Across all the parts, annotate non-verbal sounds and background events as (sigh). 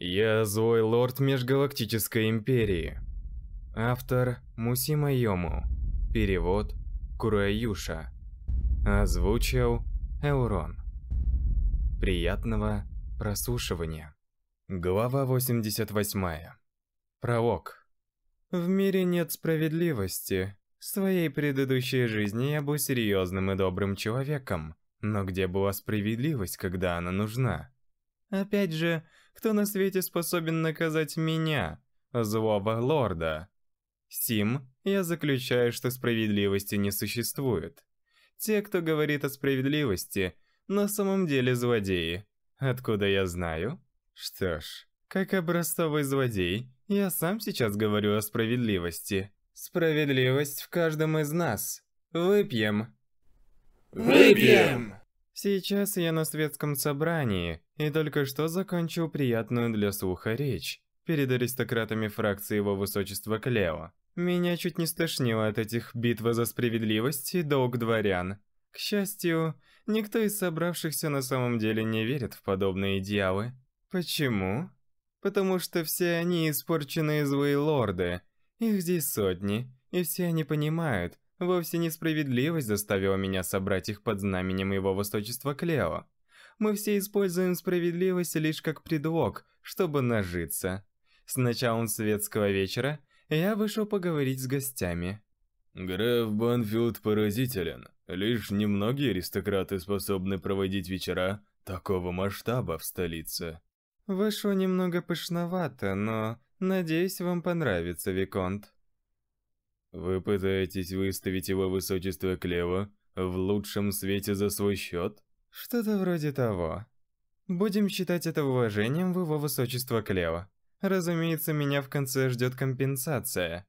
Я злой лорд Межгалактической Империи. Автор Мусима Йому. Перевод Кураюша. Озвучил Эурон. Приятного прослушивания. Глава 88. Пролог. В мире нет справедливости. В своей предыдущей жизни я был серьезным и добрым человеком, но где была справедливость, когда она нужна? Опять же, кто на свете способен наказать меня, злого лорда. Сим, я заключаю, что справедливости не существует. Те, кто говорит о справедливости, на самом деле злодеи. Откуда я знаю? Что ж, как образцовый злодей, я сам сейчас говорю о справедливости. Справедливость в каждом из нас. Выпьем. Выпьем! Сейчас я на светском собрании и только что закончил приятную для слуха речь перед аристократами фракции его высочества Клео. Меня чуть не стошнило от этих битва за справедливость и долг дворян. К счастью, никто из собравшихся на самом деле не верит в подобные идеалы. Почему? Потому что все они испорченные злые лорды. Их здесь сотни, и все они понимают, Вовсе несправедливость заставила меня собрать их под знаменем его восточества Клео. Мы все используем справедливость лишь как предлог, чтобы нажиться. С началом светского вечера я вышел поговорить с гостями. Граф Банфилд поразителен. Лишь немногие аристократы способны проводить вечера такого масштаба в столице. Вышло немного пышновато, но надеюсь, вам понравится, Виконт. Вы пытаетесь выставить его высочество Клево в лучшем свете за свой счет? Что-то вроде того. Будем считать это уважением в его высочество Клево. Разумеется, меня в конце ждет компенсация.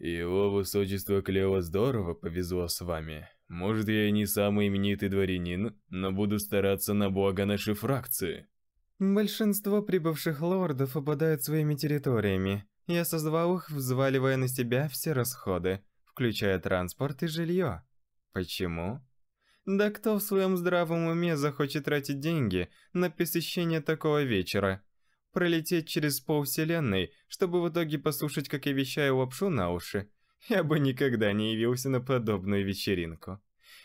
Его высочество Клево здорово повезло с вами. Может, я и не самый именитый дворянин, но буду стараться на благо нашей фракции. Большинство прибывших лордов обладают своими территориями. Я создавал их, взваливая на себя все расходы, включая транспорт и жилье. Почему? Да кто в своем здравом уме захочет тратить деньги на посещение такого вечера? Пролететь через полвселенной, чтобы в итоге послушать, как я вещаю лапшу на уши? Я бы никогда не явился на подобную вечеринку.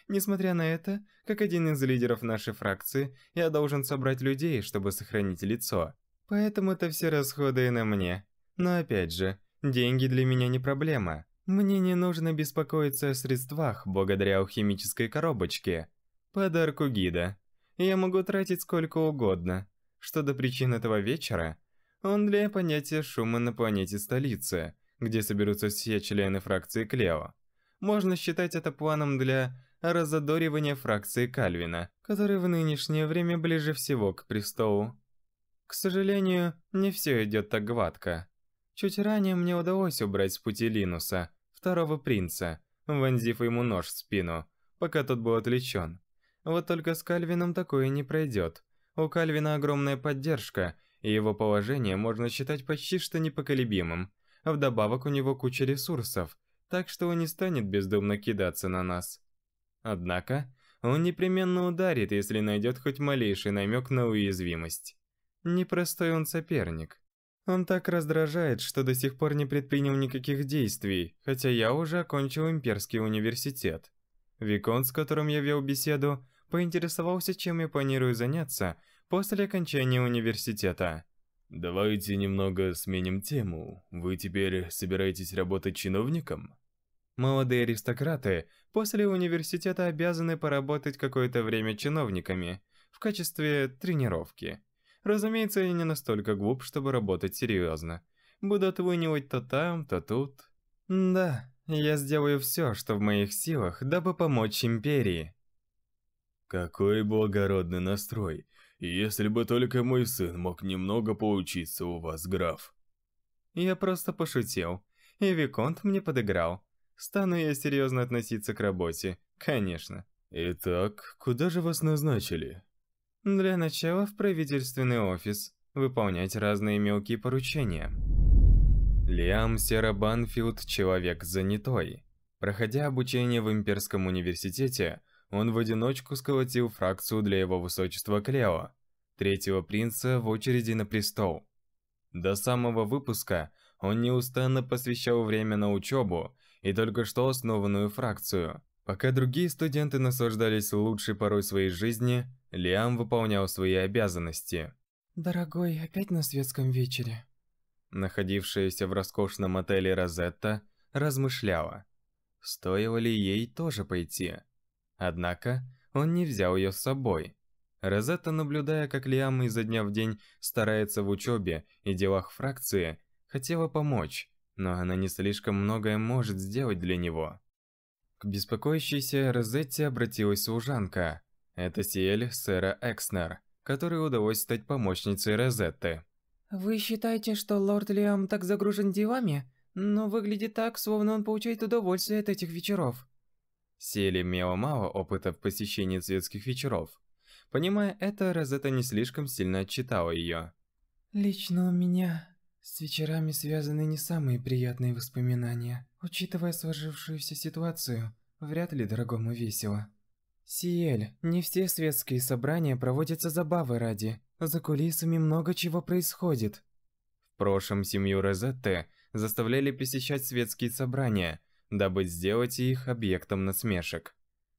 Несмотря на это, как один из лидеров нашей фракции, я должен собрать людей, чтобы сохранить лицо. Поэтому это все расходы и на мне. Но опять же, деньги для меня не проблема. Мне не нужно беспокоиться о средствах благодаря алхимической коробочке. Подарку гида. Я могу тратить сколько угодно. Что до причин этого вечера, он для понятия шума на планете столицы, где соберутся все члены фракции Клео. Можно считать это планом для разодоривания фракции Кальвина, который в нынешнее время ближе всего к престолу. К сожалению, не все идет так гладко. Чуть ранее мне удалось убрать с пути Линуса, второго принца, вонзив ему нож в спину, пока тот был отвлечен. Вот только с Кальвином такое не пройдет. У Кальвина огромная поддержка, и его положение можно считать почти что непоколебимым. Вдобавок у него куча ресурсов, так что он не станет бездумно кидаться на нас. Однако, он непременно ударит, если найдет хоть малейший намек на уязвимость. Непростой он соперник. Он так раздражает, что до сих пор не предпринял никаких действий, хотя я уже окончил имперский университет. Викон, с которым я вел беседу, поинтересовался, чем я планирую заняться после окончания университета. «Давайте немного сменим тему. Вы теперь собираетесь работать чиновником?» Молодые аристократы после университета обязаны поработать какое-то время чиновниками в качестве тренировки. Разумеется, я не настолько глуп, чтобы работать серьезно. Буду отвынивать то там, то тут. Да, я сделаю все, что в моих силах, дабы помочь Империи. Какой благородный настрой. Если бы только мой сын мог немного поучиться у вас, граф. Я просто пошутил. И Виконт мне подыграл. Стану я серьезно относиться к работе, конечно. Итак, куда же вас назначили? Для начала в правительственный офис, выполнять разные мелкие поручения. Лиам Сера Банфилд человек занятой. Проходя обучение в Имперском университете, он в одиночку сколотил фракцию для его высочества Клео, третьего принца в очереди на престол. До самого выпуска он неустанно посвящал время на учебу и только что основанную фракцию, Пока другие студенты наслаждались лучшей порой своей жизни, Лиам выполнял свои обязанности. «Дорогой, опять на светском вечере?» Находившаяся в роскошном отеле Розетта размышляла, стоило ли ей тоже пойти. Однако он не взял ее с собой. Розетта, наблюдая, как Лиам изо дня в день старается в учебе и делах фракции, хотела помочь, но она не слишком многое может сделать для него. К беспокоящейся Розетте обратилась служанка. Это Сиэль Сэра Экснер, которой удалось стать помощницей Розетты. «Вы считаете, что лорд Лиам так загружен делами? Но выглядит так, словно он получает удовольствие от этих вечеров». Сиэль имела мало опыта в посещении светских вечеров. Понимая это, Розетта не слишком сильно отчитала ее. «Лично у меня с вечерами связаны не самые приятные воспоминания». Учитывая сложившуюся ситуацию, вряд ли дорогому весело. Сиэль, не все светские собрания проводятся забавы ради. За кулисами много чего происходит. В прошлом семью Розетте заставляли посещать светские собрания, дабы сделать их объектом насмешек.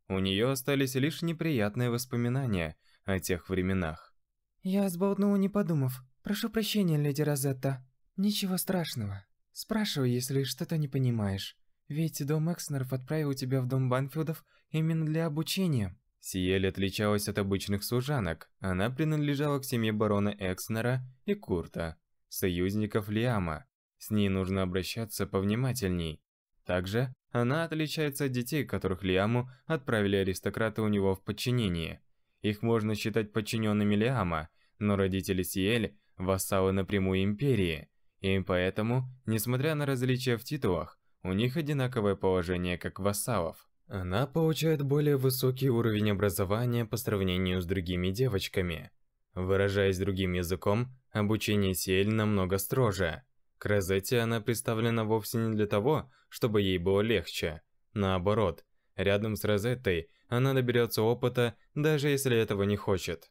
У нее остались лишь неприятные воспоминания о тех временах. «Я сболтнула, не подумав. Прошу прощения, леди Розетта. Ничего страшного». Спрашивай, если что-то не понимаешь. Ведь дом Экснеров отправил тебя в дом Банфилдов именно для обучения. Сиэль отличалась от обычных служанок. Она принадлежала к семье барона Экснера и Курта, союзников Лиама. С ней нужно обращаться повнимательней. Также она отличается от детей, которых Лиаму отправили аристократы у него в подчинение. Их можно считать подчиненными Лиама, но родители Сиэль – вассалы напрямую империи. И поэтому, несмотря на различия в титулах, у них одинаковое положение как вассалов. Она получает более высокий уровень образования по сравнению с другими девочками. Выражаясь другим языком, обучение Сиэль намного строже. К Розетте она представлена вовсе не для того, чтобы ей было легче. Наоборот, рядом с Розеттой она доберется опыта, даже если этого не хочет.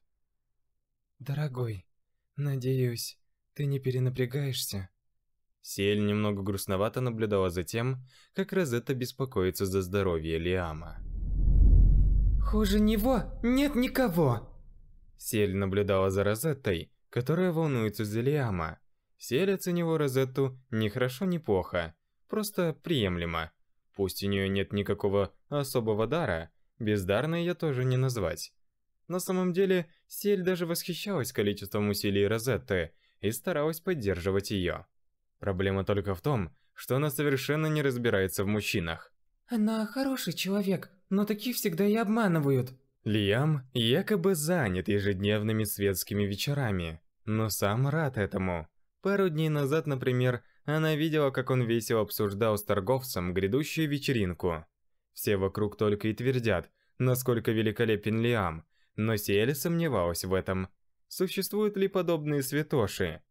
«Дорогой, надеюсь, ты не перенапрягаешься? Сиэль немного грустновато наблюдала за тем, как Розетта беспокоится за здоровье Лиама. Хуже него нет никого. Сиэль наблюдала за Розеттой, которая волнуется за Лиама. Сиэль оценила Розетту ни хорошо, ни плохо, просто приемлемо. Пусть у нее нет никакого особого дара, бездарной я тоже не назвать. На самом деле, Сель даже восхищалась количеством усилий Розетты и старалась поддерживать ее. Проблема только в том, что она совершенно не разбирается в мужчинах. Она хороший человек, но таких всегда и обманывают. Лиам якобы занят ежедневными светскими вечерами, но сам рад этому. Пару дней назад, например, она видела, как он весело обсуждал с торговцем грядущую вечеринку. Все вокруг только и твердят, насколько великолепен Лиам, но Сиэль сомневалась в этом. Существуют ли подобные святоши?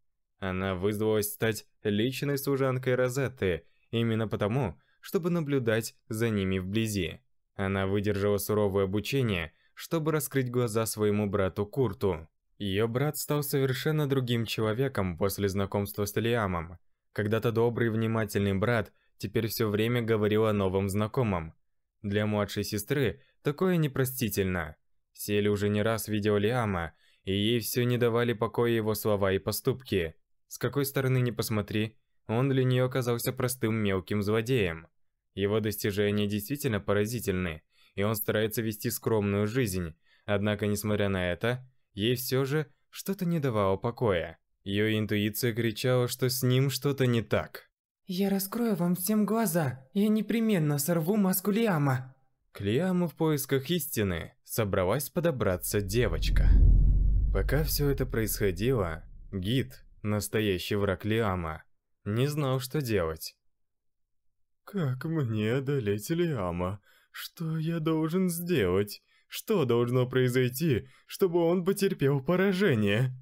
Она вызвалась стать личной служанкой Розетты, именно потому, чтобы наблюдать за ними вблизи. Она выдержала суровое обучение, чтобы раскрыть глаза своему брату Курту. Ее брат стал совершенно другим человеком после знакомства с Лиамом. Когда-то добрый и внимательный брат теперь все время говорил о новом знакомом. Для младшей сестры такое непростительно. Сель уже не раз видел Лиама и ей все не давали покоя его слова и поступки. С какой стороны ни посмотри, он для нее оказался простым мелким злодеем. Его достижения действительно поразительны, и он старается вести скромную жизнь, однако, несмотря на это, ей все же что-то не давало покоя. Ее интуиция кричала, что с ним что-то не так. «Я раскрою вам всем глаза, я непременно сорву маску Лиама!» К Лиаму в поисках истины собралась подобраться девочка. Пока все это происходило, гид, настоящий враг Лиама, не знал, что делать. «Как мне одолеть Лиама? Что я должен сделать? Что должно произойти, чтобы он потерпел поражение?»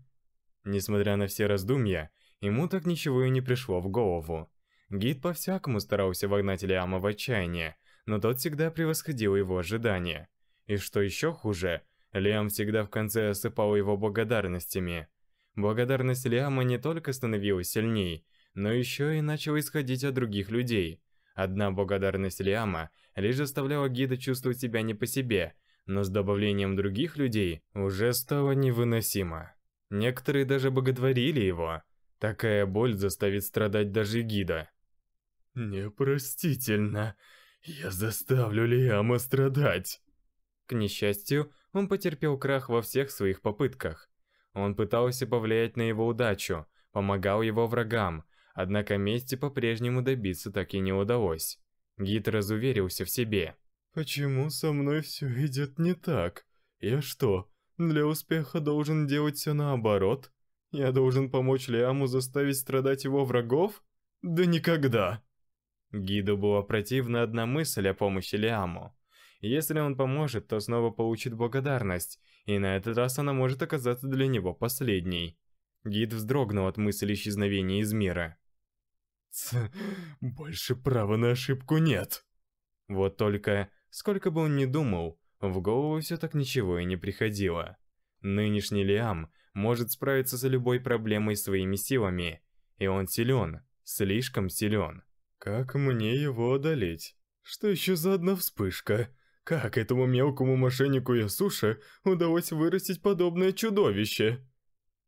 Несмотря на все раздумья, ему так ничего и не пришло в голову. Гид по-всякому старался вогнать Лиама в отчаяние, но тот всегда превосходил его ожидания. И что еще хуже – Лиам всегда в конце осыпал его благодарностями. Благодарность Лиама не только становилась сильней, но еще и начала исходить от других людей. Одна благодарность Лиама лишь заставляла гида чувствовать себя не по себе, но с добавлением других людей уже стало невыносимо. Некоторые даже боготворили его. Такая боль заставит страдать даже гида. «Непростительно. Я заставлю Лиама страдать». К несчастью, он потерпел крах во всех своих попытках. Он пытался повлиять на его удачу, помогал его врагам, однако мести по-прежнему добиться так и не удалось. Гид разуверился в себе. «Почему со мной все идет не так? Я что, для успеха должен делать все наоборот? Я должен помочь Лиаму заставить страдать его врагов? Да никогда!» Гиду была противна одна мысль о помощи Лиаму. Если он поможет, то снова получит благодарность, и на этот раз она может оказаться для него последней. Гид вздрогнул от мысли исчезновения из мира. Ц, больше права на ошибку нет. Вот только, сколько бы он ни думал, в голову все так ничего и не приходило. Нынешний Лиам может справиться с любой проблемой своими силами, и он силен, слишком силен. Как мне его одолеть? Что еще за одна вспышка? Как этому мелкому мошеннику Ясуше удалось вырастить подобное чудовище?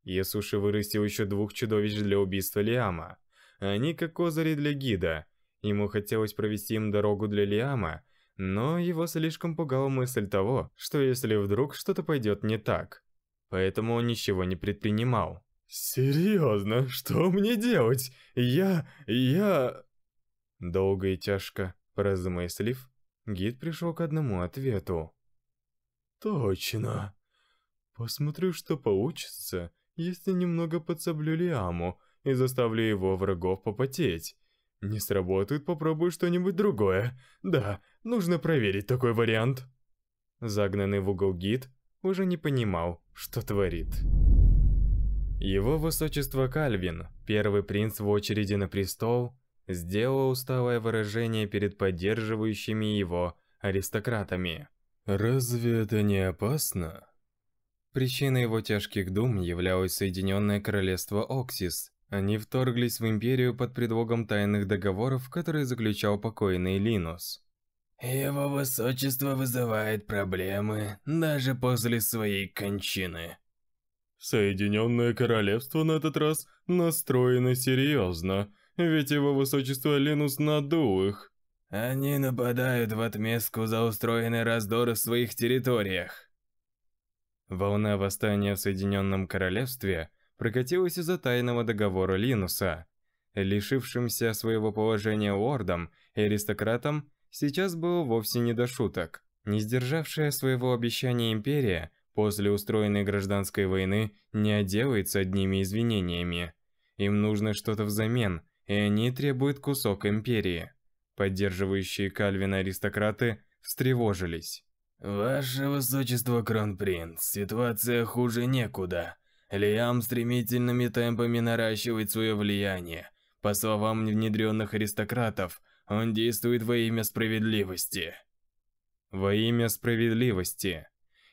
Ясуше вырастил еще двух чудовищ для убийства Лиама. Они как козыри для гида. Ему хотелось провести им дорогу для Лиама, но его слишком пугала мысль того, что если вдруг что-то пойдет не так. Поэтому он ничего не предпринимал. «Серьезно, что мне делать? Я... я...» Долго и тяжко, поразмыслив, Гид пришел к одному ответу. «Точно. Посмотрю, что получится, если немного подсоблю Лиаму и заставлю его врагов попотеть. Не сработает, попробую что-нибудь другое. Да, нужно проверить такой вариант». Загнанный в угол гид уже не понимал, что творит. Его высочество Кальвин, первый принц в очереди на престол, Сделал усталое выражение перед поддерживающими его аристократами. «Разве это не опасно?» Причиной его тяжких дум являлось Соединенное Королевство Оксис. Они вторглись в Империю под предлогом тайных договоров, которые заключал покойный Линус. «Его высочество вызывает проблемы даже после своей кончины». Соединенное Королевство на этот раз настроено серьезно ведь его высочество Линус надул их. Они нападают в отместку за устроенный раздор в своих территориях. Волна восстания в Соединенном Королевстве прокатилась из-за тайного договора Линуса. Лишившимся своего положения лордом и аристократом сейчас было вовсе не до шуток. Не сдержавшая своего обещания империя после устроенной гражданской войны не отделается одними извинениями. Им нужно что-то взамен, и они требуют кусок империи. Поддерживающие Кальвина аристократы встревожились. «Ваше высочество, кронпринц, ситуация хуже некуда. Лиам стремительными темпами наращивает свое влияние. По словам внедренных аристократов, он действует во имя справедливости». «Во имя справедливости».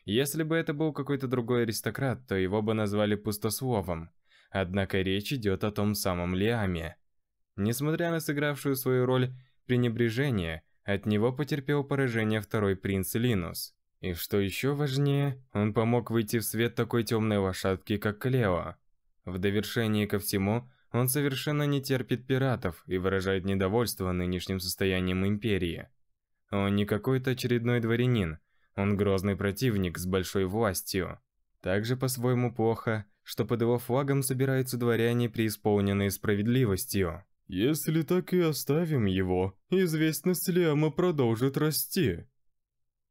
Если бы это был какой-то другой аристократ, то его бы назвали пустословом. Однако речь идет о том самом Лиаме. Несмотря на сыгравшую свою роль пренебрежение, от него потерпел поражение второй принц Линус. И что еще важнее, он помог выйти в свет такой темной лошадки, как Клео. В довершении ко всему, он совершенно не терпит пиратов и выражает недовольство нынешним состоянием Империи. Он не какой-то очередной дворянин, он грозный противник с большой властью. Также по-своему плохо, что под его флагом собираются дворяне, преисполненные справедливостью. Если так и оставим его, известность Лиама продолжит расти.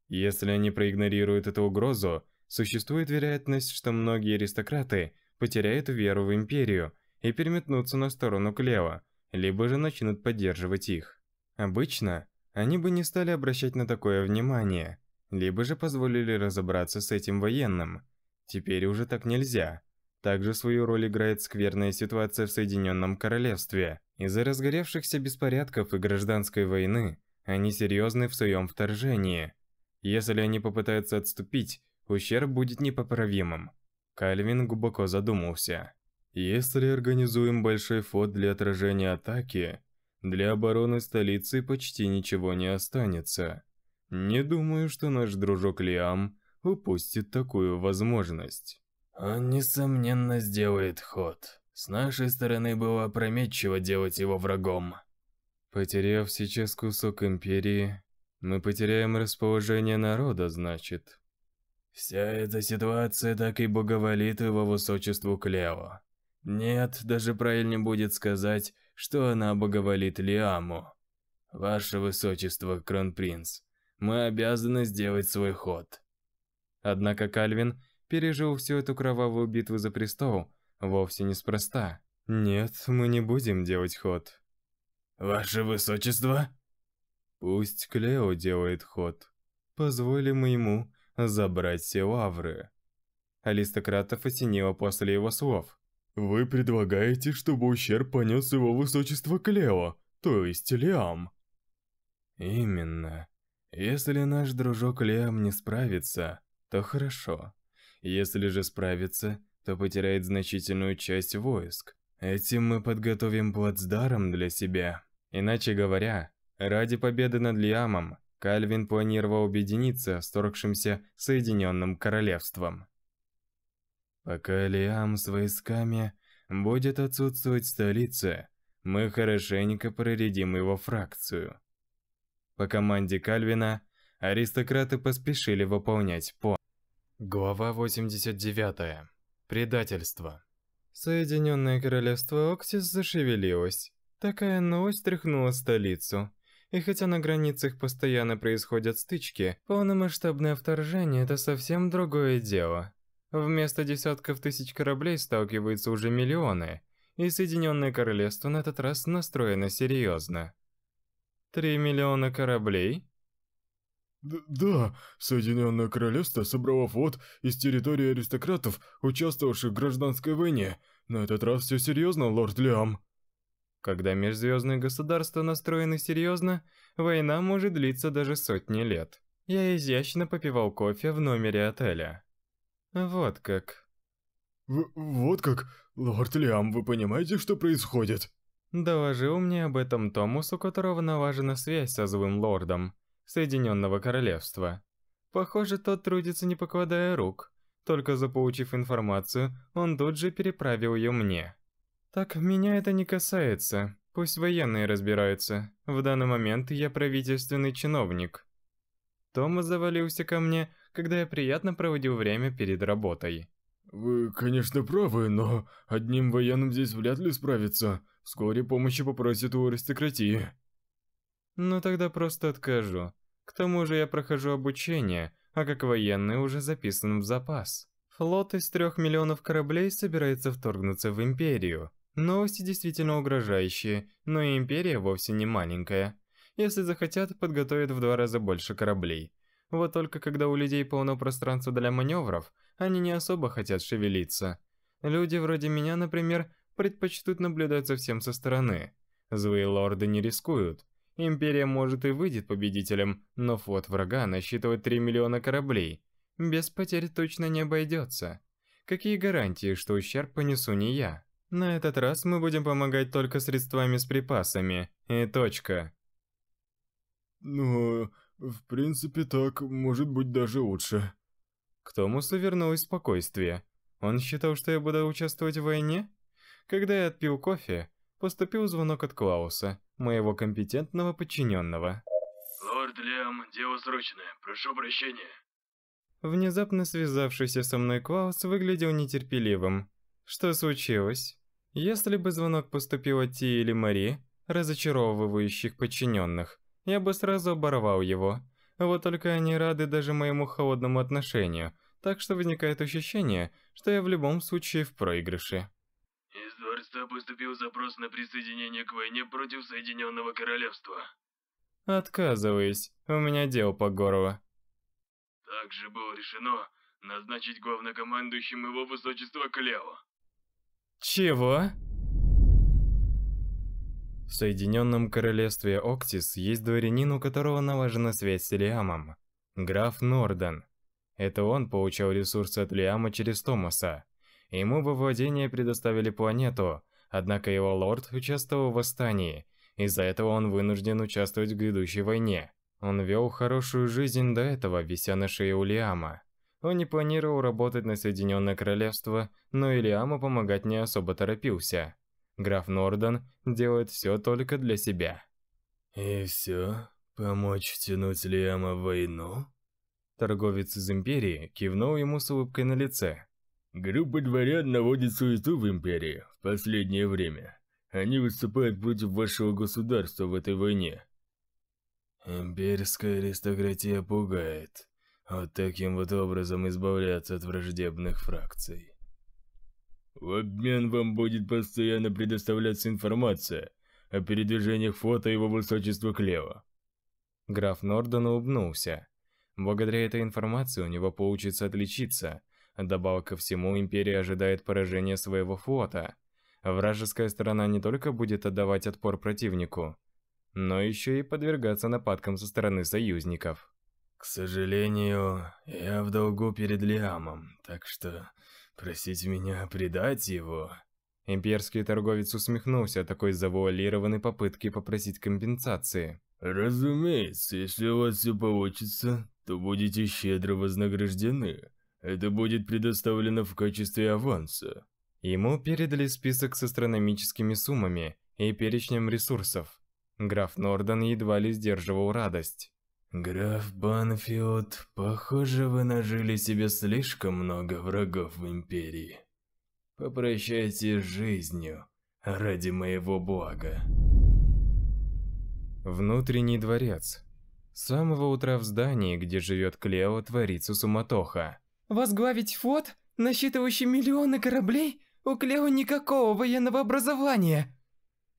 Если они проигнорируют эту угрозу, существует вероятность, что многие аристократы потеряют веру в империю и переметнутся на сторону Клева, либо же начнут поддерживать их. Обычно они бы не стали обращать на такое внимание, либо же позволили разобраться с этим военным. Теперь уже так нельзя. Также свою роль играет скверная ситуация в Соединенном Королевстве. Из-за разгоревшихся беспорядков и гражданской войны они серьезны в своем вторжении. Если они попытаются отступить, ущерб будет непоправимым. Кальвин глубоко задумался. Если организуем большой флот для отражения атаки, для обороны столицы почти ничего не останется. Не думаю, что наш дружок Лиам упустит такую возможность. Он, несомненно, сделает ход. С нашей стороны было опрометчиво делать его врагом. Потеряв сейчас кусок империи, мы потеряем расположение народа, значит. Вся эта ситуация так и боговолит его высочеству Клео. Нет, даже правильно будет сказать, что она боговолит Лиаму. Ваше высочество, кронпринц, мы обязаны сделать свой ход. Однако Кальвин пережил всю эту кровавую битву за престол Вовсе неспроста. Нет, мы не будем делать ход. Ваше Высочество? Пусть Клео делает ход. Позволи ему забрать все лавры. Аристократов осенило после его слов. «Вы предлагаете, чтобы ущерб понес его высочество Клео, то есть Лиам?» «Именно. Если наш дружок Лиам не справится, то хорошо. Если же справится, то потеряет значительную часть войск. Этим мы подготовим плацдарм для себя. Иначе говоря, ради победы над Лиамом, Кальвин планировал объединиться с торгшимся Соединенным Королевством. Пока Лиам с войсками будет отсутствовать столица, мы хорошенько проредим его фракцию. По команде Кальвина аристократы поспешили выполнять по Глава 89. Предательство. Соединенное Королевство Оксис зашевелилось. Такая новость тряхнула столицу. И хотя на границах постоянно происходят стычки, полномасштабное вторжение – это совсем другое дело. Вместо десятков тысяч кораблей сталкиваются уже миллионы, и Соединенное Королевство на этот раз настроено серьезно. Три миллиона кораблей? да, Соединенное Королевство собрало флот из территории аристократов, участвовавших в гражданской войне. На этот раз все серьезно, лорд Лиам. Когда межзвездные государства настроены серьезно, война может длиться даже сотни лет. Я изящно попивал кофе в номере отеля. Вот как. В вот как? Лорд Лиам, вы понимаете, что происходит? Доложил мне об этом Томус, у которого налажена связь со злым лордом. Соединенного Королевства. Похоже, тот трудится не покладая рук. Только заполучив информацию, он тут же переправил ее мне. Так меня это не касается. Пусть военные разбираются. В данный момент я правительственный чиновник. Тома завалился ко мне, когда я приятно проводил время перед работой. Вы, конечно, правы, но одним военным здесь вряд ли справиться. Вскоре помощи попросят у аристократии. Ну тогда просто откажу. К тому же я прохожу обучение, а как военный уже записан в запас. Флот из трех миллионов кораблей собирается вторгнуться в Империю. Новости действительно угрожающие, но и Империя вовсе не маленькая. Если захотят, подготовят в два раза больше кораблей. Вот только когда у людей полно пространства для маневров, они не особо хотят шевелиться. Люди вроде меня, например, предпочтут наблюдать за всем со стороны. Злые лорды не рискуют, Империя может и выйдет победителем, но флот врага насчитывает 3 миллиона кораблей. Без потерь точно не обойдется. Какие гарантии, что ущерб понесу не я? На этот раз мы будем помогать только средствами с припасами. И точка. Ну, в принципе так, может быть даже лучше. К Томусу вернулось спокойствие. Он считал, что я буду участвовать в войне? Когда я отпил кофе, поступил звонок от Клауса моего компетентного подчиненного. «Лорд Лиам, дело срочное, прошу прощения». Внезапно связавшийся со мной Клаус выглядел нетерпеливым. Что случилось? Если бы звонок поступил от Ти или Мари, разочаровывающих подчиненных, я бы сразу оборвал его. Вот только они рады даже моему холодному отношению, так что возникает ощущение, что я в любом случае в проигрыше посольства поступил запрос на присоединение к войне против Соединенного Королевства. Отказываюсь, у меня дело по горло. Также было решено назначить главнокомандующим его высочество Клео. Чего? В Соединенном Королевстве Октис есть дворянин, у которого налажена связь с Лиамом. Граф Норден. Это он получал ресурсы от Лиама через Томаса. Ему во владение предоставили планету, однако его лорд участвовал в восстании, из-за этого он вынужден участвовать в грядущей войне. Он вел хорошую жизнь до этого, вися на шее у Лиама. Он не планировал работать на Соединенное Королевство, но и Лиама помогать не особо торопился. Граф Норден делает все только для себя. «И все? Помочь втянуть Лиама в войну?» Торговец из Империи кивнул ему с улыбкой на лице. Группа дворян наводит суету в империи в последнее время. Они выступают против вашего государства в этой войне. Имперская аристократия пугает. Вот таким вот образом избавляться от враждебных фракций. В обмен вам будет постоянно предоставляться информация о передвижениях фото его высочества Клева. Граф Нордон улыбнулся. Благодаря этой информации у него получится отличиться – Добавок ко всему, Империя ожидает поражения своего флота. Вражеская сторона не только будет отдавать отпор противнику, но еще и подвергаться нападкам со стороны союзников. К сожалению, я в долгу перед Лиамом, так что просить меня предать его... Имперский торговец усмехнулся о такой завуалированной попытке попросить компенсации. «Разумеется, если у вас все получится, то будете щедро вознаграждены. Это будет предоставлено в качестве аванса. Ему передали список с астрономическими суммами и перечнем ресурсов. Граф Норден едва ли сдерживал радость. «Граф Банфилд, похоже, вы нажили себе слишком много врагов в Империи. Попрощайтесь с жизнью ради моего блага». Внутренний дворец. С самого утра в здании, где живет Клео, творится суматоха. Возглавить флот, насчитывающий миллионы кораблей, у Клео никакого военного образования.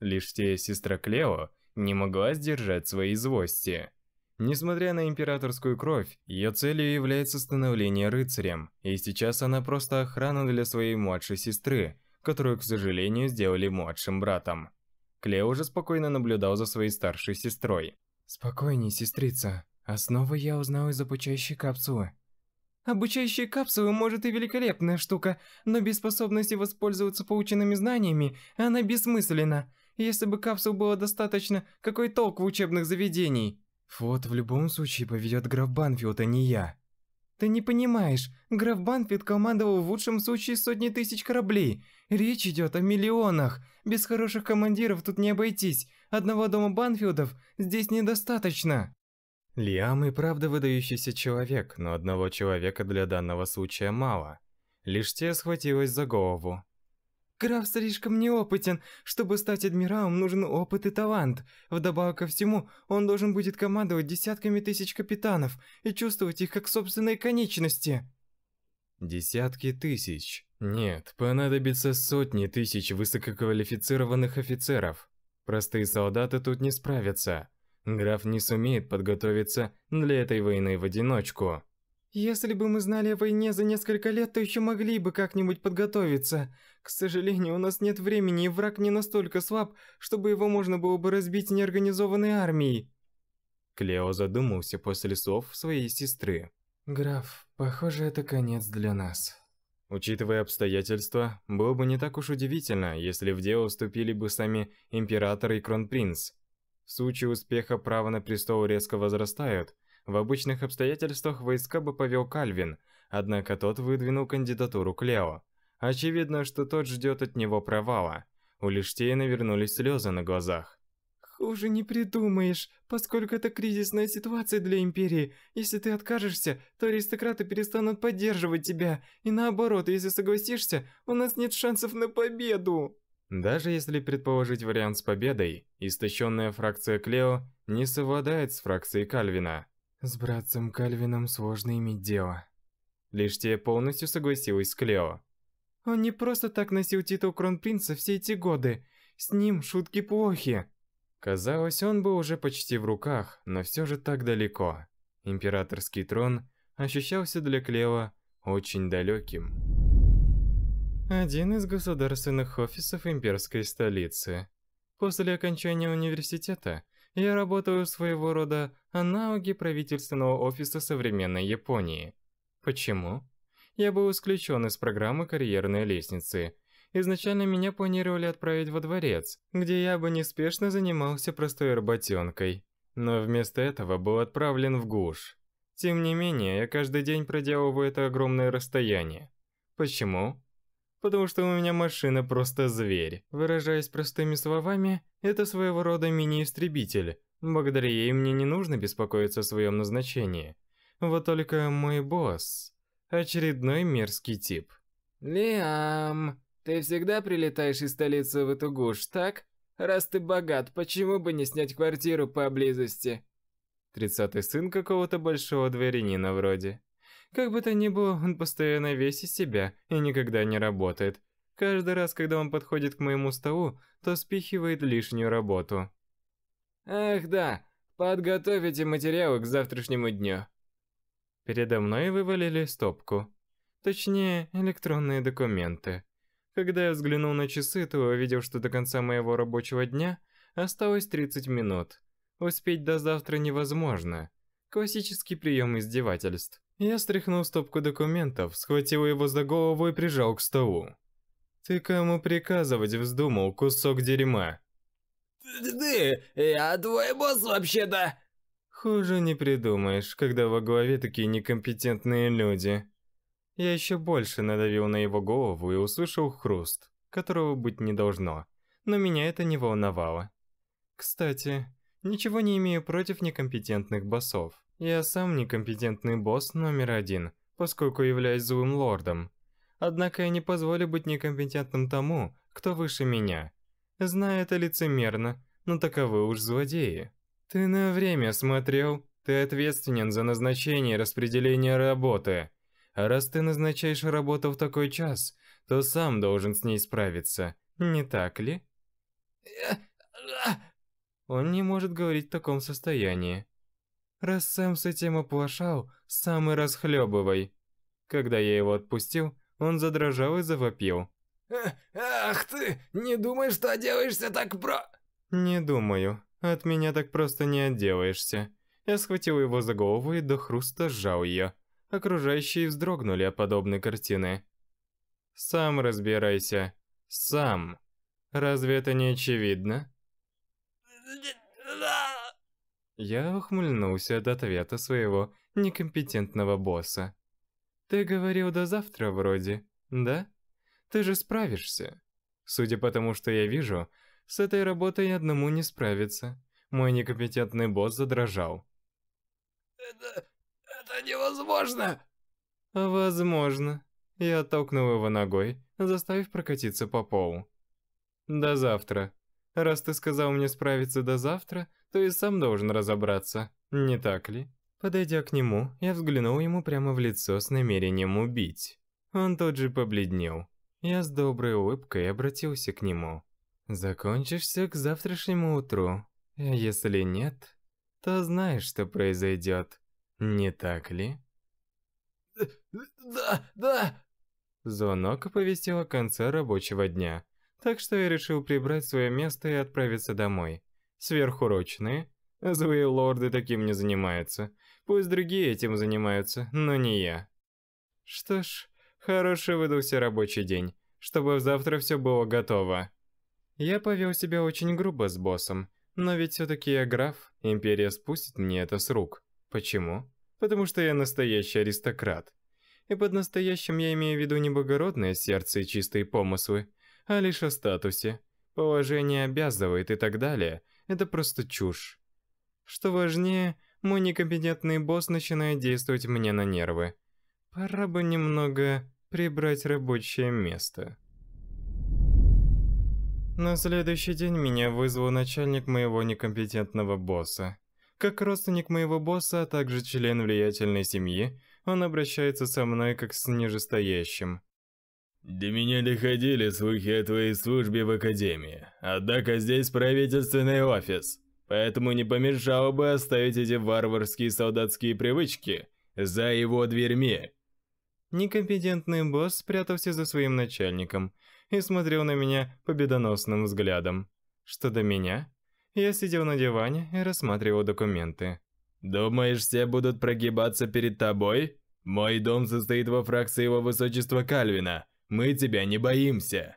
Лишь те сестра Клео не могла сдержать свои злости. Несмотря на императорскую кровь, ее целью является становление рыцарем, и сейчас она просто охрана для своей младшей сестры, которую, к сожалению, сделали младшим братом. Клео уже спокойно наблюдал за своей старшей сестрой. «Спокойней, сестрица. Основы я узнал из обучающей капсулы. Обучающая капсула может, и великолепная штука, но без способности воспользоваться полученными знаниями она бессмысленна. Если бы капсул было достаточно, какой толк в учебных заведений? Флот в любом случае поведет граф Банфилд, а не я. Ты не понимаешь, граф Банфилд командовал в лучшем случае сотни тысяч кораблей. Речь идет о миллионах. Без хороших командиров тут не обойтись. Одного дома Банфилдов здесь недостаточно. Лиам и правда выдающийся человек, но одного человека для данного случая мало. Лишь те схватилась за голову. «Граф слишком неопытен. Чтобы стать адмиралом, нужен опыт и талант. Вдобавок ко всему, он должен будет командовать десятками тысяч капитанов и чувствовать их как собственные конечности». Десятки тысяч. Нет, понадобится сотни тысяч высококвалифицированных офицеров. Простые солдаты тут не справятся. Граф не сумеет подготовиться для этой войны в одиночку. Если бы мы знали о войне за несколько лет, то еще могли бы как-нибудь подготовиться. К сожалению, у нас нет времени, и враг не настолько слаб, чтобы его можно было бы разбить неорганизованной армией. Клео задумался после слов своей сестры. Граф, похоже, это конец для нас. Учитывая обстоятельства, было бы не так уж удивительно, если в дело вступили бы сами император и кронпринц. В случае успеха право на престол резко возрастает. В обычных обстоятельствах войска бы повел Кальвин, однако тот выдвинул кандидатуру Клео. Очевидно, что тот ждет от него провала. У Лиштейна вернулись слезы на глазах. «Хуже не придумаешь, поскольку это кризисная ситуация для Империи. Если ты откажешься, то аристократы перестанут поддерживать тебя, и наоборот, если согласишься, у нас нет шансов на победу!» Даже если предположить вариант с победой, истощенная фракция Клео не совладает с фракцией Кальвина. С братцем Кальвином сложно иметь дело. Лишь те полностью согласилась с Клео. Он не просто так носил титул кронпринца все эти годы. С ним шутки плохи. Казалось, он был уже почти в руках, но все же так далеко. Императорский трон ощущался для Клео очень далеким один из государственных офисов имперской столицы. После окончания университета я работаю своего рода аналоги правительственного офиса современной Японии. Почему? Я был исключен из программы карьерной лестницы. Изначально меня планировали отправить во дворец, где я бы неспешно занимался простой работенкой. Но вместо этого был отправлен в ГУШ. Тем не менее, я каждый день проделываю это огромное расстояние. Почему? потому что у меня машина просто зверь. Выражаясь простыми словами, это своего рода мини-истребитель. Благодаря ей мне не нужно беспокоиться о своем назначении. Вот только мой босс... Очередной мерзкий тип. «Лиам, ты всегда прилетаешь из столицы в эту гуш, так? Раз ты богат, почему бы не снять квартиру поблизости?» Тридцатый сын какого-то большого дворянина вроде. Как бы то ни было, он постоянно весь из себя и никогда не работает. Каждый раз, когда он подходит к моему столу, то спихивает лишнюю работу. Ах да, подготовите материалы к завтрашнему дню. Передо мной вывалили стопку. Точнее, электронные документы. Когда я взглянул на часы, то увидел, что до конца моего рабочего дня осталось 30 минут. Успеть до завтра невозможно. Классический прием издевательств. Я стряхнул стопку документов, схватил его за голову и прижал к столу. «Ты кому приказывать вздумал, кусок дерьма?» «Ты, я э, а твой босс вообще-то!» Хуже не придумаешь, когда во главе такие некомпетентные люди. Я еще больше надавил на его голову и услышал хруст, которого быть не должно, но меня это не волновало. Кстати, ничего не имею против некомпетентных боссов. Я сам некомпетентный босс номер один, поскольку являюсь злым лордом. Однако я не позволю быть некомпетентным тому, кто выше меня. Знаю это лицемерно, но таковы уж злодеи. Ты на время смотрел, ты ответственен за назначение и распределение работы. А раз ты назначаешь работу в такой час, то сам должен с ней справиться, не так ли? Э, а, а. Он не может говорить в таком состоянии. Раз сам с этим оплошал, сам и расхлебывай. Когда я его отпустил, он задрожал и завопил. «Ах ты! Не думай, что отделаешься так про...» «Не думаю. От меня так просто не отделаешься». Я схватил его за голову и до хруста сжал ее. Окружающие вздрогнули от подобной картины. «Сам разбирайся. Сам. Разве это не очевидно?» Я ухмыльнулся от ответа своего некомпетентного босса. «Ты говорил до завтра вроде, да? Ты же справишься. Судя по тому, что я вижу, с этой работой одному не справиться». Мой некомпетентный босс задрожал. «Это... это невозможно!» «Возможно». Я оттолкнул его ногой, заставив прокатиться по полу. «До завтра. Раз ты сказал мне справиться до завтра, то и сам должен разобраться, не так ли? Подойдя к нему, я взглянул ему прямо в лицо с намерением убить. Он тут же побледнел. Я с доброй улыбкой обратился к нему. «Закончишься к завтрашнему утру. а Если нет, то знаешь, что произойдет. Не так ли?» «Да, да!» Звонок оповестил о конце рабочего дня, так что я решил прибрать свое место и отправиться домой. Сверхурочные? Злые лорды таким не занимаются. Пусть другие этим занимаются, но не я. Что ж, хороший выдался рабочий день, чтобы завтра все было готово. Я повел себя очень грубо с боссом, но ведь все-таки я граф, империя спустит мне это с рук. Почему? Потому что я настоящий аристократ. И под настоящим я имею в виду не богородное сердце и чистые помыслы, а лишь о статусе. Положение обязывает и так далее – это просто чушь. Что важнее, мой некомпетентный босс начинает действовать мне на нервы. Пора бы немного прибрать рабочее место. На следующий день меня вызвал начальник моего некомпетентного босса. Как родственник моего босса, а также член влиятельной семьи, он обращается со мной как с нижестоящим. До меня доходили слухи о твоей службе в Академии, однако здесь правительственный офис, поэтому не помешало бы оставить эти варварские солдатские привычки за его дверьми. Некомпетентный босс спрятался за своим начальником и смотрел на меня победоносным взглядом. Что до меня? Я сидел на диване и рассматривал документы. «Думаешь, все будут прогибаться перед тобой? Мой дом состоит во фракции его высочества Кальвина, мы тебя не боимся.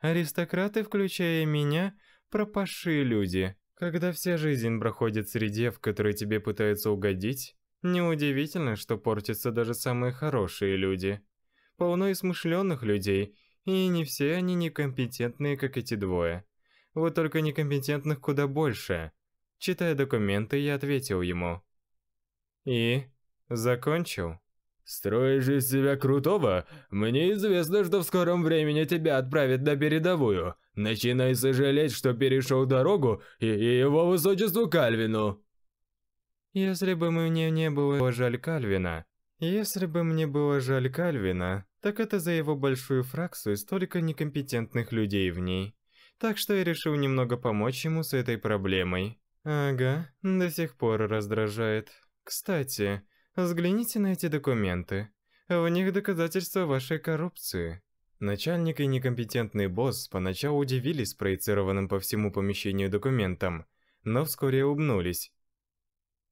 Аристократы, включая меня, пропаши люди. Когда вся жизнь проходит в среде, в которой тебе пытаются угодить, неудивительно, что портятся даже самые хорошие люди. Полно и смышленных людей, и не все они некомпетентные, как эти двое. Вот только некомпетентных куда больше. Читая документы, я ответил ему. И закончил. Строишь из себя крутого? Мне известно, что в скором времени тебя отправят на передовую. Начинай сожалеть, что перешел дорогу и, и его высочеству Кальвину. Если бы мне не было жаль Кальвина... Если бы мне было жаль Кальвина, так это за его большую фракцию и столько некомпетентных людей в ней. Так что я решил немного помочь ему с этой проблемой. Ага, до сих пор раздражает. Кстати, Взгляните на эти документы. В них доказательства вашей коррупции. Начальник и некомпетентный босс поначалу удивились проецированным по всему помещению документам, но вскоре умнулись.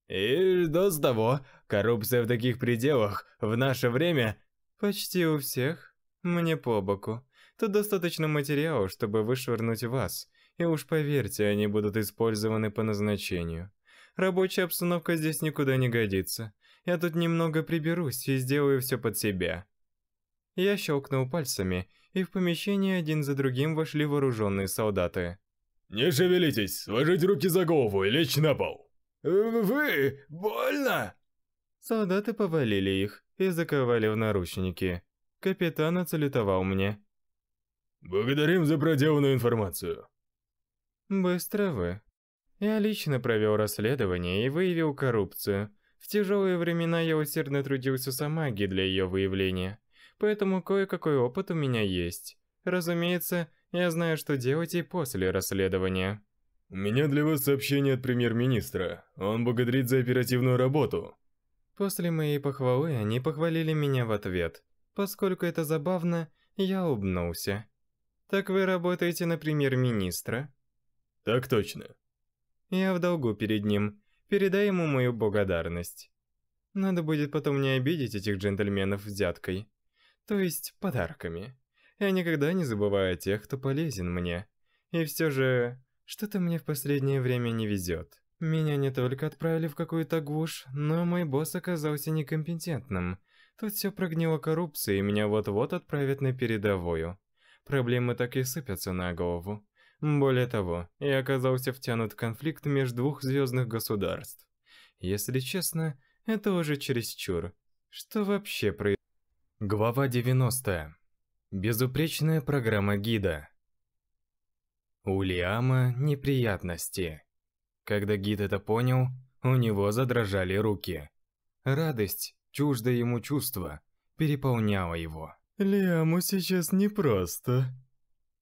И до с того, коррупция в таких пределах в наше время почти у всех. Мне по боку. Тут достаточно материала, чтобы вышвырнуть вас, и уж поверьте, они будут использованы по назначению. Рабочая обстановка здесь никуда не годится. Я тут немного приберусь и сделаю все под себя». Я щелкнул пальцами, и в помещение один за другим вошли вооруженные солдаты. «Не шевелитесь, сложить руки за голову и лечь на пол!» «Э, «Вы... больно!» Солдаты повалили их и заковали в наручники. Капитан оцелетовал мне. «Благодарим за проделанную информацию». «Быстро вы. Я лично провел расследование и выявил коррупцию. В тяжелые времена я усердно трудился с Амаги а для ее выявления, поэтому кое-какой опыт у меня есть. Разумеется, я знаю, что делать и после расследования. У меня для вас сообщение от премьер-министра. Он благодарит за оперативную работу. После моей похвалы они похвалили меня в ответ. Поскольку это забавно, я улыбнулся. Так вы работаете на премьер-министра? Так точно. Я в долгу перед ним. Передай ему мою благодарность. Надо будет потом не обидеть этих джентльменов взяткой. То есть подарками. Я никогда не забываю о тех, кто полезен мне. И все же, что-то мне в последнее время не везет. Меня не только отправили в какую-то глушь, но мой босс оказался некомпетентным. Тут все прогнило коррупцией, и меня вот-вот отправят на передовую. Проблемы так и сыпятся на голову. Более того, я оказался втянут в конфликт между двух звездных государств. Если честно, это уже чересчур. Что вообще происходит? Глава 90. Безупречная программа гида. У Лиама неприятности. Когда гид это понял, у него задрожали руки. Радость, чуждое ему чувство, переполняло его. «Лиаму сейчас непросто»,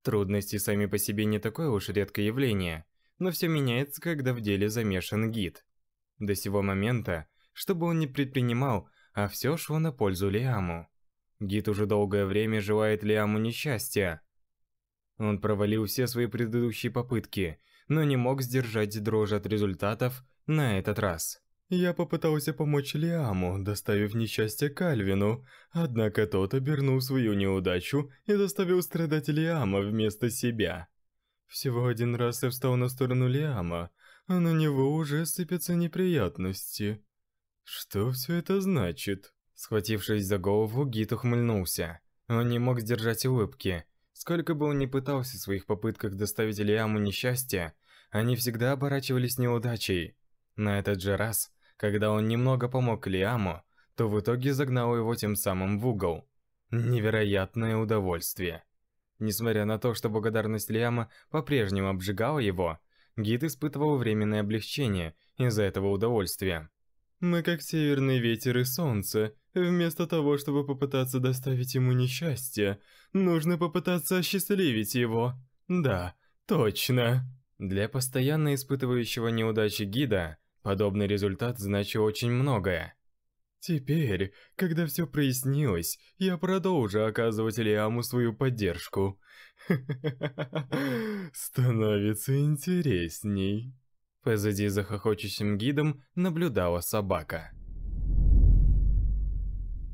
Трудности сами по себе не такое уж редкое явление, но все меняется, когда в деле замешан гид. До сего момента, чтобы он не предпринимал, а все шло на пользу Лиаму. Гид уже долгое время желает Лиаму несчастья. Он провалил все свои предыдущие попытки, но не мог сдержать дрожь от результатов на этот раз. Я попытался помочь Лиаму, доставив несчастье Кальвину, однако тот обернул свою неудачу и заставил страдать Лиама вместо себя. Всего один раз я встал на сторону Лиама, а на него уже сыпятся неприятности. Что все это значит? Схватившись за голову, Гит ухмыльнулся. Он не мог сдержать улыбки. Сколько бы он ни пытался в своих попытках доставить Лиаму несчастье, они всегда оборачивались неудачей. На этот же раз, когда он немного помог Лиаму, то в итоге загнал его тем самым в угол. Невероятное удовольствие. Несмотря на то, что благодарность Лиама по-прежнему обжигала его, гид испытывал временное облегчение из-за этого удовольствия. «Мы как северный ветер и солнце. Вместо того, чтобы попытаться доставить ему несчастье, нужно попытаться осчастливить его. Да, точно». Для постоянно испытывающего неудачи гида, Подобный результат значил очень многое. Теперь, когда все прояснилось, я продолжу оказывать Лиаму свою поддержку. (laughs) Становится интересней. Позади за хохочущим гидом наблюдала собака.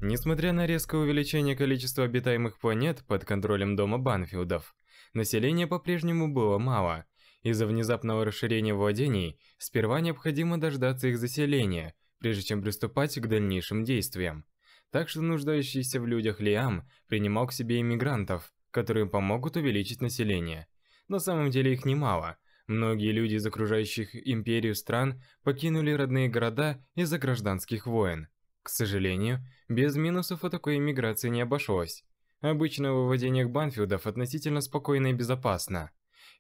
Несмотря на резкое увеличение количества обитаемых планет под контролем дома Банфилдов, население по-прежнему было мало – из-за внезапного расширения владений, сперва необходимо дождаться их заселения, прежде чем приступать к дальнейшим действиям. Так что нуждающийся в людях Лиам принимал к себе иммигрантов, которые помогут увеличить население. На самом деле их немало. Многие люди из окружающих империю стран покинули родные города из-за гражданских войн. К сожалению, без минусов о такой иммиграции не обошлось. Обычно в владениях Банфилдов относительно спокойно и безопасно.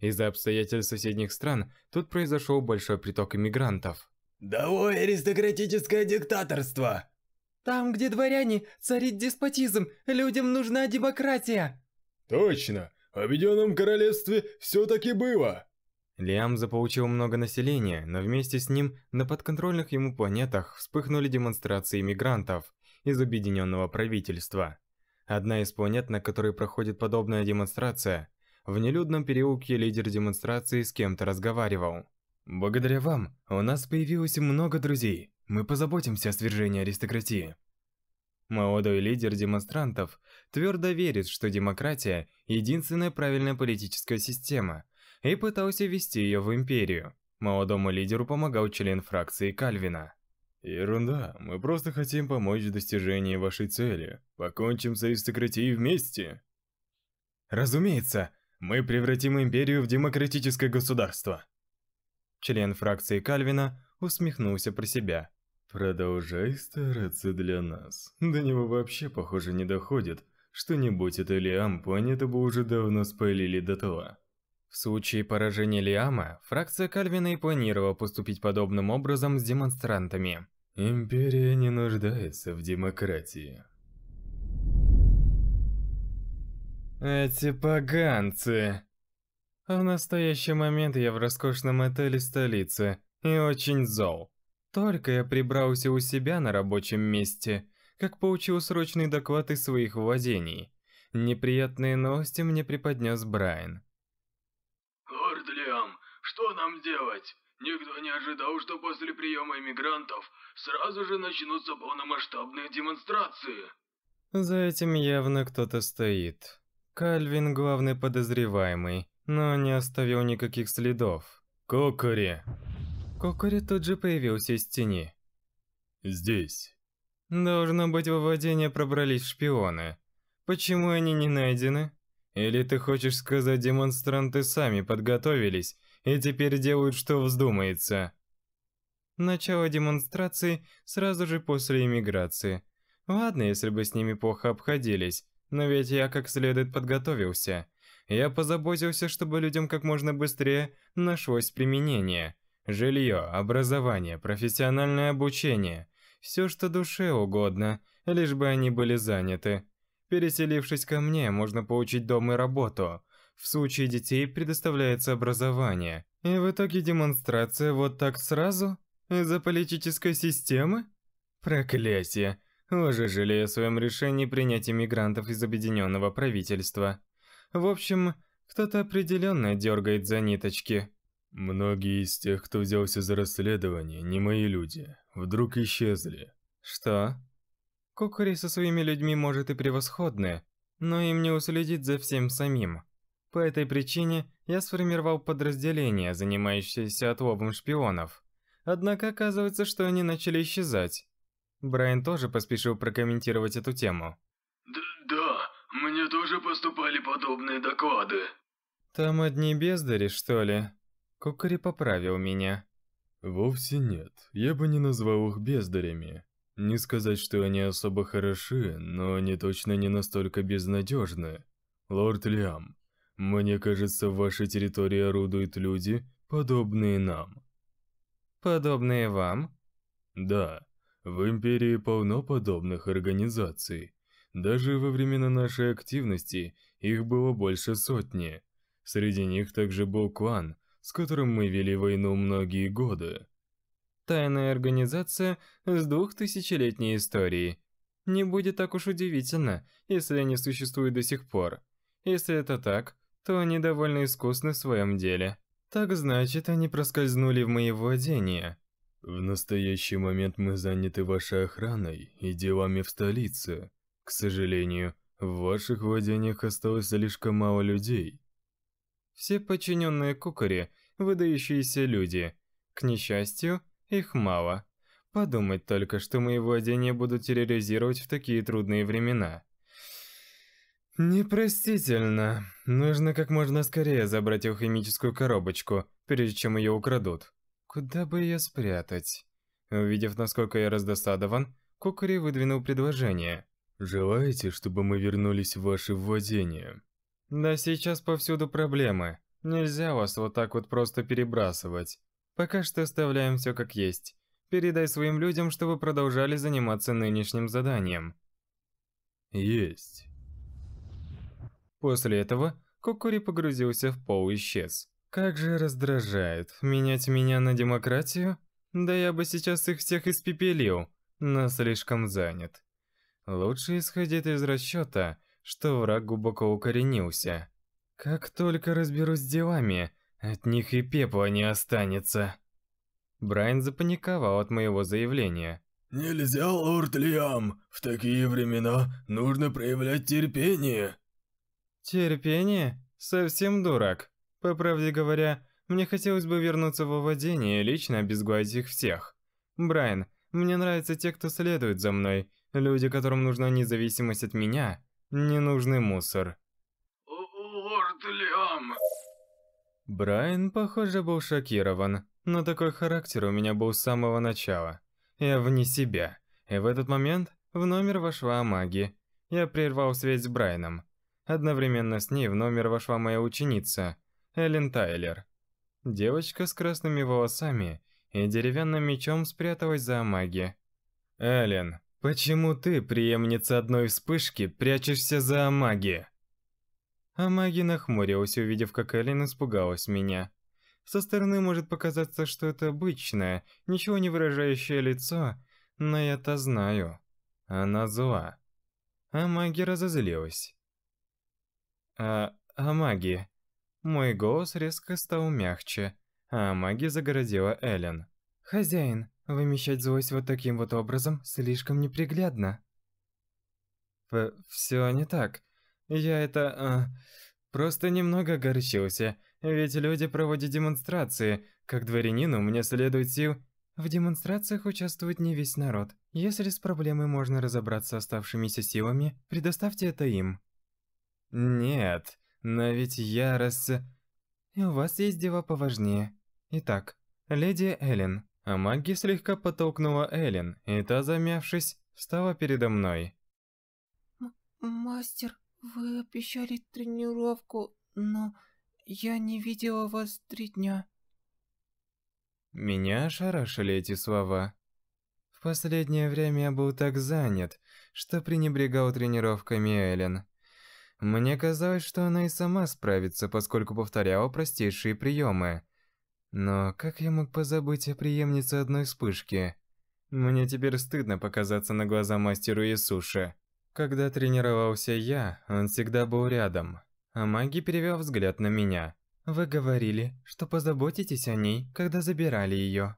Из-за обстоятельств соседних стран тут произошел большой приток иммигрантов. «Довое аристократическое диктаторство!» «Там, где дворяне, царит деспотизм, людям нужна демократия!» «Точно! В Объединенном Королевстве все таки было!» Лиам заполучил много населения, но вместе с ним на подконтрольных ему планетах вспыхнули демонстрации мигрантов из Объединенного правительства. Одна из планет, на которой проходит подобная демонстрация, в нелюдном переулке лидер демонстрации с кем-то разговаривал. «Благодаря вам у нас появилось много друзей. Мы позаботимся о свержении аристократии». Молодой лидер демонстрантов твердо верит, что демократия – единственная правильная политическая система, и пытался ввести ее в империю. Молодому лидеру помогал член фракции Кальвина. «Ерунда, мы просто хотим помочь в достижении вашей цели. Покончим с аристократией вместе!» «Разумеется, мы превратим империю в демократическое государство. Член фракции Кальвина усмехнулся про себя. Продолжай стараться для нас. До него вообще, похоже, не доходит, что не будь это Лиам, планету бы уже давно спалили до дотла. В случае поражения Лиама, фракция Кальвина и планировала поступить подобным образом с демонстрантами. Империя не нуждается в демократии. Эти поганцы. А в настоящий момент я в роскошном отеле столицы и очень зол. Только я прибрался у себя на рабочем месте, как получил срочный доклад из своих владений. Неприятные новости мне преподнес Брайан. «Лорд Лиам, что нам делать? Никто не ожидал, что после приема иммигрантов сразу же начнутся полномасштабные демонстрации». За этим явно кто-то стоит. Кальвин – главный подозреваемый, но не оставил никаких следов. Кокори! Кокори тут же появился из тени. Здесь. Должно быть, во владение пробрались шпионы. Почему они не найдены? Или ты хочешь сказать, демонстранты сами подготовились и теперь делают, что вздумается? Начало демонстрации сразу же после иммиграции. Ладно, если бы с ними плохо обходились, но ведь я как следует подготовился. Я позаботился, чтобы людям как можно быстрее нашлось применение. Жилье, образование, профессиональное обучение. Все, что душе угодно, лишь бы они были заняты. Переселившись ко мне, можно получить дом и работу. В случае детей предоставляется образование. И в итоге демонстрация вот так сразу? Из-за политической системы? Проклятие уже жалея о своем решении принять иммигрантов из объединенного правительства. В общем, кто-то определенно дергает за ниточки. Многие из тех, кто взялся за расследование, не мои люди. Вдруг исчезли. Что? Кокури со своими людьми может и превосходны, но им не уследить за всем самим. По этой причине я сформировал подразделение, занимающееся отловом шпионов. Однако оказывается, что они начали исчезать. Брайан тоже поспешил прокомментировать эту тему. Д «Да, мне тоже поступали подобные доклады». «Там одни бездари, что ли?» Кукари поправил меня. «Вовсе нет, я бы не назвал их бездарями. Не сказать, что они особо хороши, но они точно не настолько безнадежны. Лорд Лиам, мне кажется, в вашей территории орудуют люди, подобные нам». «Подобные вам?» «Да». В Империи полно подобных организаций. Даже во времена нашей активности их было больше сотни. Среди них также был клан, с которым мы вели войну многие годы. Тайная организация с двухтысячелетней историей. Не будет так уж удивительно, если они существуют до сих пор. Если это так, то они довольно искусны в своем деле. Так значит, они проскользнули в мои владения. В настоящий момент мы заняты вашей охраной и делами в столице. К сожалению, в ваших владениях осталось слишком мало людей. Все подчиненные кукари – выдающиеся люди. К несчастью, их мало. Подумать только, что мои владения будут терроризировать в такие трудные времена. Непростительно. Нужно как можно скорее забрать их химическую коробочку, прежде чем ее украдут. Куда бы ее спрятать? Увидев, насколько я раздосадован, Кукари выдвинул предложение. «Желаете, чтобы мы вернулись в ваши владения?» «Да сейчас повсюду проблемы. Нельзя вас вот так вот просто перебрасывать. Пока что оставляем все как есть. Передай своим людям, чтобы продолжали заниматься нынешним заданием». «Есть». После этого Кокури погрузился в пол и исчез. Как же раздражает менять меня на демократию? Да я бы сейчас их всех испепелил, но слишком занят. Лучше исходить из расчета, что враг глубоко укоренился. Как только разберусь с делами, от них и пепла не останется. Брайан запаниковал от моего заявления. «Нельзя, лорд Лиам! В такие времена нужно проявлять терпение!» «Терпение? Совсем дурак!» По правде говоря, мне хотелось бы вернуться во владение и лично обезглавить их всех. Брайан, мне нравятся те, кто следует за мной. Люди, которым нужна независимость от меня, не нужны мусор. Лорд Лиам. Брайан, похоже, был шокирован, но такой характер у меня был с самого начала. Я вне себя. И в этот момент в номер вошла Маги. Я прервал связь с Брайаном. Одновременно с ней в номер вошла моя ученица – Эллен Тайлер. Девочка с красными волосами и деревянным мечом спряталась за Амаги. «Эллен, почему ты, преемница одной вспышки, прячешься за Амаги?» Амаги нахмурилась, увидев, как Эллен испугалась меня. Со стороны может показаться, что это обычное, ничего не выражающее лицо, но я-то знаю. Она зла. Амаги разозлилась. «А... Амаги...» Мой голос резко стал мягче, а магия загородила Эллен. «Хозяин, вымещать злость вот таким вот образом слишком неприглядно». П «Все не так. Я это... А, просто немного огорчился, ведь люди проводят демонстрации. Как дворянину мне следует сил...» В демонстрациях участвует не весь народ. Если с проблемой можно разобраться оставшимися силами, предоставьте это им. Нет, но ведь я раз... Э, и у вас есть дела поважнее. Итак, леди Эллен. А магия слегка потолкнула Эллен, и та, замявшись, встала передо мной. М «Мастер, вы обещали тренировку, но я не видела вас три дня». Меня ошарашили эти слова. В последнее время я был так занят, что пренебрегал тренировками Эллен. Мне казалось, что она и сама справится, поскольку повторяла простейшие приемы. Но как я мог позабыть о преемнице одной вспышки? Мне теперь стыдно показаться на глаза мастеру Иисуши. Когда тренировался я, он всегда был рядом. А маги перевел взгляд на меня. Вы говорили, что позаботитесь о ней, когда забирали ее.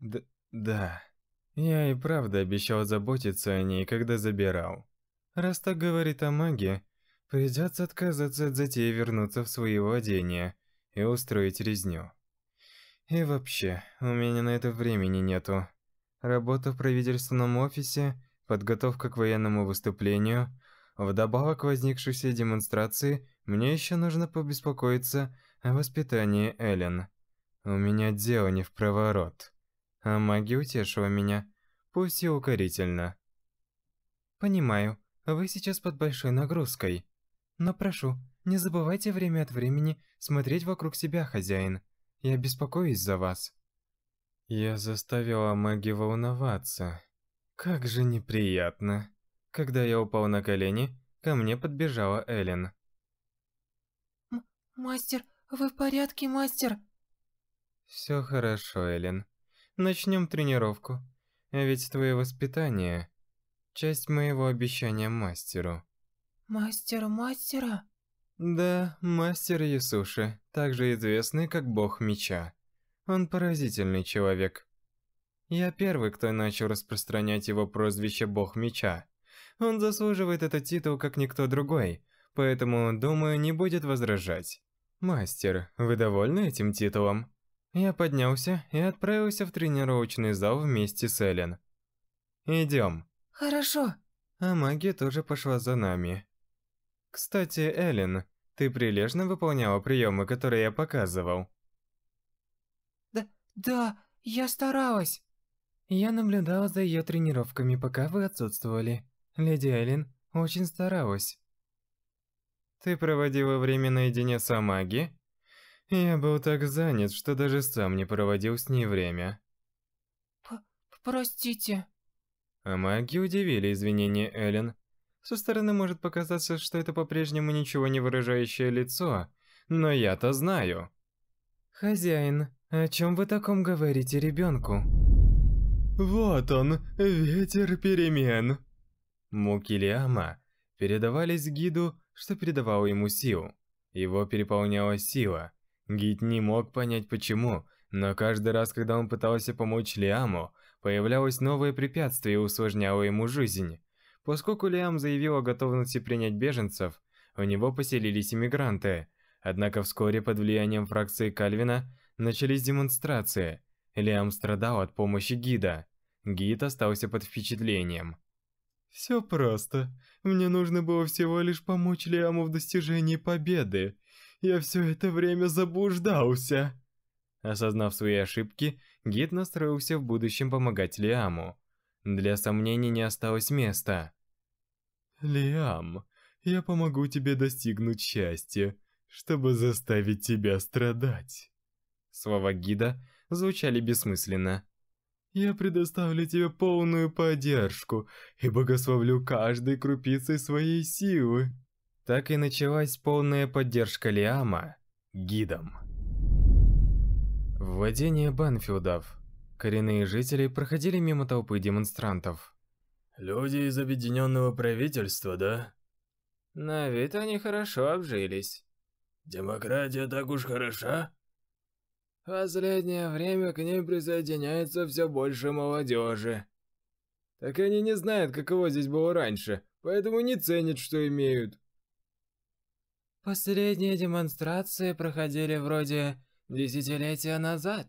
Д да. Я и правда обещал заботиться о ней, когда забирал. Раз так говорит о маге, придется отказаться от затеи вернуться в свои владения и устроить резню. И вообще, у меня на это времени нету. Работа в правительственном офисе, подготовка к военному выступлению, вдобавок возникшейся демонстрации, мне еще нужно побеспокоиться о воспитании Эллен. У меня дело не в проворот. А магия утешила меня, пусть и укорительно. Понимаю. Вы сейчас под большой нагрузкой. Но прошу, не забывайте время от времени смотреть вокруг себя, хозяин. Я беспокоюсь за вас. Я заставила маги волноваться. Как же неприятно. Когда я упал на колени, ко мне подбежала Эллен. М мастер, вы в порядке, мастер? Все хорошо, Эллен. Начнем тренировку. Ведь твое воспитание Часть моего обещания мастеру. Мастер мастера? Да, мастер Ясуши, также известный как бог меча. Он поразительный человек. Я первый, кто начал распространять его прозвище бог меча. Он заслуживает этот титул как никто другой, поэтому, думаю, не будет возражать. Мастер, вы довольны этим титулом? Я поднялся и отправился в тренировочный зал вместе с Элен. Идем. Хорошо. А магия тоже пошла за нами. Кстати, Эллен, ты прилежно выполняла приемы, которые я показывал? Да, да, я старалась. Я наблюдала за ее тренировками, пока вы отсутствовали. Леди Эллен очень старалась. Ты проводила время наедине с Амаги? Я был так занят, что даже сам не проводил с ней время. П простите. А маги удивили извинения Эллен. Со стороны может показаться, что это по-прежнему ничего не выражающее лицо, но я-то знаю. «Хозяин, о чем вы таком говорите ребенку?» «Вот он, ветер перемен!» Муки Лиама передавались гиду, что передавал ему силу. Его переполняла сила. Гид не мог понять почему, но каждый раз, когда он пытался помочь Лиаму, Появлялось новое препятствие и усложняло ему жизнь. Поскольку Лиам заявил о готовности принять беженцев, у него поселились иммигранты. Однако вскоре под влиянием фракции Кальвина начались демонстрации. Лиам страдал от помощи гида. Гид остался под впечатлением. «Все просто. Мне нужно было всего лишь помочь Лиаму в достижении победы. Я все это время заблуждался». Осознав свои ошибки, Гид настроился в будущем помогать Лиаму. Для сомнений не осталось места. «Лиам, я помогу тебе достигнуть счастья, чтобы заставить тебя страдать». Слова гида звучали бессмысленно. «Я предоставлю тебе полную поддержку и богословлю каждой крупицей своей силы». Так и началась полная поддержка Лиама гидом. Вводение Банфилдов. Коренные жители проходили мимо толпы демонстрантов. «Люди из объединенного правительства, да?» «На вид они хорошо обжились». «Демократия так уж хороша?» В «Последнее время к ним присоединяется все больше молодежи». «Так они не знают, каково здесь было раньше, поэтому не ценят, что имеют». «Последние демонстрации проходили вроде Десятилетия назад?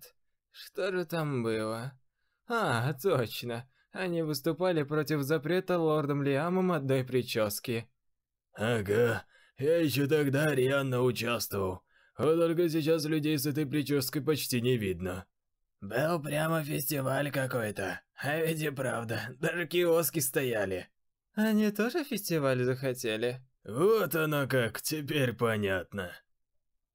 Что же там было? А, точно. Они выступали против запрета лордом Лиамом одной прически. Ага, я еще тогда рьяно участвовал. А только сейчас людей с этой прической почти не видно. Был прямо фестиваль какой-то. А ведь и правда, даже киоски стояли. Они тоже фестиваль захотели? Вот оно как, теперь понятно.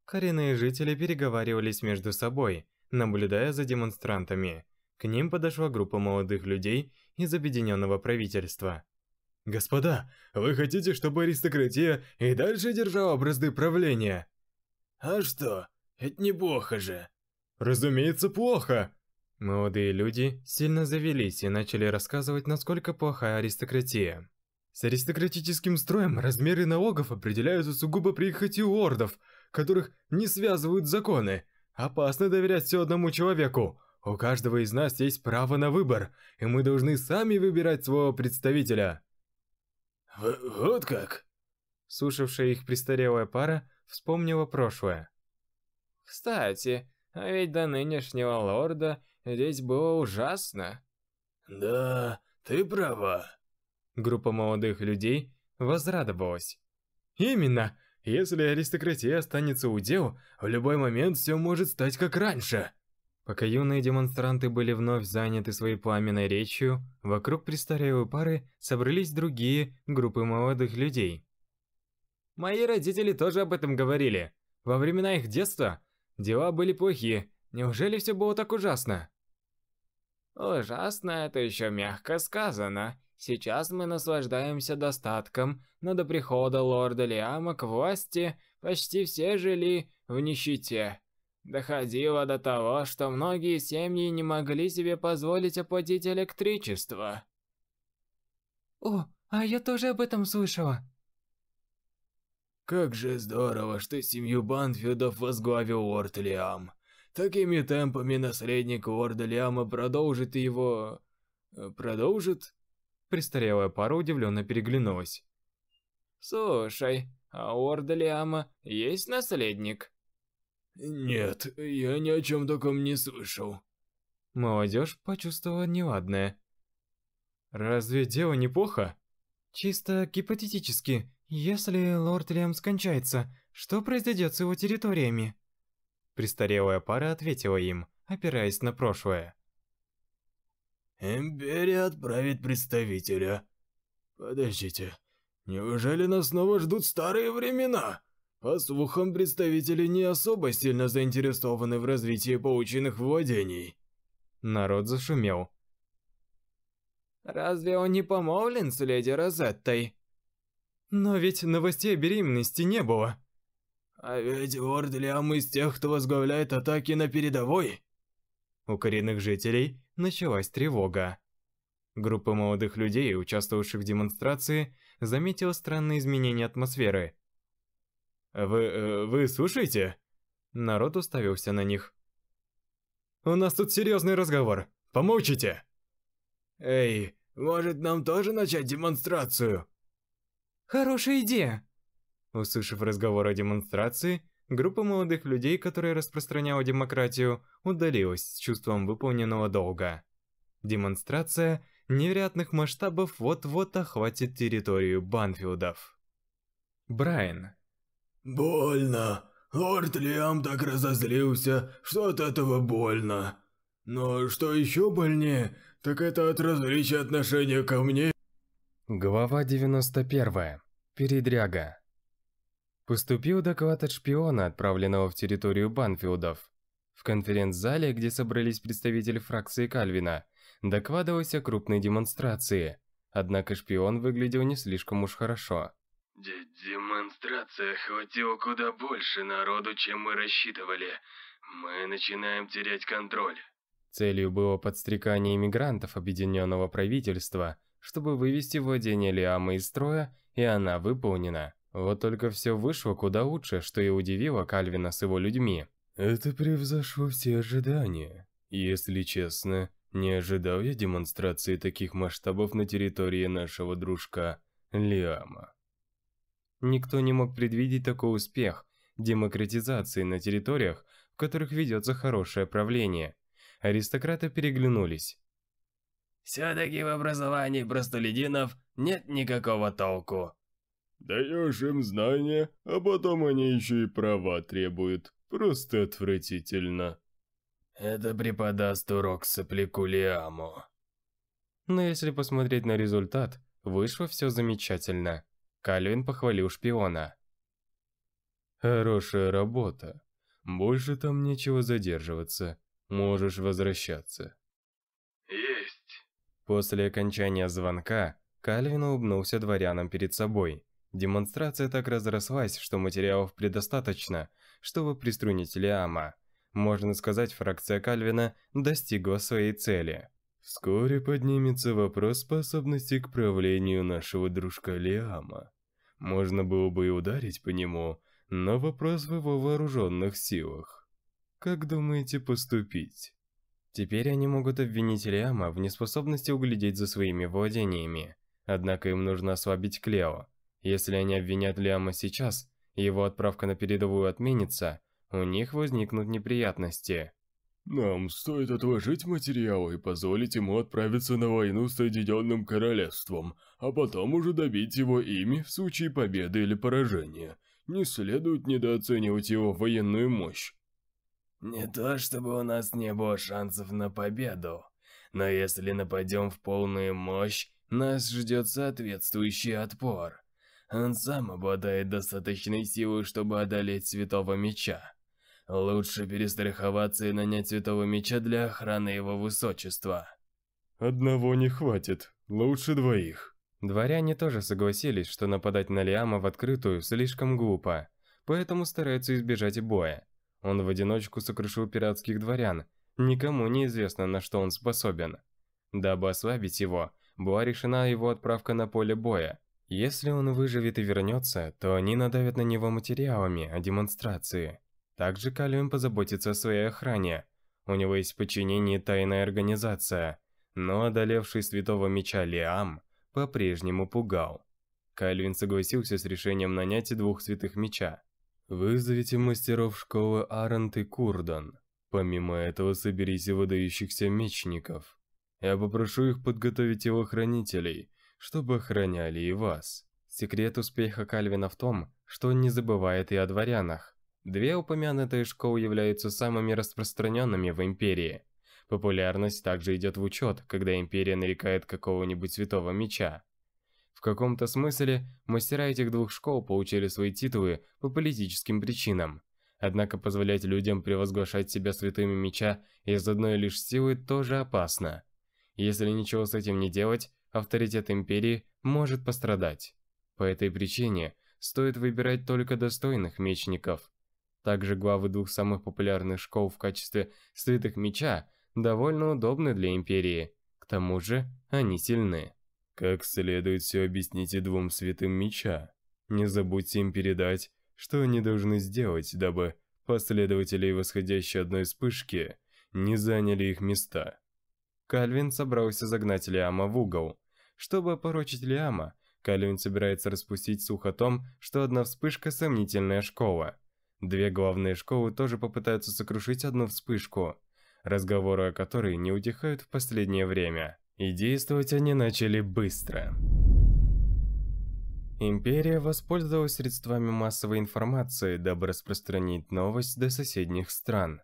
Коренные жители переговаривались между собой, наблюдая за демонстрантами. К ним подошла группа молодых людей из объединенного правительства. «Господа, вы хотите, чтобы аристократия и дальше держала бразды правления?» «А что? Это неплохо же!» «Разумеется, плохо!» Молодые люди сильно завелись и начали рассказывать, насколько плоха аристократия. С аристократическим строем размеры налогов определяются сугубо прихотью лордов – которых не связывают законы. Опасно доверять все одному человеку. У каждого из нас есть право на выбор, и мы должны сами выбирать своего представителя. В вот как? Слушавшая их престарелая пара вспомнила прошлое. Кстати, а ведь до нынешнего лорда здесь было ужасно. Да, ты права. Группа молодых людей возрадовалась. Именно, если аристократия останется у дел, в любой момент все может стать как раньше. Пока юные демонстранты были вновь заняты своей пламенной речью, вокруг престарелой пары собрались другие группы молодых людей. Мои родители тоже об этом говорили. Во времена их детства дела были плохи. Неужели все было так ужасно? Ужасно это еще мягко сказано. Сейчас мы наслаждаемся достатком, но до прихода лорда Лиама к власти почти все жили в нищете. Доходило до того, что многие семьи не могли себе позволить оплатить электричество. О, а я тоже об этом слышала. Как же здорово, что семью Банфилдов возглавил лорд Лиам. Такими темпами наследник лорда Лиама продолжит его... Э, продолжит? Престарелая пара удивленно переглянулась. «Слушай, а у Ордолиама есть наследник?» «Нет, я ни о чем таком не слышал». Молодежь почувствовала неладное. «Разве дело неплохо?» «Чисто гипотетически, если лорд Лиам скончается, что произойдет с его территориями?» Престарелая пара ответила им, опираясь на прошлое. Империя отправит представителя. Подождите, неужели нас снова ждут старые времена? По слухам, представители не особо сильно заинтересованы в развитии паучиных владений. Народ зашумел. Разве он не помолвлен с леди Розеттой? Но ведь новостей о беременности не было. А ведь лорд Лиам из тех, кто возглавляет атаки на передовой. У коренных жителей началась тревога. Группа молодых людей, участвовавших в демонстрации, заметила странные изменения атмосферы. «Вы... Э, вы слушаете?» Народ уставился на них. «У нас тут серьезный разговор. Помолчите!» «Эй, может нам тоже начать демонстрацию?» «Хорошая идея!» Услышав разговор о демонстрации, Группа молодых людей, которая распространяла демократию, удалилась с чувством выполненного долга. Демонстрация невероятных масштабов вот-вот охватит территорию Банфилдов. Брайан. «Больно. Лорд Лиам так разозлился, что от этого больно. Но что еще больнее, так это от различия отношения ко мне». Глава 91. Передряга. Поступил доклад от шпиона, отправленного в территорию Банфилдов. В конференц-зале, где собрались представители фракции Кальвина, докладывалось о крупной демонстрации. Однако шпион выглядел не слишком уж хорошо. Д Демонстрация охватила куда больше народу, чем мы рассчитывали. Мы начинаем терять контроль. Целью было подстрекание иммигрантов Объединенного правительства, чтобы вывести владение Лиамы из строя, и она выполнена. Вот только все вышло куда лучше, что и удивило Кальвина с его людьми. Это превзошло все ожидания. Если честно, не ожидал я демонстрации таких масштабов на территории нашего дружка Лиама. Никто не мог предвидеть такой успех демократизации на территориях, в которых ведется хорошее правление. Аристократы переглянулись. «Все-таки в образовании простолединов нет никакого толку», Даешь им знания, а потом они еще и права требуют. Просто отвратительно. Это преподаст урок сопляку Лиаму. Но если посмотреть на результат, вышло все замечательно. Калюин похвалил шпиона. Хорошая работа. Больше там нечего задерживаться. Можешь возвращаться. Есть. После окончания звонка Кальвин улыбнулся дворянам перед собой. Демонстрация так разрослась, что материалов предостаточно, чтобы приструнить Лиама. Можно сказать, фракция Кальвина достигла своей цели. Вскоре поднимется вопрос способности к правлению нашего дружка Лиама. Можно было бы и ударить по нему, но вопрос в его вооруженных силах. Как думаете поступить? Теперь они могут обвинить Лиама в неспособности углядеть за своими владениями. Однако им нужно ослабить Клео. Если они обвинят Лиама сейчас, его отправка на передовую отменится, у них возникнут неприятности. Нам стоит отложить материал и позволить ему отправиться на войну с Соединенным Королевством, а потом уже добить его ими в случае победы или поражения. Не следует недооценивать его военную мощь. Не то чтобы у нас не было шансов на победу, но если нападем в полную мощь, нас ждет соответствующий отпор. Он сам обладает достаточной силой, чтобы одолеть Святого Меча. Лучше перестраховаться и нанять Святого Меча для охраны его высочества. Одного не хватит, лучше двоих. Дворяне тоже согласились, что нападать на Лиама в открытую слишком глупо, поэтому стараются избежать боя. Он в одиночку сокрушил пиратских дворян, никому неизвестно, на что он способен. Дабы ослабить его, была решена его отправка на поле боя. Если он выживет и вернется, то они надавят на него материалами о а демонстрации. Также Калюм позаботится о своей охране. У него есть подчинение тайная организация, но одолевший Святого Меча Лиам по-прежнему пугал. Кальвин согласился с решением нанять двух Святых Меча. «Вызовите мастеров школы Арент и Курдон, Помимо этого соберите выдающихся мечников. Я попрошу их подготовить его хранителей чтобы охраняли и вас. Секрет успеха Кальвина в том, что он не забывает и о дворянах. Две упомянутые школы являются самыми распространенными в Империи. Популярность также идет в учет, когда Империя нарекает какого-нибудь святого меча. В каком-то смысле мастера этих двух школ получили свои титулы по политическим причинам. Однако позволять людям превозглашать себя святыми меча из одной лишь силы тоже опасно. Если ничего с этим не делать, авторитет Империи может пострадать. По этой причине стоит выбирать только достойных мечников. Также главы двух самых популярных школ в качестве святых меча довольно удобны для Империи. К тому же они сильны. Как следует все объясните двум святым меча. Не забудьте им передать, что они должны сделать, дабы последователи восходящей одной вспышки не заняли их места. Кальвин собрался загнать Лиама в угол. Чтобы опорочить Лиама, Кальвин собирается распустить слух о том, что одна вспышка – сомнительная школа. Две главные школы тоже попытаются сокрушить одну вспышку, разговоры о которой не утихают в последнее время. И действовать они начали быстро. Империя воспользовалась средствами массовой информации, дабы распространить новость до соседних стран.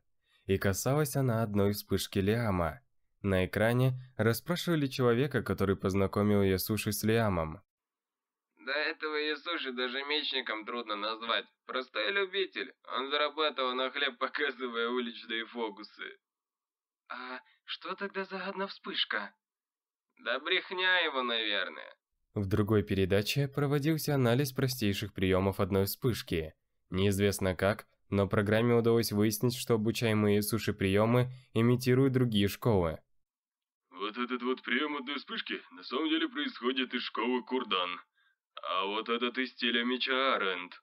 И касалась она одной вспышки Лиама – на экране расспрашивали человека, который познакомил Ясуши с Лиамом. До этого Ясуши даже мечником трудно назвать. Простой любитель. Он зарабатывал на хлеб, показывая уличные фокусы. А что тогда за одна вспышка? Да брехня его, наверное. В другой передаче проводился анализ простейших приемов одной вспышки. Неизвестно как, но программе удалось выяснить, что обучаемые суши-приемы имитируют другие школы. Вот этот вот прием одной вспышки на самом деле происходит из школы Курдан. А вот этот из стиля меча Аренд.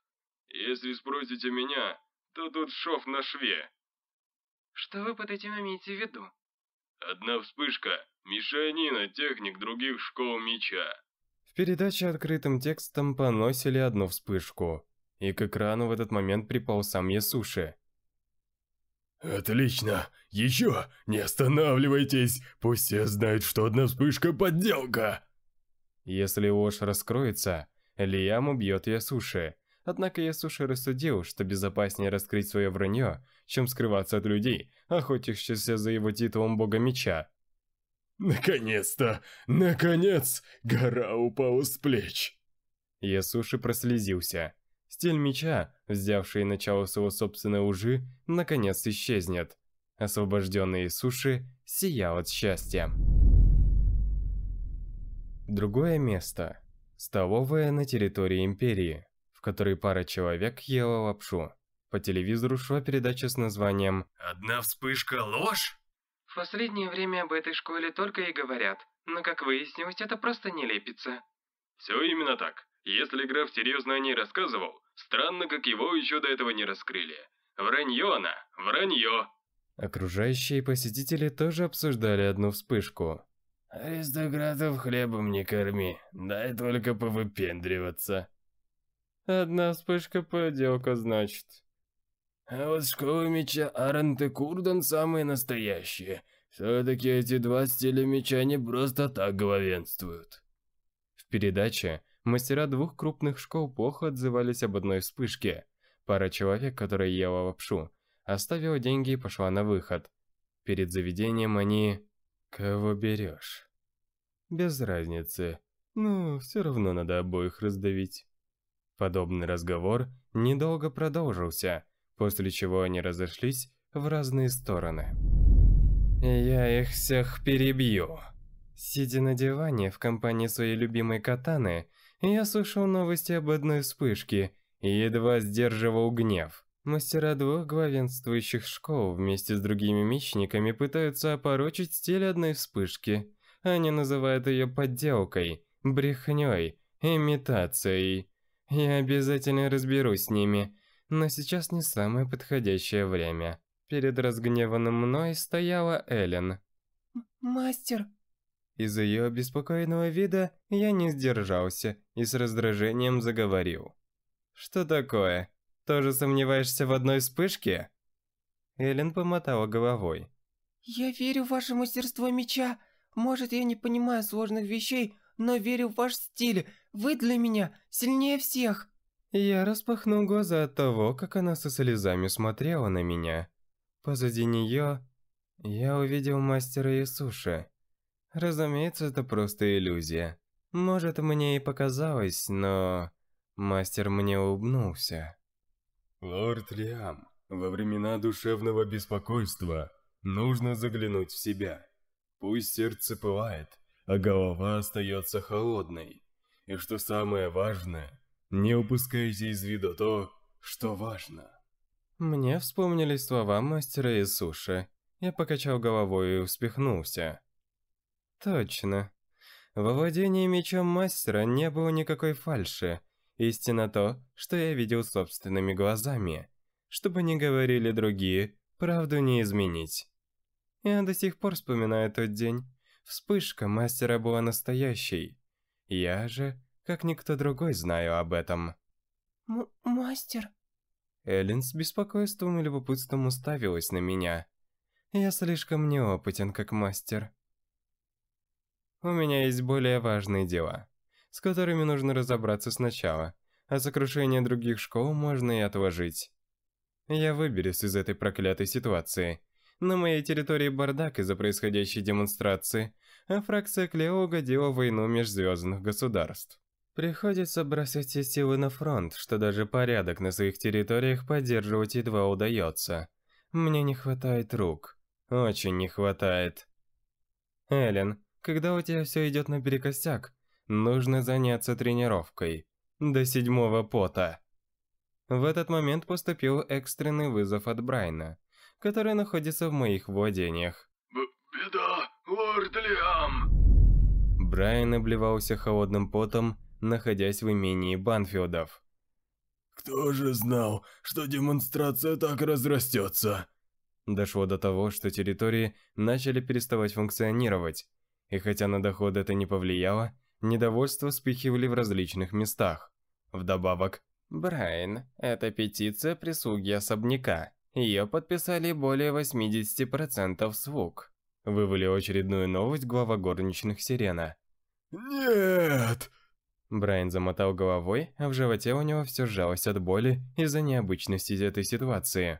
Если спросите меня, то тут шов на шве. Что вы под этим имеете в виду? Одна вспышка, мешанина техник других школ меча. В передаче открытым текстом поносили одну вспышку. И к экрану в этот момент припал сам Ясуши. «Отлично! Еще! Не останавливайтесь! Пусть все знают, что одна вспышка — подделка!» Если ложь раскроется, Лиям убьет Ясуши. Однако Ясуши рассудил, что безопаснее раскрыть свое вранье, чем скрываться от людей, охотящихся за его титулом бога меча. «Наконец-то! Наконец! Гора упала с плеч!» Ясуши прослезился. Стиль меча, взявший начало своего собственной лжи, наконец исчезнет. Освобожденный суши сиял от счастья. Другое место. Столовая на территории Империи, в которой пара человек ела лапшу. По телевизору шла передача с названием «Одна вспышка ложь?» В последнее время об этой школе только и говорят, но, как выяснилось, это просто не лепится. Все именно так. Если граф серьезно о ней рассказывал, странно, как его еще до этого не раскрыли. Вранье она, вранье. Окружающие посетители тоже обсуждали одну вспышку. «Аристократов хлебом не корми, дай только повыпендриваться». «Одна вспышка поделка, значит». «А вот школы меча Арант и Курдон самые настоящие. Все-таки эти два стиля меча не просто так главенствуют». В передаче Мастера двух крупных школ плохо отзывались об одной вспышке. Пара человек, которая ела лапшу, оставила деньги и пошла на выход. Перед заведением они... Кого берешь? Без разницы. Ну, все равно надо обоих раздавить. Подобный разговор недолго продолжился, после чего они разошлись в разные стороны. Я их всех перебью. Сидя на диване в компании своей любимой катаны, я слышал новости об одной вспышке и едва сдерживал гнев. Мастера двух главенствующих школ вместе с другими мечниками пытаются опорочить стиль одной вспышки. Они называют ее подделкой, брехней, имитацией. Я обязательно разберусь с ними, но сейчас не самое подходящее время. Перед разгневанным мной стояла Эллен. «Мастер!» Из-за ее обеспокоенного вида я не сдержался и с раздражением заговорил. «Что такое? Тоже сомневаешься в одной вспышке?» Эллен помотала головой. «Я верю в ваше мастерство меча. Может, я не понимаю сложных вещей, но верю в ваш стиль. Вы для меня сильнее всех!» Я распахнул глаза от того, как она со слезами смотрела на меня. Позади нее я увидел мастера Исуши. Разумеется, это просто иллюзия. Может, мне и показалось, но... Мастер мне улыбнулся. Лорд Лиам, во времена душевного беспокойства нужно заглянуть в себя. Пусть сердце пылает, а голова остается холодной. И что самое важное, не упускайте из виду то, что важно. Мне вспомнились слова мастера Исуши. Я покачал головой и успехнулся. Точно. Во владении мечом мастера не было никакой фальши. Истина то, что я видел собственными глазами. Чтобы не говорили другие, правду не изменить. Я до сих пор вспоминаю тот день. Вспышка мастера была настоящей. Я же, как никто другой, знаю об этом. М мастер? Эллен с беспокойством и любопытством уставилась на меня. Я слишком неопытен как мастер. У меня есть более важные дела, с которыми нужно разобраться сначала, а сокрушение других школ можно и отложить. Я выберусь из этой проклятой ситуации. На моей территории бардак из-за происходящей демонстрации, а фракция Клео угодила войну межзвездных государств. Приходится бросать все силы на фронт, что даже порядок на своих территориях поддерживать едва удается. Мне не хватает рук. Очень не хватает. Эллен, когда у тебя все идет наперекосяк, нужно заняться тренировкой. До седьмого пота. В этот момент поступил экстренный вызов от Брайна, который находится в моих владениях. Б «Беда, лорд Лиам!» Брайан обливался холодным потом, находясь в имении Банфилдов. «Кто же знал, что демонстрация так разрастется?» Дошло до того, что территории начали переставать функционировать, и хотя на доход это не повлияло, недовольство вспыхивали в различных местах. Вдобавок, «Брайан, это петиция прислуги особняка. Ее подписали более 80% свук», – вывалил очередную новость глава горничных Сирена. «Нет!» Брайан замотал головой, а в животе у него все сжалось от боли из-за необычности этой ситуации.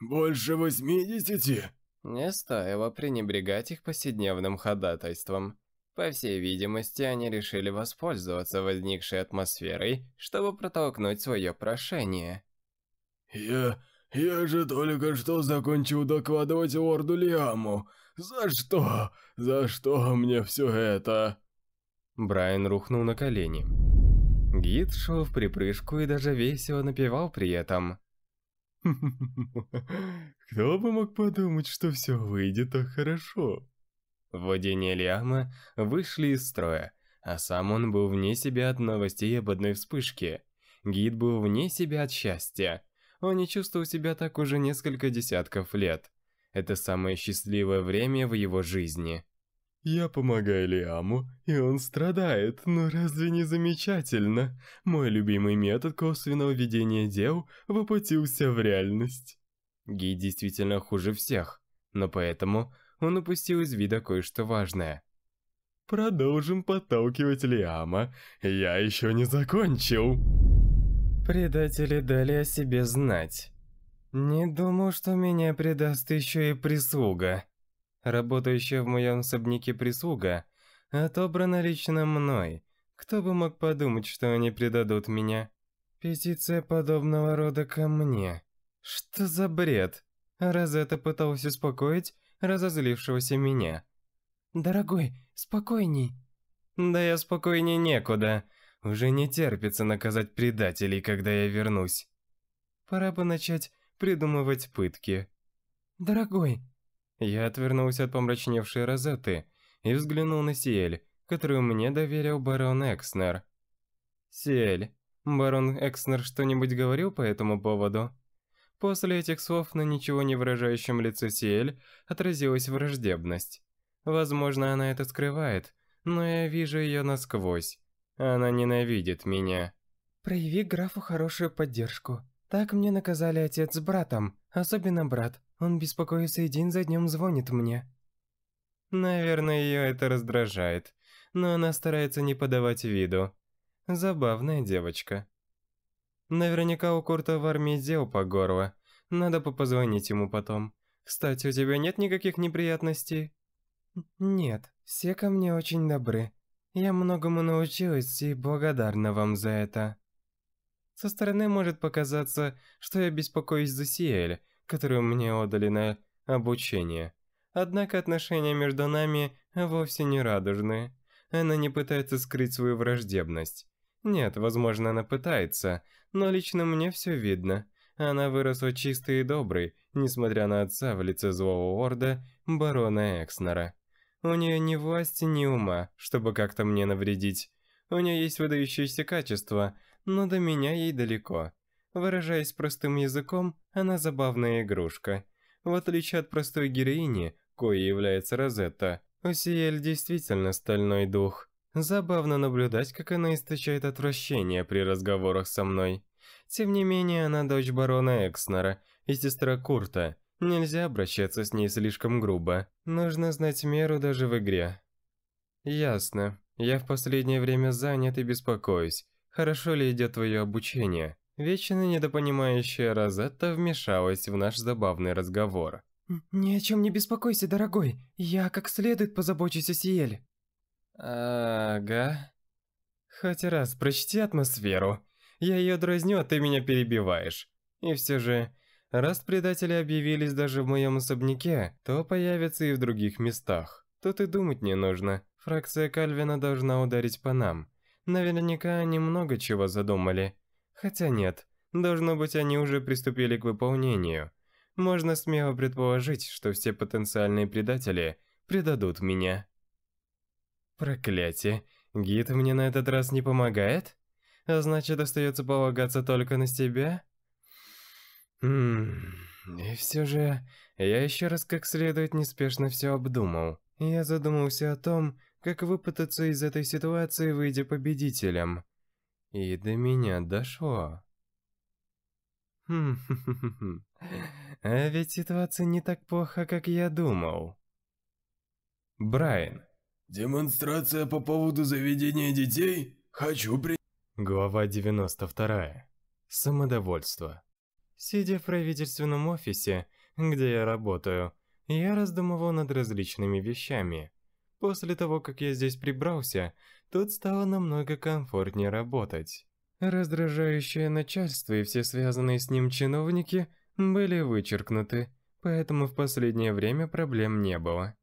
«Больше восьмидесяти? Не стоило пренебрегать их повседневным ходатайством. По всей видимости, они решили воспользоваться возникшей атмосферой, чтобы протолкнуть свое прошение. «Я... я же только что закончил докладывать лорду Лиаму. За что? За что мне все это?» Брайан рухнул на колени. Гид шел в припрыжку и даже весело напевал при этом. (laughs) Кто бы мог подумать, что все выйдет так хорошо? Владения Лиама вышли из строя, а сам он был вне себя от новостей об одной вспышке. Гид был вне себя от счастья. Он не чувствовал себя так уже несколько десятков лет. Это самое счастливое время в его жизни. Я помогаю Лиаму, и он страдает, но разве не замечательно? Мой любимый метод косвенного ведения дел воплотился в реальность. Гей действительно хуже всех, но поэтому он упустил из вида кое-что важное. Продолжим подталкивать Лиама, я еще не закончил. Предатели дали о себе знать. Не думал, что меня предаст еще и прислуга. Работающая в моем особняке прислуга отобрана лично мной. Кто бы мог подумать, что они предадут меня? Петиция подобного рода ко мне. Что за бред? это пытался успокоить разозлившегося меня. «Дорогой, спокойней». «Да я спокойней некуда. Уже не терпится наказать предателей, когда я вернусь». «Пора бы начать придумывать пытки». «Дорогой, я отвернулся от помрачневшей розеты и взглянул на Сиэль, которую мне доверил барон Экснер. «Сиэль, барон Экснер что-нибудь говорил по этому поводу?» После этих слов на ничего не выражающем лице Сиэль отразилась враждебность. Возможно, она это скрывает, но я вижу ее насквозь. Она ненавидит меня. «Прояви графу хорошую поддержку. Так мне наказали отец с братом, особенно брат. Он беспокоится и день за днем звонит мне. Наверное, ее это раздражает, но она старается не подавать виду. Забавная девочка. Наверняка у Курта в армии дел по горло. Надо попозвонить ему потом. Кстати, у тебя нет никаких неприятностей? Нет, все ко мне очень добры. Я многому научилась и благодарна вам за это. Со стороны может показаться, что я беспокоюсь за Сиэль, которую мне отдали на обучение. Однако отношения между нами вовсе не радужные. Она не пытается скрыть свою враждебность. Нет, возможно, она пытается, но лично мне все видно. Она выросла чистой и доброй, несмотря на отца в лице злого орда барона Экснера. У нее ни власти, ни ума, чтобы как-то мне навредить. У нее есть выдающиеся качества, но до меня ей далеко. Выражаясь простым языком, она забавная игрушка. В отличие от простой героини, коей является Розетта, у Сиэль действительно стальной дух. Забавно наблюдать, как она источает отвращение при разговорах со мной. Тем не менее, она дочь барона Экснера и сестра Курта. Нельзя обращаться с ней слишком грубо. Нужно знать меру даже в игре. Ясно. Я в последнее время занят и беспокоюсь. Хорошо ли идет твое обучение? Вечно недопонимающая Розетта вмешалась в наш забавный разговор. «Ни о чем не беспокойся, дорогой. Я как следует позабочусь о Сиэле». «Ага. Хоть раз прочти атмосферу. Я ее дразню, а ты меня перебиваешь. И все же, раз предатели объявились даже в моем особняке, то появятся и в других местах. Тут и думать не нужно. Фракция Кальвина должна ударить по нам. Наверняка они много чего задумали». Хотя нет, должно быть, они уже приступили к выполнению. Можно смело предположить, что все потенциальные предатели предадут меня. Проклятие, гид мне на этот раз не помогает? А значит, остается полагаться только на себя? Ммм... И все же, я еще раз как следует неспешно все обдумал. Я задумался о том, как выпутаться из этой ситуации, выйдя победителем. И до меня дошло. Хм-хм-хм. хм. А ведь ситуация не так плоха, как я думал. Брайан. Демонстрация по поводу заведения детей? Хочу при... Глава 92. Самодовольство. Сидя в правительственном офисе, где я работаю, я раздумывал над различными вещами. После того, как я здесь прибрался, тут стало намного комфортнее работать. Раздражающее начальство и все связанные с ним чиновники были вычеркнуты, поэтому в последнее время проблем не было.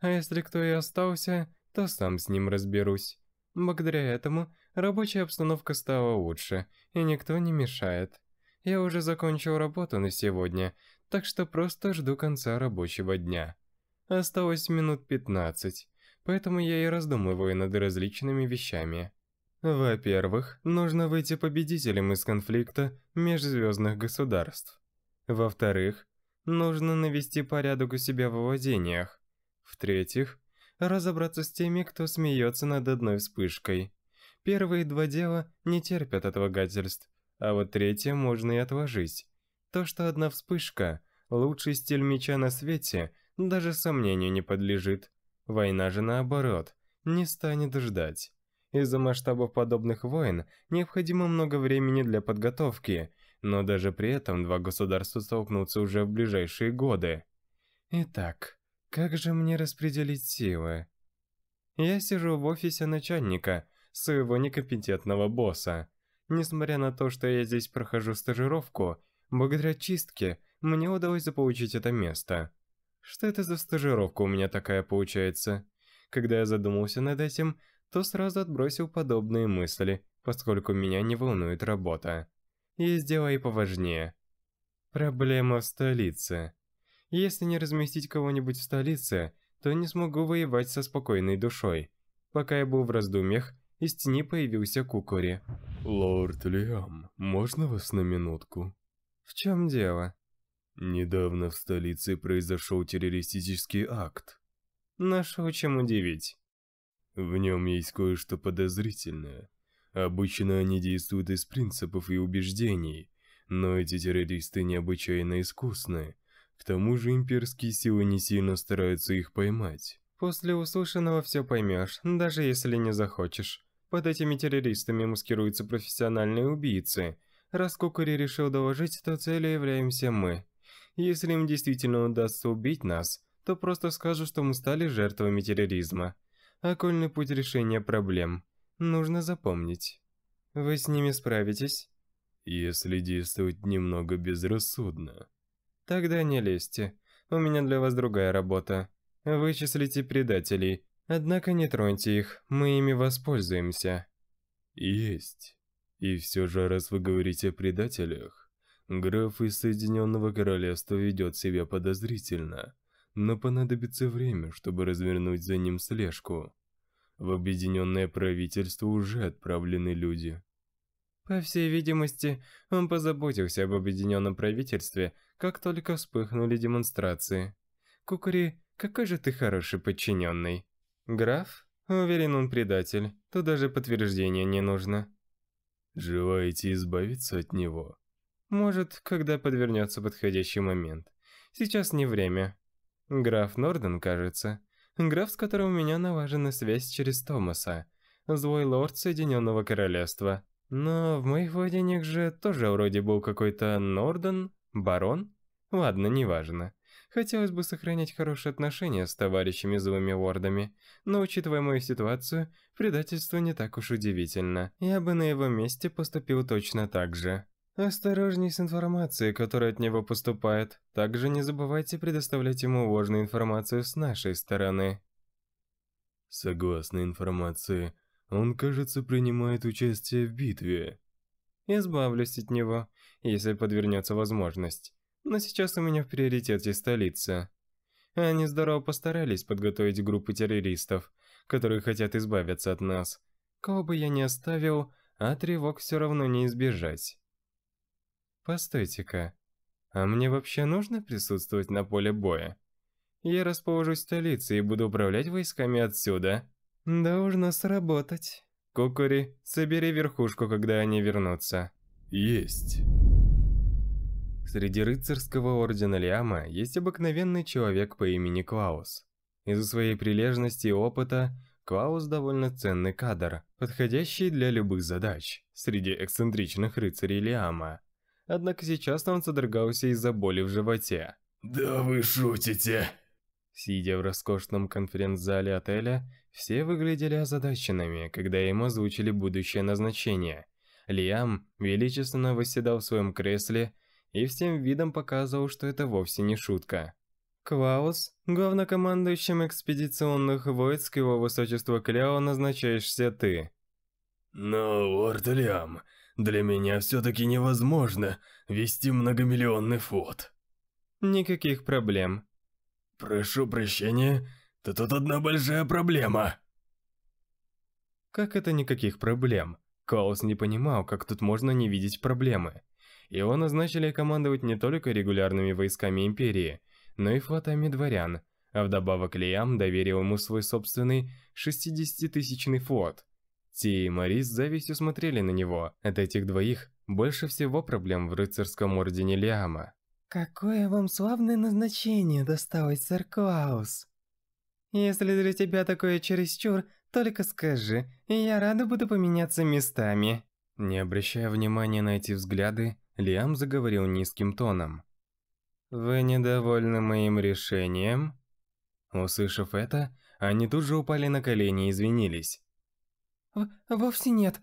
А если кто и остался, то сам с ним разберусь. Благодаря этому рабочая обстановка стала лучше, и никто не мешает. Я уже закончил работу на сегодня, так что просто жду конца рабочего дня. Осталось минут пятнадцать. Поэтому я и раздумываю над различными вещами. Во-первых, нужно выйти победителем из конфликта межзвездных государств. Во-вторых, нужно навести порядок у себя в владениях. В-третьих, разобраться с теми, кто смеется над одной вспышкой. Первые два дела не терпят отлагательств, а вот третье можно и отложить. То, что одна вспышка – лучший стиль меча на свете, даже сомнению не подлежит. Война же наоборот, не станет ждать. Из-за масштабов подобных войн необходимо много времени для подготовки, но даже при этом два государства столкнутся уже в ближайшие годы. Итак, как же мне распределить силы? Я сижу в офисе начальника, своего некомпетентного босса. Несмотря на то, что я здесь прохожу стажировку, благодаря чистке мне удалось заполучить это место. Что это за стажировка у меня такая получается? Когда я задумался над этим, то сразу отбросил подобные мысли, поскольку меня не волнует работа. Есть дела и поважнее. Проблема в столице. Если не разместить кого-нибудь в столице, то не смогу воевать со спокойной душой. Пока я был в раздумьях, из тени появился Кукури. «Лорд Лиам, можно вас на минутку?» «В чем дело?» Недавно в столице произошел террористический акт. Нашего чем удивить. В нем есть кое-что подозрительное. Обычно они действуют из принципов и убеждений, но эти террористы необычайно искусны. К тому же имперские силы не сильно стараются их поймать. После услышанного все поймешь, даже если не захочешь. Под этими террористами маскируются профессиональные убийцы. Раз Кукури решил доложить, то целью являемся мы. Если им действительно удастся убить нас, то просто скажут, что мы стали жертвами терроризма. Окольный путь решения проблем. Нужно запомнить. Вы с ними справитесь? Если действовать немного безрассудно. Тогда не лезьте. У меня для вас другая работа. Вычислите предателей. Однако не троньте их, мы ими воспользуемся. Есть. И все же, раз вы говорите о предателях, Граф из Соединенного Королевства ведет себя подозрительно, но понадобится время, чтобы развернуть за ним слежку. В Объединенное правительство уже отправлены люди. По всей видимости, он позаботился об Объединенном правительстве, как только вспыхнули демонстрации. Кукури, какой же ты хороший подчиненный. Граф? Уверен, он предатель. Тут даже подтверждения не нужно. Желаете избавиться от него? Может, когда подвернется подходящий момент. Сейчас не время. Граф Норден, кажется. Граф, с которым у меня налажена связь через Томаса. Злой лорд Соединенного Королевства. Но в моих владениях же тоже вроде был какой-то Норден, барон. Ладно, неважно. Хотелось бы сохранять хорошие отношения с товарищами злыми лордами, но учитывая мою ситуацию, предательство не так уж удивительно. Я бы на его месте поступил точно так же. Осторожней с информацией, которая от него поступает. Также не забывайте предоставлять ему важную информацию с нашей стороны. Согласно информации, он, кажется, принимает участие в битве. Избавлюсь от него, если подвернется возможность. Но сейчас у меня в приоритете столица. Они здорово постарались подготовить группы террористов, которые хотят избавиться от нас. Кого бы я ни оставил, а тревог все равно не избежать. Постойте-ка, а мне вообще нужно присутствовать на поле боя? Я расположусь в столице и буду управлять войсками отсюда. Должно сработать. Кукури, собери верхушку, когда они вернутся. Есть. Среди рыцарского ордена Лиама есть обыкновенный человек по имени Клаус. Из-за своей прилежности и опыта Клаус довольно ценный кадр, подходящий для любых задач среди эксцентричных рыцарей Лиама. Однако сейчас он содрогался из-за боли в животе. «Да вы шутите!» Сидя в роскошном конференц-зале отеля, все выглядели озадаченными, когда ему озвучили будущее назначение. Лиам величественно восседал в своем кресле и всем видом показывал, что это вовсе не шутка. «Клаус, главнокомандующим экспедиционных войск его высочества Кляо назначаешься ты». «Но, «Ну лорд Лиам, для меня все-таки невозможно вести многомиллионный флот. Никаких проблем. Прошу прощения, то тут одна большая проблема. Как это никаких проблем? Коус не понимал, как тут можно не видеть проблемы. Его назначили командовать не только регулярными войсками Империи, но и флотами дворян, а вдобавок Лиам доверил ему свой собственный 60-тысячный флот – Ти и Мари с завистью смотрели на него. От этих двоих больше всего проблем в рыцарском ордене Лиама. «Какое вам славное назначение досталось, сэр Клаус!» «Если для тебя такое чересчур, только скажи, и я рада буду поменяться местами». Не обращая внимания на эти взгляды, Лиам заговорил низким тоном. «Вы недовольны моим решением?» Услышав это, они тут же упали на колени и извинились. В «Вовсе нет.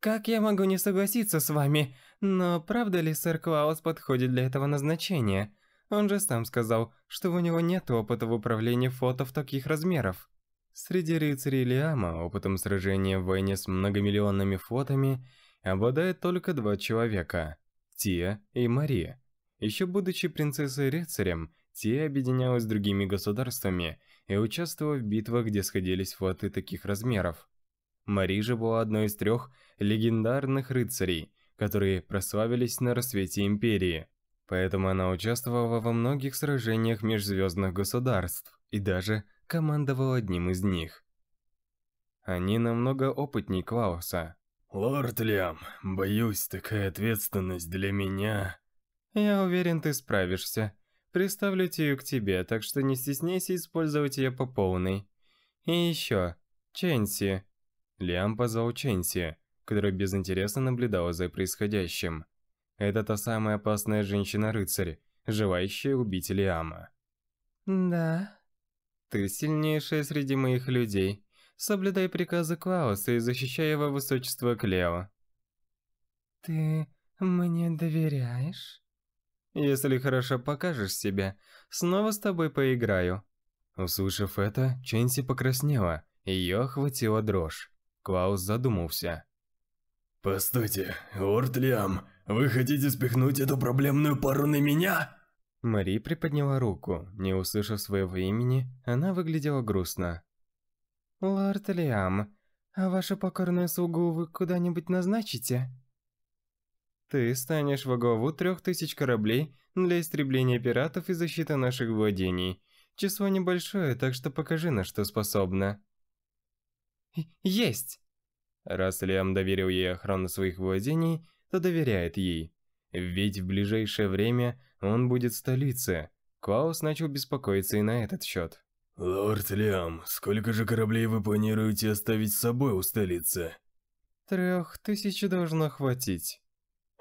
Как я могу не согласиться с вами? Но правда ли сэр Клаус подходит для этого назначения? Он же сам сказал, что у него нет опыта в управлении фото таких размеров». Среди рыцарей Лиама опытом сражения в войне с многомиллионными флотами обладает только два человека – Тия и Мари. Еще будучи принцессой-рыцарем, Тия объединялась с другими государствами и участвовала в битвах, где сходились флоты таких размеров. Мари же была одной из трех легендарных рыцарей, которые прославились на рассвете Империи. Поэтому она участвовала во многих сражениях межзвездных государств и даже командовала одним из них. Они намного опытнее Клауса. «Лорд Лиам, боюсь, такая ответственность для меня...» «Я уверен, ты справишься. Представлю Тию к тебе, так что не стесняйся использовать ее по полной. И еще, Ченси, Лиам позвал Ченси, которая без интереса наблюдала за происходящим. Это та самая опасная женщина-рыцарь, желающая убить Лиама. «Да...» «Ты сильнейшая среди моих людей. Соблюдай приказы Клауса и защищай его высочество Клео». «Ты мне доверяешь?» «Если хорошо покажешь себя, снова с тобой поиграю». Услышав это, Ченси покраснела, ее охватила дрожь. Клаус задумался. «Постойте, Лорд Лиам, вы хотите спихнуть эту проблемную пару на меня?» Мари приподняла руку. Не услышав своего имени, она выглядела грустно. «Лорд Лиам, а вашу покорную слугу вы куда-нибудь назначите?» «Ты станешь во главу трех тысяч кораблей для истребления пиратов и защиты наших владений. Число небольшое, так что покажи, на что способна». «Есть!» Раз Лиам доверил ей охрану своих владений, то доверяет ей. Ведь в ближайшее время он будет в столице. Клаус начал беспокоиться и на этот счет. «Лорд Лиам, сколько же кораблей вы планируете оставить с собой у столицы?» «Трех тысяч должно хватить».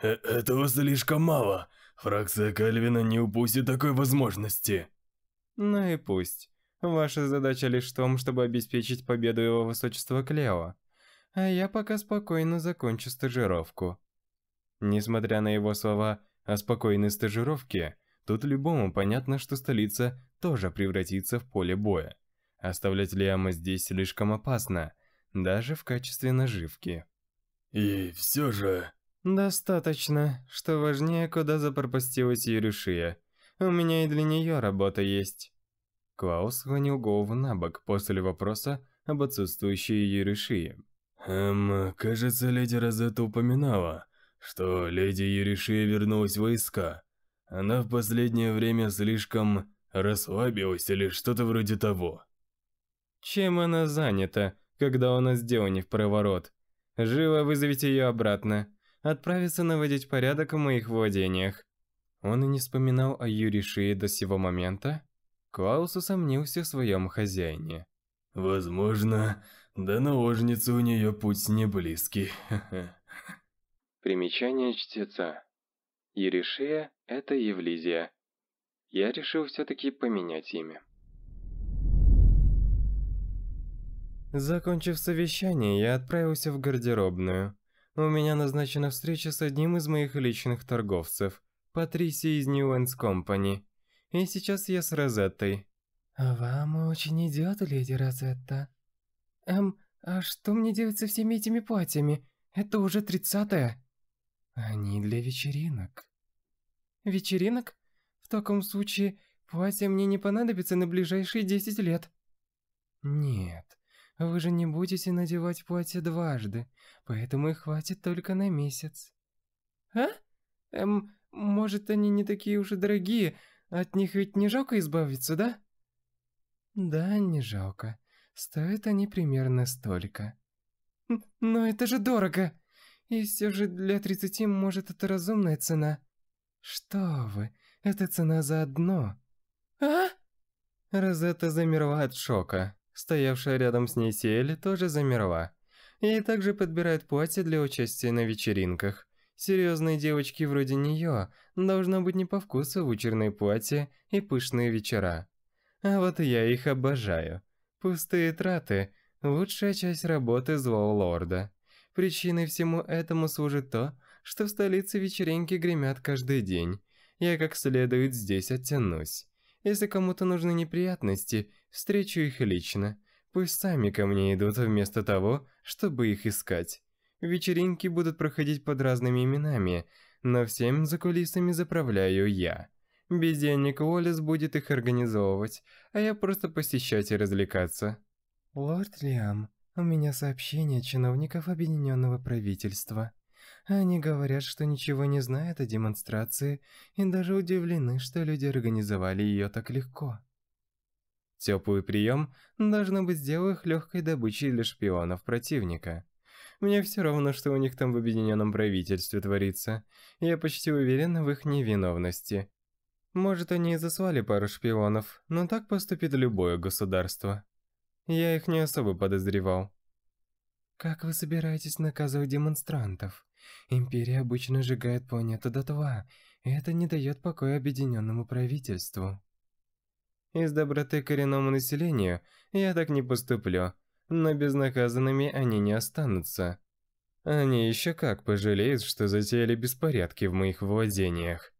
Э «Этого слишком мало. Фракция Кальвина не упустит такой возможности». «Ну и пусть. Ваша задача лишь в том, чтобы обеспечить победу его высочества Клео. А я пока спокойно закончу стажировку. Несмотря на его слова о спокойной стажировке, тут любому понятно, что столица тоже превратится в поле боя. Оставлять Лиама здесь слишком опасно, даже в качестве наживки. И все же... Достаточно, что важнее, куда запропастилась Юрюшия. У меня и для нее работа есть. Клаус склонил голову на бок после вопроса об отсутствующей Ерышии. «Эм, кажется, леди Розетта упоминала, что леди Ерышия вернулась в войска. Она в последнее время слишком расслабилась или что-то вроде того». «Чем она занята, когда у нас дело не в проворот? Живо вызовите ее обратно. Отправиться наводить порядок в моих владениях». Он и не вспоминал о Юришии до сего момента, Клаус усомнился в своем хозяине. «Возможно, до на у нее путь не близкий». (laughs) Примечание чтеца. Ерешия – это Евлизия. Я решил все-таки поменять имя. Закончив совещание, я отправился в гардеробную. У меня назначена встреча с одним из моих личных торговцев, Патрисией из Ньюэнс Компани и сейчас я с Розеттой». А «Вам очень идет, леди Розетта». «Эм, а что мне делать со всеми этими платьями? Это уже тридцатое». «Они для вечеринок». «Вечеринок? В таком случае платье мне не понадобится на ближайшие десять лет». «Нет, вы же не будете надевать платье дважды, поэтому их хватит только на месяц». «А? Эм, может, они не такие уж и дорогие, от них ведь не жалко избавиться, да? Да, не жалко. Стоят они примерно столько. Но это же дорого. И все же для тридцати может, это разумная цена. Что вы? Это цена за одно. А? Розетта замерла от шока. Стоявшая рядом с ней Сиэль тоже замерла. Ей также подбирают платье для участия на вечеринках. Серьезные девочки вроде нее должно быть не по вкусу вычурные платья и пышные вечера. А вот я их обожаю. Пустые траты – лучшая часть работы злого лорда. Причиной всему этому служит то, что в столице вечеринки гремят каждый день. Я как следует здесь оттянусь. Если кому-то нужны неприятности, встречу их лично. Пусть сами ко мне идут вместо того, чтобы их искать. Вечеринки будут проходить под разными именами, но всем за кулисами заправляю я. Бездельник Уоллес будет их организовывать, а я просто посещать и развлекаться. Лорд Лиам, у меня сообщение чиновников Объединенного правительства. Они говорят, что ничего не знают о демонстрации и даже удивлены, что люди организовали ее так легко. Теплый прием должно быть сделал их легкой добычей для шпионов противника. Мне все равно, что у них там в объединенном правительстве творится. Я почти уверен в их невиновности. Может, они и засвали пару шпионов, но так поступит любое государство. Я их не особо подозревал. Как вы собираетесь наказывать демонстрантов? Империя обычно сжигает планету дотла, и это не дает покоя объединенному правительству. Из доброты коренному населению я так не поступлю но безнаказанными они не останутся. Они еще как пожалеют, что затеяли беспорядки в моих владениях.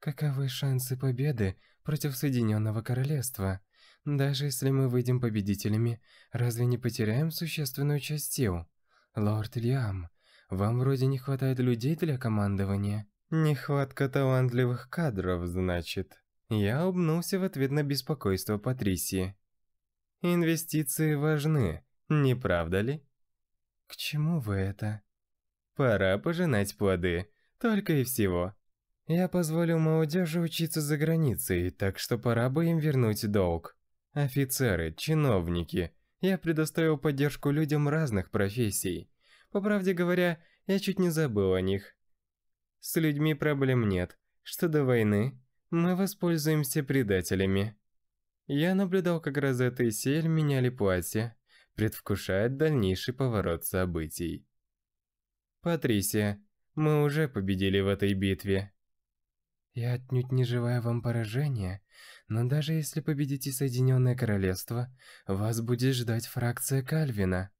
Каковы шансы победы против Соединенного Королевства? Даже если мы выйдем победителями, разве не потеряем существенную часть сил? Лорд Лиам, вам вроде не хватает людей для командования. Нехватка талантливых кадров, значит. Я улыбнулся в ответ на беспокойство Патрисии. Инвестиции важны, не правда ли? К чему вы это? Пора пожинать плоды, только и всего. Я позволю молодежи учиться за границей, так что пора бы им вернуть долг. Офицеры, чиновники. Я предоставил поддержку людям разных профессий. По правде говоря, я чуть не забыл о них. С людьми проблем нет. Что до войны, мы воспользуемся предателями. Я наблюдал, как Розетта и Сель меняли платье, предвкушая дальнейший поворот событий. «Патрисия, мы уже победили в этой битве». «Я отнюдь не желаю вам поражения, но даже если победите Соединенное Королевство, вас будет ждать фракция Кальвина».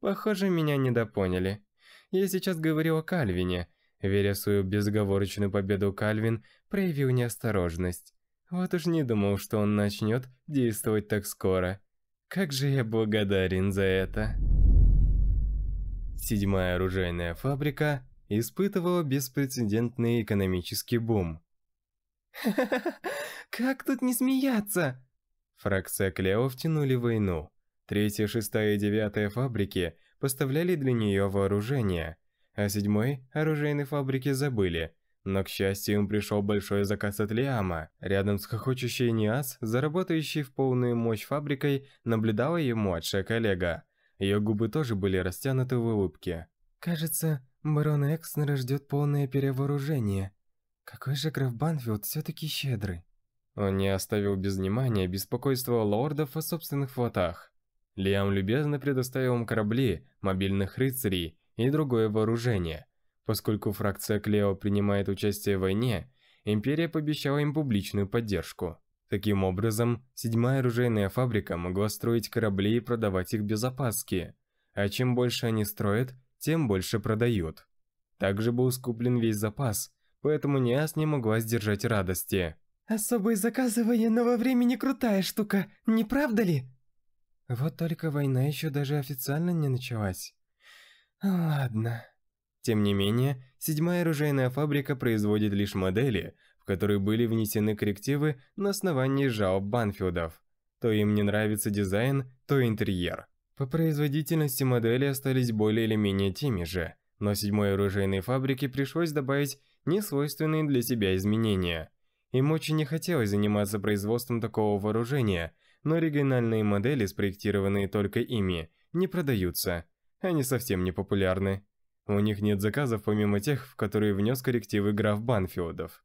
«Похоже, меня недопоняли. Я сейчас говорил о Кальвине». Веря в свою безговорочную победу, Кальвин проявил неосторожность. Вот уж не думал, что он начнет действовать так скоро. Как же я благодарен за это. Седьмая оружейная фабрика испытывала беспрецедентный экономический бум. (laughs) как тут не смеяться? Фракция Клео втянули войну. Третья, шестая и девятая фабрики поставляли для нее вооружение, а седьмой оружейной фабрики забыли – но, к счастью, им пришел большой заказ от Лиама. Рядом с хохочущей Ниас, заработающей в полную мощь фабрикой, наблюдала ее младшая коллега. Ее губы тоже были растянуты в улыбке. «Кажется, барон Экснера ждет полное перевооружение. Какой же граф Банфилд все-таки щедрый». Он не оставил без внимания беспокойство лордов о собственных флотах. Лиам любезно предоставил им корабли, мобильных рыцарей и другое вооружение – Поскольку фракция Клео принимает участие в войне, Империя пообещала им публичную поддержку. Таким образом, седьмая оружейная фабрика могла строить корабли и продавать их без опаски, а чем больше они строят, тем больше продают. Также был скуплен весь запас, поэтому Ниас не могла сдержать радости. «Особые заказы военного времени крутая штука, не правда ли?» Вот только война еще даже официально не началась. Ладно. Тем не менее, седьмая оружейная фабрика производит лишь модели, в которые были внесены коррективы на основании жалоб Банфилдов. То им не нравится дизайн, то интерьер. По производительности модели остались более или менее теми же, но седьмой оружейной фабрике пришлось добавить несвойственные для себя изменения. Им очень не хотелось заниматься производством такого вооружения, но оригинальные модели, спроектированные только ими, не продаются. Они совсем не популярны. У них нет заказов помимо тех, в которые внес коррективы граф Банфилдов.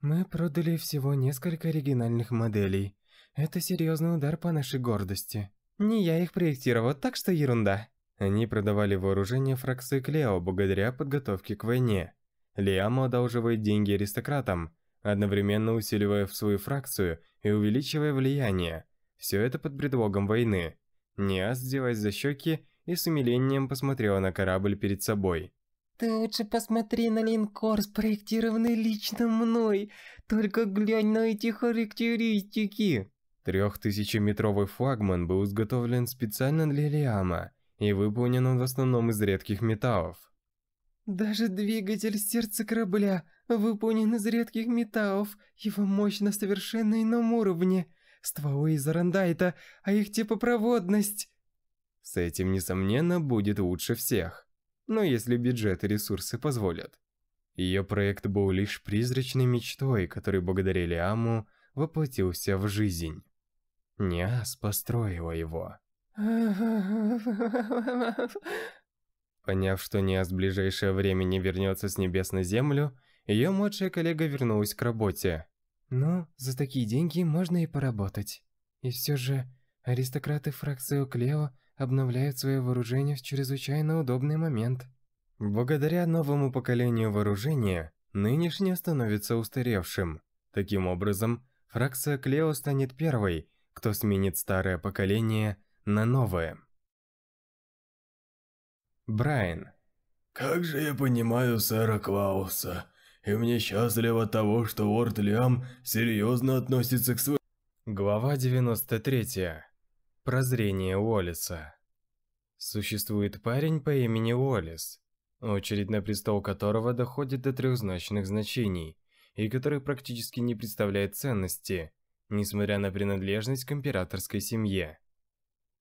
Мы продали всего несколько оригинальных моделей. Это серьезный удар по нашей гордости. Не я их проектировал, так что ерунда. Они продавали вооружение фракции Клео благодаря подготовке к войне. Лиамо одалживает деньги аристократам, одновременно усиливая в свою фракцию и увеличивая влияние. Все это под предлогом войны. Ниас, взялась за щеки и с умилением посмотрела на корабль перед собой. «Ты лучше посмотри на линкор, спроектированный лично мной. Только глянь на эти характеристики!» Трехтысячеметровый флагман был изготовлен специально для Лиама и выполнен он в основном из редких металлов. Даже двигатель сердца корабля выполнен из редких металлов, его мощь на совершенно ином уровне. Стволы из арандайта, а их типопроводность... С этим, несомненно, будет лучше всех. Но если бюджет и ресурсы позволят. Ее проект был лишь призрачной мечтой, который благодаря Лиаму воплотился в жизнь. Ниас построила его. (laughs) Поняв, что Ниас в ближайшее время не вернется с небес на землю, ее младшая коллега вернулась к работе. Ну, за такие деньги можно и поработать. И все же, аристократы фракции Клео обновляют свое вооружение в чрезвычайно удобный момент. Благодаря новому поколению вооружения, нынешнее становится устаревшим. Таким образом, фракция Клео станет первой, кто сменит старое поколение на новое. Брайан. Как же я понимаю сэра Клауса, и мне счастливо того, что Уорд Лиам серьезно относится к своему... Глава 93. Прозрение Уоллиса. Существует парень по имени Уоллис, очередь на престол которого доходит до трехзначных значений, и который практически не представляет ценности, несмотря на принадлежность к императорской семье.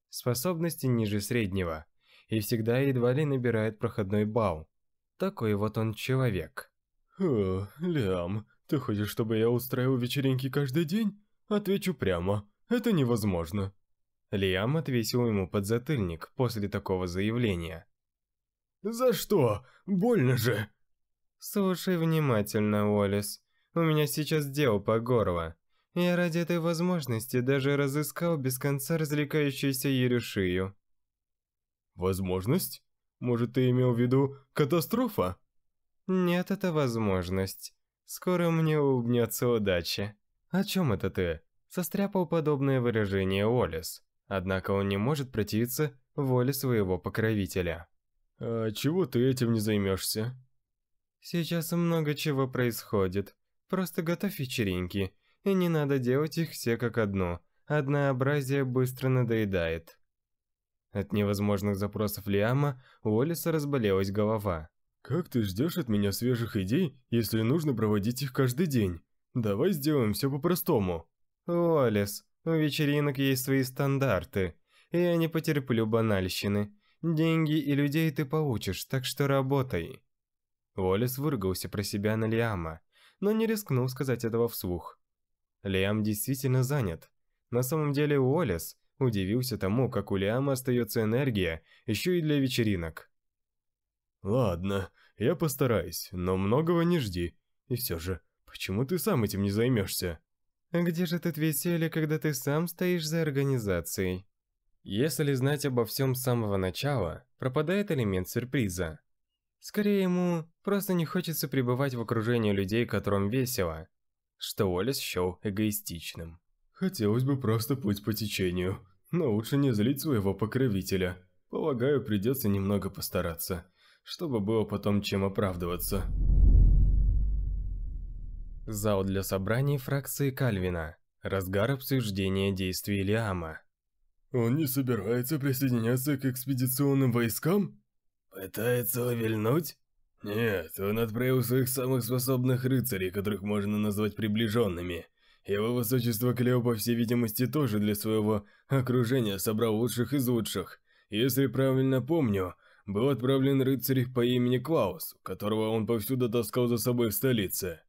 Способности ниже среднего, и всегда едва ли набирает проходной балл. Такой вот он человек. «О, Лям, ты хочешь, чтобы я устраивал вечеринки каждый день? Отвечу прямо, это невозможно». Лиам отвесил ему подзатыльник после такого заявления. «За что? Больно же!» «Слушай внимательно, Уоллес. У меня сейчас дел по горло. Я ради этой возможности даже разыскал без конца развлекающуюся Ерюшию». «Возможность? Может, ты имел в виду катастрофа?» «Нет, это возможность. Скоро мне улыбнется удача». «О чем это ты?» – состряпал подобное выражение Уоллес. Однако он не может противиться воле своего покровителя. «А чего ты этим не займешься?» «Сейчас много чего происходит. Просто готовь вечеринки, и не надо делать их все как одно. Однообразие быстро надоедает». От невозможных запросов Лиама у Олиса разболелась голова. «Как ты ждешь от меня свежих идей, если нужно проводить их каждый день? Давай сделаем все по-простому». «Олис, у вечеринок есть свои стандарты. и Я не потерплю банальщины. Деньги и людей ты получишь, так что работай». Уоллес выругался про себя на Лиама, но не рискнул сказать этого вслух. Лиам действительно занят. На самом деле Уоллес удивился тому, как у Лиама остается энергия еще и для вечеринок. «Ладно, я постараюсь, но многого не жди. И все же, почему ты сам этим не займешься?» Где же тут веселье, когда ты сам стоишь за организацией? Если знать обо всем с самого начала, пропадает элемент сюрприза. Скорее ему просто не хочется пребывать в окружении людей, которым весело, что Уоллес счел эгоистичным. Хотелось бы просто путь по течению, но лучше не злить своего покровителя. Полагаю, придется немного постараться, чтобы было потом чем оправдываться. Зал для собраний фракции Кальвина. Разгар обсуждения действий Лиама. Он не собирается присоединяться к экспедиционным войскам? Пытается увильнуть? Нет, он отправил своих самых способных рыцарей, которых можно назвать приближенными. Его высочество Клео, по всей видимости, тоже для своего окружения собрал лучших из лучших. Если правильно помню, был отправлен рыцарь по имени Клаус, которого он повсюду таскал за собой в столице.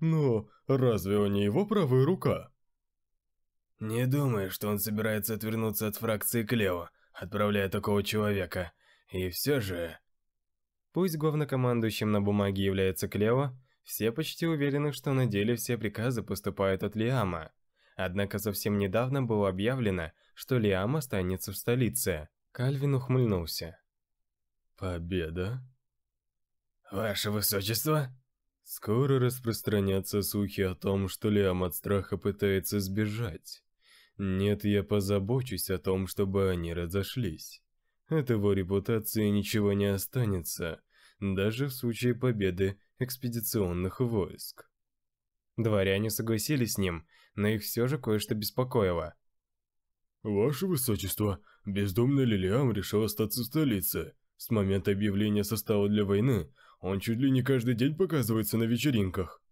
Но ну, разве он не его правая рука? Не думаю, что он собирается отвернуться от фракции Клео, отправляя такого человека. И все же... Пусть главнокомандующим на бумаге является Клео, все почти уверены, что на деле все приказы поступают от Лиама. Однако совсем недавно было объявлено, что Лиам останется в столице. Кальвин ухмыльнулся. «Победа?» «Ваше Высочество?» Скоро распространятся слухи о том, что Лиам от страха пытается сбежать. Нет, я позабочусь о том, чтобы они разошлись. От его репутации ничего не останется, даже в случае победы экспедиционных войск. Дворяне согласились с ним, но их все же кое-что беспокоило. «Ваше Высочество, бездомный Лилиам решил остаться в столице. С момента объявления состава для войны он чуть ли не каждый день показывается на вечеринках.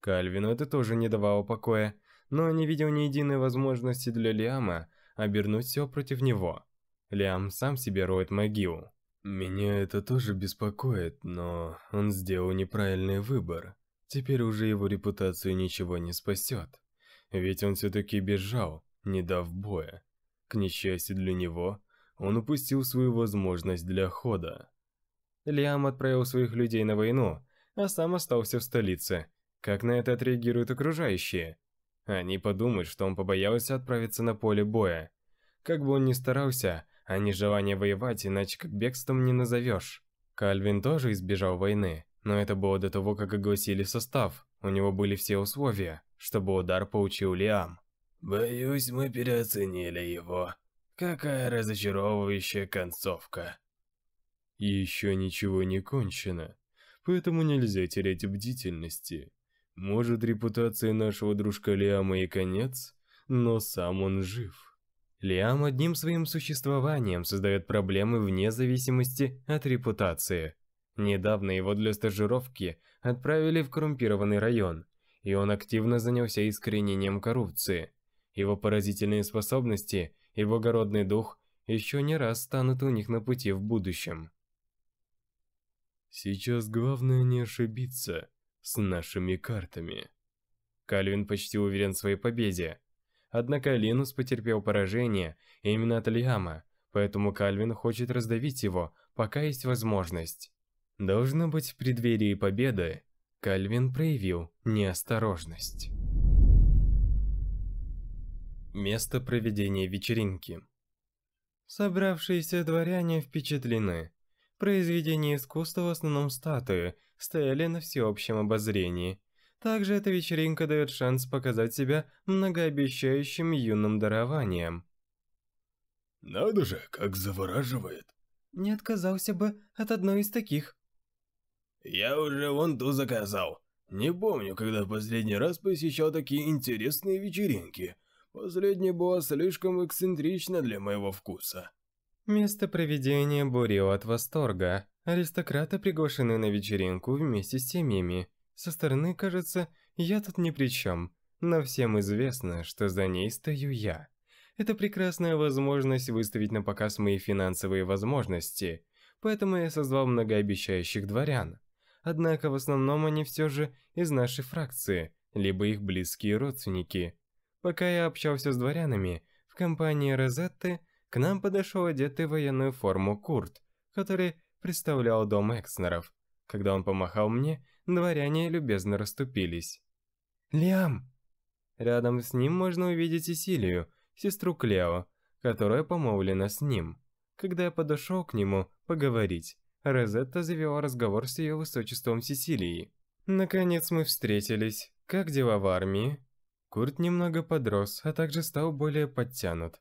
Кальвину это тоже не давало покоя, но не видел ни единой возможности для Лиама обернуть все против него. Лиам сам себе роет могилу. Меня это тоже беспокоит, но он сделал неправильный выбор. Теперь уже его репутацию ничего не спасет. Ведь он все-таки бежал, не дав боя. К несчастью для него, он упустил свою возможность для хода. Лиам отправил своих людей на войну, а сам остался в столице. Как на это отреагируют окружающие? Они подумают, что он побоялся отправиться на поле боя. Как бы он ни старался, а нежелание воевать иначе как бегством не назовешь. Кальвин тоже избежал войны, но это было до того, как огласили состав. У него были все условия, чтобы удар получил Лиам. «Боюсь, мы переоценили его. Какая разочаровывающая концовка». И еще ничего не кончено, поэтому нельзя терять бдительности. Может, репутация нашего дружка Лиама и конец, но сам он жив. Лиам одним своим существованием создает проблемы вне зависимости от репутации. Недавно его для стажировки отправили в коррумпированный район, и он активно занялся искоренением коррупции. Его поразительные способности и благородный дух еще не раз станут у них на пути в будущем. Сейчас главное не ошибиться с нашими картами. Кальвин почти уверен в своей победе. Однако Линус потерпел поражение именно от Лиама, поэтому Кальвин хочет раздавить его, пока есть возможность. Должно быть, в преддверии победы Кальвин проявил неосторожность. Место проведения вечеринки Собравшиеся дворяне впечатлены. Произведения искусства, в основном статуи, стояли на всеобщем обозрении. Также эта вечеринка дает шанс показать себя многообещающим юным дарованием. «Надо же, как завораживает!» «Не отказался бы от одной из таких». «Я уже вон ту заказал. Не помню, когда в последний раз посещал такие интересные вечеринки. Последняя была слишком эксцентрична для моего вкуса». Место проведения бурил от восторга. Аристократы приглашены на вечеринку вместе с семьями. Со стороны кажется, я тут ни при чем, но всем известно, что за ней стою я. Это прекрасная возможность выставить на показ мои финансовые возможности, поэтому я создал многообещающих дворян. Однако в основном они все же из нашей фракции, либо их близкие родственники. Пока я общался с дворянами, в компании Розетты – к нам подошел одетый в военную форму Курт, который представлял дом Экснеров. Когда он помахал мне, дворяне любезно расступились. «Лиам!» Рядом с ним можно увидеть Исилию, сестру Клео, которая помолвлена с ним. Когда я подошел к нему поговорить, Розетта завела разговор с ее высочеством Сесилией. «Наконец мы встретились. Как дела в армии?» Курт немного подрос, а также стал более подтянут.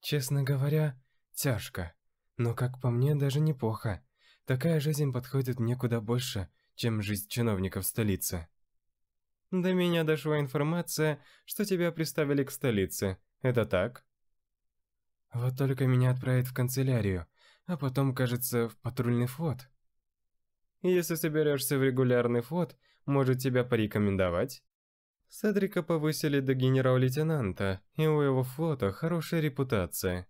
Честно говоря, тяжко. Но, как по мне, даже неплохо. Такая жизнь подходит мне куда больше, чем жизнь чиновников столицы. До меня дошла информация, что тебя приставили к столице. Это так? Вот только меня отправят в канцелярию, а потом, кажется, в патрульный флот. Если соберешься в регулярный флот, может тебя порекомендовать? Седрика повысили до генерал-лейтенанта, и у его флота хорошая репутация.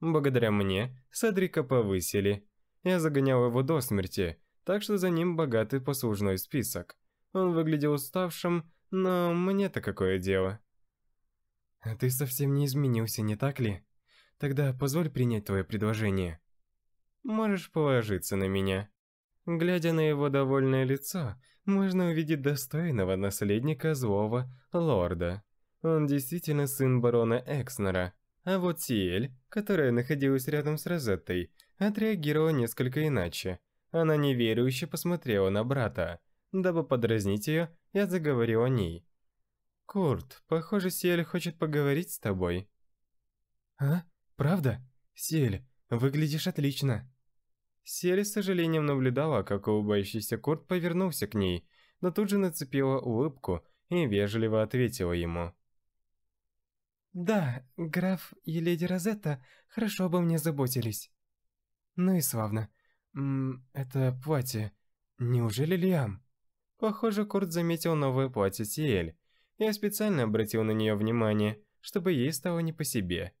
Благодаря мне Седрика повысили. Я загонял его до смерти, так что за ним богатый послужной список. Он выглядел уставшим, но мне-то какое дело. А ты совсем не изменился, не так ли? Тогда позволь принять твое предложение. Можешь положиться на меня. Глядя на его довольное лицо, можно увидеть достойного наследника злого лорда. Он действительно сын барона Экснера. А вот Сиэль, которая находилась рядом с Розеттой, отреагировала несколько иначе. Она неверующе посмотрела на брата. Дабы подразнить ее, я заговорил о ней. «Курт, похоже, Сиэль хочет поговорить с тобой». «А? Правда? Сиэль, выглядишь отлично». Сели с сожалением наблюдала, как улыбающийся Курт повернулся к ней, но тут же нацепила улыбку и вежливо ответила ему. «Да, граф и леди Розетта хорошо обо мне заботились». «Ну и славно. М это платье. Неужели Лиам?» Похоже, Курт заметил новое платье Сиэль. Я специально обратил на нее внимание, чтобы ей стало не по себе.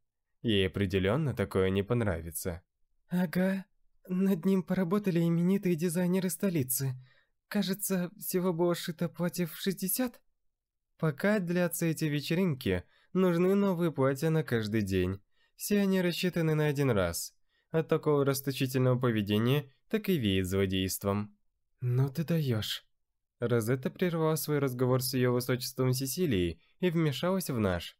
Ей определенно такое не понравится. «Ага, над ним поработали именитые дизайнеры столицы. Кажется, всего было шито платьев 60. Пока длятся эти вечеринки, нужны новые платья на каждый день. Все они рассчитаны на один раз. От такого расточительного поведения так и веет злодейством. «Ну ты даешь». Розетта прервала свой разговор с ее высочеством Сесилией и вмешалась в наш.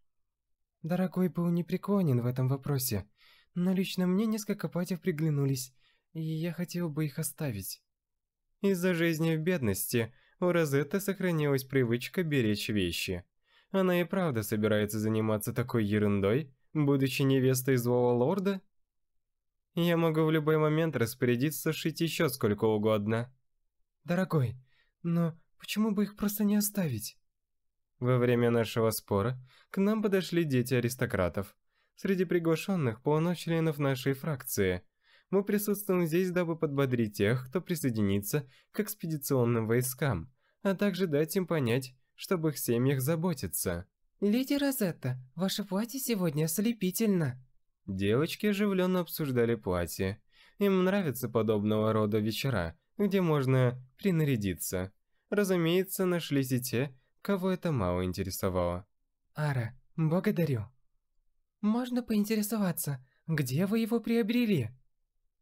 «Дорогой был непреклонен в этом вопросе, но лично мне несколько платьев приглянулись, и я хотел бы их оставить. Из-за жизни в бедности у Розетты сохранилась привычка беречь вещи. Она и правда собирается заниматься такой ерундой, будучи невестой злого лорда? Я могу в любой момент распорядиться шить еще сколько угодно. Дорогой, но почему бы их просто не оставить? Во время нашего спора к нам подошли дети аристократов. Среди приглашенных полно членов нашей фракции – мы присутствуем здесь, дабы подбодрить тех, кто присоединится к экспедиционным войскам, а также дать им понять, чтобы их семьях заботиться. «Леди Розетта, ваше платье сегодня ослепительно!» Девочки оживленно обсуждали платье. Им нравится подобного рода вечера, где можно принарядиться. Разумеется, нашлись и те, кого это мало интересовало. «Ара, благодарю!» «Можно поинтересоваться, где вы его приобрели?»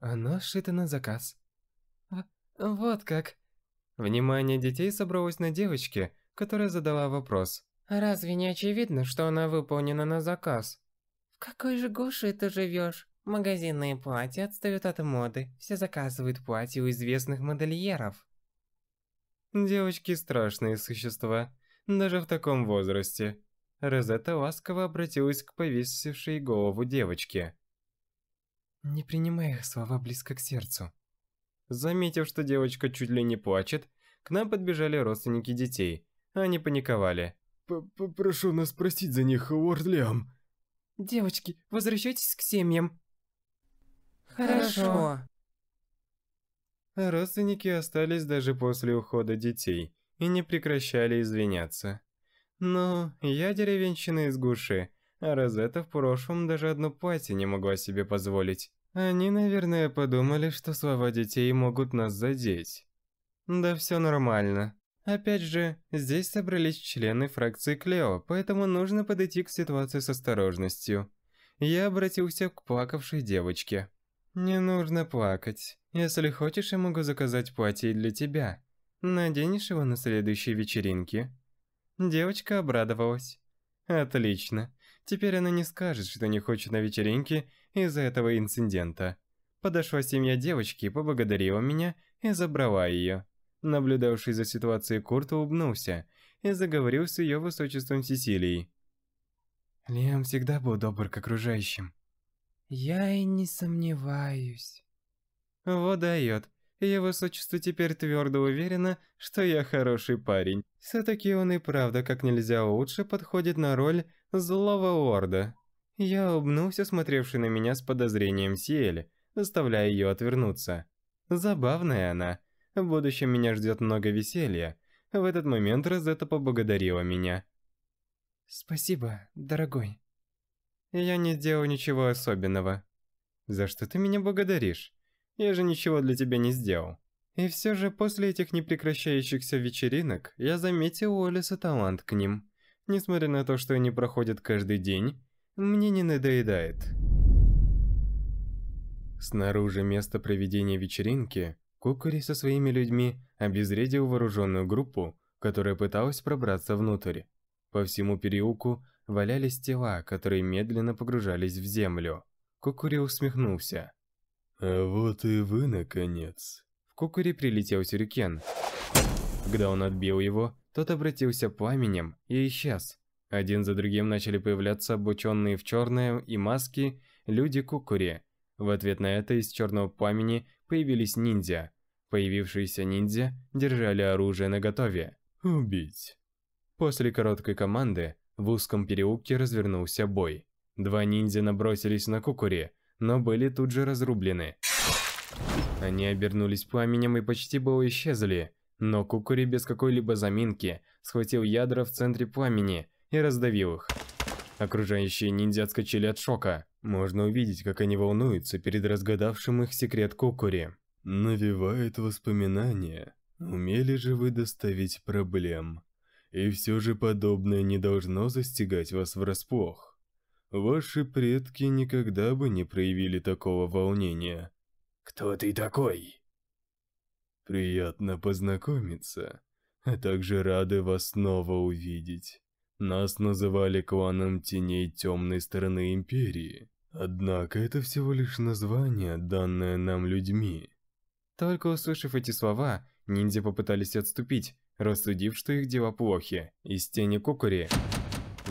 Оно а сшито на заказ. В а, вот как. Внимание детей собралось на девочке, которая задала вопрос. Разве не очевидно, что она выполнена на заказ? В какой же гуши ты живешь? Магазинные платья отстают от моды. Все заказывают платья у известных модельеров. Девочки страшные существа, даже в таком возрасте. Розетта ласково обратилась к повесившей голову девочке. Не принимай их слова близко к сердцу. Заметив, что девочка чуть ли не плачет, к нам подбежали родственники детей. Они паниковали. П «Прошу нас простить за них, лорд Лиам». «Девочки, возвращайтесь к семьям». «Хорошо». Родственники остались даже после ухода детей и не прекращали извиняться. Но я деревенщина из Гуши, а Розетта в прошлом даже одну пати не могла себе позволить. Они, наверное, подумали, что слова детей могут нас задеть. Да все нормально. Опять же, здесь собрались члены фракции Клео, поэтому нужно подойти к ситуации с осторожностью. Я обратился к плакавшей девочке. «Не нужно плакать. Если хочешь, я могу заказать платье для тебя. Наденешь его на следующей вечеринке?» Девочка обрадовалась. «Отлично. Теперь она не скажет, что не хочет на вечеринке из-за этого инцидента. Подошла семья девочки, поблагодарила меня и забрала ее. Наблюдавший за ситуацией Курт улыбнулся и заговорил с ее высочеством Сесилией. Лиам всегда был добр к окружающим. Я и не сомневаюсь. Вот дает. Его высочество теперь твердо уверена, что я хороший парень. Все-таки он и правда как нельзя лучше подходит на роль злого орда. Я обнулся, смотревший на меня с подозрением Сиэль, заставляя ее отвернуться. Забавная она. В будущем меня ждет много веселья. В этот момент Розетта поблагодарила меня. «Спасибо, дорогой». «Я не сделал ничего особенного». «За что ты меня благодаришь?» Я же ничего для тебя не сделал. И все же после этих непрекращающихся вечеринок я заметил у Олиса талант к ним. Несмотря на то, что они проходят каждый день, мне не надоедает. Снаружи место проведения вечеринки Кукари со своими людьми обезвредил вооруженную группу, которая пыталась пробраться внутрь. По всему переулку валялись тела, которые медленно погружались в землю. Кукури усмехнулся. Э, вот и вы, наконец. В кукуре прилетел сюрикен. Когда он отбил его, тот обратился пламенем и исчез. Один за другим начали появляться обученные в черное и маски люди кукури. В ответ на это из черного пламени появились ниндзя. Появившиеся ниндзя держали оружие наготове. Убить. После короткой команды в узком переулке развернулся бой. Два ниндзя набросились на кукури, но были тут же разрублены. Они обернулись пламенем и почти было исчезли, но Кукури без какой-либо заминки схватил ядра в центре пламени и раздавил их. Окружающие ниндзя отскочили от шока. Можно увидеть, как они волнуются перед разгадавшим их секрет Кукури. «Навевает воспоминания. Умели же вы доставить проблем. И все же подобное не должно застигать вас врасплох». Ваши предки никогда бы не проявили такого волнения. Кто ты такой? Приятно познакомиться, а также рады вас снова увидеть. Нас называли кланом теней темной стороны империи. Однако это всего лишь название, данное нам людьми. Только услышав эти слова, ниндзя попытались отступить, рассудив, что их дела плохи. Из тени кукури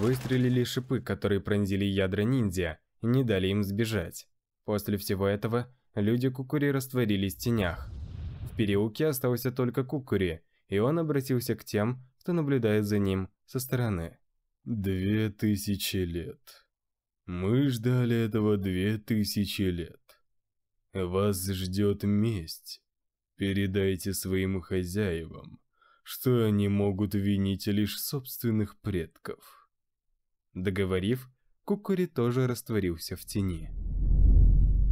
Выстрелили шипы, которые пронзили ядра ниндзя, и не дали им сбежать. После всего этого, люди Кукури растворились в тенях. В переулке остался только Кукури, и он обратился к тем, кто наблюдает за ним со стороны. «Две тысячи лет. Мы ждали этого две тысячи лет. Вас ждет месть. Передайте своим хозяевам, что они могут винить лишь собственных предков». Договорив, Кукури тоже растворился в тени.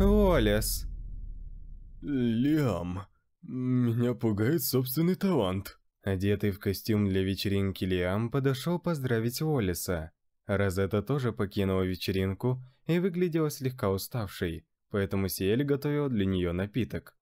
Олес. «Лиам, меня пугает собственный талант». Одетый в костюм для вечеринки Лиам подошел поздравить Волеса. Розетта тоже покинула вечеринку и выглядела слегка уставшей, поэтому Сиэль готовил для нее напиток.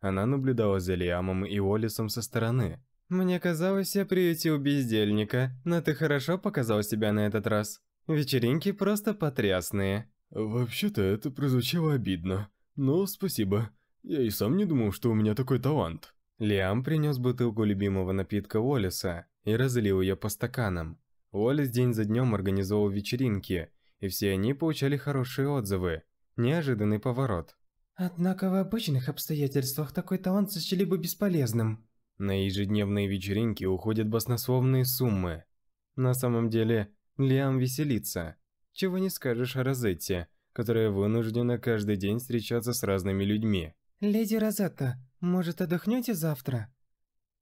Она наблюдала за Лиамом и Олесом со стороны. Мне казалось, я приютил бездельника, но ты хорошо показал себя на этот раз. Вечеринки просто потрясные. Вообще-то это прозвучало обидно, но спасибо. Я и сам не думал, что у меня такой талант. Лиам принес бутылку любимого напитка Уоллеса и разлил ее по стаканам. Уоллес день за днем организовал вечеринки, и все они получали хорошие отзывы. Неожиданный поворот. Однако в обычных обстоятельствах такой талант сочли бы бесполезным. На ежедневные вечеринки уходят баснословные суммы. На самом деле, Лиам веселится. Чего не скажешь о Розетте, которая вынуждена каждый день встречаться с разными людьми. «Леди Розетта, может отдохнете завтра?»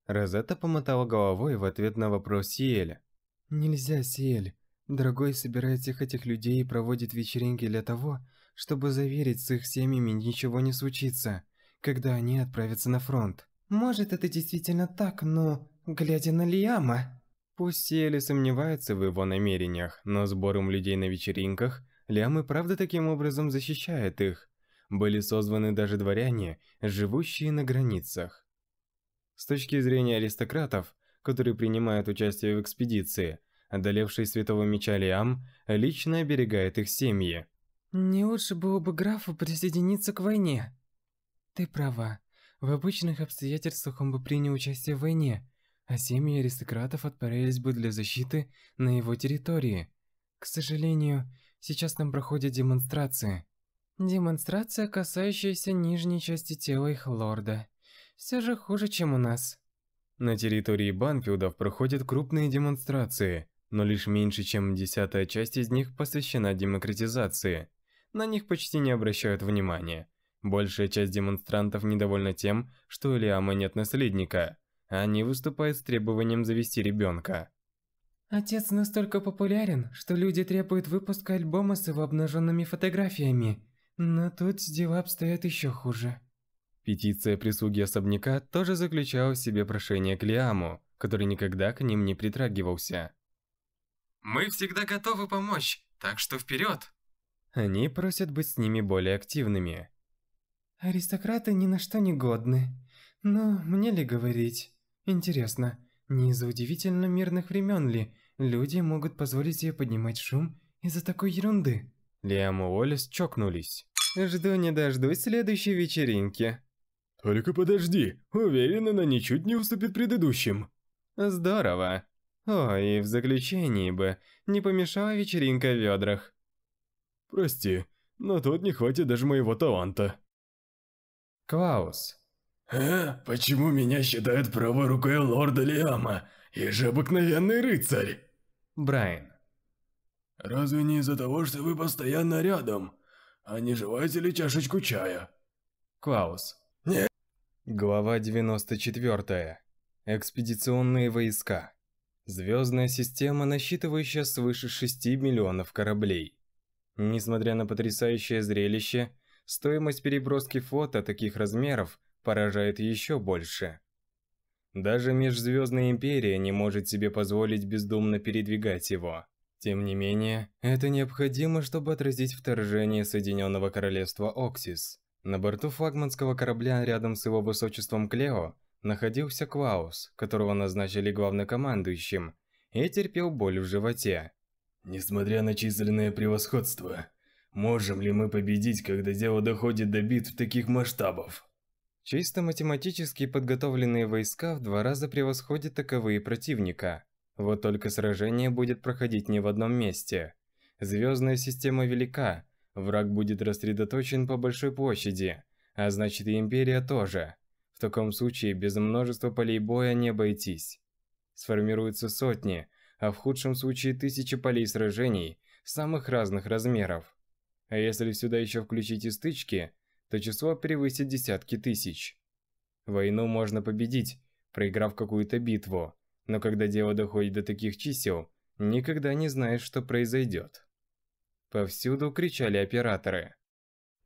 Розетта помотала головой в ответ на вопрос Сиэля. «Нельзя, Сиэль. Дорогой собирает всех этих людей и проводит вечеринки для того, чтобы заверить с их семьями ничего не случится, когда они отправятся на фронт. Может, это действительно так, но, глядя на Лиама... Пусть Сиэли сомневается в его намерениях, но сбором людей на вечеринках Лиам и правда таким образом защищает их. Были созваны даже дворяне, живущие на границах. С точки зрения аристократов, которые принимают участие в экспедиции, одолевший Святого Меча Лиам лично оберегает их семьи. Не лучше было бы графу присоединиться к войне. Ты права. В обычных обстоятельствах он бы принял участие в войне, а семьи аристократов отправились бы для защиты на его территории. К сожалению, сейчас там проходят демонстрации. Демонстрация, касающаяся нижней части тела их лорда. Все же хуже, чем у нас. На территории Банфилдов проходят крупные демонстрации, но лишь меньше, чем десятая часть из них посвящена демократизации. На них почти не обращают внимания. Большая часть демонстрантов недовольна тем, что у Лиамы нет наследника. Они выступают с требованием завести ребенка. Отец настолько популярен, что люди требуют выпуска альбома с его обнаженными фотографиями. Но тут дела обстоят еще хуже. Петиция прислуги особняка тоже заключала в себе прошение к Лиаму, который никогда к ним не притрагивался. «Мы всегда готовы помочь, так что вперед!» Они просят быть с ними более активными. Аристократы ни на что не годны. Но мне ли говорить? Интересно, не из-за удивительно мирных времен ли люди могут позволить себе поднимать шум из-за такой ерунды? Лиам и Уоллес чокнулись. Жду не дождусь следующей вечеринки. Только подожди, уверен, она ничуть не уступит предыдущим. Здорово. О, и в заключении бы не помешала вечеринка в ведрах. Прости, но тут не хватит даже моего таланта. Клаус. Э, Почему меня считают правой рукой лорда Лиама? Я же обыкновенный рыцарь!» Брайан. «Разве не из-за того, что вы постоянно рядом? А не желаете ли чашечку чая?» Клаус. «Нет!» Глава 94. Экспедиционные войска. Звездная система, насчитывающая свыше 6 миллионов кораблей. Несмотря на потрясающее зрелище, Стоимость переброски фото таких размеров поражает еще больше. Даже Межзвездная Империя не может себе позволить бездумно передвигать его. Тем не менее, это необходимо, чтобы отразить вторжение Соединенного Королевства Оксис. На борту флагманского корабля рядом с его высочеством Клео находился Клаус, которого назначили главнокомандующим, и терпел боль в животе. Несмотря на численное превосходство, Можем ли мы победить, когда дело доходит до битв таких масштабов? Чисто математически подготовленные войска в два раза превосходят таковые противника. Вот только сражение будет проходить не в одном месте. Звездная система велика, враг будет рассредоточен по большой площади, а значит и Империя тоже. В таком случае без множества полей боя не обойтись. Сформируются сотни, а в худшем случае тысячи полей сражений самых разных размеров. А если сюда еще включить и стычки, то число превысит десятки тысяч. Войну можно победить, проиграв какую-то битву, но когда дело доходит до таких чисел, никогда не знаешь, что произойдет. Повсюду кричали операторы.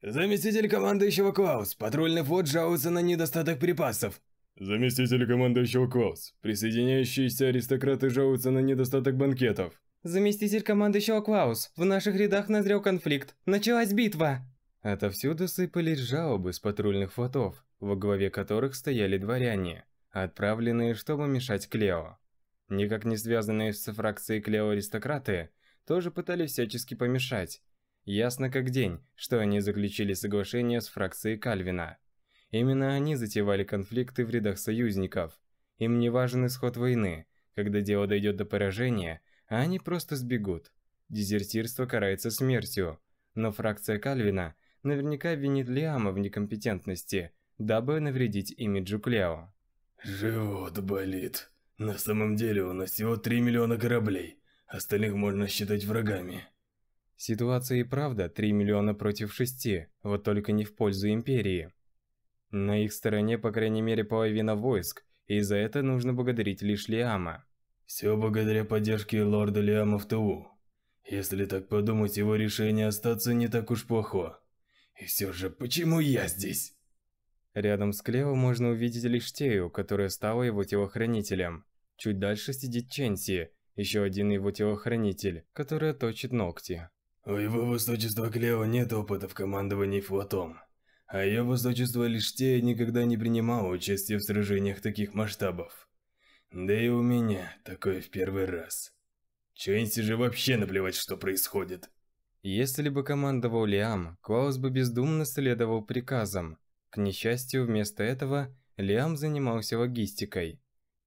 Заместитель командующего Клаус, патрульный флот жалуется на недостаток припасов. Заместитель командующего Клаус, присоединяющиеся аристократы жалуются на недостаток банкетов. Заместитель командующего Клаус, в наших рядах назрел конфликт. Началась битва!» Отовсюду сыпались жалобы с патрульных флотов, во главе которых стояли дворяне, отправленные, чтобы мешать Клео. Никак не связанные с фракцией Клео аристократы тоже пытались всячески помешать. Ясно как день, что они заключили соглашение с фракцией Кальвина. Именно они затевали конфликты в рядах союзников. Им не важен исход войны. Когда дело дойдет до поражения – а Они просто сбегут. Дезертирство карается смертью. Но фракция Кальвина наверняка винит Лиама в некомпетентности, дабы навредить имиджу Клео. «Живот болит. На самом деле у нас всего 3 миллиона кораблей. Остальных можно считать врагами». Ситуация и правда 3 миллиона против 6, вот только не в пользу Империи. На их стороне по крайней мере половина войск, и за это нужно благодарить лишь Лиама. Все благодаря поддержке лорда Лиама в ТУ. Если так подумать, его решение остаться не так уж плохо. И все же, почему я здесь? Рядом с Клео можно увидеть лишь Тею, которая стала его телохранителем. Чуть дальше сидит Ченси, еще один его телохранитель, который точит ногти. У его высочества Клео нет опыта в командовании флотом. А ее высочество лишь Тея никогда не принимала участие в сражениях таких масштабов. Да и у меня такое в первый раз. Чейнси же вообще наплевать, что происходит. Если бы командовал Лиам, Клаус бы бездумно следовал приказам. К несчастью, вместо этого Лиам занимался логистикой.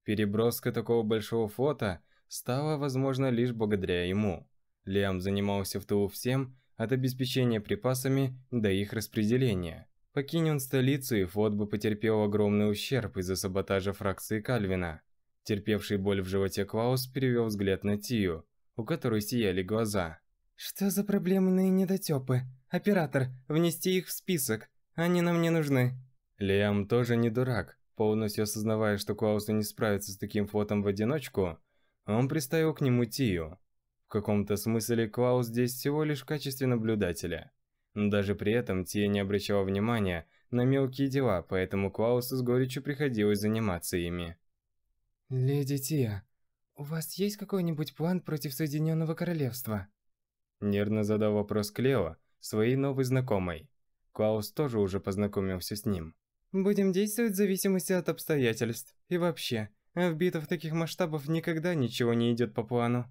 Переброска такого большого флота стала возможна лишь благодаря ему. Лиам занимался в тылу всем, от обеспечения припасами до их распределения. Покинь он столицу, и флот бы потерпел огромный ущерб из-за саботажа фракции Кальвина. Терпевший боль в животе Клаус перевел взгляд на Тию, у которой сияли глаза. «Что за проблемные недотепы? Оператор, внести их в список. Они нам не нужны». Лиам тоже не дурак. Полностью осознавая, что Клаусу не справится с таким флотом в одиночку, он приставил к нему Тию. В каком-то смысле Клаус здесь всего лишь в качестве наблюдателя. Но даже при этом Тия не обращала внимания на мелкие дела, поэтому Клаусу с горечью приходилось заниматься ими. «Леди Тия, у вас есть какой-нибудь план против Соединенного Королевства?» Нервно задал вопрос Клео, своей новой знакомой. Клаус тоже уже познакомился с ним. «Будем действовать в зависимости от обстоятельств. И вообще, в битвах таких масштабов никогда ничего не идет по плану».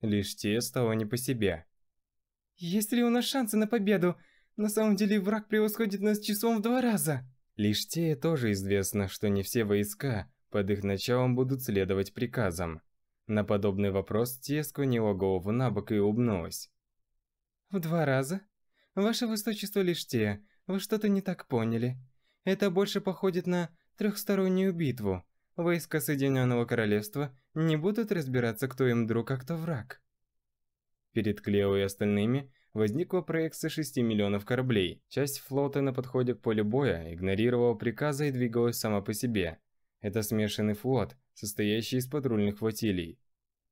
Лишь те стало не по себе. «Есть ли у нас шансы на победу? На самом деле враг превосходит нас числом в два раза!» Лишь те тоже известно, что не все войска под их началом будут следовать приказам. На подобный вопрос Те склонила голову на бок и улыбнулась. «В два раза? Ваше Высочество лишь Те, вы что-то не так поняли. Это больше походит на трехстороннюю битву. Войска Соединенного Королевства не будут разбираться, кто им друг, а кто враг». Перед Клео и остальными возникла проекция 6 миллионов кораблей. Часть флота на подходе к полю боя игнорировала приказы и двигалась сама по себе. Это смешанный флот, состоящий из патрульных флотилий.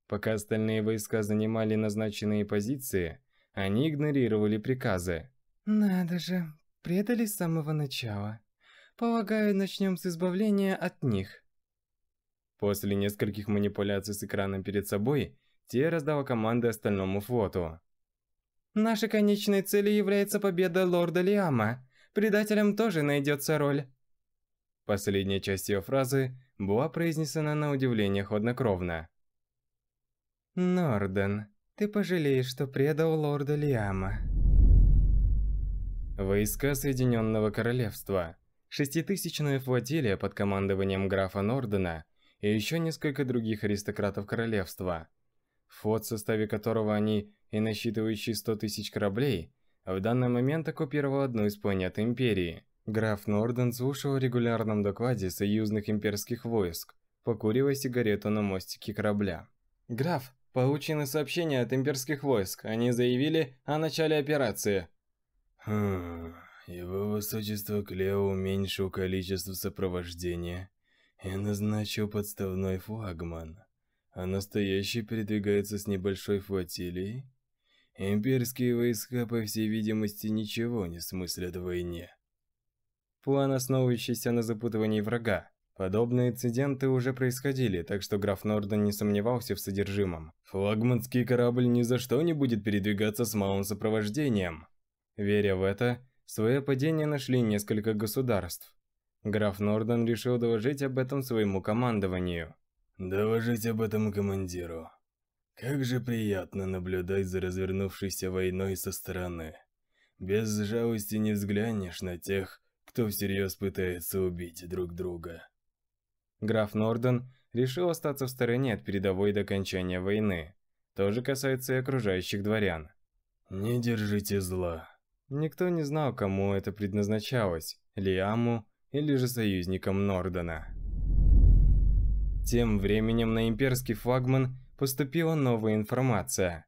Пока остальные войска занимали назначенные позиции, они игнорировали приказы. «Надо же, предали с самого начала. Полагаю, начнем с избавления от них». После нескольких манипуляций с экраном перед собой, Те раздала команды остальному флоту. «Нашей конечной целью является победа лорда Лиама. Предателям тоже найдется роль. Последняя часть ее фразы была произнесена на удивление ходнокровно. «Норден, ты пожалеешь, что предал лорда Лиама». Войска Соединенного Королевства. Шеститысячная флотилия под командованием графа Нордена и еще несколько других аристократов королевства. Флот, в составе которого они и насчитывающий 100 тысяч кораблей, в данный момент оккупировал одну из планет Империи – Граф Норден слушал о регулярном докладе союзных имперских войск, покуривая сигарету на мостике корабля. «Граф, получены сообщения от имперских войск. Они заявили о начале операции». «Хм... Его высочество Клео уменьшил количество сопровождения и назначил подставной флагман. А настоящий передвигается с небольшой флотилией. Имперские войска, по всей видимости, ничего не смыслят в войне». План, основывающийся на запутывании врага. Подобные инциденты уже происходили, так что граф Норден не сомневался в содержимом. Флагманский корабль ни за что не будет передвигаться с малым сопровождением. Веря в это, свое падение нашли несколько государств. Граф Норден решил доложить об этом своему командованию. «Доложить об этом командиру. Как же приятно наблюдать за развернувшейся войной со стороны. Без жалости не взглянешь на тех, кто всерьез пытается убить друг друга. Граф Норден решил остаться в стороне от передовой до окончания войны. Тоже касается и окружающих дворян. «Не держите зла». Никто не знал, кому это предназначалось – Лиаму или же союзникам Нордена. Тем временем на имперский флагман поступила новая информация.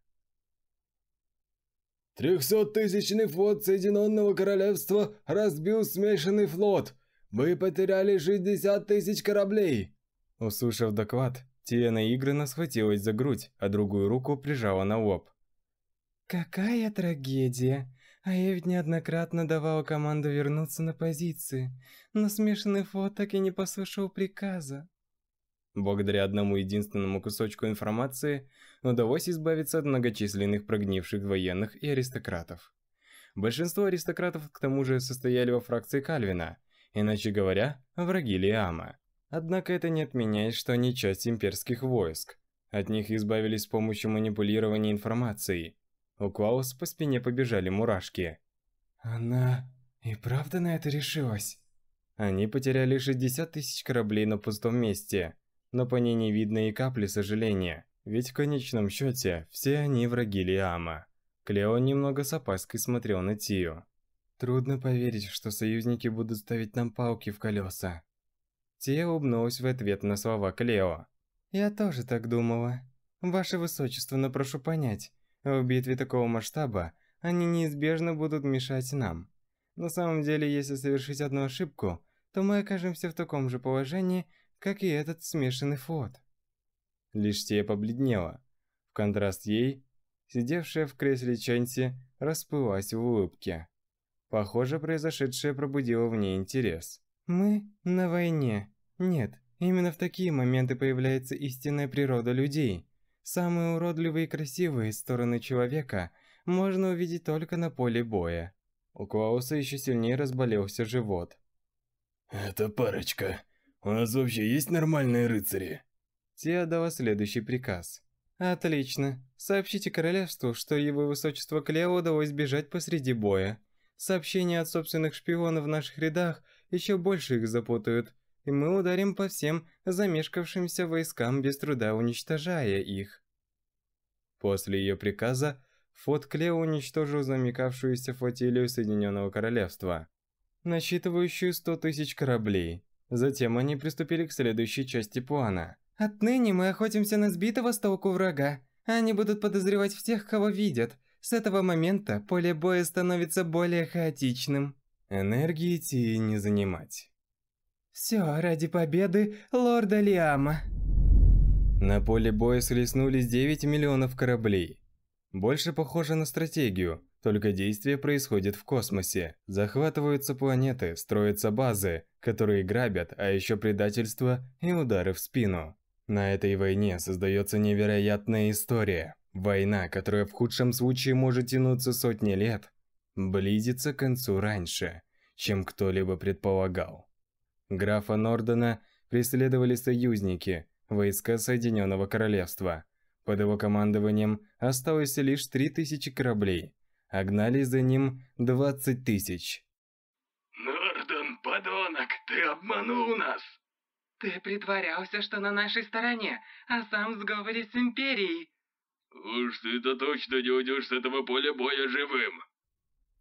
Трехсоттысячный флот Соединенного Королевства разбил смешанный флот. Мы потеряли 60 тысяч кораблей!» Услышав доклад, Тиена наигранно схватилась за грудь, а другую руку прижала на лоб. «Какая трагедия! А неоднократно давал команду вернуться на позиции, но смешанный флот так и не послушал приказа. Благодаря одному единственному кусочку информации удалось избавиться от многочисленных прогнивших военных и аристократов. Большинство аристократов к тому же состояли во фракции Кальвина, иначе говоря, враги Лиама. Однако это не отменяет, что они часть имперских войск. От них избавились с помощью манипулирования информацией. У Клаус по спине побежали мурашки. Она и правда на это решилась? Они потеряли 60 тысяч кораблей на пустом месте но по ней не видно и капли сожаления, ведь в конечном счете все они враги Лиама. Клео немного с опаской смотрел на Тию. «Трудно поверить, что союзники будут ставить нам палки в колеса». Тия улыбнулась в ответ на слова Клео. «Я тоже так думала. Ваше Высочество, но прошу понять, в битве такого масштаба они неизбежно будут мешать нам. На самом деле, если совершить одну ошибку, то мы окажемся в таком же положении, как и этот смешанный флот. Лишь Сия побледнела. В контраст ей, сидевшая в кресле Чэньси, расплылась в улыбке. Похоже, произошедшее пробудило в ней интерес. «Мы на войне. Нет, именно в такие моменты появляется истинная природа людей. Самые уродливые и красивые стороны человека можно увидеть только на поле боя». У Клауса еще сильнее разболелся живот. «Эта парочка «У нас вообще есть нормальные рыцари?» Теодова следующий приказ. «Отлично. Сообщите королевству, что его высочество Клео удалось сбежать посреди боя. Сообщения от собственных шпионов в наших рядах еще больше их запутают, и мы ударим по всем замешкавшимся войскам без труда, уничтожая их». После ее приказа флот Клео уничтожил замекавшуюся флотилию Соединенного Королевства, насчитывающую 100 тысяч кораблей, Затем они приступили к следующей части плана. «Отныне мы охотимся на сбитого с толку врага. Они будут подозревать всех, кого видят. С этого момента поле боя становится более хаотичным». Энергии Ти не занимать. Все ради победы лорда Лиама. На поле боя слеснулись 9 миллионов кораблей. Больше похоже на стратегию, только действие происходит в космосе. Захватываются планеты, строятся базы, которые грабят, а еще предательство и удары в спину. На этой войне создается невероятная история. Война, которая в худшем случае может тянуться сотни лет, близится к концу раньше, чем кто-либо предполагал. Графа Нордена преследовали союзники, войска Соединенного Королевства. Под его командованием осталось лишь 3000 кораблей, а гнали за ним 20 тысяч. «Нордон, подонок, ты обманул нас!» «Ты притворялся, что на нашей стороне, а сам в сговоре с Империей!» «Уж ты-то точно не уйдешь с этого поля боя живым!»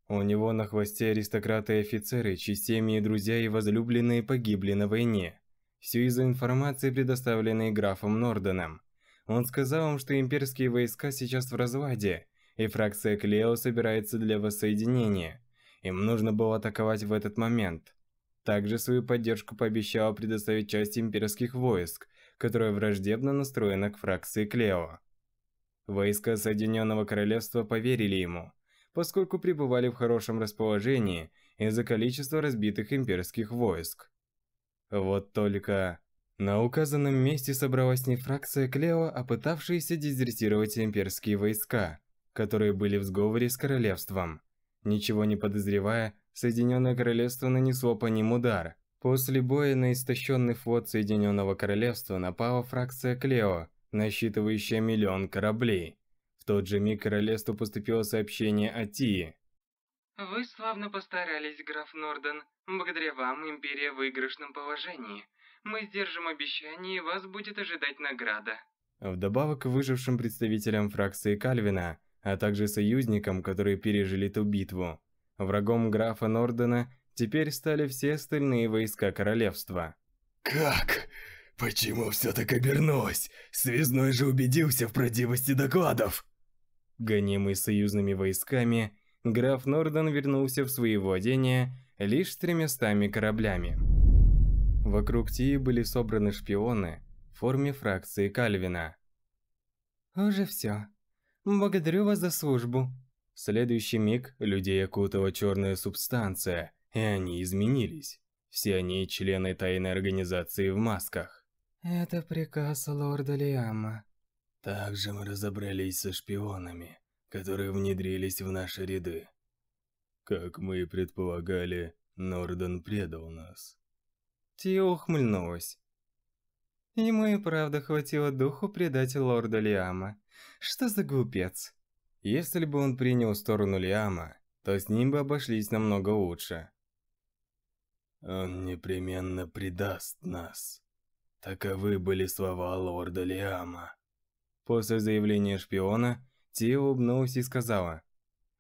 У него на хвосте аристократы и офицеры, чьи семьи, друзья и возлюбленные погибли на войне. Все из-за информации, предоставленной графом Норденом. Он сказал им, что имперские войска сейчас в разваде, и фракция Клео собирается для воссоединения. Им нужно было атаковать в этот момент. Также свою поддержку пообещала предоставить часть имперских войск, которая враждебно настроена к фракции Клео. Войска Соединенного Королевства поверили ему, поскольку пребывали в хорошем расположении из-за количества разбитых имперских войск. Вот только... На указанном месте собралась не фракция Клео, а пытавшаяся дезертировать имперские войска – которые были в сговоре с королевством. Ничего не подозревая, Соединенное Королевство нанесло по ним удар. После боя на истощенный флот Соединенного Королевства напала фракция Клео, насчитывающая миллион кораблей. В тот же миг королевству поступило сообщение о Тии. «Вы славно постарались, граф Норден. Благодаря вам Империя в выигрышном положении. Мы сдержим обещание, и вас будет ожидать награда». Вдобавок, к выжившим представителям фракции Кальвина – а также союзникам, которые пережили ту битву. Врагом графа Нордена теперь стали все остальные войска королевства. «Как? Почему все так обернулось? Связной же убедился в правдивости докладов!» Гонимый союзными войсками, граф Норден вернулся в свои владения лишь с тремястами кораблями. Вокруг Тии были собраны шпионы в форме фракции Кальвина. «Уже все. Благодарю вас за службу. В следующий миг людей окутала черная субстанция, и они изменились. Все они члены тайной организации в масках. Это приказ лорда Лиама. Также мы разобрались со шпионами, которые внедрились в наши ряды. Как мы и предполагали, Норден предал нас. Тио ухмыльнулась. Ему и правда хватило духу предать лорда Лиама. Что за глупец? Если бы он принял сторону Лиама, то с ним бы обошлись намного лучше. «Он непременно предаст нас». Таковы были слова лорда Лиама. После заявления шпиона, Тия улыбнулась и сказала.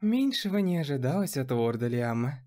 «Меньшего не ожидалось от лорда Лиама.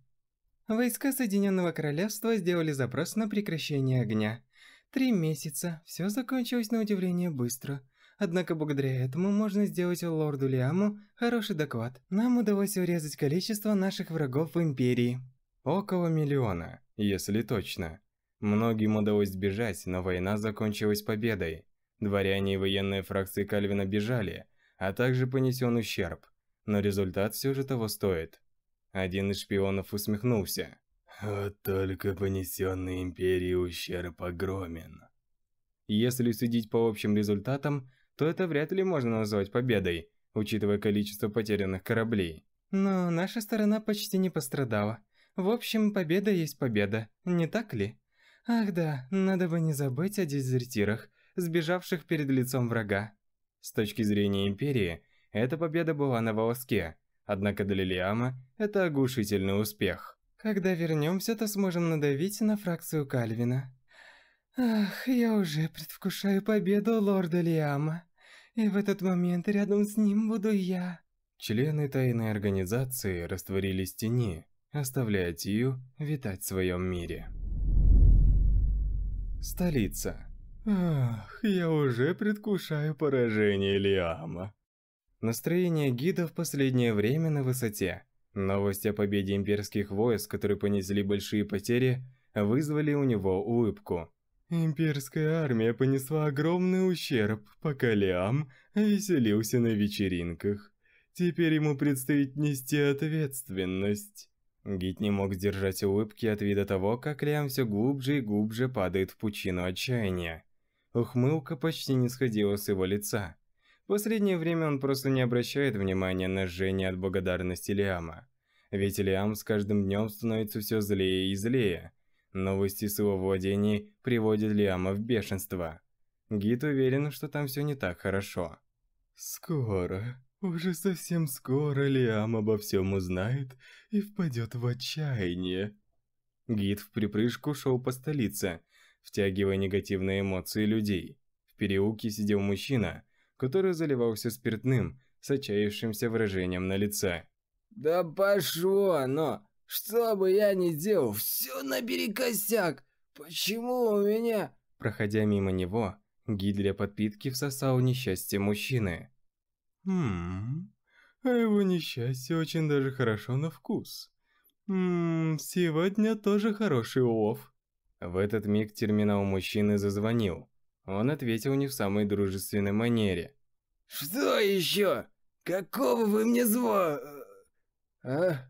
Войска Соединенного Королевства сделали запрос на прекращение огня. Три месяца, все закончилось на удивление быстро. Однако благодаря этому можно сделать лорду Лиаму хороший доклад. Нам удалось урезать количество наших врагов в Империи. Около миллиона, если точно. Многим удалось сбежать, но война закончилась победой. Дворяне и военные фракции Кальвина бежали, а также понесен ущерб. Но результат все же того стоит. Один из шпионов усмехнулся. Вот только понесенный империи ущерб огромен. Если судить по общим результатам, то это вряд ли можно назвать победой, учитывая количество потерянных кораблей. Но наша сторона почти не пострадала. В общем, победа есть победа, не так ли? Ах да, надо бы не забыть о дезертирах, сбежавших перед лицом врага. С точки зрения Империи, эта победа была на волоске, однако для Лиама это оглушительный успех. Когда вернемся, то сможем надавить на фракцию Кальвина. Ах, я уже предвкушаю победу лорда Лиама. И в этот момент рядом с ним буду я. Члены тайной организации растворились в тени, оставляя Тию витать в своем мире. Столица. Ах, я уже предвкушаю поражение Лиама. Настроение гида в последнее время на высоте. Новость о победе имперских войск, которые понесли большие потери, вызвали у него улыбку. Имперская армия понесла огромный ущерб, пока Лиам веселился на вечеринках. Теперь ему предстоит нести ответственность. Гит не мог сдержать улыбки от вида того, как Лиам все глубже и глубже падает в пучину отчаяния. Ухмылка почти не сходила с его лица. В последнее время он просто не обращает внимания на жжение от благодарности Лиама. Ведь Лиам с каждым днем становится все злее и злее – Новости с его владений приводят Лиама в бешенство. Гид уверен, что там все не так хорошо. «Скоро, уже совсем скоро Лиам обо всем узнает и впадет в отчаяние». Гид в припрыжку шел по столице, втягивая негативные эмоции людей. В переулке сидел мужчина, который заливался спиртным, с отчаявшимся выражением на лице. «Да пошло оно! Что бы я ни делал, все наперекосяк. Почему у меня...» Проходя мимо него, гидля подпитки всосал несчастье мужчины. «Хм... А его несчастье очень даже хорошо на вкус. Ммм, сегодня тоже хороший улов». В этот миг терминал мужчины зазвонил. Он ответил не в самой дружественной манере. «Что еще? Какого вы мне зло...» э, «А?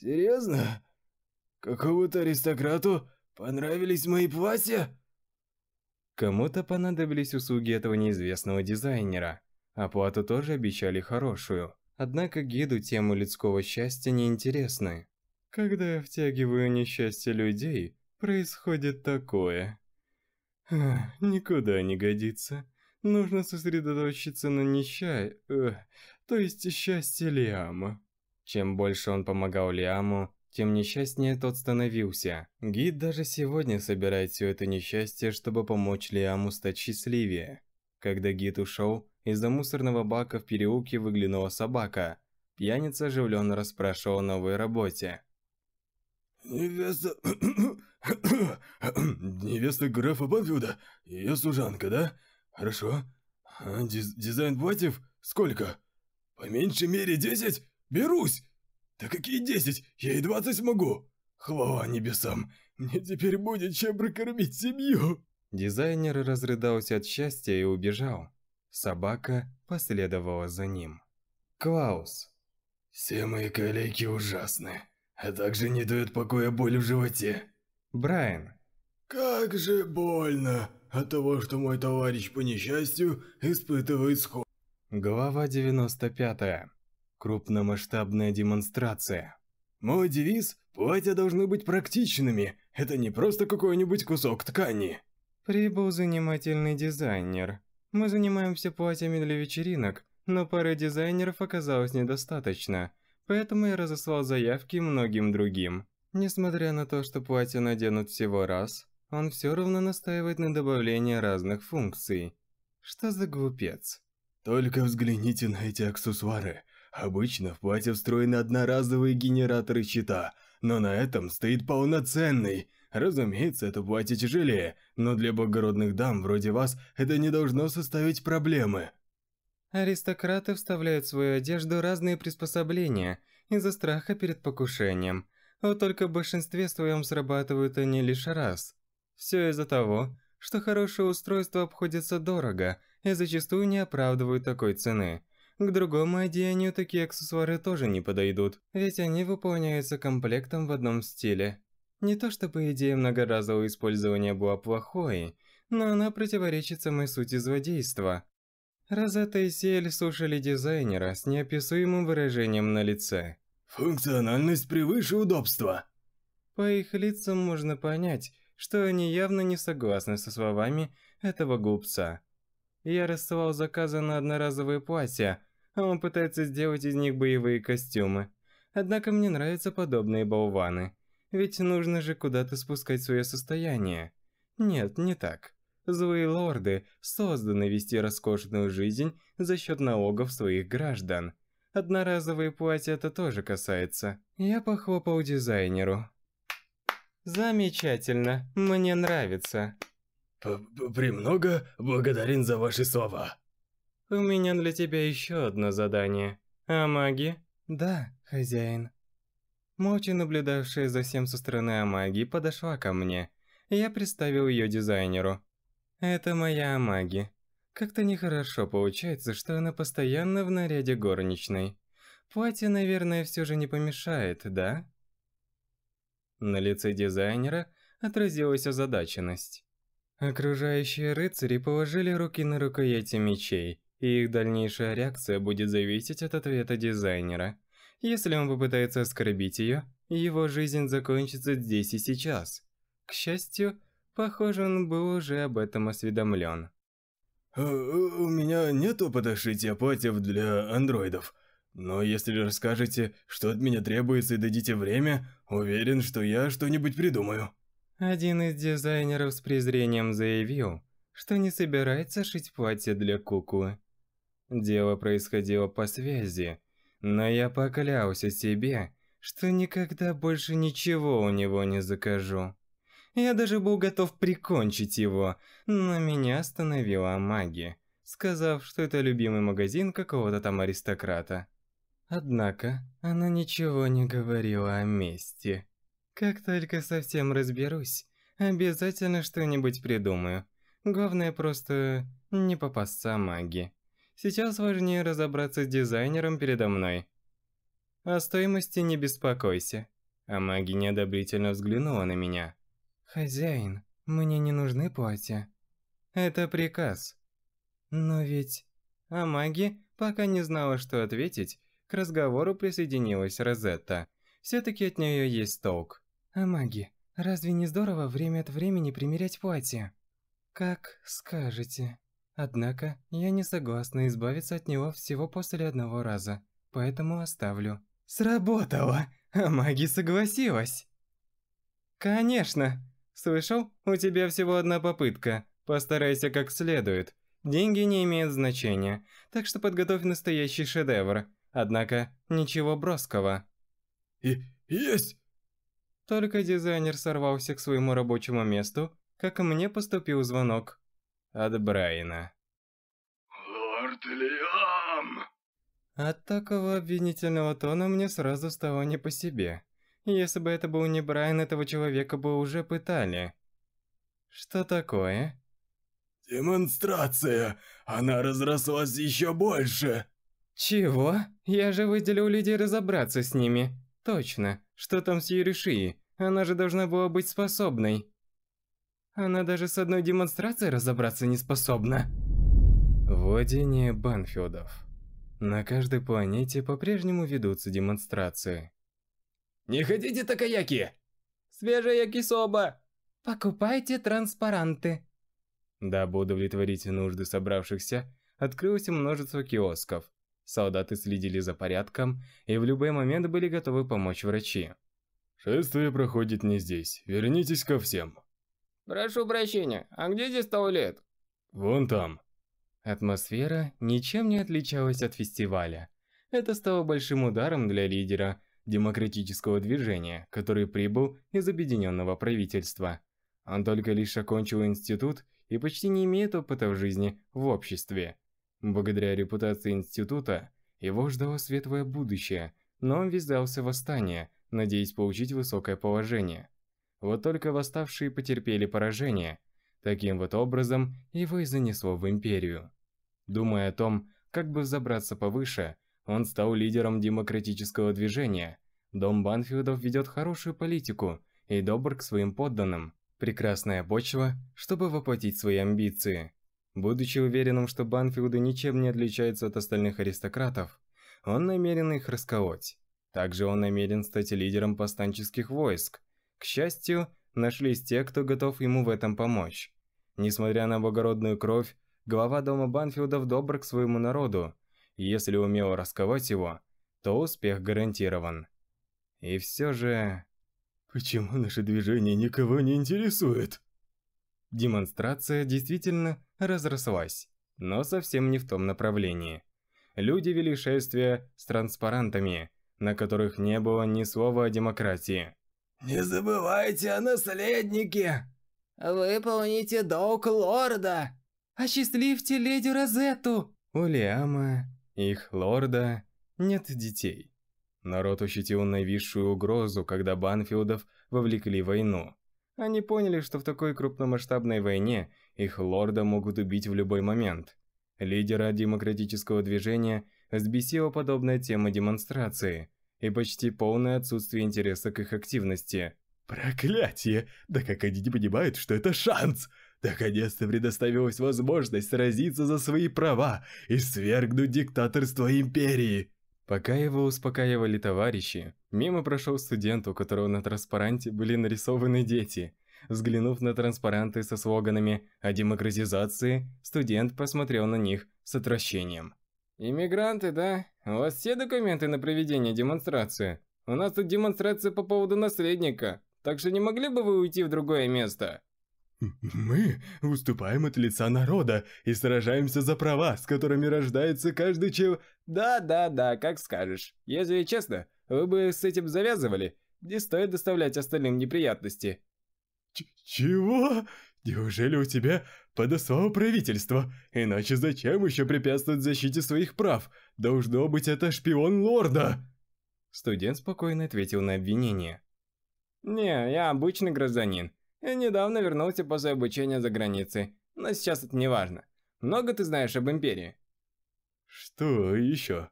Серьезно? Какому-то аристократу понравились мои платья? Кому-то понадобились услуги этого неизвестного дизайнера. Оплату тоже обещали хорошую. Однако гиду тему людского счастья неинтересны. Когда я втягиваю несчастье людей, происходит такое. Эх, никуда не годится. Нужно сосредоточиться на несчастье, то есть счастье Лиама. Чем больше он помогал Лиаму, тем несчастнее тот становился. Гид даже сегодня собирает все это несчастье, чтобы помочь Лиаму стать счастливее. Когда гид ушел, из-за мусорного бака в переулке выглянула собака. Пьяница оживленно расспрашивал о новой работе. «Невеста... (coughs) Невеста графа Банфилда? Ее служанка, да? Хорошо. А, диз дизайн платьев? Сколько? По меньшей мере десять? Берусь! Да какие десять? Я и двадцать могу! Хвала небесам! Мне теперь будет чем прокормить семью!» Дизайнер разрыдался от счастья и убежал. Собака последовала за ним. Клаус. «Все мои коллеги ужасны, а также не дают покоя боль в животе». Брайан. «Как же больно от того, что мой товарищ по несчастью испытывает сход...» Глава девяносто пятая. Крупномасштабная демонстрация. Мой девиз – платья должны быть практичными. Это не просто какой-нибудь кусок ткани. Прибыл занимательный дизайнер. Мы занимаемся платьями для вечеринок, но пары дизайнеров оказалось недостаточно, поэтому я разослал заявки многим другим. Несмотря на то, что платье наденут всего раз, он все равно настаивает на добавлении разных функций. Что за глупец? Только взгляните на эти аксессуары. Обычно в платье встроены одноразовые генераторы щита, но на этом стоит полноценный. Разумеется, это платье тяжелее, но для благородных дам вроде вас это не должно составить проблемы. Аристократы вставляют в свою одежду разные приспособления из-за страха перед покушением. Вот только в большинстве своем срабатывают они лишь раз. Все из-за того, что хорошее устройство обходится дорого и зачастую не оправдывают такой цены. К другому одеянию такие аксессуары тоже не подойдут, ведь они выполняются комплектом в одном стиле. Не то чтобы идея многоразового использования была плохой, но она противоречит самой сути злодейства. Розетта и Сиэль слушали дизайнера с неописуемым выражением на лице. «Функциональность превыше удобства!» По их лицам можно понять, что они явно не согласны со словами этого глупца. Я рассылал заказы на одноразовые платья, он пытается сделать из них боевые костюмы. Однако мне нравятся подобные болваны. Ведь нужно же куда-то спускать свое состояние. Нет, не так. Злые лорды созданы вести роскошную жизнь за счет налогов своих граждан. Одноразовые платья это тоже касается. Я похлопал дизайнеру. Замечательно, мне нравится. П -п Премного благодарен за ваши слова. У меня для тебя еще одно задание. А маги? Да, хозяин. Молча наблюдавшая за всем со стороны Амаги подошла ко мне. Я представил ее дизайнеру. Это моя Амаги. Как-то нехорошо получается, что она постоянно в наряде горничной. Платье, наверное, все же не помешает, да? На лице дизайнера отразилась озадаченность. Окружающие рыцари положили руки на рукояти мечей – и их дальнейшая реакция будет зависеть от ответа дизайнера. Если он попытается оскорбить ее, его жизнь закончится здесь и сейчас. К счастью, похоже, он был уже об этом осведомлен. «Э, «У меня нет опыта шитья платьев для андроидов, но если расскажете, что от меня требуется и дадите время, уверен, что я что-нибудь придумаю». Один из дизайнеров с презрением заявил, что не собирается шить платье для куклы. Дело происходило по связи, но я поклялся себе, что никогда больше ничего у него не закажу. Я даже был готов прикончить его, но меня остановила магия, сказав, что это любимый магазин какого-то там аристократа. Однако, она ничего не говорила о мести. Как только совсем разберусь, обязательно что-нибудь придумаю. Главное просто не попасться маги. Сейчас важнее разобраться с дизайнером передо мной. О стоимости не беспокойся. А маги неодобрительно взглянула на меня. Хозяин, мне не нужны платья. Это приказ. Но ведь... А маги, пока не знала, что ответить, к разговору присоединилась Розетта. Все-таки от нее есть толк. А маги, разве не здорово время от времени примерять платье? Как скажете. Однако, я не согласна избавиться от него всего после одного раза, поэтому оставлю. Сработало! А маги согласилась! Конечно! Слышал? У тебя всего одна попытка. Постарайся как следует. Деньги не имеют значения, так что подготовь настоящий шедевр. Однако, ничего броского. И есть! Только дизайнер сорвался к своему рабочему месту, как мне поступил звонок от Брайана. «Лорд Лиам!» От такого обвинительного тона мне сразу стало не по себе. Если бы это был не Брайан, этого человека бы уже пытали. Что такое? Демонстрация! Она разрослась еще больше! Чего? Я же выделил людей разобраться с ними. Точно. Что там с Юришией? Она же должна была быть способной. Она даже с одной демонстрацией разобраться не способна. Владение Банфилдов. На каждой планете по-прежнему ведутся демонстрации. «Не ходите такаяки!» «Свежая кисоба!» «Покупайте транспаранты!» Дабы удовлетворить нужды собравшихся, открылось множество киосков. Солдаты следили за порядком и в любой момент были готовы помочь врачи. «Шествие проходит не здесь. Вернитесь ко всем!» «Прошу прощения, а где здесь туалет?» «Вон там». Атмосфера ничем не отличалась от фестиваля. Это стало большим ударом для лидера демократического движения, который прибыл из объединенного правительства. Он только лишь окончил институт и почти не имеет опыта в жизни в обществе. Благодаря репутации института, его ждало светлое будущее, но он ввязался в восстание, надеясь получить высокое положение. Вот только восставшие потерпели поражение. Таким вот образом его и занесло в Империю. Думая о том, как бы забраться повыше, он стал лидером демократического движения. Дом Банфилдов ведет хорошую политику и добр к своим подданным. Прекрасная почва, чтобы воплотить свои амбиции. Будучи уверенным, что Банфилды ничем не отличаются от остальных аристократов, он намерен их расколоть. Также он намерен стать лидером повстанческих войск, к счастью, нашлись те, кто готов ему в этом помочь. Несмотря на благородную кровь, глава дома Банфилдов добр к своему народу, если умел расковать его, то успех гарантирован. И все же... Почему наше движение никого не интересует? Демонстрация действительно разрослась, но совсем не в том направлении. Люди вели шествия с транспарантами, на которых не было ни слова о демократии. «Не забывайте о наследнике!» «Выполните долг лорда!» «Осчастливьте леди Розетту!» У Лиама, их лорда, нет детей. Народ ощутил нависшую угрозу, когда Банфилдов вовлекли в войну. Они поняли, что в такой крупномасштабной войне их лорда могут убить в любой момент. Лидера демократического движения взбесила подобная тема демонстрации, и почти полное отсутствие интереса к их активности. «Проклятие! Да как они не понимают, что это шанс!» Наконец-то предоставилась возможность сразиться за свои права и свергнуть диктаторство империи. Пока его успокаивали товарищи, мимо прошел студент, у которого на транспаранте были нарисованы дети. Взглянув на транспаранты со слоганами о демократизации, студент посмотрел на них с отвращением. «Иммигранты, да? У вас все документы на проведение демонстрации? У нас тут демонстрация по поводу наследника, так что не могли бы вы уйти в другое место?» (laughs) «Мы выступаем от лица народа и сражаемся за права, с которыми рождается каждый чел...» «Да-да-да, как скажешь. Если честно, вы бы с этим завязывали, не стоит доставлять остальным неприятности». Ч «Чего? Неужели у тебя подослало правительство? Иначе зачем еще препятствовать защите своих прав? Должно быть, это шпион лорда!» Студент спокойно ответил на обвинение. «Не, я обычный гражданин. Я недавно вернулся после обучения за границей, но сейчас это не важно. Много ты знаешь об Империи?» «Что еще?»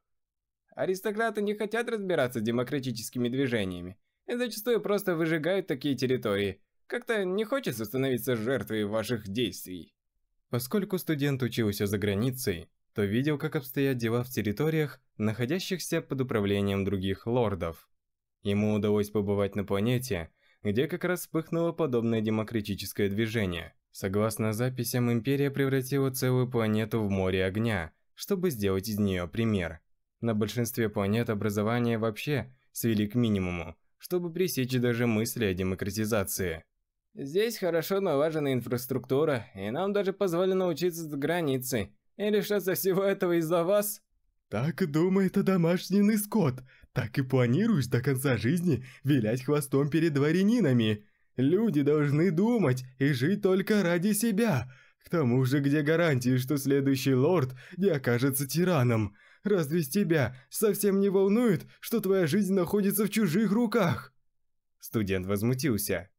Аристократы не хотят разбираться с демократическими движениями и зачастую просто выжигают такие территории – как-то не хочется становиться жертвой ваших действий. Поскольку студент учился за границей, то видел, как обстоят дела в территориях, находящихся под управлением других лордов. Ему удалось побывать на планете, где как раз вспыхнуло подобное демократическое движение. Согласно записям, Империя превратила целую планету в море огня, чтобы сделать из нее пример. На большинстве планет образование вообще свели к минимуму, чтобы пресечь даже мысли о демократизации. Здесь хорошо налажена инфраструктура, и нам даже позволено учиться за границей. Или что лишаться всего этого из-за вас? Так думает домашний скот. Так и планируешь до конца жизни вилять хвостом перед дворянинами. Люди должны думать и жить только ради себя. К тому же, где гарантии, что следующий лорд не окажется тираном? Разве тебя совсем не волнует, что твоя жизнь находится в чужих руках? Студент возмутился.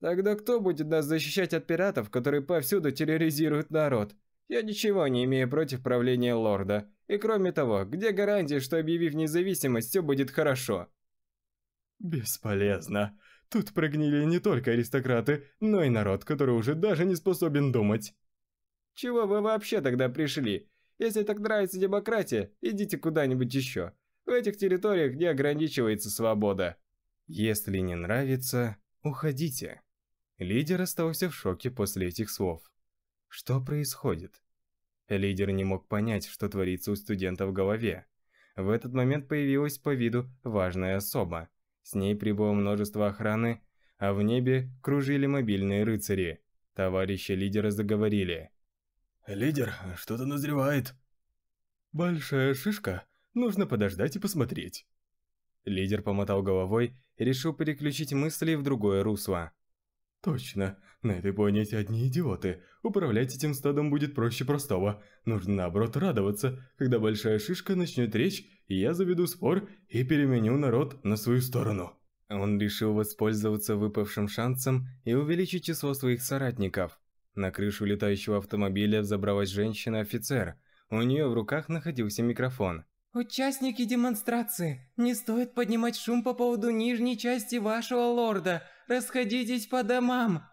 Тогда кто будет нас защищать от пиратов, которые повсюду терроризируют народ? Я ничего не имею против правления лорда. И кроме того, где гарантия, что объявив независимость, все будет хорошо? Бесполезно. Тут прогнили не только аристократы, но и народ, который уже даже не способен думать. Чего вы вообще тогда пришли? Если так нравится демократия, идите куда-нибудь еще. В этих территориях не ограничивается свобода. Если не нравится, уходите. Лидер остался в шоке после этих слов. Что происходит? Лидер не мог понять, что творится у студента в голове. В этот момент появилась по виду важная особа. С ней прибыло множество охраны, а в небе кружили мобильные рыцари. Товарищи лидера заговорили. «Лидер, что-то назревает». «Большая шишка. Нужно подождать и посмотреть». Лидер помотал головой и решил переключить мысли в другое русло. Точно, на этой планете одни идиоты. Управлять этим стадом будет проще простого. Нужно наоборот радоваться, когда большая шишка начнет речь, и я заведу спор и переменю народ на свою сторону. Он решил воспользоваться выпавшим шансом и увеличить число своих соратников. На крышу летающего автомобиля взобралась женщина-офицер. У нее в руках находился микрофон. «Участники демонстрации, не стоит поднимать шум по поводу нижней части вашего лорда. Расходитесь по домам!»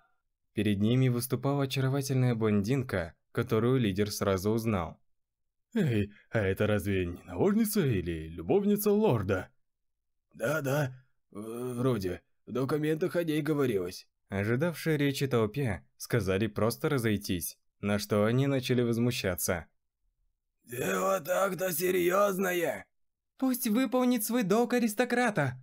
Перед ними выступала очаровательная блондинка, которую лидер сразу узнал. «Эй, а это разве не наложница или любовница лорда?» «Да-да, э, вроде. В документах о ней говорилось». Ожидавшие речи толпе сказали просто разойтись, на что они начали возмущаться. «Дело так-то серьезное!» «Пусть выполнит свой долг аристократа!»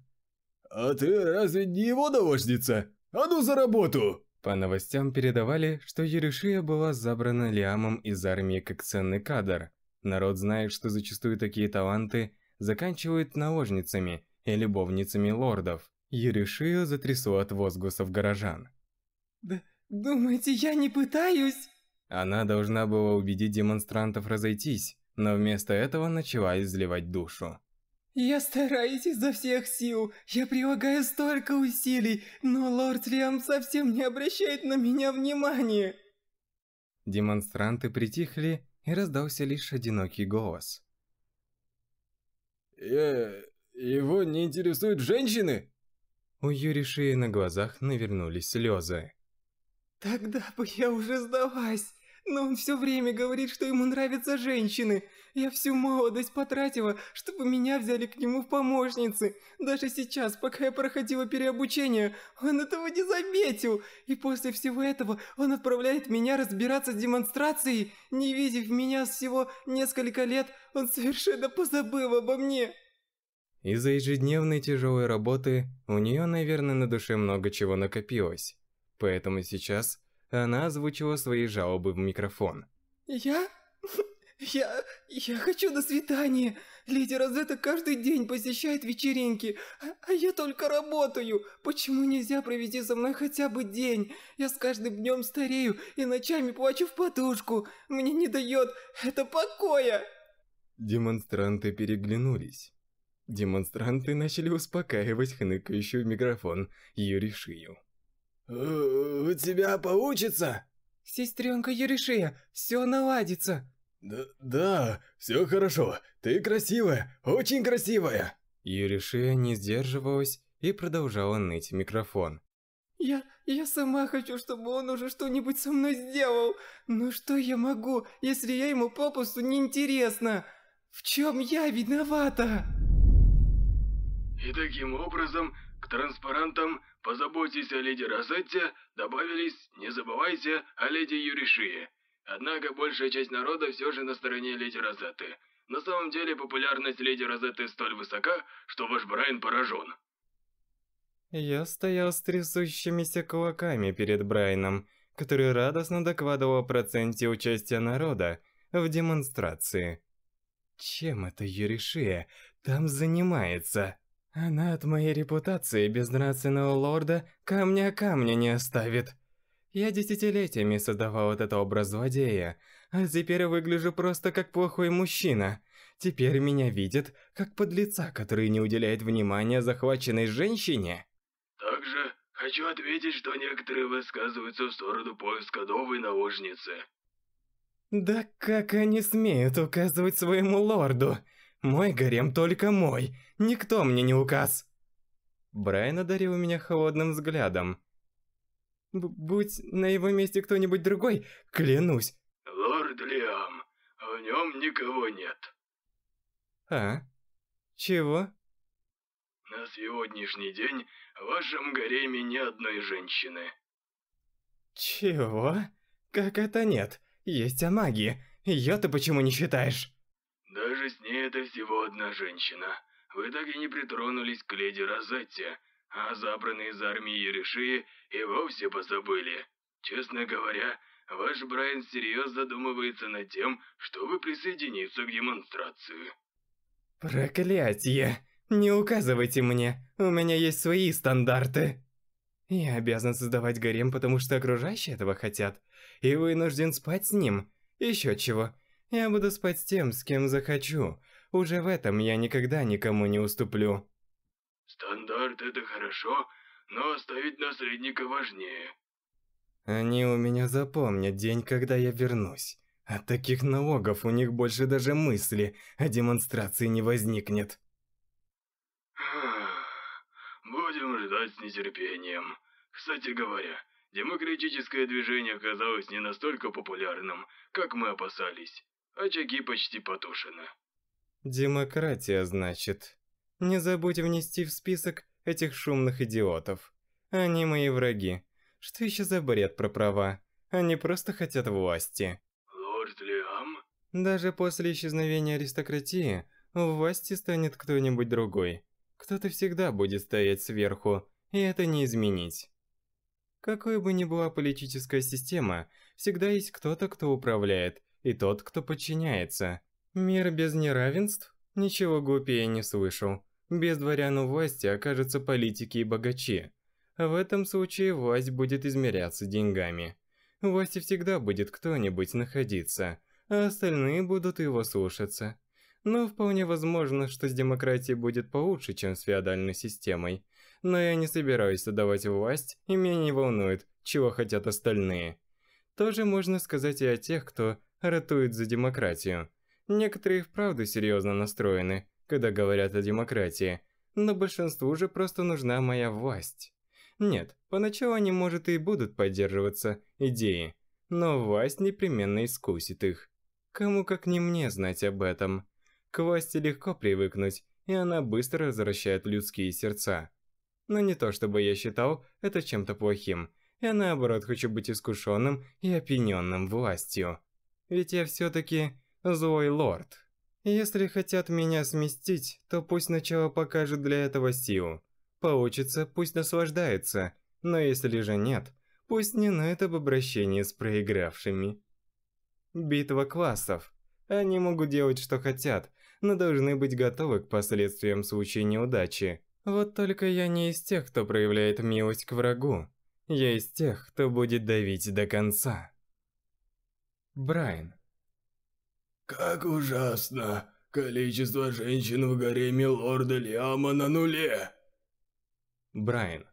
«А ты разве не его наложница? А ну за работу!» По новостям передавали, что Ерышия была забрана Лиамом из армии как ценный кадр. Народ знает, что зачастую такие таланты заканчивают наложницами и любовницами лордов. Ерышию затрясло от возгласов горожан. «Да, думаете, я не пытаюсь?» Она должна была убедить демонстрантов разойтись, но вместо этого начала изливать душу. «Я стараюсь изо всех сил, я прилагаю столько усилий, но лорд Лиам совсем не обращает на меня внимания!» Демонстранты притихли, и раздался лишь одинокий голос. «Я... Э, его не интересуют женщины?» У Юри Шии на глазах навернулись слезы. «Тогда бы я уже сдалась, но он все время говорит, что ему нравятся женщины, я всю молодость потратила, чтобы меня взяли к нему в помощницы. Даже сейчас, пока я проходила переобучение, он этого не заметил. И после всего этого он отправляет меня разбираться с демонстрацией. Не видев меня всего несколько лет, он совершенно позабыл обо мне. Из-за ежедневной тяжелой работы у нее, наверное, на душе много чего накопилось. Поэтому сейчас она озвучила свои жалобы в микрофон. «Я? (laughs) «Я... я хочу на свидание. Леди Розетта каждый день посещает вечеринки, а, а я только работаю. Почему нельзя провести со мной хотя бы день? Я с каждым днем старею и ночами плачу в подушку. Мне не дает это покоя!» Демонстранты переглянулись. Демонстранты начали успокаивать хныкающую микрофон Юришию. «Э, «У тебя получится?» «Сестренка Юришия, все наладится!» Да, да, все хорошо. Ты красивая, очень красивая. Юришия не сдерживалась и продолжала ныть микрофон. Я, я сама хочу, чтобы он уже что-нибудь со мной сделал. Но что я могу, если я ему попусту неинтересна? В чем я виновата? И таким образом к транспарантам «Позаботьтесь о леди Розетте» добавились «Не забывайте о леди Юришии». Однако большая часть народа все же на стороне леди Розетты. На самом деле популярность леди Розетты столь высока, что ваш Брайан поражен. Я стоял с трясущимися кулаками перед Брайаном, который радостно докладывал о проценте участия народа в демонстрации. Чем это Юришия там занимается? Она от моей репутации безнравственного лорда камня камня не оставит. Я десятилетиями создавал этот образ злодея, а теперь выгляжу просто как плохой мужчина. Теперь меня видят как подлеца, который не уделяет внимания захваченной женщине. Также хочу ответить, что некоторые высказываются в сторону поиска новой наложницы. Да как они смеют указывать своему лорду? Мой гарем только мой, никто мне не указ. Брайан одарил меня холодным взглядом. Б будь на его месте кто-нибудь другой, клянусь. Лорд Лиам, в нем никого нет. А? Чего? На сегодняшний день в вашем гареме ни одной женщины. Чего? Как это нет? Есть о магии. Ее ты почему не считаешь? Даже с ней это всего одна женщина. Вы так и не притронулись к леди Розетте, а забранные из армии Ереши и вовсе позабыли. Честно говоря, ваш Брайан всерьез задумывается над тем, чтобы присоединиться к демонстрации. Проклятье! Не указывайте мне, у меня есть свои стандарты. Я обязан создавать гарем, потому что окружающие этого хотят, и вынужден спать с ним. Еще чего, я буду спать с тем, с кем захочу. Уже в этом я никогда никому не уступлю. Стандарт — это хорошо, но оставить наследника важнее. Они у меня запомнят день, когда я вернусь. От таких налогов у них больше даже мысли о а демонстрации не возникнет. Будем ждать с нетерпением. Кстати говоря, демократическое движение оказалось не настолько популярным, как мы опасались. Очаги почти потушены. Демократия, значит. Не забудь внести в список этих шумных идиотов. Они мои враги. Что еще за бред про права? Они просто хотят власти. Лорд Лиам? Даже после исчезновения аристократии, в власти станет кто-нибудь другой. Кто-то всегда будет стоять сверху, и это не изменить. Какой бы ни была политическая система, всегда есть кто-то, кто управляет, и тот, кто подчиняется. Мир без неравенств? Ничего глупее не слышал. Без дворян у власти окажутся политики и богачи. В этом случае власть будет измеряться деньгами. В власти всегда будет кто-нибудь находиться, а остальные будут его слушаться. Но вполне возможно, что с демократией будет получше, чем с феодальной системой. Но я не собираюсь отдавать власть, и меня не волнует, чего хотят остальные. Тоже можно сказать и о тех, кто ратует за демократию. Некоторые вправду серьезно настроены, когда говорят о демократии, но большинству же просто нужна моя власть. Нет, поначалу они, может, и будут поддерживаться, идеи, но власть непременно искусит их. Кому как не мне знать об этом. К власти легко привыкнуть, и она быстро возвращает людские сердца. Но не то чтобы я считал это чем-то плохим, я наоборот хочу быть искушенным и опьяненным властью. Ведь я все-таки злой лорд. Если хотят меня сместить, то пусть сначала покажет для этого силу. Получится, пусть наслаждается. Но если же нет, пусть не ноет об обращении с проигравшими. Битва классов. Они могут делать, что хотят, но должны быть готовы к последствиям в случае неудачи. Вот только я не из тех, кто проявляет милость к врагу. Я из тех, кто будет давить до конца. Брайан. «Как ужасно! Количество женщин в гареме лорда Лиама на нуле!» Брайан.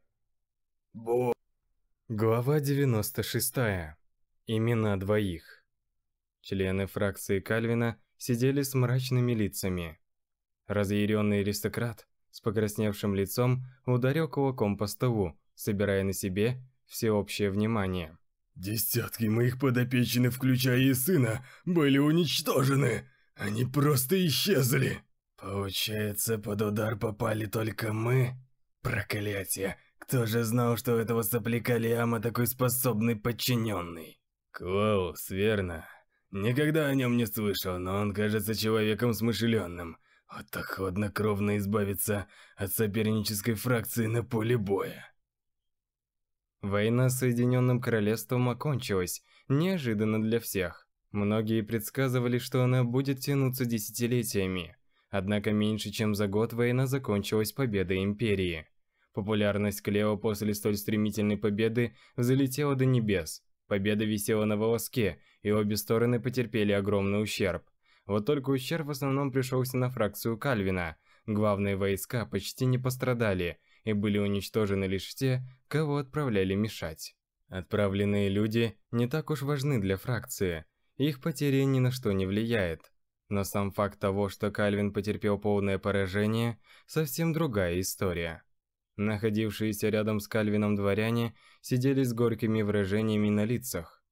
Бо... Глава 96. Имена двоих. Члены фракции Кальвина сидели с мрачными лицами. Разъяренный аристократ с покрасневшим лицом ударил кулаком по столу, собирая на себе всеобщее внимание. Десятки моих подопечных, включая и сына, были уничтожены. Они просто исчезли. Получается, под удар попали только мы? Проклятие. Кто же знал, что у этого сопляка Лиама такой способный подчиненный? Клаус, верно. Никогда о нем не слышал, но он кажется человеком смышленным. Вот так хладнокровно избавиться от сопернической фракции на поле боя. Война с Соединенным Королевством окончилась, неожиданно для всех. Многие предсказывали, что она будет тянуться десятилетиями. Однако меньше чем за год война закончилась победой Империи. Популярность Клео после столь стремительной победы взлетела до небес. Победа висела на волоске, и обе стороны потерпели огромный ущерб. Вот только ущерб в основном пришелся на фракцию Кальвина. Главные войска почти не пострадали, и были уничтожены лишь те, кого отправляли мешать. Отправленные люди не так уж важны для фракции, их потеря ни на что не влияет. Но сам факт того, что Кальвин потерпел полное поражение, совсем другая история. Находившиеся рядом с Кальвином дворяне сидели с горькими выражениями на лицах.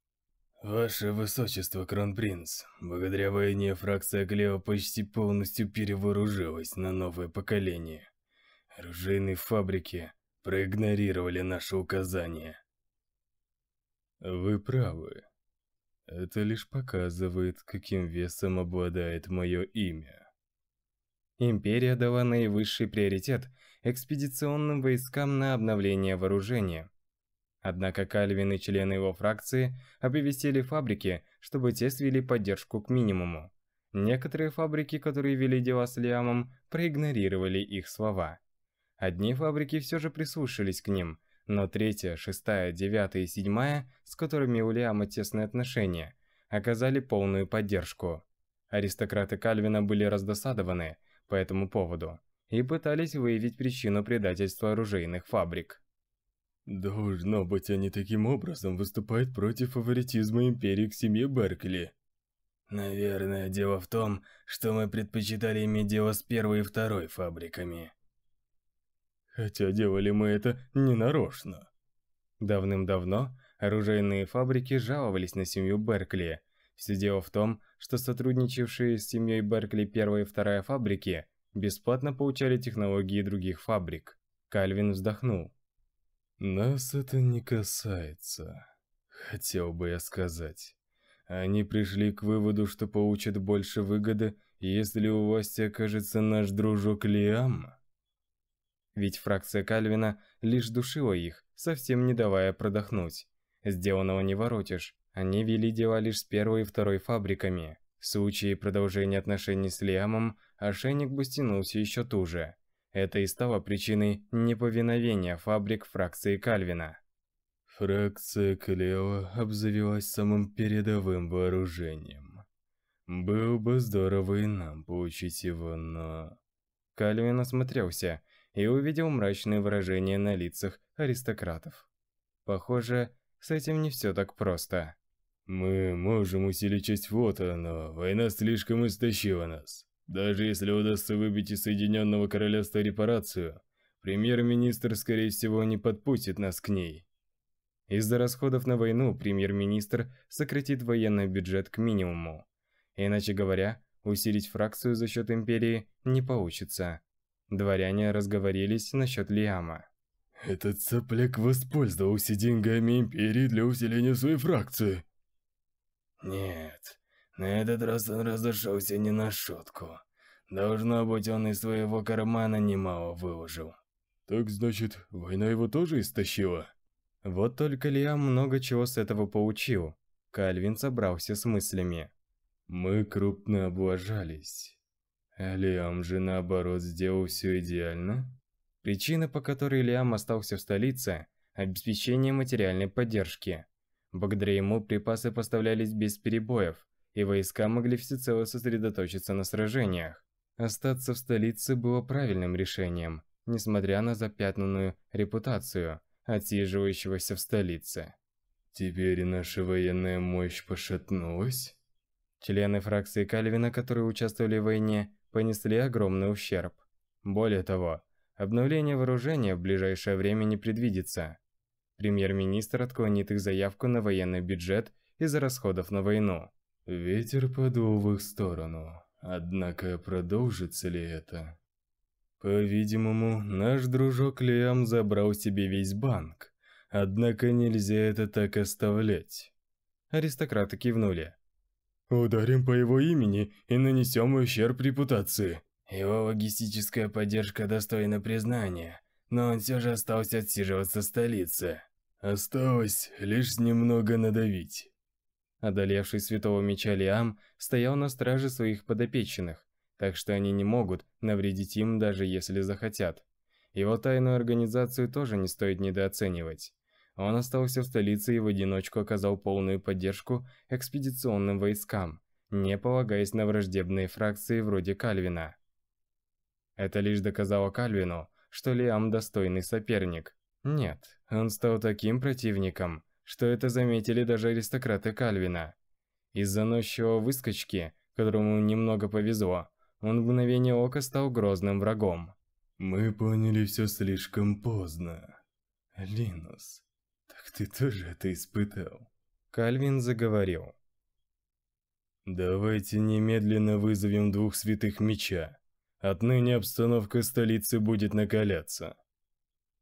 «Ваше Высочество, Кронпринц, благодаря войне фракция Клео почти полностью перевооружилась на новое поколение. Ружейные фабрики проигнорировали наши указания. Вы правы. Это лишь показывает, каким весом обладает мое имя. Империя дала наивысший приоритет экспедиционным войскам на обновление вооружения. Однако Кальвин и члены его фракции оповестили фабрики, чтобы те свели поддержку к минимуму. Некоторые фабрики, которые вели дела с Лиамом, проигнорировали их слова – Одни фабрики все же прислушались к ним, но третья, шестая, девятая и седьмая, с которыми у Лиама тесные отношения, оказали полную поддержку. Аристократы Кальвина были раздосадованы по этому поводу и пытались выявить причину предательства оружейных фабрик. «Должно быть, они таким образом выступают против фаворитизма Империи к семье Беркли», Наверное, дело в том, что мы предпочитали иметь дело с первой и второй фабриками хотя делали мы это ненарочно. Давным-давно оружейные фабрики жаловались на семью Беркли. Все дело в том, что сотрудничавшие с семьей Беркли первая и вторая фабрики бесплатно получали технологии других фабрик. Кальвин вздохнул. «Нас это не касается», — хотел бы я сказать. Они пришли к выводу, что получат больше выгоды, если у власти окажется наш дружок Лиам ведь фракция Кальвина лишь душила их, совсем не давая продохнуть. Сделанного не воротишь, они вели дела лишь с первой и второй фабриками. В случае продолжения отношений с Лиамом, ошейник бы стянулся еще туже. Это и стало причиной неповиновения фабрик фракции Кальвина. Фракция Клео обзавелась самым передовым вооружением. Было бы здорово и нам получить его, но... Кальвин осмотрелся и увидел мрачные выражения на лицах аристократов. Похоже, с этим не все так просто. «Мы можем усилить часть флота, но война слишком истощила нас. Даже если удастся выбить из Соединенного Королевства репарацию, премьер-министр, скорее всего, не подпустит нас к ней». Из-за расходов на войну премьер-министр сократит военный бюджет к минимуму. Иначе говоря, усилить фракцию за счет Империи не получится. Дворяне разговорились насчет Лиама. «Этот сопляк воспользовался деньгами Империи для усиления своей фракции». «Нет, на этот раз он разошелся не на шутку. Должно быть, он из своего кармана немало выложил». «Так значит, война его тоже истощила?» Вот только Лиам много чего с этого получил. Кальвин собрался с мыслями. «Мы крупно облажались». Лиам же, наоборот, сделал все идеально. Причина, по которой Лиам остался в столице – обеспечение материальной поддержки. Благодаря ему припасы поставлялись без перебоев, и войска могли всецело сосредоточиться на сражениях. Остаться в столице было правильным решением, несмотря на запятнанную репутацию отсиживающегося в столице. Теперь наша военная мощь пошатнулась? Члены фракции Кальвина, которые участвовали в войне, понесли огромный ущерб. Более того, обновление вооружения в ближайшее время не предвидится. Премьер-министр отклонит их заявку на военный бюджет из-за расходов на войну. Ветер подул в их сторону, однако продолжится ли это? По-видимому, наш дружок Лиам забрал себе весь банк, однако нельзя это так оставлять. Аристократы кивнули. Ударим по его имени и нанесем ущерб репутации. Его логистическая поддержка достойна признания, но он все же остался отсиживаться в столице. Осталось лишь немного надавить. Одолевший святого меча Лиам стоял на страже своих подопечных, так что они не могут навредить им даже если захотят. Его тайную организацию тоже не стоит недооценивать. Он остался в столице и в одиночку оказал полную поддержку экспедиционным войскам, не полагаясь на враждебные фракции вроде Кальвина. Это лишь доказало Кальвину, что Лиам достойный соперник. Нет, он стал таким противником, что это заметили даже аристократы Кальвина. Из-за нощего выскочки, которому немного повезло, он в мгновение ока стал грозным врагом. «Мы поняли все слишком поздно. Линус, так ты тоже это испытал. Кальвин заговорил. Давайте немедленно вызовем двух святых меча. Отныне обстановка столицы будет накаляться.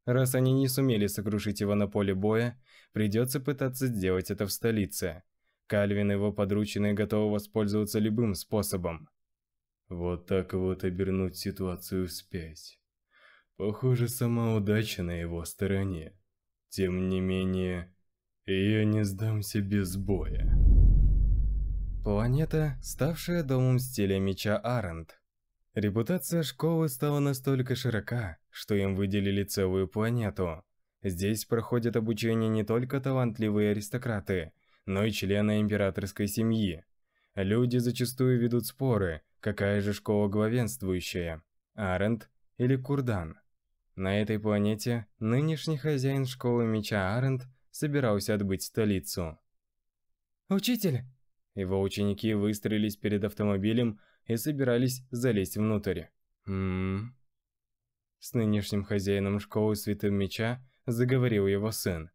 Раз они не сумели сокрушить его на поле боя, придется пытаться сделать это в столице. Кальвин и его подручные готовы воспользоваться любым способом. Вот так вот обернуть ситуацию вспять. Похоже, сама удача на его стороне. Тем не менее, я не сдамся без боя. Планета, ставшая домом стиля меча Арент. Репутация школы стала настолько широка, что им выделили целую планету. Здесь проходят обучение не только талантливые аристократы, но и члены императорской семьи. Люди зачастую ведут споры, какая же школа главенствующая – Арент или Курдан – на этой планете нынешний хозяин школы меча Арент собирался отбыть столицу. «Учитель!» Его ученики выстроились перед автомобилем и собирались залезть внутрь. «Ммм...» С нынешним хозяином школы Святым Меча заговорил его сын.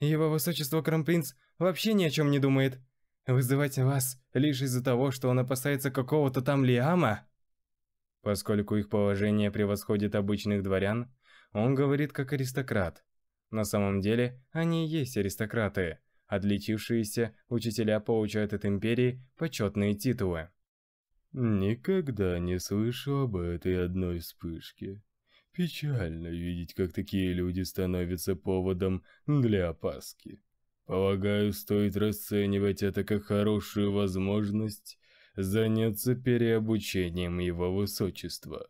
«Его высочество Крампринц вообще ни о чем не думает. Вызывать вас лишь из-за того, что он опасается какого-то там Лиама?» Поскольку их положение превосходит обычных дворян, он говорит как аристократ. На самом деле, они и есть аристократы. Отличившиеся учителя получают от империи почетные титулы. Никогда не слышу об этой одной вспышке. Печально видеть, как такие люди становятся поводом для опаски. Полагаю, стоит расценивать это как хорошую возможность заняться переобучением его высочества.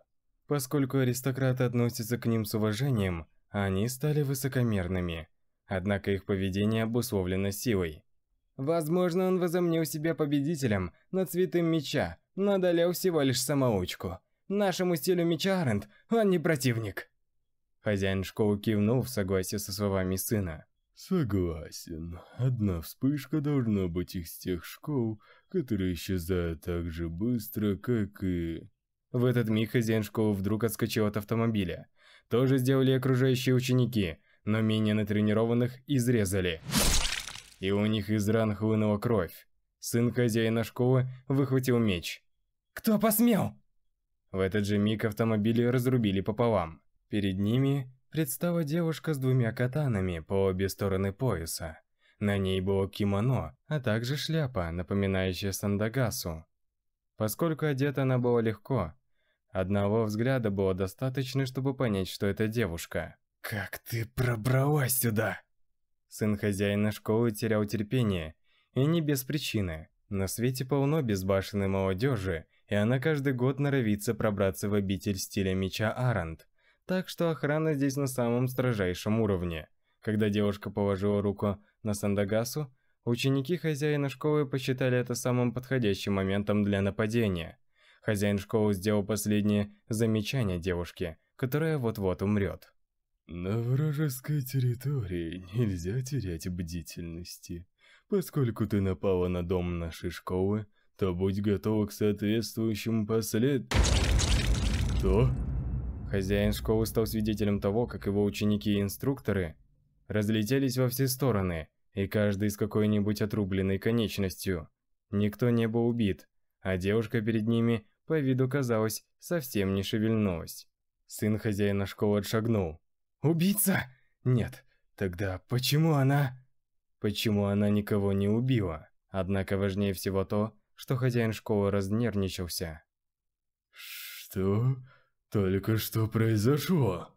Поскольку аристократы относятся к ним с уважением, они стали высокомерными. Однако их поведение обусловлено силой. Возможно, он возомнил себя победителем над цветым меча, но одолел всего лишь самоучку. Нашему стилю меча Арент он не противник. Хозяин школы кивнул в согласии со словами сына. Согласен. Одна вспышка должна быть из тех школ, которые исчезают так же быстро, как и... В этот миг хозяин школы вдруг отскочил от автомобиля. Тоже сделали окружающие ученики, но менее натренированных изрезали. И у них из ран хлынула кровь. Сын хозяина школы выхватил меч. «Кто посмел?» В этот же миг автомобили разрубили пополам. Перед ними предстала девушка с двумя катанами по обе стороны пояса. На ней было кимоно, а также шляпа, напоминающая сандагасу. Поскольку одета она была легко, одного взгляда было достаточно, чтобы понять, что это девушка. «Как ты пробралась сюда?» Сын хозяина школы терял терпение, и не без причины. На свете полно безбашенной молодежи, и она каждый год норовится пробраться в обитель стиля меча Аранд, Так что охрана здесь на самом строжайшем уровне. Когда девушка положила руку на Сандагасу ученики хозяина школы посчитали это самым подходящим моментом для нападения. Хозяин школы сделал последнее замечание девушке, которая вот-вот умрет. «На вражеской территории нельзя терять бдительности. Поскольку ты напала на дом нашей школы, то будь готова к соответствующему послед...» Кто? Хозяин школы стал свидетелем того, как его ученики и инструкторы разлетелись во все стороны – и каждый с какой-нибудь отрубленной конечностью. Никто не был убит, а девушка перед ними, по виду казалось, совсем не шевельнулась. Сын хозяина школы отшагнул. «Убийца? Нет. Тогда почему она...» Почему она никого не убила? Однако важнее всего то, что хозяин школы разнервничался. «Что? Только что произошло?»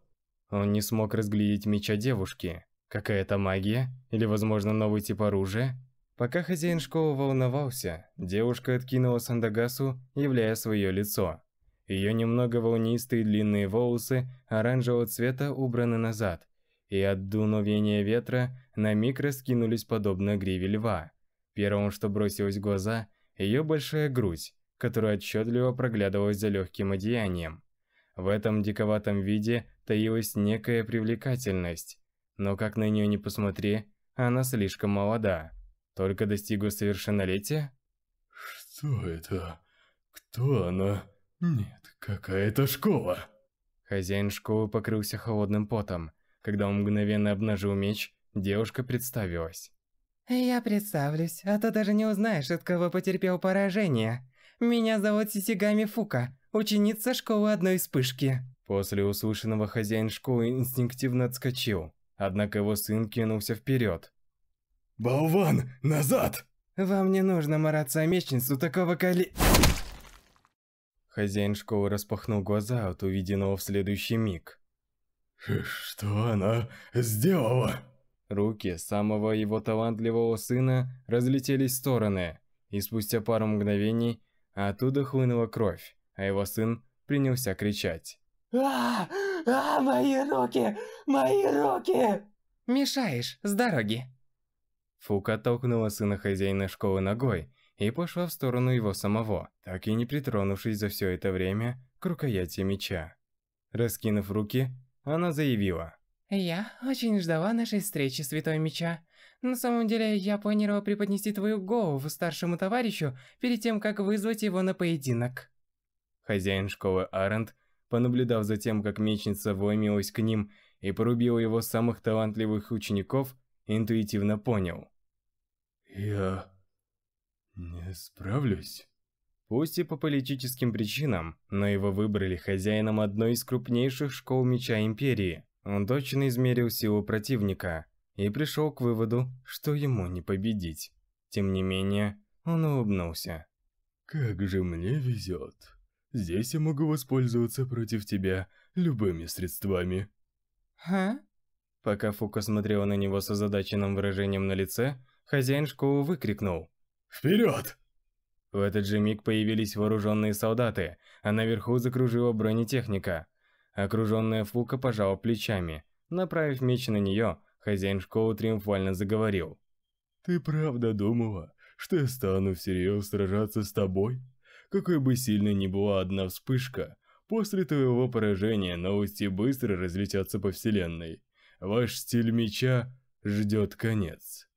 Он не смог разглядеть меча девушки, Какая-то магия? Или, возможно, новый тип оружия? Пока хозяин школы волновался, девушка откинула Сандагасу, являя свое лицо. Ее немного волнистые длинные волосы оранжевого цвета убраны назад, и от дуновения ветра на миг раскинулись подобно гриве льва. Первым, что бросилось в глаза, ее большая грудь, которая отчетливо проглядывалась за легким одеянием. В этом диковатом виде таилась некая привлекательность, но как на нее не посмотри, она слишком молода. Только достигла совершеннолетия? Что это? Кто она? Нет, какая-то школа. Хозяин школы покрылся холодным потом. Когда он мгновенно обнажил меч, девушка представилась. «Я представлюсь, а то даже не узнаешь, от кого потерпел поражение. Меня зовут Сисигами Фука, ученица школы одной вспышки». После услышанного хозяин школы инстинктивно отскочил. Однако его сын кинулся вперед. «Болван, назад!» «Вам не нужно мараться о мечницу такого коли...» Хозяин школы распахнул глаза от увиденного в следующий миг. «Э, «Что она сделала?» Руки самого его талантливого сына разлетелись в стороны, и спустя пару мгновений оттуда хлынула кровь, а его сын принялся кричать. А, а, мои руки! Мои руки! Мешаешь с дороги. Фука толкнула сына хозяина школы ногой и пошла в сторону его самого, так и не притронувшись за все это время к рукояти меча. Раскинув руки, она заявила. «Я очень ждала нашей встречи, Святой Меча. На самом деле, я планировала преподнести твою голову старшему товарищу перед тем, как вызвать его на поединок». Хозяин школы Арент Понаблюдав за тем, как мечница вломилась к ним и порубила его самых талантливых учеников, интуитивно понял. «Я... не справлюсь». Пусть и по политическим причинам, но его выбрали хозяином одной из крупнейших школ меча Империи. Он точно измерил силу противника и пришел к выводу, что ему не победить. Тем не менее, он улыбнулся. «Как же мне везет!» Здесь я могу воспользоваться против тебя любыми средствами. Ха? Пока Фука смотрела на него с озадаченным выражением на лице, хозяин школы выкрикнул. «Вперед!» В этот же миг появились вооруженные солдаты, а наверху закружила бронетехника. Окруженная Фука пожала плечами. Направив меч на нее, хозяин школы триумфально заговорил. «Ты правда думала, что я стану всерьез сражаться с тобой?» какой бы сильной ни была одна вспышка, после твоего поражения новости быстро разлетятся по вселенной. Ваш стиль меча ждет конец.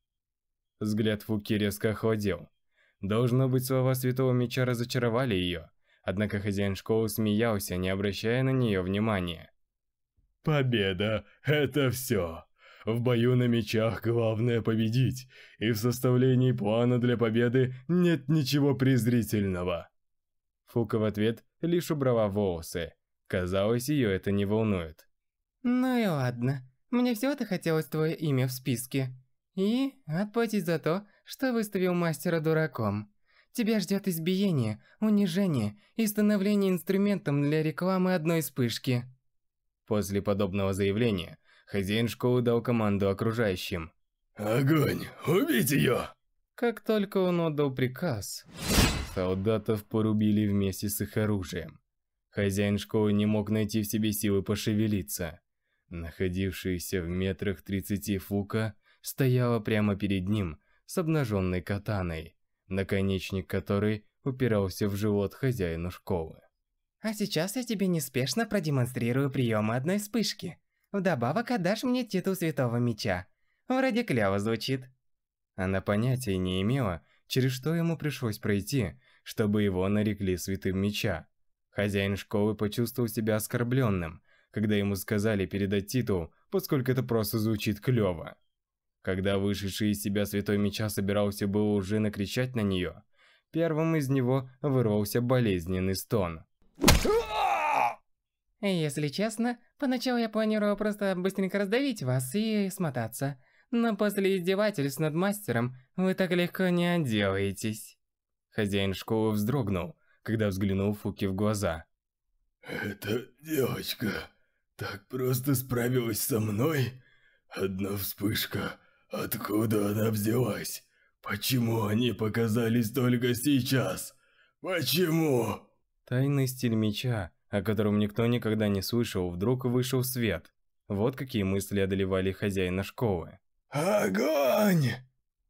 Взгляд Фуки резко охладел. Должно быть, слова Святого Меча разочаровали ее, однако хозяин школы смеялся, не обращая на нее внимания. «Победа – это все!» В бою на мечах главное победить, и в составлении плана для победы нет ничего презрительного. Фука в ответ лишь убрала волосы. Казалось, ее это не волнует. «Ну и ладно. Мне всего-то хотелось твое имя в списке. И отплатить за то, что выставил мастера дураком. Тебя ждет избиение, унижение и становление инструментом для рекламы одной вспышки». После подобного заявления хозяин школы дал команду окружающим. «Огонь! Убить ее!» Как только он отдал приказ... Солдатов порубили вместе с их оружием. Хозяин школы не мог найти в себе силы пошевелиться. Находившаяся в метрах 30 фука стояла прямо перед ним с обнаженной катаной, наконечник которой упирался в живот хозяину школы. «А сейчас я тебе неспешно продемонстрирую приемы одной вспышки. Вдобавок отдашь мне титул Святого Меча. Вроде кляво звучит». Она понятия не имела, через что ему пришлось пройти, чтобы его нарекли святым меча. Хозяин школы почувствовал себя оскорбленным, когда ему сказали передать титул, поскольку это просто звучит клёво. Когда вышедший из себя святой меча собирался было уже накричать на нее, первым из него вырвался болезненный стон. Если честно, поначалу я планировал просто быстренько раздавить вас и смотаться но после издевательств над мастером вы так легко не отделаетесь». Хозяин школы вздрогнул, когда взглянул Фуки в глаза. «Эта девочка так просто справилась со мной? Одна вспышка. Откуда она взялась? Почему они показались только сейчас? Почему?» Тайный стиль меча, о котором никто никогда не слышал, вдруг вышел в свет. Вот какие мысли одолевали хозяина школы. «Огонь!»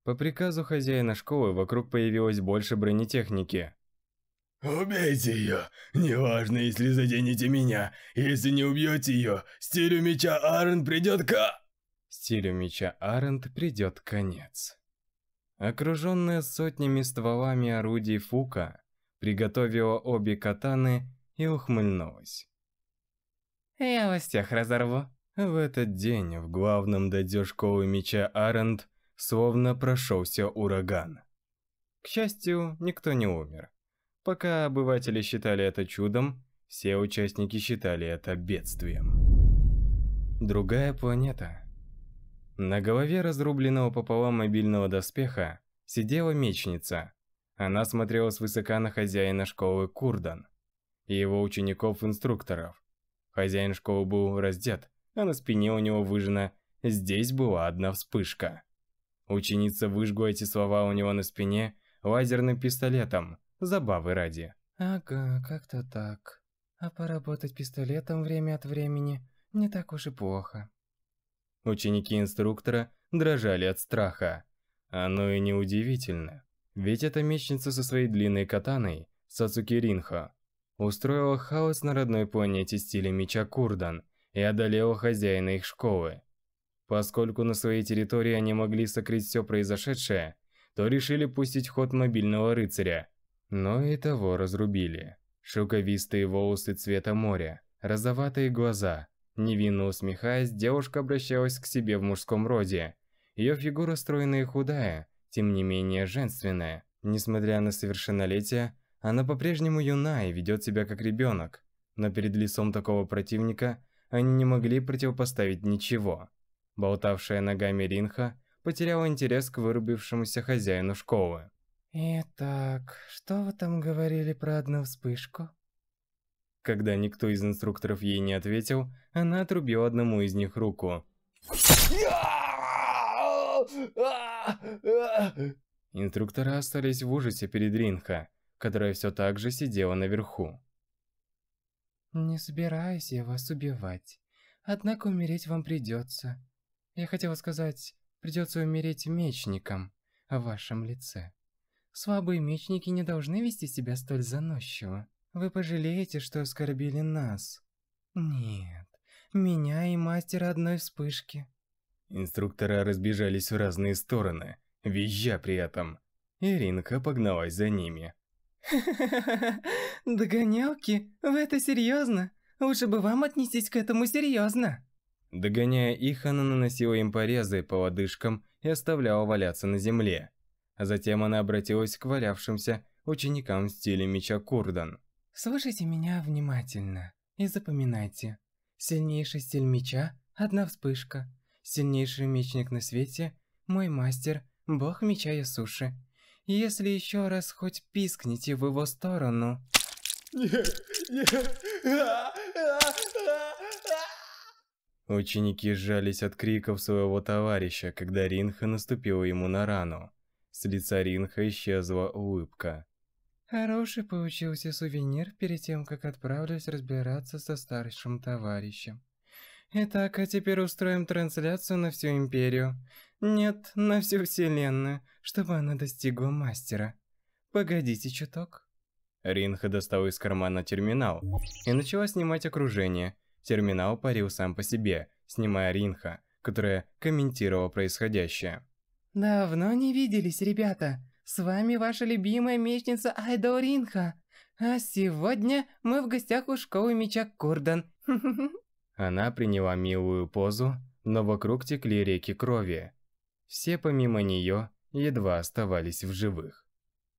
По приказу хозяина школы вокруг появилось больше бронетехники. «Убейте ее! Неважно, если заденете меня. Если не убьете ее, стилю меча Арент придет к...» Стилю меча Арент придет конец. Окруженная сотнями стволами орудий Фука, приготовила обе катаны и ухмыльнулась. «Я вас всех разорву». В этот день в главном дадзё школы меча Аренд словно прошелся ураган. К счастью, никто не умер. Пока обыватели считали это чудом, все участники считали это бедствием. Другая планета. На голове разрубленного пополам мобильного доспеха сидела мечница. Она смотрела свысока на хозяина школы Курдан и его учеников-инструкторов. Хозяин школы был раздет, а на спине у него выжжена «Здесь была одна вспышка». Ученица выжгла эти слова у него на спине лазерным пистолетом, забавы ради. «Ага, как-то так. А поработать пистолетом время от времени не так уж и плохо». Ученики инструктора дрожали от страха. Оно и неудивительно. Ведь эта мечница со своей длинной катаной, Сацуки Ринхо, устроила хаос на родной планете стиля меча Курдан – и одолела хозяина их школы. Поскольку на своей территории они могли сокрыть все произошедшее, то решили пустить ход мобильного рыцаря. Но и того разрубили. Шелковистые волосы цвета моря, розоватые глаза. Невинно усмехаясь, девушка обращалась к себе в мужском роде. Ее фигура стройная и худая, тем не менее женственная. Несмотря на совершеннолетие, она по-прежнему юна и ведет себя как ребенок. Но перед лицом такого противника они не могли противопоставить ничего. Болтавшая ногами Ринха потеряла интерес к вырубившемуся хозяину школы. «Итак, что вы там говорили про одну вспышку?» Когда никто из инструкторов ей не ответил, она отрубила одному из них руку. Инструкторы остались в ужасе перед Ринха, которая все так же сидела наверху. Не собираюсь я вас убивать. Однако умереть вам придется. Я хотела сказать, придется умереть мечником в вашем лице. Слабые мечники не должны вести себя столь заносчиво. Вы пожалеете, что оскорбили нас. Нет, меня и мастера одной вспышки. Инструктора разбежались в разные стороны, визжа при этом. И Ринка погналась за ними. (laughs) Догонялки? Вы это серьезно? Лучше бы вам отнестись к этому серьезно. Догоняя их, она наносила им порезы по лодыжкам и оставляла валяться на земле. А затем она обратилась к валявшимся ученикам в стиле меча Курдан. «Слушайте меня внимательно и запоминайте. Сильнейший стиль меча – одна вспышка. Сильнейший мечник на свете – мой мастер, бог меча Ясуши если еще раз хоть пискните в его сторону. Ученики сжались от криков своего товарища, когда Ринха наступила ему на рану. С лица Ринха исчезла улыбка. Хороший получился сувенир перед тем, как отправлюсь разбираться со старшим товарищем. Итак, а теперь устроим трансляцию на всю Империю. Нет, на всю Вселенную, чтобы она достигла мастера. Погодите чуток. Ринха достал из кармана терминал и начала снимать окружение. Терминал парил сам по себе, снимая Ринха, которая комментировала происходящее. «Давно не виделись, ребята. С вами ваша любимая мечница Айдол Ринха. А сегодня мы в гостях у школы меча Курдан. (laughs) Она приняла милую позу, но вокруг текли реки крови. Все помимо нее едва оставались в живых.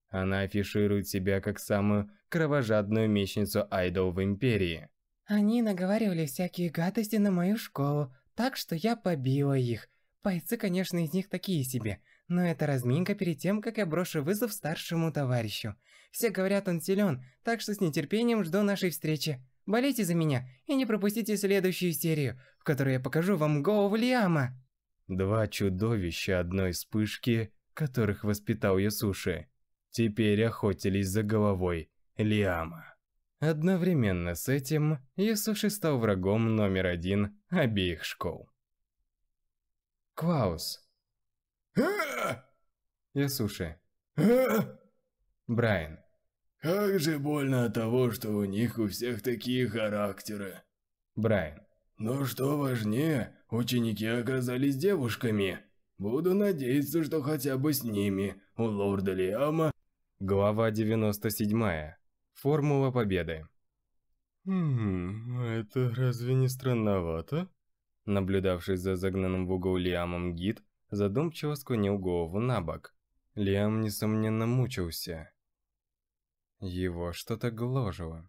Она афиширует себя как самую кровожадную мечницу айдол в Империи. Они наговаривали всякие гадости на мою школу, так что я побила их. Бойцы, конечно, из них такие себе, но это разминка перед тем, как я брошу вызов старшему товарищу. Все говорят, он силен, так что с нетерпением жду нашей встречи. Болейте за меня и не пропустите следующую серию, в которой я покажу вам Гоу Лиама. Два чудовища одной вспышки, которых воспитал Ясуши, теперь охотились за головой Лиама. Одновременно с этим Ясуши стал врагом номер один обеих школ. Клаус. Ясуши. Брайан. Как же больно от того, что у них у всех такие характеры. Брайан. Но что важнее, ученики оказались девушками. Буду надеяться, что хотя бы с ними у лорда Лиама... Глава 97. Формула победы. «Хм, это разве не странновато?» Наблюдавший за загнанным в угол Лиамом гид, задумчиво склонил голову на бок. Лиам, несомненно, мучился. Его что-то гложило.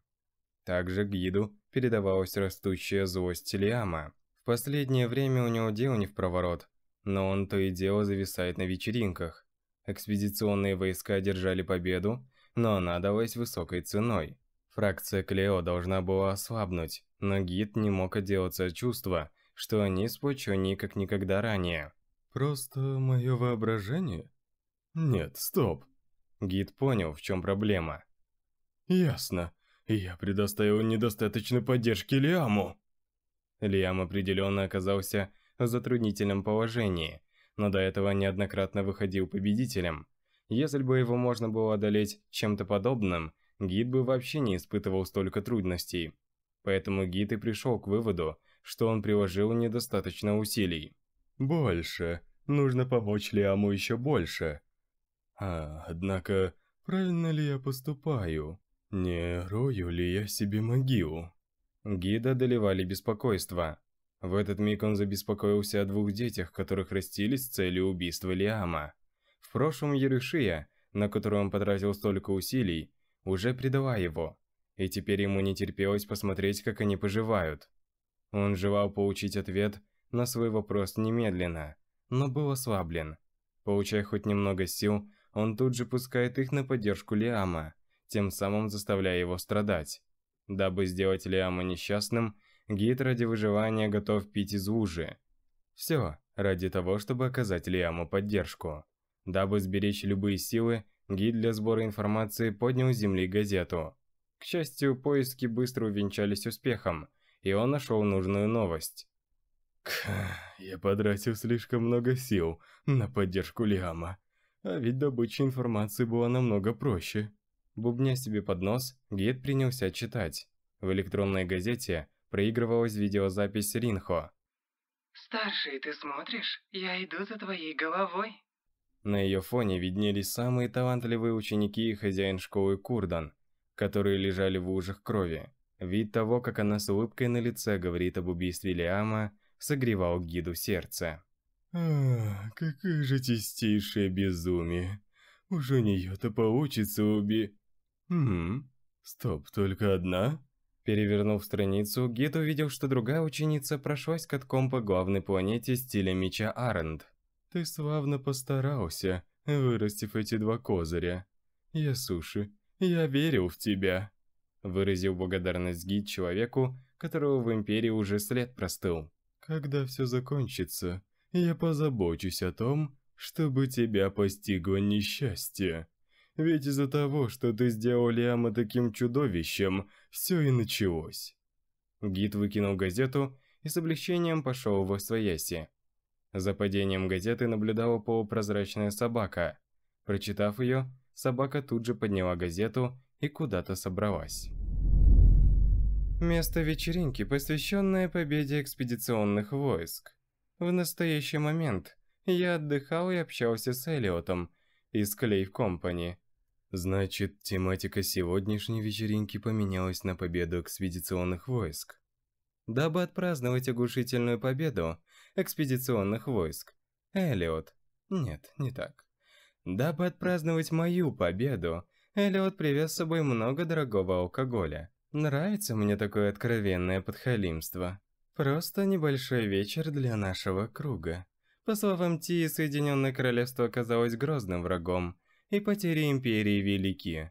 Также Гиду передавалась растущая злость Лиама. В последнее время у него дело не в проворот, но он то и дело зависает на вечеринках. Экспедиционные войска одержали победу, но она далась высокой ценой. Фракция Клео должна была ослабнуть, но гид не мог отделаться от чувства, что они сплочены как никогда ранее. «Просто мое воображение?» «Нет, стоп!» Гид понял, в чем проблема. Ясно. Я предоставил недостаточно поддержки Лиаму. Лиам определенно оказался в затруднительном положении, но до этого неоднократно выходил победителем. Если бы его можно было одолеть чем-то подобным, гид бы вообще не испытывал столько трудностей. Поэтому гид и пришел к выводу, что он приложил недостаточно усилий. «Больше. Нужно помочь Лиаму еще больше». «А, однако, правильно ли я поступаю?» Не рою ли я себе могилу? Гида доливали беспокойство. В этот миг он забеспокоился о двух детях, которых растили с целью убийства Лиама. В прошлом Ерышия, на который он потратил столько усилий, уже предала его. И теперь ему не терпелось посмотреть, как они поживают. Он желал получить ответ на свой вопрос немедленно, но был ослаблен. Получая хоть немного сил, он тут же пускает их на поддержку Лиама тем самым заставляя его страдать. Дабы сделать Лиама несчастным, гид ради выживания готов пить из лужи. Все ради того, чтобы оказать Лиаму поддержку. Дабы сберечь любые силы, гид для сбора информации поднял с земли газету. К счастью, поиски быстро увенчались успехом, и он нашел нужную новость. К, я потратил слишком много сил на поддержку Лиама, а ведь добыча информации была намного проще. Бубня себе под нос, гид принялся читать. В электронной газете проигрывалась видеозапись Ринхо. «Старший, ты смотришь? Я иду за твоей головой». На ее фоне виднелись самые талантливые ученики и хозяин школы Курдан, которые лежали в ужах крови. Вид того, как она с улыбкой на лице говорит об убийстве Лиама, согревал гиду сердце. «А, какое же чистейшее безумие. Уж у нее-то получится убить. Хм, стоп, только одна? Перевернув страницу, гид увидел, что другая ученица прошлась катком по главной планете стиля меча Арент. Ты славно постарался, вырастив эти два козыря. Я суши, я верил в тебя. Выразил благодарность гид человеку, которого в Империи уже след простыл. Когда все закончится, я позабочусь о том, чтобы тебя постигло несчастье. Ведь из-за того, что ты сделал Лиама таким чудовищем, все и началось. Гид выкинул газету и с облегчением пошел в освояси. За падением газеты наблюдала полупрозрачная собака. Прочитав ее, собака тут же подняла газету и куда-то собралась. Место вечеринки, посвященное победе экспедиционных войск. В настоящий момент я отдыхал и общался с Элиотом из Клейв Компани. Значит, тематика сегодняшней вечеринки поменялась на победу экспедиционных войск. Дабы отпраздновать оглушительную победу экспедиционных войск, Элиот... Нет, не так. Дабы отпраздновать мою победу, Элиот привез с собой много дорогого алкоголя. Нравится мне такое откровенное подхалимство. Просто небольшой вечер для нашего круга. По словам Ти, Соединенное Королевство оказалось грозным врагом, и потери Империи велики.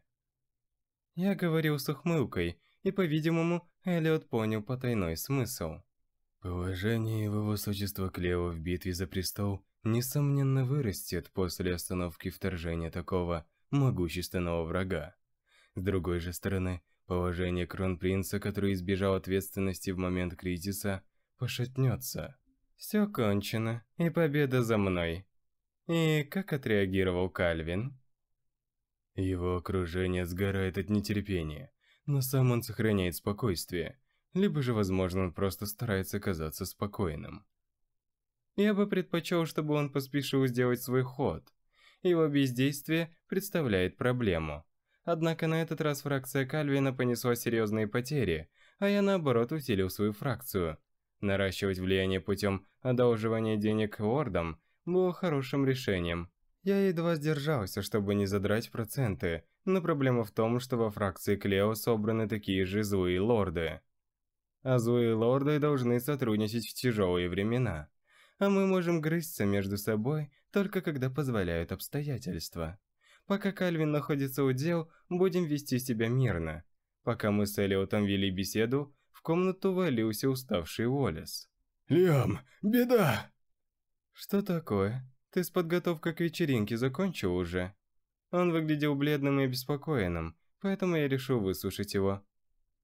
Я говорил с ухмылкой, и, по-видимому, Эллиот понял потайной смысл. Положение его высочества Клева в битве за престол несомненно вырастет после остановки вторжения такого могущественного врага. С другой же стороны, положение кронпринца, который избежал ответственности в момент кризиса, пошатнется. Все кончено, и победа за мной. И как отреагировал Кальвин? Его окружение сгорает от нетерпения, но сам он сохраняет спокойствие, либо же, возможно, он просто старается казаться спокойным. Я бы предпочел, чтобы он поспешил сделать свой ход. Его бездействие представляет проблему. Однако на этот раз фракция Кальвина понесла серьезные потери, а я наоборот усилил свою фракцию. Наращивать влияние путем одалживания денег лордам было хорошим решением, я едва сдержался, чтобы не задрать проценты, но проблема в том, что во фракции Клео собраны такие же злые лорды. А злые лорды должны сотрудничать в тяжелые времена. А мы можем грызться между собой, только когда позволяют обстоятельства. Пока Кальвин находится у дел, будем вести себя мирно. Пока мы с Элиотом вели беседу, в комнату валился уставший Уоллес. «Лиам, беда!» «Что такое?» «Ты с подготовкой к вечеринке закончил уже?» Он выглядел бледным и обеспокоенным, поэтому я решил выслушать его.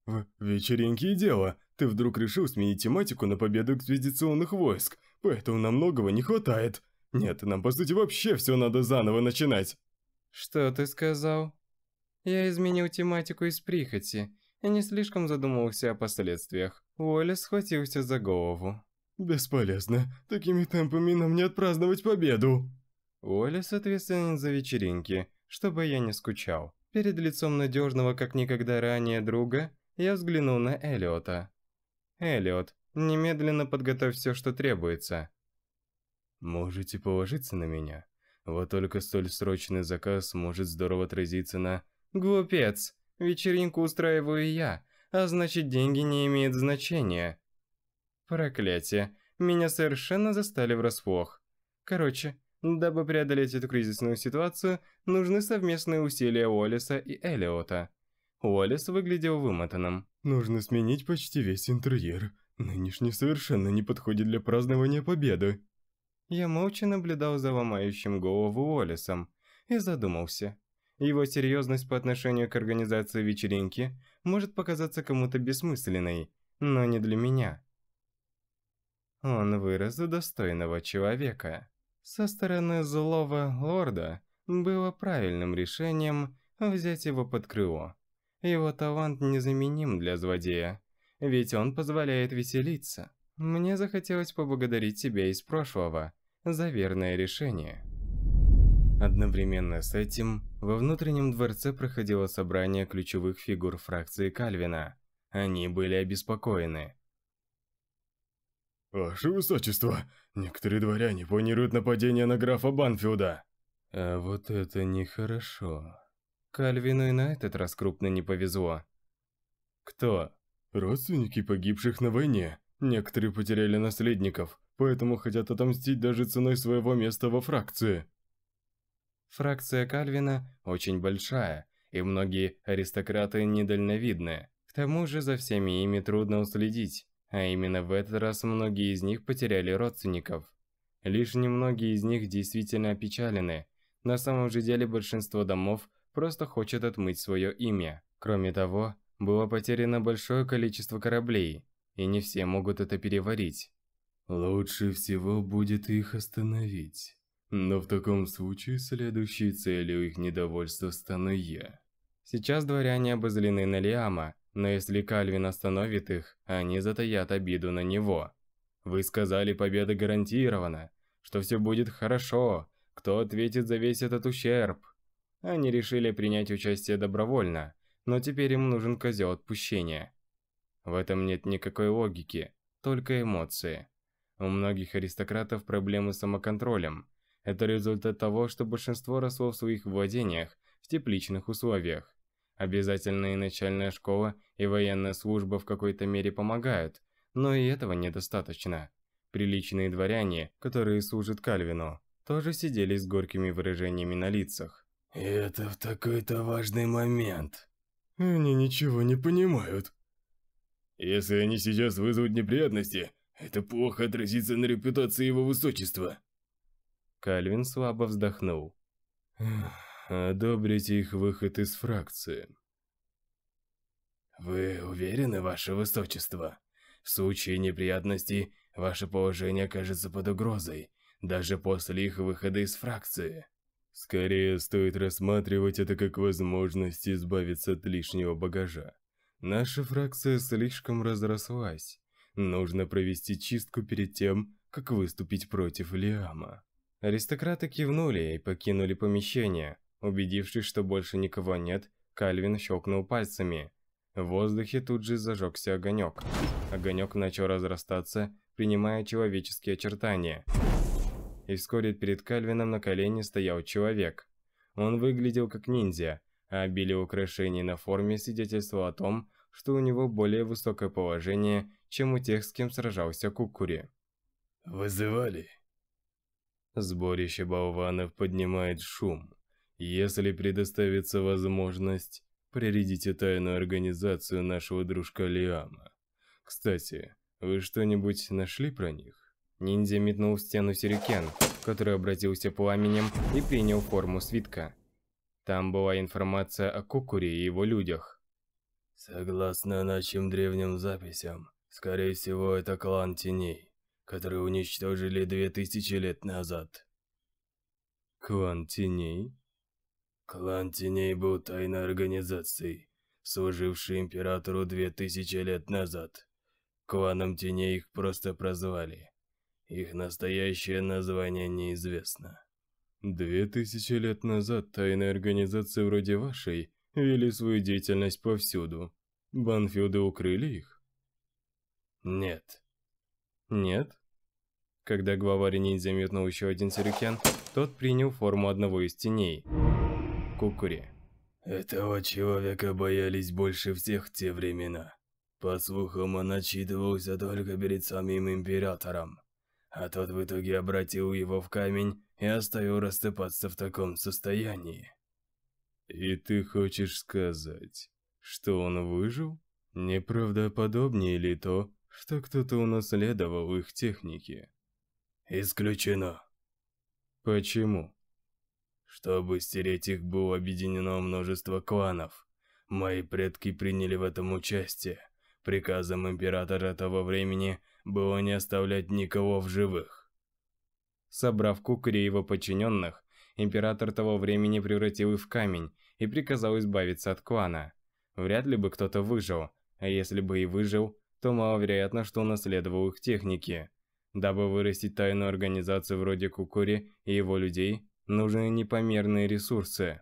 «В вечеринке и дело. Ты вдруг решил сменить тематику на победу экспедиционных войск, поэтому нам многого не хватает. Нет, нам по сути вообще все надо заново начинать». «Что ты сказал?» «Я изменил тематику из прихоти и не слишком задумывался о последствиях». Уоллес схватился за голову. «Бесполезно. Такими темпами нам не отпраздновать победу!» Уоллес ответственен за вечеринки, чтобы я не скучал. Перед лицом надежного, как никогда ранее, друга, я взглянул на Элиота. «Элиот, немедленно подготовь все, что требуется». «Можете положиться на меня. Вот только столь срочный заказ может здорово отразиться на...» «Глупец! Вечеринку устраиваю я, а значит деньги не имеют значения». Проклятие, меня совершенно застали врасплох. Короче, дабы преодолеть эту кризисную ситуацию, нужны совместные усилия Уоллеса и Элиота. Уоллес выглядел вымотанным. «Нужно сменить почти весь интерьер. Нынешний совершенно не подходит для празднования победы». Я молча наблюдал за ломающим голову Уоллесом и задумался. Его серьезность по отношению к организации вечеринки может показаться кому-то бессмысленной, но не для меня. Он вырос до достойного человека. Со стороны злого лорда было правильным решением взять его под крыло. Его талант незаменим для злодея, ведь он позволяет веселиться. Мне захотелось поблагодарить тебя из прошлого за верное решение. Одновременно с этим, во внутреннем дворце проходило собрание ключевых фигур фракции Кальвина. Они были обеспокоены. «Ваше высочество, некоторые дворяне планируют нападение на графа Банфилда». А вот это нехорошо. Кальвину и на этот раз крупно не повезло. Кто? Родственники погибших на войне. Некоторые потеряли наследников, поэтому хотят отомстить даже ценой своего места во фракции. Фракция Кальвина очень большая, и многие аристократы недальновидны. К тому же за всеми ими трудно уследить. А именно в этот раз многие из них потеряли родственников. Лишь немногие из них действительно опечалены. На самом же деле большинство домов просто хочет отмыть свое имя. Кроме того, было потеряно большое количество кораблей, и не все могут это переварить. Лучше всего будет их остановить. Но в таком случае следующей целью их недовольства стану я. Сейчас дворяне обозлены на Лиама но если Кальвин остановит их, они затаят обиду на него. Вы сказали, победа гарантирована, что все будет хорошо, кто ответит за весь этот ущерб. Они решили принять участие добровольно, но теперь им нужен козел отпущения. В этом нет никакой логики, только эмоции. У многих аристократов проблемы с самоконтролем. Это результат того, что большинство росло в своих владениях в тепличных условиях. Обязательная и начальная школа, и военная служба в какой-то мере помогают, но и этого недостаточно. Приличные дворяне, которые служат Кальвину, тоже сидели с горькими выражениями на лицах. И «Это в такой-то важный момент. Они ничего не понимают». «Если они сейчас вызовут неприятности, это плохо отразится на репутации его высочества». Кальвин слабо вздохнул. «Эх» одобрите их выход из фракции. Вы уверены, ваше высочество? В случае неприятностей ваше положение окажется под угрозой, даже после их выхода из фракции. Скорее стоит рассматривать это как возможность избавиться от лишнего багажа. Наша фракция слишком разрослась. Нужно провести чистку перед тем, как выступить против Лиама. Аристократы кивнули и покинули помещение, Убедившись, что больше никого нет, Кальвин щелкнул пальцами. В воздухе тут же зажегся огонек. Огонек начал разрастаться, принимая человеческие очертания. И вскоре перед Кальвином на колене стоял человек. Он выглядел как ниндзя, а обилие украшений на форме свидетельствовало о том, что у него более высокое положение, чем у тех, с кем сражался Кукури. «Вызывали?» Сборище болванов поднимает шум. Если предоставится возможность, прирядите тайную организацию нашего дружка Лиама. Кстати, вы что-нибудь нашли про них? Ниндзя метнул в стену сюрикен, который обратился пламенем и принял форму свитка. Там была информация о Кукуре и его людях. Согласно нашим древним записям, скорее всего это клан Теней, который уничтожили две тысячи лет назад. Клан Теней? Клан Теней был тайной организацией, служившей императору две тысячи лет назад. Кланом Теней их просто прозвали. Их настоящее название неизвестно. Две тысячи лет назад тайные организации вроде вашей вели свою деятельность повсюду. Банфилды укрыли их? Нет. Нет? Когда главарь ниндзя метнул еще один сюрикен, тот принял форму одного из теней – Кукури. Этого человека боялись больше всех в те времена. По слухам, он отчитывался только перед самим Императором. А тот в итоге обратил его в камень и оставил рассыпаться в таком состоянии. И ты хочешь сказать, что он выжил? Неправдоподобнее ли то, что кто-то унаследовал их техники? Исключено. Почему? Чтобы стереть их, было объединено множество кланов. Мои предки приняли в этом участие. Приказом императора того времени было не оставлять никого в живых. Собрав кукари его подчиненных, император того времени превратил их в камень и приказал избавиться от клана. Вряд ли бы кто-то выжил, а если бы и выжил, то маловероятно, что унаследовал их техники. Дабы вырастить тайную организацию вроде Кукури и его людей, нужны непомерные ресурсы.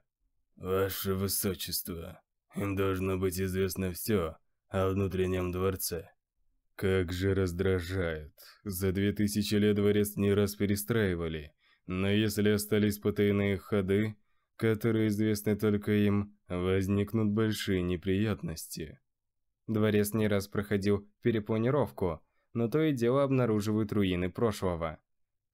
Ваше Высочество, им должно быть известно все о внутреннем дворце. Как же раздражает. За две тысячи лет дворец не раз перестраивали, но если остались потайные ходы, которые известны только им, возникнут большие неприятности. Дворец не раз проходил перепланировку, но то и дело обнаруживают руины прошлого.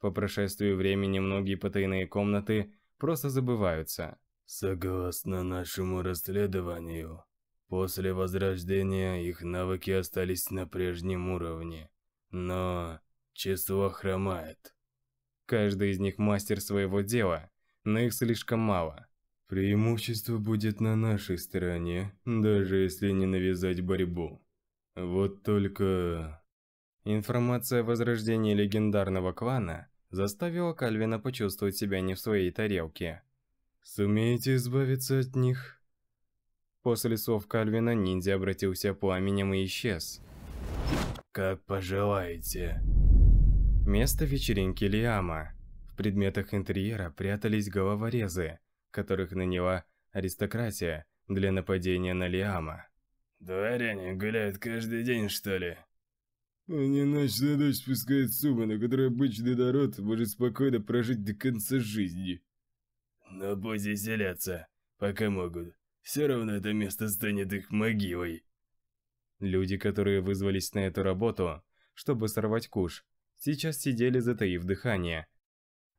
По прошествию времени многие потайные комнаты просто забываются. Согласно нашему расследованию, после возрождения их навыки остались на прежнем уровне, но число хромает. Каждый из них мастер своего дела, но их слишком мало. Преимущество будет на нашей стороне, даже если не навязать борьбу. Вот только... Информация о возрождении легендарного клана заставила Кальвина почувствовать себя не в своей тарелке. «Сумеете избавиться от них?» После слов Кальвина ниндзя обратился пламенем и исчез. «Как пожелаете». Место вечеринки Лиама. В предметах интерьера прятались головорезы, которых наняла аристократия для нападения на Лиама. «Дворяне гуляют каждый день, что ли?» Они ночная дочь спускает сумму, на которой обычный народ может спокойно прожить до конца жизни. Но пусть заселятся, пока могут. Все равно это место станет их могилой. Люди, которые вызвались на эту работу, чтобы сорвать куш, сейчас сидели затаив дыхание.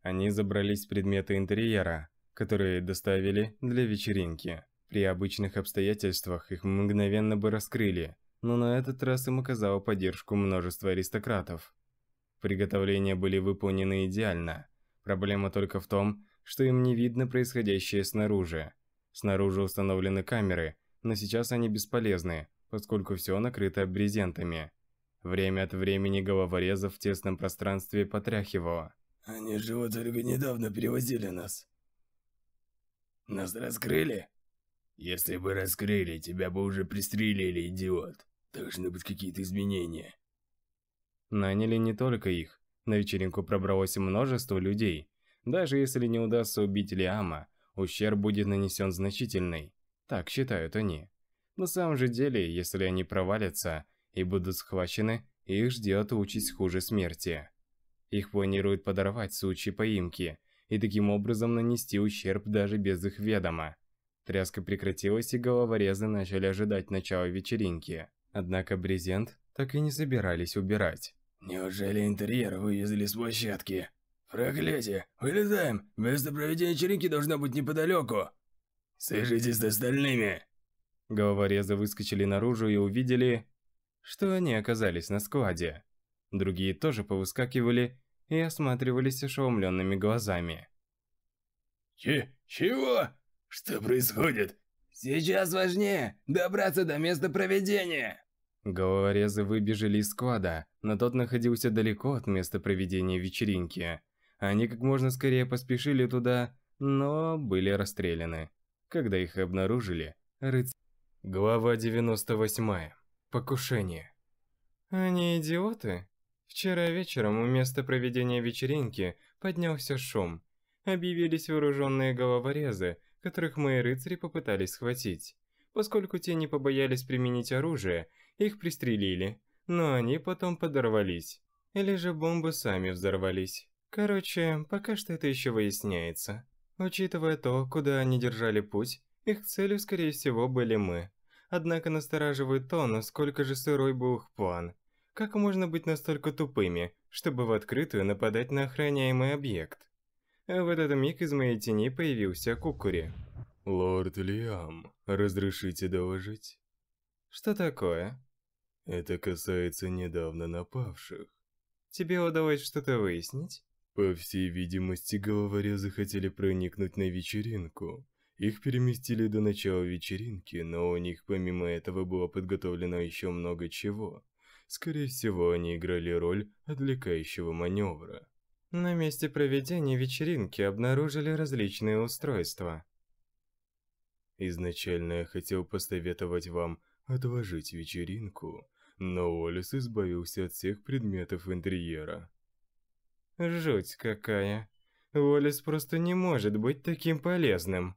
Они забрались в предметы интерьера, которые доставили для вечеринки. При обычных обстоятельствах их мгновенно бы раскрыли, но на этот раз им оказало поддержку множество аристократов. Приготовления были выполнены идеально. Проблема только в том, что им не видно происходящее снаружи. Снаружи установлены камеры, но сейчас они бесполезны, поскольку все накрыто брезентами. Время от времени головорезов в тесном пространстве потряхивало. «Они же вот только недавно перевозили нас. Нас раскрыли?» «Если бы раскрыли, тебя бы уже пристрелили, идиот!» Должны быть какие-то изменения. Наняли не только их. На вечеринку пробралось множество людей. Даже если не удастся убить Лиама, ущерб будет нанесен значительный. Так считают они. На самом же деле, если они провалятся и будут схвачены, их ждет участь хуже смерти. Их планируют подорвать в случае поимки и таким образом нанести ущерб даже без их ведома. Тряска прекратилась, и головорезы начали ожидать начала вечеринки. Однако брезент так и не собирались убирать. «Неужели интерьер вывезли с площадки?» «Проклятие! Вылезаем! Место проведения вечеринки должно быть неподалеку!» «Свяжитесь с остальными!» Головорезы выскочили наружу и увидели, что они оказались на складе. Другие тоже повыскакивали и осматривались ошеломленными глазами. «Че? Чего? Что происходит?» «Сейчас важнее добраться до места проведения!» Головорезы выбежали из склада, но тот находился далеко от места проведения вечеринки. Они как можно скорее поспешили туда, но были расстреляны. Когда их обнаружили, рыцарь... Глава 98. Покушение. Они идиоты? Вчера вечером у места проведения вечеринки поднялся шум. Объявились вооруженные головорезы, которых мои рыцари попытались схватить. Поскольку те не побоялись применить оружие, их пристрелили, но они потом подорвались. Или же бомбы сами взорвались. Короче, пока что это еще выясняется. Учитывая то, куда они держали путь, их целью, скорее всего, были мы. Однако настораживает то, насколько же сырой был их план. Как можно быть настолько тупыми, чтобы в открытую нападать на охраняемый объект? А в этот миг из моей тени появился Кукури. «Лорд Лиам, разрешите доложить?» «Что такое?» Это касается недавно напавших. Тебе удалось что-то выяснить? По всей видимости, головорезы хотели проникнуть на вечеринку. Их переместили до начала вечеринки, но у них помимо этого было подготовлено еще много чего. Скорее всего, они играли роль отвлекающего маневра. На месте проведения вечеринки обнаружили различные устройства. Изначально я хотел посоветовать вам отложить вечеринку но Уоллес избавился от всех предметов интерьера. «Жуть какая! Уоллес просто не может быть таким полезным!»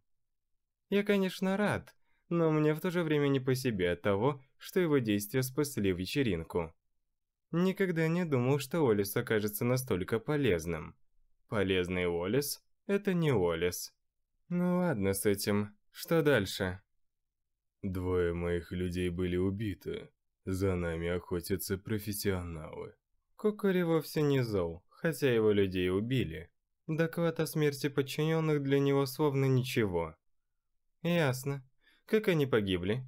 «Я, конечно, рад, но мне в то же время не по себе от того, что его действия спасли вечеринку. Никогда не думал, что Олис окажется настолько полезным. Полезный Олис – это не Олис. Ну ладно с этим, что дальше? Двое моих людей были убиты. За нами охотятся профессионалы. Кокори вовсе не зол, хотя его людей убили. Доклад о смерти подчиненных для него словно ничего. Ясно. Как они погибли?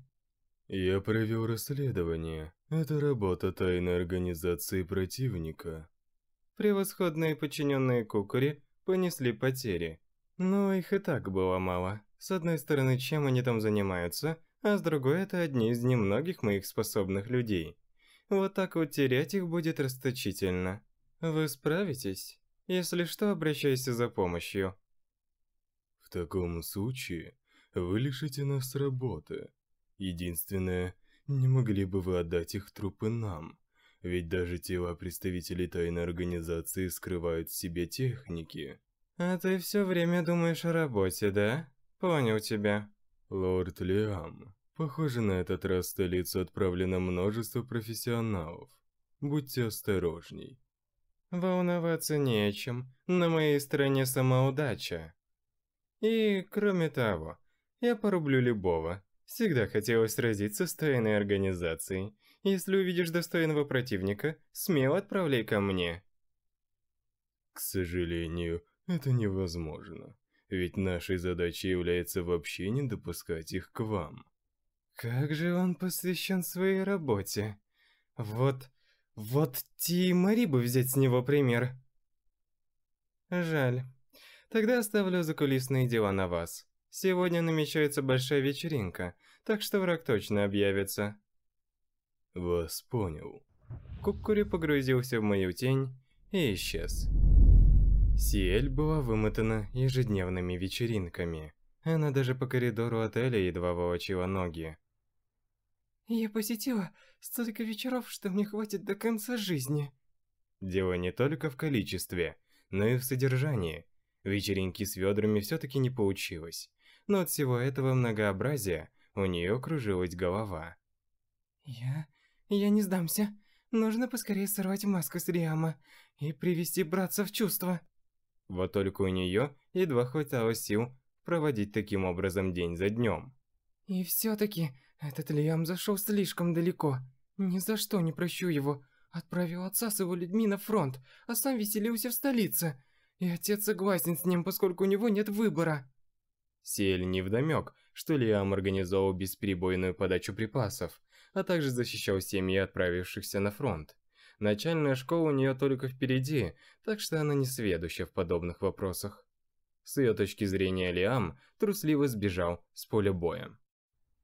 Я провел расследование. Это работа тайной организации противника. Превосходные подчиненные Кукури понесли потери. Но их и так было мало. С одной стороны, чем они там занимаются, а с другой это одни из немногих моих способных людей. Вот так вот терять их будет расточительно. Вы справитесь? Если что, обращайся за помощью. В таком случае вы лишите нас работы. Единственное, не могли бы вы отдать их трупы нам? Ведь даже тела представителей тайной организации скрывают в себе техники. А ты все время думаешь о работе, да? Понял тебя. Лорд Лиам. Похоже, на этот раз в столицу отправлено множество профессионалов. Будьте осторожней. Волноваться нечем. На моей стороне сама удача. И, кроме того, я порублю любого. Всегда хотелось сразиться с тайной организацией. Если увидишь достойного противника, смело отправляй ко мне. К сожалению, это невозможно. Ведь нашей задачей является вообще не допускать их к вам. Как же он посвящен своей работе. Вот, вот Ти Мари бы взять с него пример. Жаль. Тогда оставлю закулисные дела на вас. Сегодня намечается большая вечеринка, так что враг точно объявится. Вас понял. Куккури погрузился в мою тень и исчез. Сиэль была вымотана ежедневными вечеринками. Она даже по коридору отеля едва волочила ноги. «Я посетила столько вечеров, что мне хватит до конца жизни». Дело не только в количестве, но и в содержании. Вечеринки с ведрами все-таки не получилось, но от всего этого многообразия у нее кружилась голова. «Я... я не сдамся. Нужно поскорее сорвать маску с Риама и привести братца в чувство». Вот только у нее едва хватало сил проводить таким образом день за днем. И все-таки этот Лиам зашел слишком далеко. Ни за что не прощу его. Отправил отца с его людьми на фронт, а сам веселился в столице. И отец согласен с ним, поскольку у него нет выбора. Сиэль невдомёк, что Лиам организовал бесперебойную подачу припасов, а также защищал семьи отправившихся на фронт. Начальная школа у нее только впереди, так что она не сведуща в подобных вопросах. С ее точки зрения Лиам трусливо сбежал с поля боя.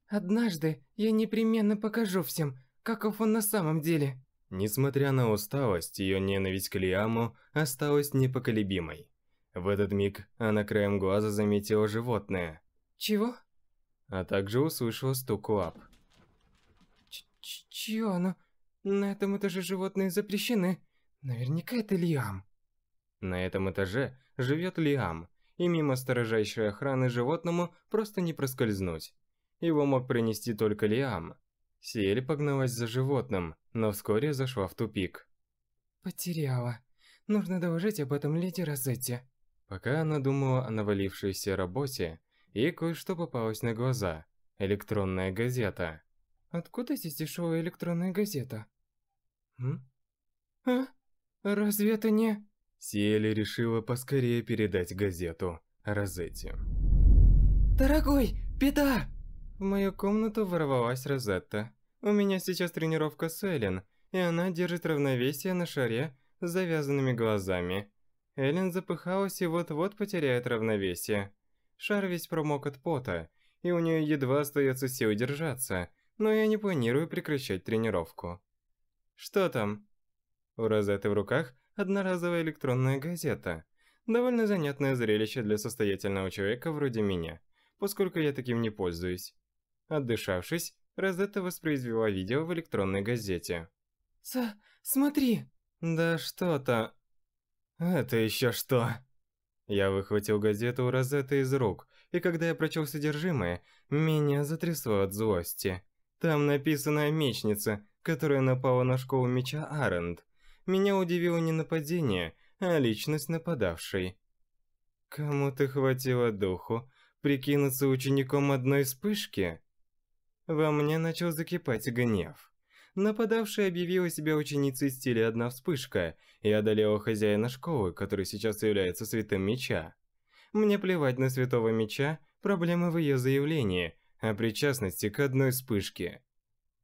«Однажды я непременно покажу всем, каков он на самом деле». Несмотря на усталость, ее ненависть к Лиаму осталась непоколебимой. В этот миг она краем глаза заметила животное. «Чего?» А также услышала стук лап. ч ч «Чье оно? На этом этаже животные запрещены. Наверняка это Лиам. На этом этаже живет Лиам, и мимо сторожайшей охраны животному просто не проскользнуть. Его мог принести только Лиам. Сиэль погналась за животным, но вскоре зашла в тупик. «Потеряла. Нужно доложить об этом леди Розетти». Пока она думала о навалившейся работе, ей кое-что попалось на глаза. Электронная газета. «Откуда здесь дешевая электронная газета?» А? Разве это не... Сиэли решила поскорее передать газету Розетте. «Дорогой, беда!» В мою комнату ворвалась Розетта. «У меня сейчас тренировка с Эллен, и она держит равновесие на шаре с завязанными глазами. Эллен запыхалась и вот-вот потеряет равновесие. Шар весь промок от пота, и у нее едва остается сил держаться, но я не планирую прекращать тренировку. Что там? У Розетты в руках одноразовая электронная газета. Довольно занятное зрелище для состоятельного человека вроде меня, поскольку я таким не пользуюсь. Отдышавшись, Розетта воспроизвела видео в электронной газете. С смотри. Да что-то. Это еще что? Я выхватил газету у Розетты из рук, и когда я прочел содержимое, меня затрясло от злости. Там написано о мечнице которая напала на школу меча Аренд. Меня удивило не нападение, а личность нападавшей. Кому-то хватило духу прикинуться учеником одной вспышки? Во мне начал закипать гнев. Нападавшая объявила себя ученицей стиля «Одна вспышка» и одолела хозяина школы, который сейчас является Святым Меча. Мне плевать на Святого Меча, проблема в ее заявлении о причастности к одной вспышке.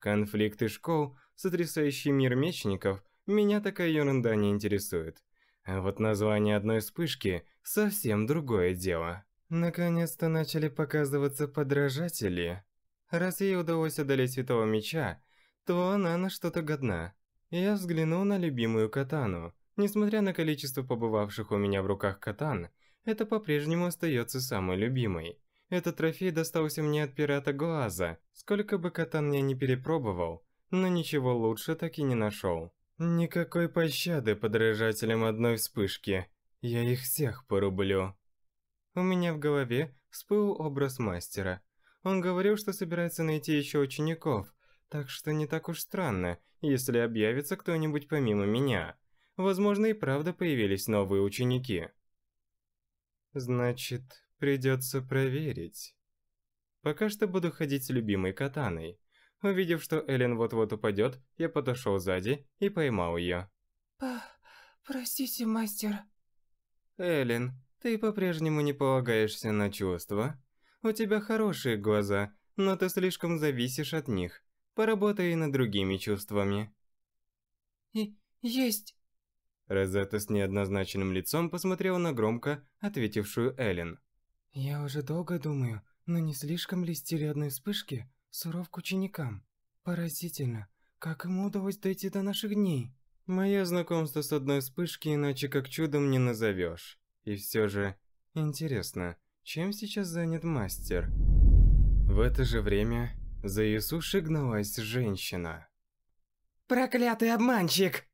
Конфликты школ, сотрясающий мир мечников, меня такая ерунда не интересует. А вот название одной вспышки – совсем другое дело. Наконец-то начали показываться подражатели. Раз ей удалось одолеть Святого Меча, то она на что-то годна. Я взглянул на любимую катану. Несмотря на количество побывавших у меня в руках катан, это по-прежнему остается самой любимой. Этот трофей достался мне от пирата Глаза. Сколько бы катан я не перепробовал, но ничего лучше так и не нашел. Никакой пощады подражателям одной вспышки. Я их всех порублю. У меня в голове всплыл образ мастера. Он говорил, что собирается найти еще учеников, так что не так уж странно, если объявится кто-нибудь помимо меня. Возможно, и правда появились новые ученики. Значит, Придется проверить. Пока что буду ходить с любимой катаной. Увидев, что Эллен вот-вот упадет, я подошел сзади и поймал ее. По... простите, мастер. Эллен, ты по-прежнему не полагаешься на чувства. У тебя хорошие глаза, но ты слишком зависишь от них. Поработай над другими чувствами. И есть. Розетта с неоднозначным лицом посмотрела на громко ответившую Эллен. Я уже долго думаю, но не слишком ли стереодной вспышки суров к ученикам? Поразительно, как ему удалось дойти до наших дней? Мое знакомство с одной вспышки иначе как чудом не назовешь. И все же, интересно, чем сейчас занят мастер? В это же время за Иисуши гналась женщина. «Проклятый обманщик!»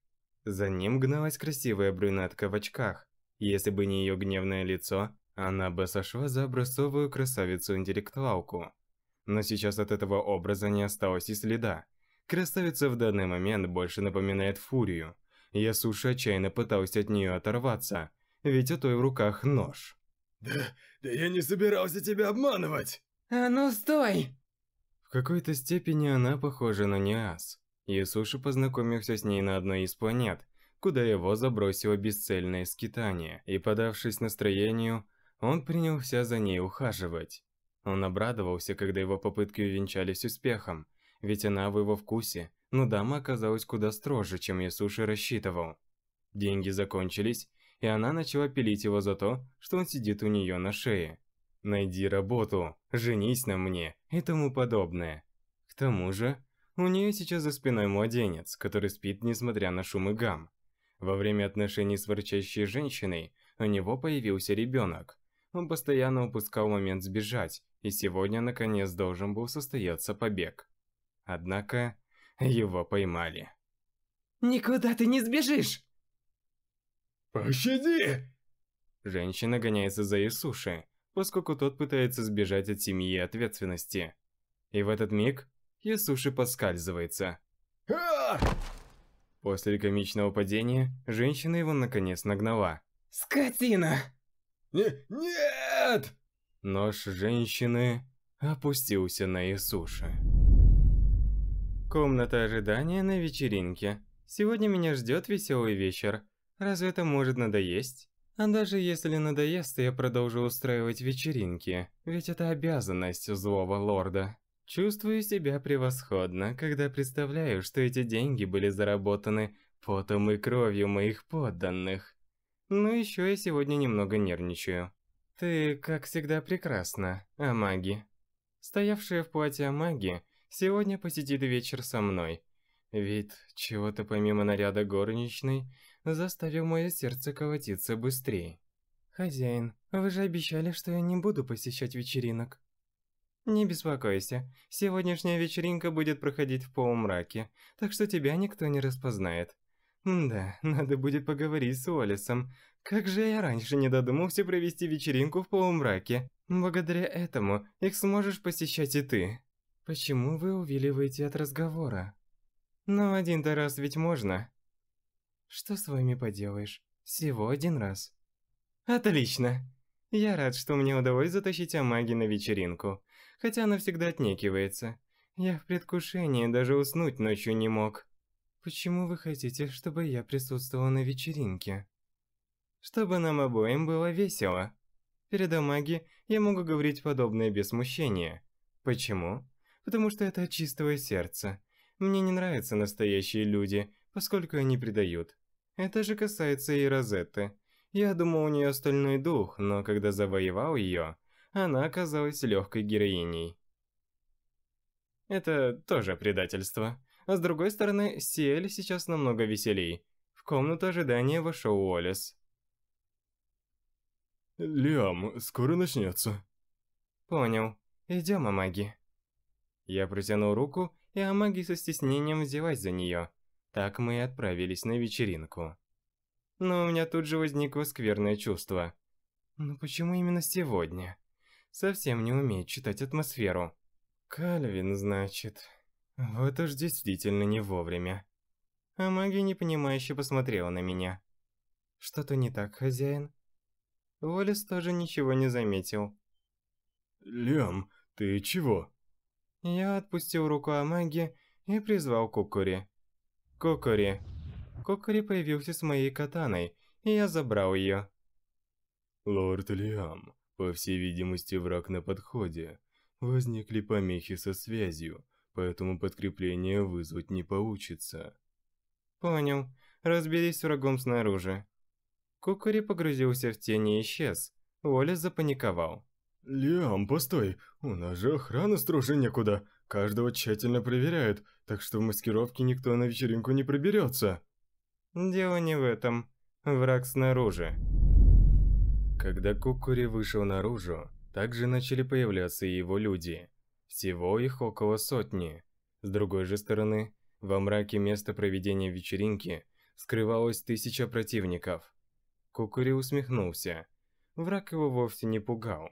За ним гналась красивая брюнетка в очках. Если бы не ее гневное лицо, она бы сошла за образцовую красавицу-интеллектуалку. Но сейчас от этого образа не осталось и следа. Красавица в данный момент больше напоминает фурию. Ясуша отчаянно пытался от нее оторваться, ведь у той в руках нож. «Да, да я не собирался тебя обманывать!» «А ну стой!» В какой-то степени она похожа на Неас. Ясуши познакомился с ней на одной из планет, куда его забросило бесцельное скитание, и подавшись настроению, он принялся за ней ухаживать. Он обрадовался, когда его попытки увенчались успехом, ведь она в его вкусе, но дама оказалась куда строже, чем Ясуши рассчитывал. Деньги закончились, и она начала пилить его за то, что он сидит у нее на шее. «Найди работу, женись на мне» и тому подобное. К тому же, у нее сейчас за спиной младенец, который спит, несмотря на шум и гам. Во время отношений с ворчащей женщиной у него появился ребенок. Он постоянно упускал момент сбежать, и сегодня наконец должен был состояться побег. Однако, его поймали. «Никуда ты не сбежишь!» «Пощади!» Женщина гоняется за Исуши, поскольку тот пытается сбежать от семьи и ответственности. И в этот миг Исуши подскальзывается. «А!» После комичного падения, женщина его наконец нагнала. «Скотина!» Не «Нет!» Нож женщины опустился на Исуши. Комната ожидания на вечеринке. Сегодня меня ждет веселый вечер. Разве это может надоесть? А даже если надоест, то я продолжу устраивать вечеринки, ведь это обязанность злого лорда. Чувствую себя превосходно, когда представляю, что эти деньги были заработаны потом и кровью моих подданных. Но ну, еще я сегодня немного нервничаю. Ты, как всегда, прекрасна, Амаги. Стоявшая в платье Амаги сегодня посетит вечер со мной. Вид чего-то помимо наряда горничной заставил мое сердце колотиться быстрее. «Хозяин, вы же обещали, что я не буду посещать вечеринок». «Не беспокойся, сегодняшняя вечеринка будет проходить в полумраке, так что тебя никто не распознает. Да, надо будет поговорить с Уоллесом. Как же я раньше не додумался провести вечеринку в полумраке. Благодаря этому их сможешь посещать и ты. Почему вы увиливаете от разговора? Ну, один-то раз ведь можно. Что с вами поделаешь? Всего один раз. Отлично. Я рад, что мне удалось затащить Амаги на вечеринку. Хотя она всегда отнекивается. Я в предвкушении даже уснуть ночью не мог. Почему вы хотите, чтобы я присутствовал на вечеринке? Чтобы нам обоим было весело. Перед Амаги я могу говорить подобное без смущения. Почему? Потому что это чистое сердце. Мне не нравятся настоящие люди, поскольку они предают. Это же касается и Розетты. Я думал, у нее стальной дух, но когда завоевал ее, она оказалась легкой героиней. Это тоже предательство. А с другой стороны, Сиэль сейчас намного веселей. В комнату ожидания вошел Уоллес. «Лиам, скоро начнется». «Понял. Идем, Амаги». Я протянул руку, и Амаги со стеснением взялась за нее. Так мы и отправились на вечеринку. Но у меня тут же возникло скверное чувство. Но ну почему именно сегодня? Совсем не умеет читать атмосферу. Кальвин, значит... Вот уж действительно не вовремя. А магия непонимающе посмотрела на меня. Что-то не так, хозяин? Уоллес тоже ничего не заметил. Лем, ты чего? Я отпустил руку Амаги и призвал Кукури. Кукури. Кукури появился с моей катаной, и я забрал ее. Лорд Лиам, по всей видимости, враг на подходе. Возникли помехи со связью поэтому подкрепление вызвать не получится. Понял. Разберись с врагом снаружи. Кукури погрузился в тени и исчез. Воля запаниковал. «Лиам, постой, у нас же охрана строже некуда. Каждого тщательно проверяют, так что в маскировке никто на вечеринку не проберется». «Дело не в этом. Враг снаружи». Когда Кукури вышел наружу, также начали появляться и его люди. Всего их около сотни. С другой же стороны, во мраке места проведения вечеринки скрывалось тысяча противников. Кукури усмехнулся. Враг его вовсе не пугал.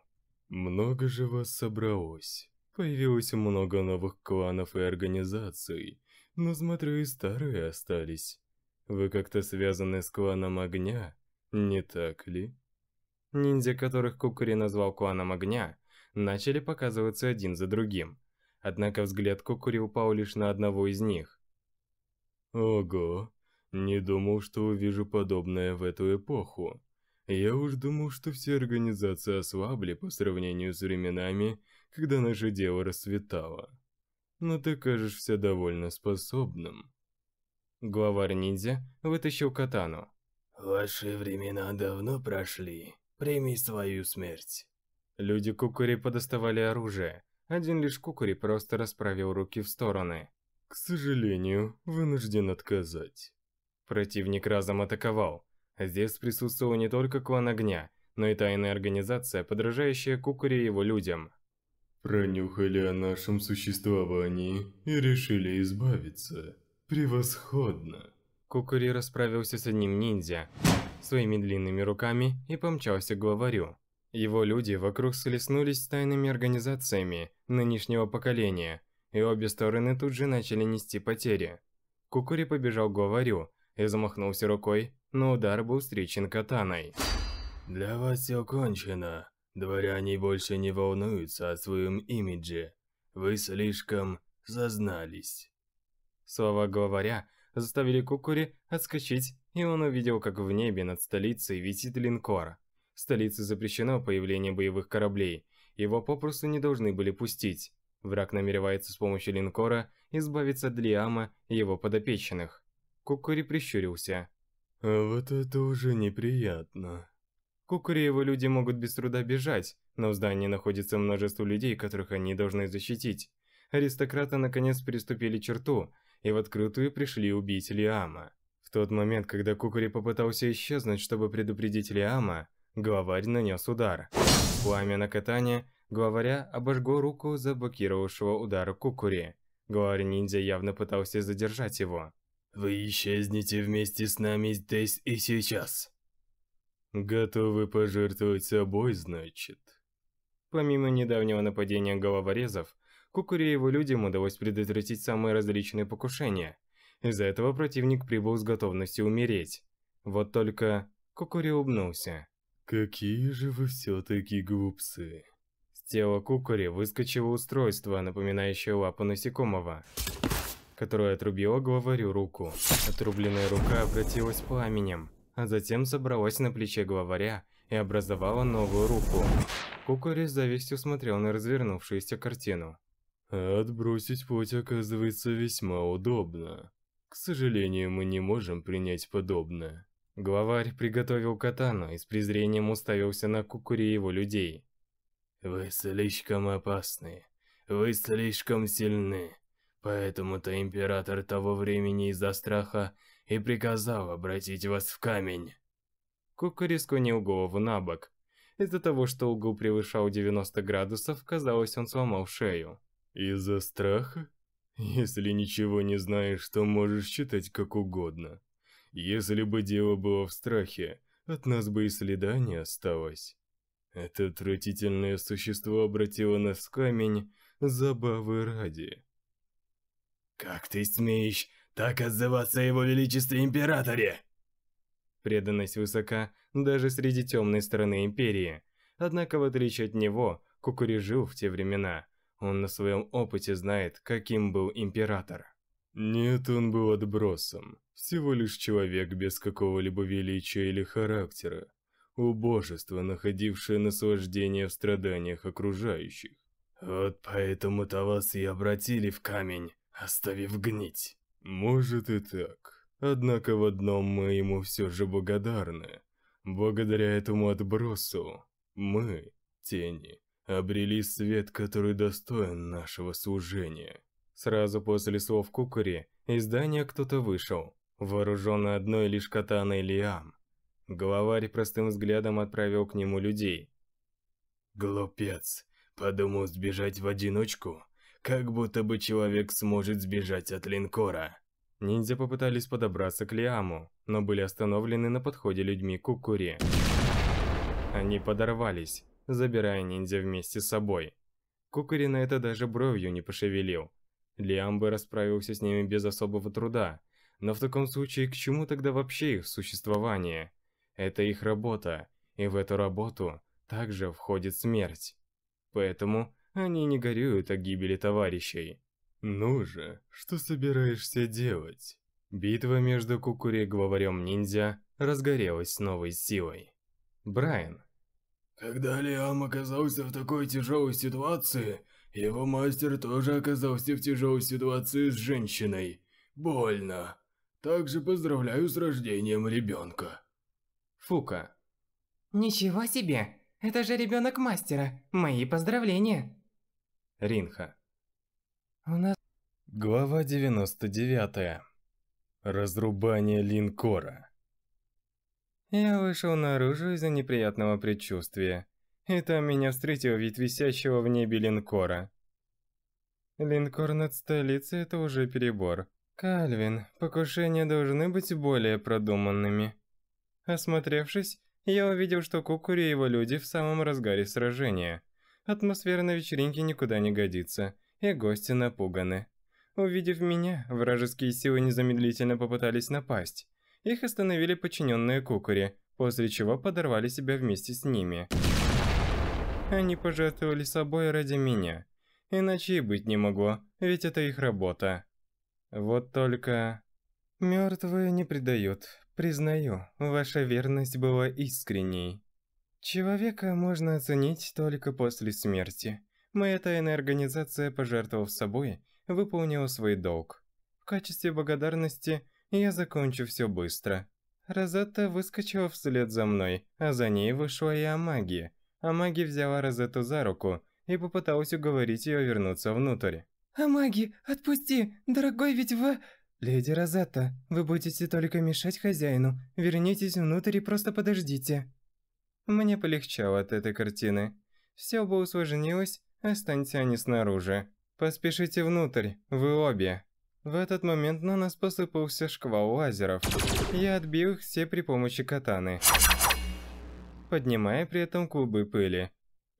«Много же вас собралось. Появилось много новых кланов и организаций, но, смотрю, и старые остались. Вы как-то связаны с кланом огня, не так ли?» Ниндзя, которых Кукури назвал кланом огня, начали показываться один за другим. Однако взгляд Кокурил упал лишь на одного из них. «Ого, не думал, что увижу подобное в эту эпоху. Я уж думал, что все организации ослабли по сравнению с временами, когда наше дело расцветало. Но ты кажешься довольно способным». Главарь ниндзя вытащил катану. «Ваши времена давно прошли. Прими свою смерть». Люди Кукури подоставали оружие. Один лишь Кукури просто расправил руки в стороны. «К сожалению, вынужден отказать». Противник разом атаковал. Здесь присутствовал не только клан огня, но и тайная организация, подражающая Кукури и его людям. «Пронюхали о нашем существовании и решили избавиться. Превосходно!» Кукури расправился с одним ниндзя своими длинными руками и помчался к главарю. Его люди вокруг схлестнулись с тайными организациями нынешнего поколения, и обе стороны тут же начали нести потери. Кукури побежал к Говарю и замахнулся рукой, но удар был встречен катаной. «Для вас все кончено. Дворяне больше не волнуются о своем имидже. Вы слишком зазнались». Слова Говаря заставили Кукури отскочить, и он увидел, как в небе над столицей висит линкор – в столице запрещено появление боевых кораблей, его попросту не должны были пустить. Враг намеревается с помощью линкора избавиться от Лиама и его подопечных. Кукури прищурился. А вот это уже неприятно». Кукури и его люди могут без труда бежать, но в здании находится множество людей, которых они должны защитить. Аристократы наконец переступили черту и в открытую пришли убить Лиама. В тот момент, когда Кукури попытался исчезнуть, чтобы предупредить Лиама, главарь нанес удар. Пламя на катане главаря обожгло руку заблокировавшего удара Кукури. Главарь-ниндзя явно пытался задержать его. «Вы исчезнете вместе с нами здесь и сейчас!» «Готовы пожертвовать собой, значит?» Помимо недавнего нападения головорезов, Кукури и его людям удалось предотвратить самые различные покушения. Из-за этого противник прибыл с готовностью умереть. Вот только Кукури улыбнулся. Какие же вы все-таки глупцы. С тела кукури выскочило устройство, напоминающее лапу насекомого, которое отрубило главарю руку. Отрубленная рука обратилась пламенем, а затем собралась на плече главаря и образовала новую руку. Кукури с завистью смотрел на развернувшуюся картину. Отбросить плоть оказывается весьма удобно. К сожалению, мы не можем принять подобное. Главарь приготовил катану и с презрением уставился на кукури его людей. «Вы слишком опасны. Вы слишком сильны. Поэтому-то император того времени из-за страха и приказал обратить вас в камень». Кукури склонил голову на бок. Из-за того, что угол превышал 90 градусов, казалось, он сломал шею. «Из-за страха? Если ничего не знаешь, то можешь считать как угодно». Если бы дело было в страхе, от нас бы и следа не осталось. Это отвратительное существо обратило нас в камень забавы ради. «Как ты смеешь так отзываться о его величестве императоре?» Преданность высока даже среди темной стороны империи. Однако, в отличие от него, Кукурежил в те времена. Он на своем опыте знает, каким был император. Нет, он был отбросом. Всего лишь человек без какого-либо величия или характера. Убожество, находившее наслаждение в страданиях окружающих. Вот поэтому-то вас и обратили в камень, оставив гнить. Может и так. Однако в одном мы ему все же благодарны. Благодаря этому отбросу мы, тени, обрели свет, который достоин нашего служения. Сразу после слов Кукури из здания кто-то вышел, вооруженный одной лишь катаной Лиам. Главарь простым взглядом отправил к нему людей. «Глупец! Подумал сбежать в одиночку? Как будто бы человек сможет сбежать от линкора!» Ниндзя попытались подобраться к Лиаму, но были остановлены на подходе людьми Кукури. Они подорвались, забирая ниндзя вместе с собой. Кукури на это даже бровью не пошевелил, Лиам бы расправился с ними без особого труда. Но в таком случае к чему тогда вообще их существование? Это их работа, и в эту работу также входит смерть. Поэтому они не горюют о гибели товарищей. Ну же, что собираешься делать? Битва между Кукури и главарем ниндзя разгорелась с новой силой. Брайан. Когда Лиам оказался в такой тяжелой ситуации, его мастер тоже оказался в тяжелой ситуации с женщиной. Больно. Также поздравляю с рождением ребенка. Фука. Ничего себе! Это же ребенок мастера. Мои поздравления. Ринха. У нас... Глава 99. Разрубание линкора. Я вышел наружу из-за неприятного предчувствия и там меня встретил вид висящего в небе линкора. Линкор над столицей – это уже перебор. Кальвин, покушения должны быть более продуманными. Осмотревшись, я увидел, что Кукури и его люди в самом разгаре сражения. Атмосфера на вечеринке никуда не годится, и гости напуганы. Увидев меня, вражеские силы незамедлительно попытались напасть. Их остановили подчиненные Кукури, после чего подорвали себя вместе с ними. Они пожертвовали собой ради меня. Иначе и быть не могу, ведь это их работа. Вот только... Мертвые не предают. Признаю, ваша верность была искренней. Человека можно оценить только после смерти. Моя тайная организация, пожертвовав собой, выполнила свой долг. В качестве благодарности я закончу все быстро. Розетта выскочила вслед за мной, а за ней вышла и Амагия, Амаги взяла Розетту за руку и попыталась уговорить ее вернуться внутрь. «Амаги, отпусти! Дорогой ведь в...» «Леди Розетта, вы будете только мешать хозяину. Вернитесь внутрь и просто подождите». Мне полегчало от этой картины. Все бы усложнилось, останься они снаружи. Поспешите внутрь, вы обе. В этот момент на нас посыпался шквал лазеров. Я отбил их все при помощи катаны поднимая при этом кубы пыли.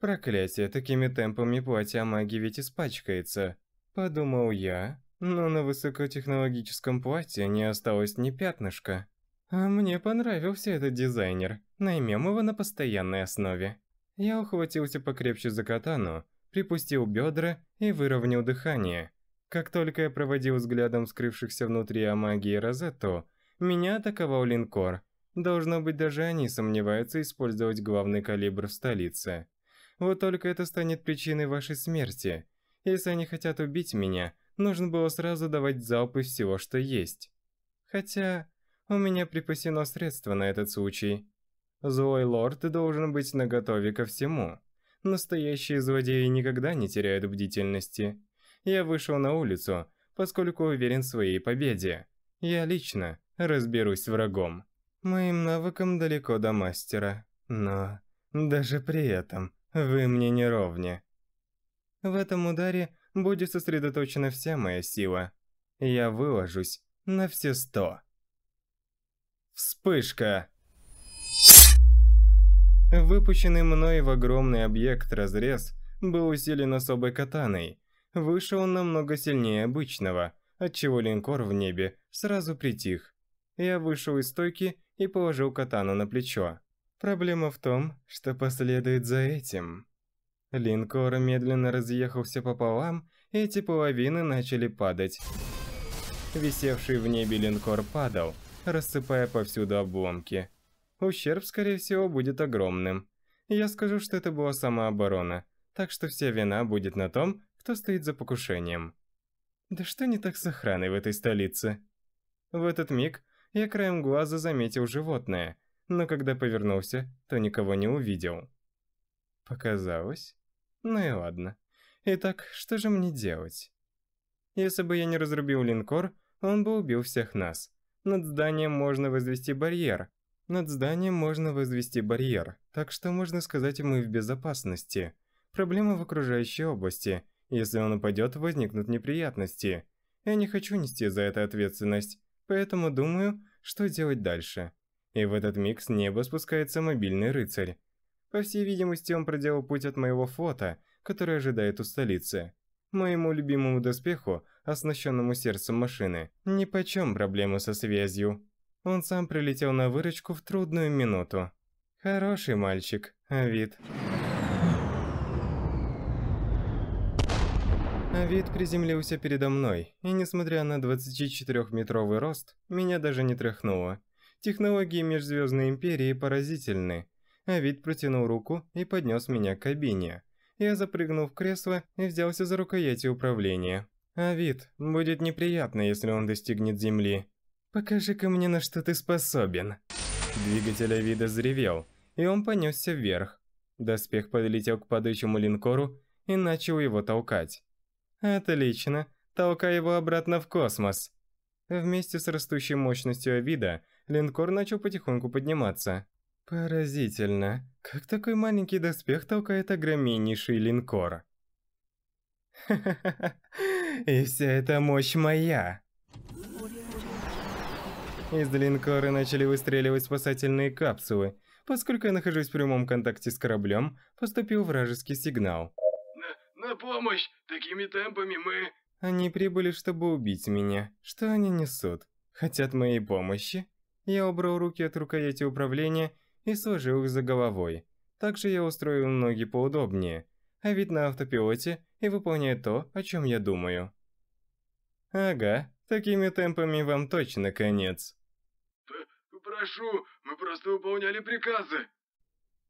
«Проклятие, такими темпами платье маги ведь испачкается», – подумал я, но на высокотехнологическом платье не осталось ни пятнышка. А мне понравился этот дизайнер, наймем его на постоянной основе. Я ухватился покрепче за катану, припустил бедра и выровнял дыхание. Как только я проводил взглядом скрывшихся внутри Амаги и Розетту, меня атаковал линкор – Должно быть, даже они сомневаются использовать главный калибр в столице. Вот только это станет причиной вашей смерти. Если они хотят убить меня, нужно было сразу давать залпы всего, что есть. Хотя, у меня припасено средство на этот случай. Злой лорд должен быть наготове ко всему. Настоящие злодеи никогда не теряют бдительности. Я вышел на улицу, поскольку уверен в своей победе. Я лично разберусь с врагом. Моим навыкам далеко до мастера, но даже при этом вы мне не ровне. В этом ударе будет сосредоточена вся моя сила. Я выложусь на все сто. Вспышка! Выпущенный мной в огромный объект разрез был усилен особой катаной. Вышел он намного сильнее обычного, отчего линкор в небе сразу притих. Я вышел из стойки и положил катану на плечо. Проблема в том, что последует за этим. Линкор медленно разъехался пополам, и эти половины начали падать. Висевший в небе линкор падал, рассыпая повсюду обломки. Ущерб, скорее всего, будет огромным. Я скажу, что это была самооборона, так что вся вина будет на том, кто стоит за покушением. Да что не так с охраной в этой столице? В этот миг я краем глаза заметил животное, но когда повернулся, то никого не увидел. Показалось? Ну и ладно. Итак, что же мне делать? Если бы я не разрубил линкор, он бы убил всех нас. Над зданием можно возвести барьер. Над зданием можно возвести барьер, так что можно сказать, мы в безопасности. Проблема в окружающей области. Если он упадет, возникнут неприятности. Я не хочу нести за это ответственность поэтому думаю, что делать дальше. И в этот миг с неба спускается мобильный рыцарь. По всей видимости, он проделал путь от моего фото, которое ожидает у столицы. Моему любимому доспеху, оснащенному сердцем машины, нипочем проблемы со связью. Он сам прилетел на выручку в трудную минуту. Хороший мальчик, Авид. Вид приземлился передо мной, и несмотря на 24-метровый рост, меня даже не тряхнуло. Технологии Межзвездной Империи поразительны. А вид протянул руку и поднес меня к кабине. Я запрыгнул в кресло и взялся за рукояти управления. А вид будет неприятно, если он достигнет земли. Покажи-ка мне, на что ты способен. Двигатель Авида заревел, и он понесся вверх. Доспех подлетел к падающему линкору и начал его толкать. Отлично. Толкай его обратно в космос. Вместе с растущей мощностью Авида, линкор начал потихоньку подниматься. Поразительно. Как такой маленький доспех толкает огромнейший линкор? Ха-ха-ха. (laughs) И вся эта мощь моя. Из линкора начали выстреливать спасательные капсулы. Поскольку я нахожусь в прямом контакте с кораблем, поступил вражеский сигнал. На помощь! Такими темпами мы...» «Они прибыли, чтобы убить меня. Что они несут? Хотят моей помощи?» Я убрал руки от рукояти управления и сложил их за головой. Также я устроил ноги поудобнее, а вид на автопилоте и выполняю то, о чем я думаю. Ага, такими темпами вам точно конец. П Прошу, мы просто выполняли приказы.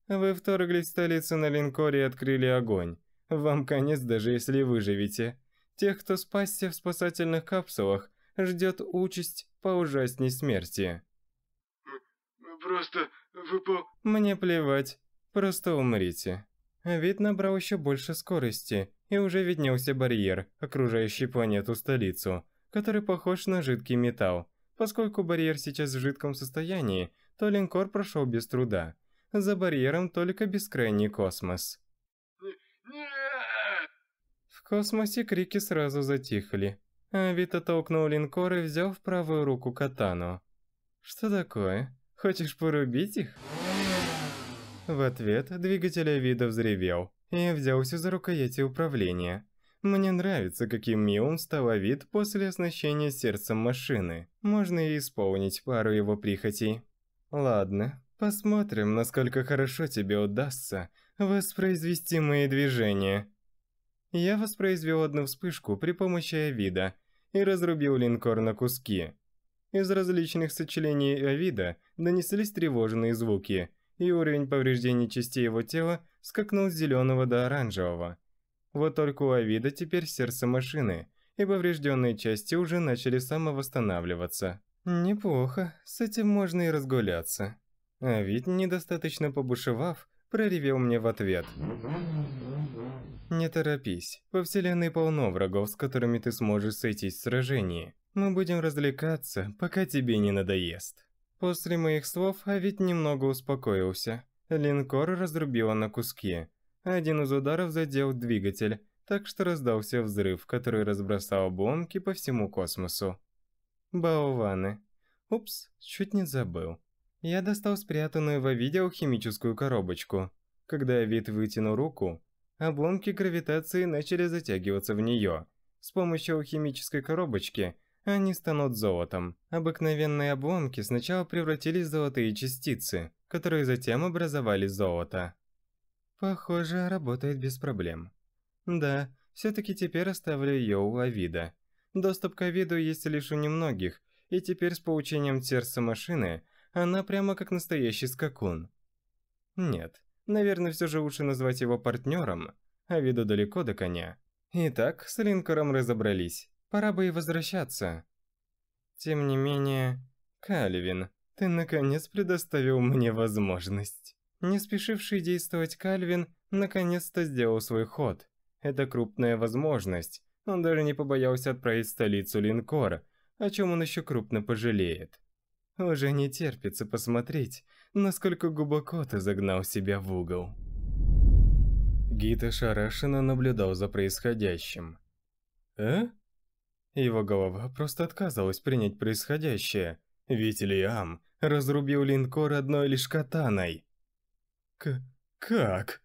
Вы вторглись в столицу на линкоре и открыли огонь. Вам конец, даже если выживете. Тех, кто спасся в спасательных капсулах, ждет участь по ужасней смерти. Просто выпал... Мне плевать. Просто умрите. Вид набрал еще больше скорости, и уже виднелся барьер, окружающий планету-столицу, который похож на жидкий металл. Поскольку барьер сейчас в жидком состоянии, то линкор прошел без труда. За барьером только бескрайний космос космосе крики сразу затихли. А Авито толкнул линкор и взял в правую руку катану. «Что такое? Хочешь порубить их?» В ответ двигатель Авида взревел и взялся за рукояти управления. Мне нравится, каким милым стал Авид после оснащения сердцем машины. Можно и исполнить пару его прихотей. Ладно, посмотрим, насколько хорошо тебе удастся воспроизвести мои движения. Я воспроизвел одну вспышку при помощи Авида и разрубил линкор на куски. Из различных сочлений Авида донеслись тревожные звуки, и уровень повреждений частей его тела скакнул с зеленого до оранжевого. Вот только у Авида теперь сердце машины, и поврежденные части уже начали самовосстанавливаться. Неплохо, с этим можно и разгуляться. Авид, недостаточно побушевав, проревел мне в ответ. Не торопись, во вселенной полно врагов, с которыми ты сможешь сойтись в сражении. Мы будем развлекаться, пока тебе не надоест. После моих слов Авид немного успокоился. Линкор разрубило на куски. Один из ударов задел двигатель, так что раздался взрыв, который разбросал обломки по всему космосу. Баованы. Упс, чуть не забыл. Я достал спрятанную в видео химическую коробочку. Когда Авид вытянул руку, обломки гравитации начали затягиваться в нее. С помощью химической коробочки они станут золотом. Обыкновенные обломки сначала превратились в золотые частицы, которые затем образовали золото. Похоже, работает без проблем. Да, все-таки теперь оставлю ее у Авида. Доступ к Авиду есть лишь у немногих, и теперь с получением сердца машины она прямо как настоящий скакун. Нет, Наверное, все же лучше назвать его партнером, а виду далеко до коня. Итак, с линкором разобрались. Пора бы и возвращаться. Тем не менее... Кальвин, ты наконец предоставил мне возможность. Не спешивший действовать Кальвин наконец-то сделал свой ход. Это крупная возможность. Он даже не побоялся отправить в столицу линкора, о чем он еще крупно пожалеет. Уже не терпится посмотреть, насколько глубоко ты загнал себя в угол. Гита Шарашина наблюдал за происходящим. «Э?» Его голова просто отказывалась принять происходящее, ведь Лиам разрубил линкор одной лишь катаной. К... как?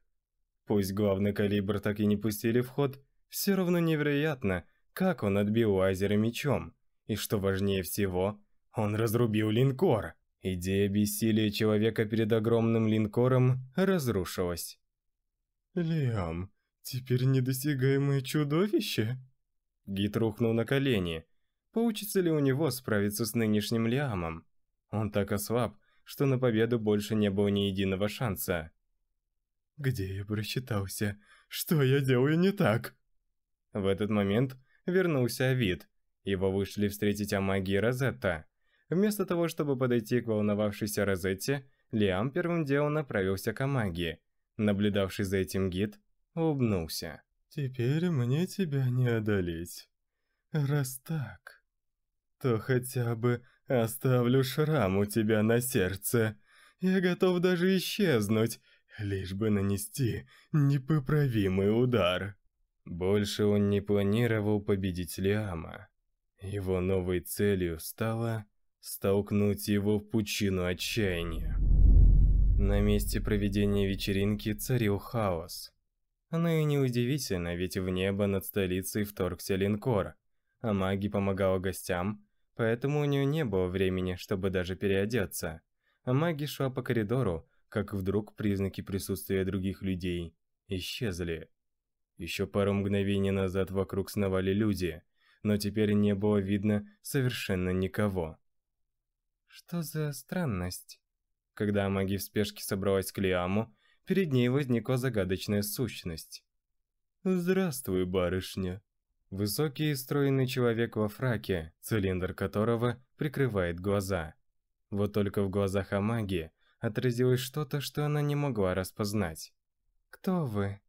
Пусть главный калибр так и не пустили в ход, все равно невероятно, как он отбил лазеры мечом. И что важнее всего, он разрубил линкор. Идея бессилия человека перед огромным линкором разрушилась. «Лиам, теперь недосягаемое чудовище?» Гид рухнул на колени. Получится ли у него справиться с нынешним Лиамом? Он так ослаб, что на победу больше не было ни единого шанса. «Где я прочитался? Что я делаю не так?» В этот момент вернулся Авид. Его вышли встретить Амаги и Розетта. Вместо того, чтобы подойти к волновавшейся Розетте, Лиам первым делом направился к Амаги. Наблюдавший за этим гид, улыбнулся. «Теперь мне тебя не одолеть. Раз так, то хотя бы оставлю шрам у тебя на сердце. Я готов даже исчезнуть, лишь бы нанести непоправимый удар». Больше он не планировал победить Лиама. Его новой целью стало столкнуть его в пучину отчаяния. На месте проведения вечеринки царил хаос. Оно и неудивительно, ведь в небо над столицей вторгся линкор, а маги помогала гостям, поэтому у нее не было времени, чтобы даже переодеться. А маги шла по коридору, как вдруг признаки присутствия других людей исчезли. Еще пару мгновений назад вокруг сновали люди, но теперь не было видно совершенно никого. Что за странность? Когда маги в спешке собралась к Лиаму, перед ней возникла загадочная сущность. «Здравствуй, барышня». Высокий и стройный человек во фраке, цилиндр которого прикрывает глаза. Вот только в глазах Амаги отразилось что-то, что она не могла распознать. «Кто вы?»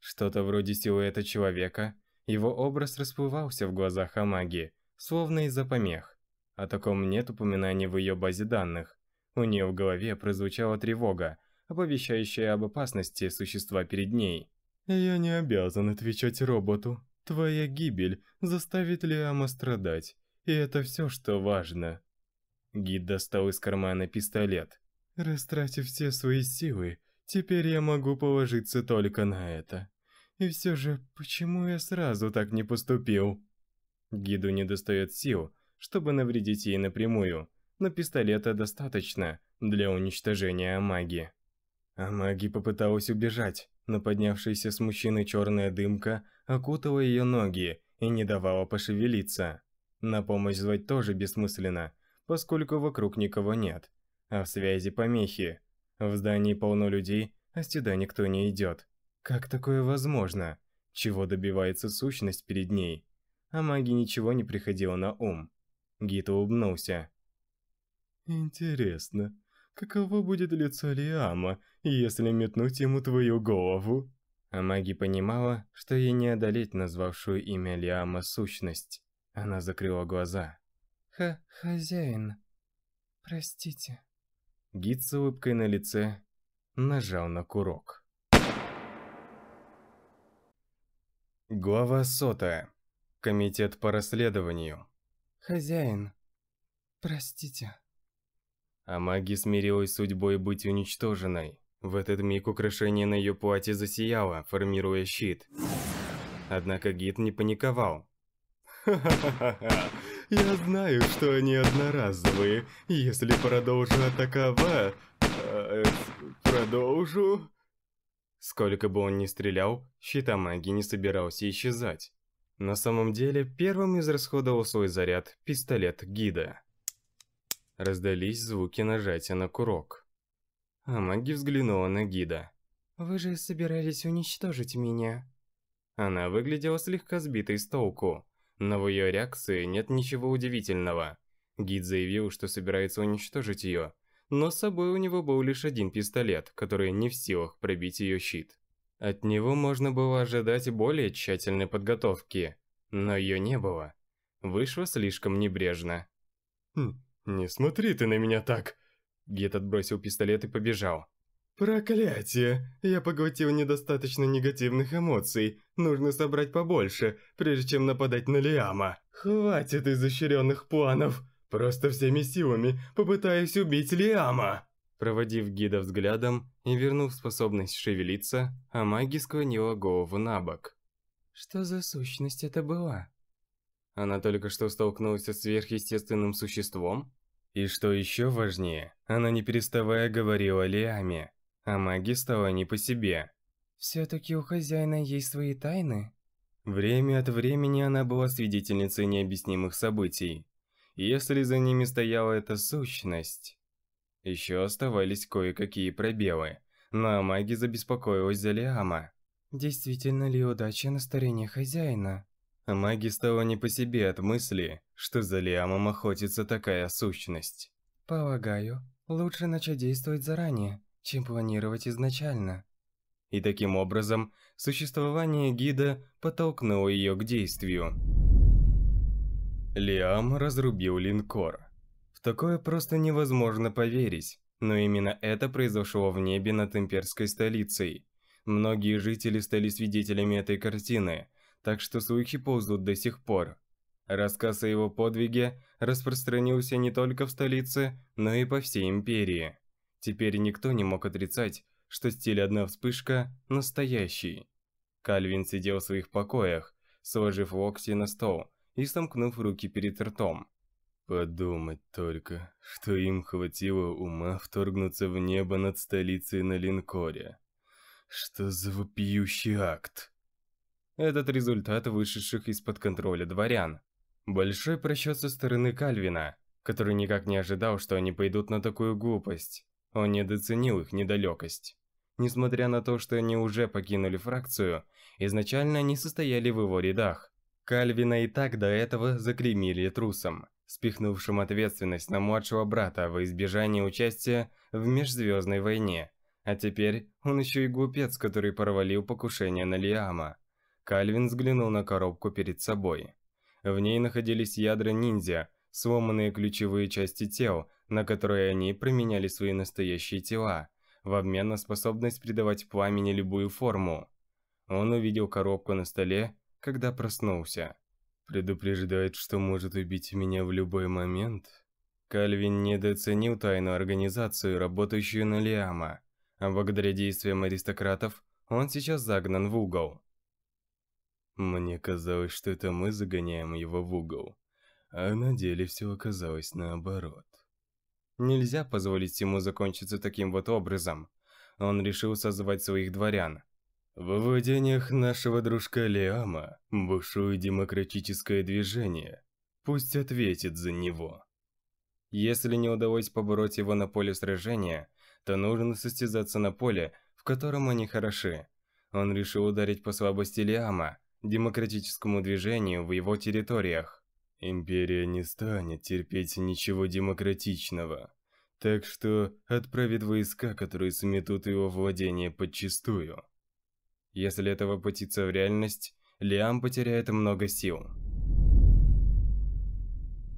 Что-то вроде силуэта человека, его образ расплывался в глазах Амаги, словно из-за помех. О таком нет упоминаний в ее базе данных. У нее в голове прозвучала тревога, оповещающая об опасности существа перед ней. «Я не обязан отвечать роботу. Твоя гибель заставит Лиама страдать, и это все, что важно». Гид достал из кармана пистолет. «Растратив все свои силы, теперь я могу положиться только на это. И все же, почему я сразу так не поступил?» Гиду не достает сил, чтобы навредить ей напрямую, но пистолета достаточно для уничтожения Амаги. Амаги попыталась убежать, но поднявшаяся с мужчины черная дымка окутала ее ноги и не давала пошевелиться. На помощь звать тоже бессмысленно, поскольку вокруг никого нет, а в связи помехи. В здании полно людей, а сюда никто не идет. Как такое возможно? Чего добивается сущность перед ней? А маги ничего не приходило на ум. Гита улыбнулся. «Интересно, каково будет лицо Лиама, если метнуть ему твою голову?» А маги понимала, что ей не одолеть назвавшую имя Лиама сущность. Она закрыла глаза. «Ха, хозяин, простите». Гид с улыбкой на лице нажал на курок. Глава сотая. Комитет по расследованию. Хозяин, простите. А маги смирилась судьбой быть уничтоженной. В этот миг украшение на ее платье засияло, формируя щит. Однако гид не паниковал. Ха-ха-ха-ха. Я знаю, что они одноразовые. Если продолжу атаковать... Э, продолжу... Сколько бы он ни стрелял, щита магии не собирался исчезать. На самом деле, первым израсходовал свой заряд пистолет гида. Раздались звуки нажатия на курок. А маги взглянула на гида. «Вы же собирались уничтожить меня?» Она выглядела слегка сбитой с толку, но в ее реакции нет ничего удивительного. Гид заявил, что собирается уничтожить ее, но с собой у него был лишь один пистолет, который не в силах пробить ее щит. От него можно было ожидать более тщательной подготовки, но ее не было. Вышло слишком небрежно. «Хм, не смотри ты на меня так!» Гет отбросил пистолет и побежал. «Проклятие! Я поглотил недостаточно негативных эмоций. Нужно собрать побольше, прежде чем нападать на Лиама. Хватит изощренных планов. Просто всеми силами попытаюсь убить Лиама!» Проводив гида взглядом и вернув способность шевелиться, Амаги склонила голову на бок. «Что за сущность это была?» Она только что столкнулась с сверхъестественным существом? И что еще важнее, она не переставая говорила Лиаме, а маги стала не по себе. «Все-таки у хозяина есть свои тайны?» Время от времени она была свидетельницей необъяснимых событий. Если за ними стояла эта сущность... Еще оставались кое-какие пробелы, но маги забеспокоилась за Лиама. Действительно ли удача на стороне хозяина? Маги стала не по себе от мысли, что за Лиамом охотится такая сущность. Полагаю, лучше начать действовать заранее, чем планировать изначально. И таким образом, существование гида подтолкнуло ее к действию. Лиам разрубил линкор такое просто невозможно поверить, но именно это произошло в небе над имперской столицей. Многие жители стали свидетелями этой картины, так что слухи ползут до сих пор. Рассказ о его подвиге распространился не только в столице, но и по всей империи. Теперь никто не мог отрицать, что стиль «Одна вспышка» настоящий. Кальвин сидел в своих покоях, сложив локти на стол и сомкнув руки перед ртом. Подумать только, что им хватило ума вторгнуться в небо над столицей на линкоре. Что за вопиющий акт? Этот результат вышедших из-под контроля дворян. Большой просчет со стороны Кальвина, который никак не ожидал, что они пойдут на такую глупость. Он недооценил их недалекость. Несмотря на то, что они уже покинули фракцию, изначально они состояли в его рядах. Кальвина и так до этого заклеймили трусом – спихнувшим ответственность на младшего брата во избежание участия в межзвездной войне. А теперь он еще и глупец, который порвалил покушение на Лиама. Кальвин взглянул на коробку перед собой. В ней находились ядра ниндзя, сломанные ключевые части тел, на которые они применяли свои настоящие тела, в обмен на способность придавать пламени любую форму. Он увидел коробку на столе, когда проснулся предупреждает, что может убить меня в любой момент. Кальвин недооценил тайную организацию, работающую на Лиама, а благодаря действиям аристократов он сейчас загнан в угол. Мне казалось, что это мы загоняем его в угол, а на деле все оказалось наоборот. Нельзя позволить ему закончиться таким вот образом. Он решил созвать своих дворян, в выведениях нашего дружка Лиама бушует демократическое движение. Пусть ответит за него. Если не удалось побороть его на поле сражения, то нужно состязаться на поле, в котором они хороши. Он решил ударить по слабости Лиама, демократическому движению в его территориях. Империя не станет терпеть ничего демократичного, так что отправит войска, которые сметут его владение подчистую. Если это воплотится в реальность, Лиам потеряет много сил.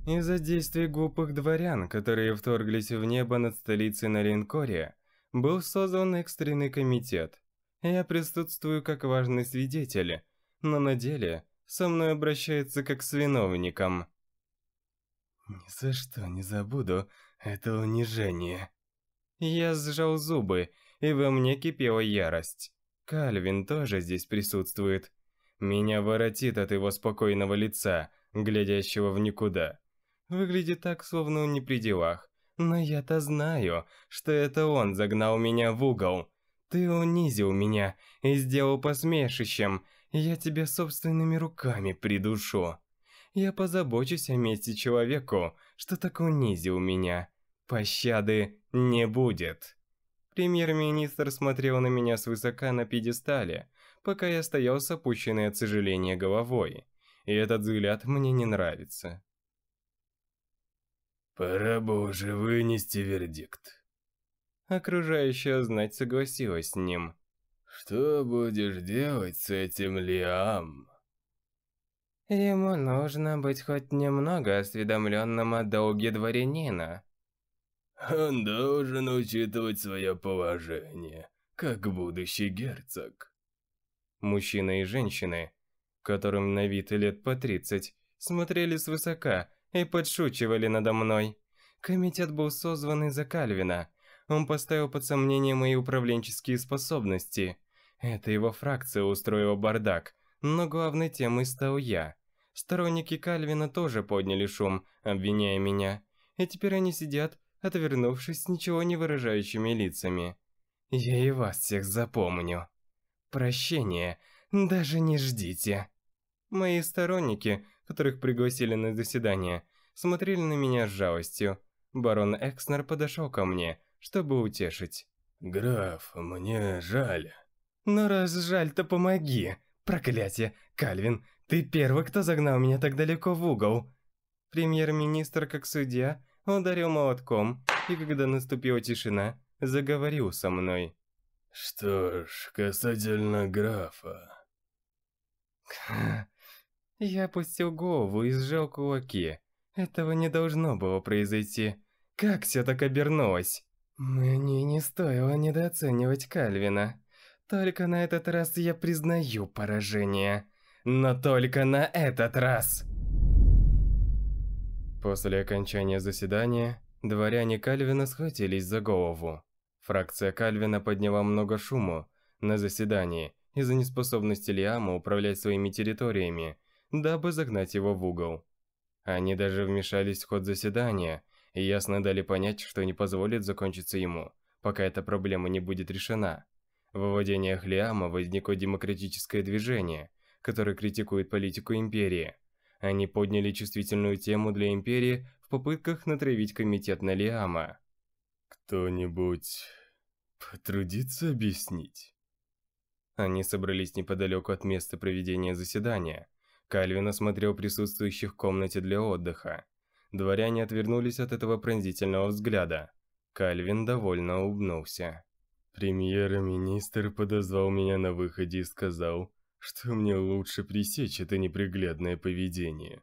Из-за действий глупых дворян, которые вторглись в небо над столицей на линкоре, был создан экстренный комитет. Я присутствую как важный свидетель, но на деле со мной обращается как с виновником. Ни за что не забуду это унижение. Я сжал зубы, и во мне кипела ярость. Кальвин тоже здесь присутствует. Меня воротит от его спокойного лица, глядящего в никуда. Выглядит так, словно он не при делах. Но я-то знаю, что это он загнал меня в угол. Ты унизил меня и сделал посмешищем. Я тебя собственными руками придушу. Я позабочусь о месте человеку, что так унизил меня. Пощады не будет. Премьер-министр смотрел на меня свысока на пьедестале, пока я стоял с опущенной от сожаления головой. И этот взгляд мне не нравится. «Пора бы уже вынести вердикт». Окружающая знать согласилась с ним. «Что будешь делать с этим Лиам?» «Ему нужно быть хоть немного осведомленным о долге дворянина», он должен учитывать свое положение, как будущий герцог. Мужчины и женщины, которым на вид лет по тридцать, смотрели свысока и подшучивали надо мной. Комитет был созван из-за Кальвина. Он поставил под сомнение мои управленческие способности. Это его фракция устроила бардак, но главной темой стал я. Сторонники Кальвина тоже подняли шум, обвиняя меня. И теперь они сидят отвернувшись с ничего не выражающими лицами. «Я и вас всех запомню. Прощение, даже не ждите». Мои сторонники, которых пригласили на заседание, смотрели на меня с жалостью. Барон Экснер подошел ко мне, чтобы утешить. «Граф, мне жаль». «Ну раз жаль, то помоги. Проклятие, Кальвин, ты первый, кто загнал меня так далеко в угол». Премьер-министр, как судья, ударил молотком, и когда наступила тишина, заговорил со мной. «Что ж, касательно графа...» (laughs) Я опустил голову и сжал кулаки. Этого не должно было произойти. Как все так обернулось? Мне не стоило недооценивать Кальвина. Только на этот раз я признаю поражение. Но только на этот раз! После окончания заседания, дворяне Кальвина схватились за голову. Фракция Кальвина подняла много шуму на заседании из-за неспособности Лиама управлять своими территориями, дабы загнать его в угол. Они даже вмешались в ход заседания и ясно дали понять, что не позволит закончиться ему, пока эта проблема не будет решена. В выводениях Лиама возникло демократическое движение, которое критикует политику империи – они подняли чувствительную тему для Империи в попытках натравить комитет на Лиама. «Кто-нибудь потрудится объяснить?» Они собрались неподалеку от места проведения заседания. Кальвин осмотрел присутствующих в комнате для отдыха. Дворяне отвернулись от этого пронзительного взгляда. Кальвин довольно улыбнулся. «Премьер-министр подозвал меня на выходе и сказал, что мне лучше пресечь это неприглядное поведение.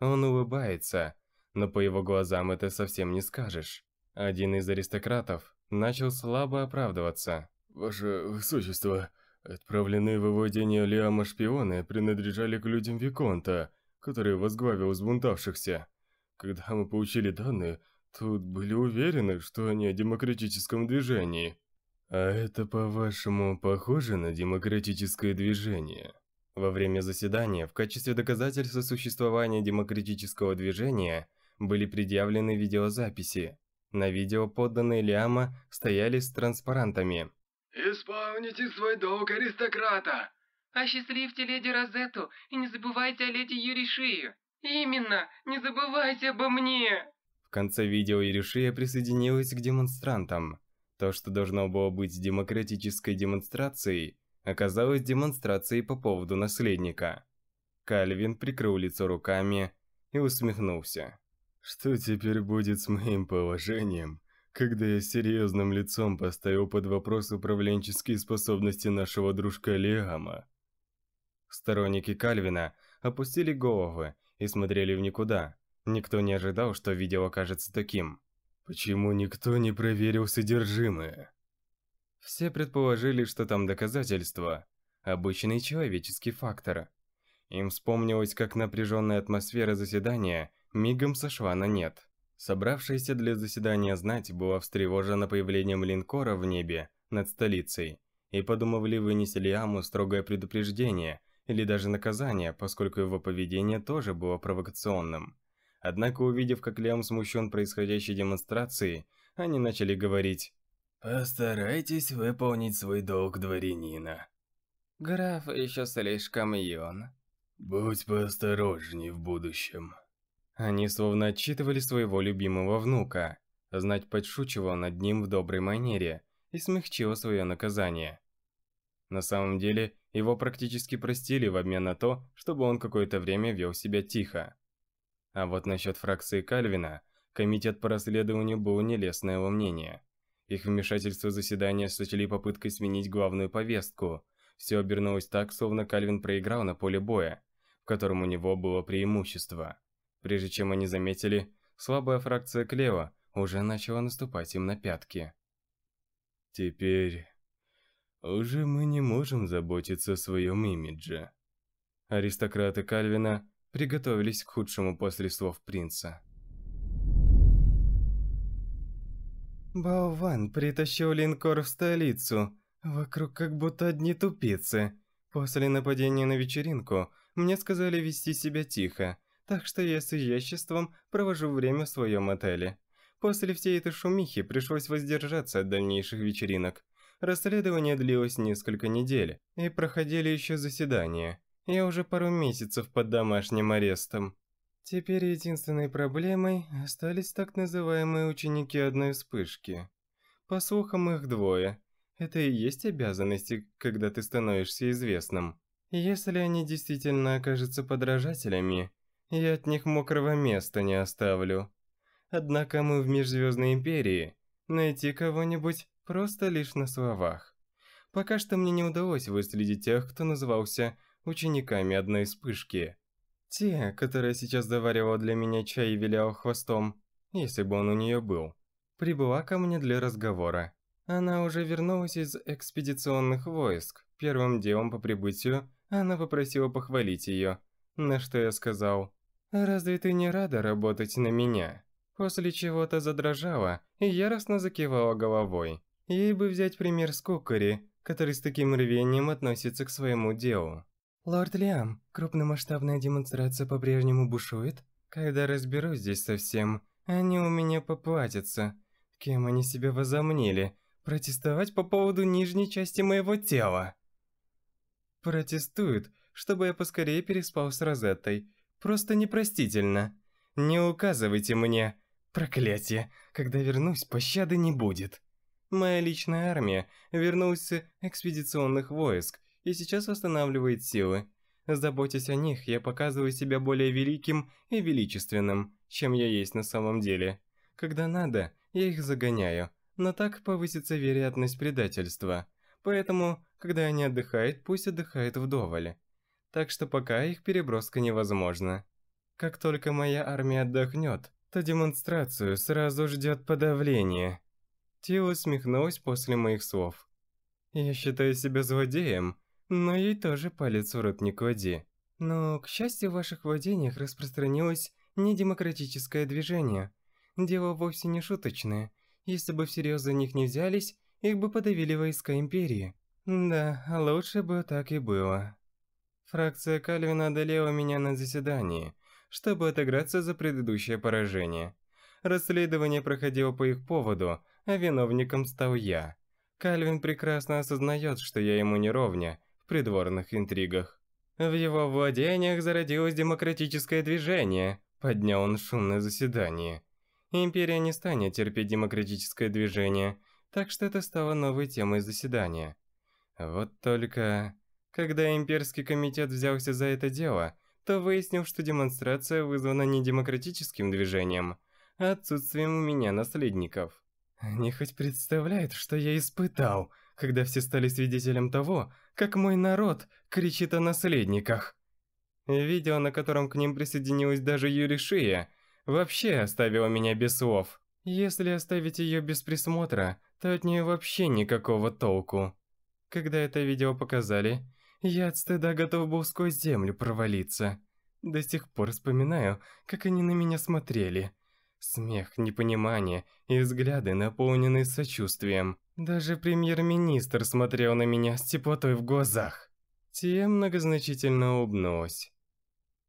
Он улыбается, но по его глазам это совсем не скажешь. Один из аристократов начал слабо оправдываться. «Ваше высочество, отправленные во владение Лиама шпионы принадлежали к людям Виконта, который возглавил взбунтавшихся. Когда мы получили данные, тут были уверены, что они о демократическом движении». А это, по-вашему, похоже на демократическое движение? Во время заседания в качестве доказательства существования демократического движения были предъявлены видеозаписи. На видео подданные Лиама стояли с транспарантами. «Исполните свой долг аристократа!» «Осчастливьте леди Розетту и не забывайте о леди Юришию!» «Именно! Не забывайте обо мне!» В конце видео Юришия присоединилась к демонстрантам. То, что должно было быть демократической демонстрацией, оказалось демонстрацией по поводу наследника. Кальвин прикрыл лицо руками и усмехнулся. «Что теперь будет с моим положением, когда я серьезным лицом поставил под вопрос управленческие способности нашего дружка Лиама?» Сторонники Кальвина опустили головы и смотрели в никуда. Никто не ожидал, что видео окажется таким. Почему никто не проверил содержимое? Все предположили, что там доказательства, обычный человеческий фактор. Им вспомнилось, как напряженная атмосфера заседания мигом сошла на нет. Собравшаяся для заседания знать была встревожена появлением линкора в небе над столицей, и подумывали ли вынесли Аму строгое предупреждение или даже наказание, поскольку его поведение тоже было провокационным. Однако, увидев, как Лиам смущен происходящей демонстрацией, они начали говорить. «Постарайтесь выполнить свой долг дворянина». «Граф еще слишком юн». «Будь поосторожнее в будущем». Они словно отчитывали своего любимого внука. Знать подшучивал над ним в доброй манере и смягчила свое наказание. На самом деле, его практически простили в обмен на то, чтобы он какое-то время вел себя тихо. А вот насчет фракции Кальвина, комитет по расследованию был нелестного мнения. Их вмешательство в заседание сочли попыткой сменить главную повестку. Все обернулось так, словно Кальвин проиграл на поле боя, в котором у него было преимущество. Прежде чем они заметили, слабая фракция Клео уже начала наступать им на пятки. Теперь... Уже мы не можем заботиться о своем имидже. Аристократы Кальвина приготовились к худшему после слов принца. Баован притащил линкор в столицу. Вокруг как будто одни тупицы. После нападения на вечеринку мне сказали вести себя тихо, так что я с изяществом провожу время в своем отеле. После всей этой шумихи пришлось воздержаться от дальнейших вечеринок. Расследование длилось несколько недель, и проходили еще заседания. Я уже пару месяцев под домашним арестом. Теперь единственной проблемой остались так называемые ученики одной вспышки. По слухам, их двое. Это и есть обязанности, когда ты становишься известным. Если они действительно окажутся подражателями, я от них мокрого места не оставлю. Однако мы в Межзвездной Империи. Найти кого-нибудь просто лишь на словах. Пока что мне не удалось выследить тех, кто назывался учениками одной вспышки. Те, которая сейчас доваривала для меня чай и виляла хвостом, если бы он у нее был, прибыла ко мне для разговора. Она уже вернулась из экспедиционных войск. Первым делом по прибытию она попросила похвалить ее, на что я сказал «Разве ты не рада работать на меня?» После чего-то задрожала и яростно закивала головой. Ей бы взять пример с Кукари, который с таким рвением относится к своему делу. «Лорд Лиам, крупномасштабная демонстрация по-прежнему бушует? Когда разберусь здесь совсем, они у меня поплатятся. Кем они себя возомнили? Протестовать по поводу нижней части моего тела?» «Протестуют, чтобы я поскорее переспал с Розеттой. Просто непростительно. Не указывайте мне. Проклятие, когда вернусь, пощады не будет». Моя личная армия вернулась экспедиционных войск, и сейчас восстанавливает силы. Заботясь о них, я показываю себя более великим и величественным, чем я есть на самом деле. Когда надо, я их загоняю, но так повысится вероятность предательства. Поэтому, когда они отдыхают, пусть отдыхают вдоволь. Так что пока их переброска невозможна. Как только моя армия отдохнет, то демонстрацию сразу ждет подавление. Тио усмехнулась после моих слов. Я считаю себя злодеем, но ей тоже палец в рот не клади. Но, к счастью, в ваших владениях распространилось недемократическое движение. Дело вовсе не шуточное. Если бы всерьез за них не взялись, их бы подавили войска Империи. Да, лучше бы так и было. Фракция Кальвина одолела меня на заседании, чтобы отыграться за предыдущее поражение. Расследование проходило по их поводу, а виновником стал я. Кальвин прекрасно осознает, что я ему не ровня, в придворных интригах. В его владениях зародилось демократическое движение, поднял он шумное заседание. Империя не станет терпеть демократическое движение, так что это стало новой темой заседания. Вот только... Когда имперский комитет взялся за это дело, то выяснил, что демонстрация вызвана не демократическим движением, а отсутствием у меня наследников. Они хоть представляют, что я испытал, когда все стали свидетелем того, как мой народ кричит о наследниках. Видео, на котором к ним присоединилась даже Юри Шия, вообще оставило меня без слов. Если оставить ее без присмотра, то от нее вообще никакого толку. Когда это видео показали, я от стыда готов был сквозь землю провалиться. До сих пор вспоминаю, как они на меня смотрели. Смех, непонимание и взгляды, наполненные сочувствием. Даже премьер-министр смотрел на меня с теплотой в глазах. Тия многозначительно улыбнулась.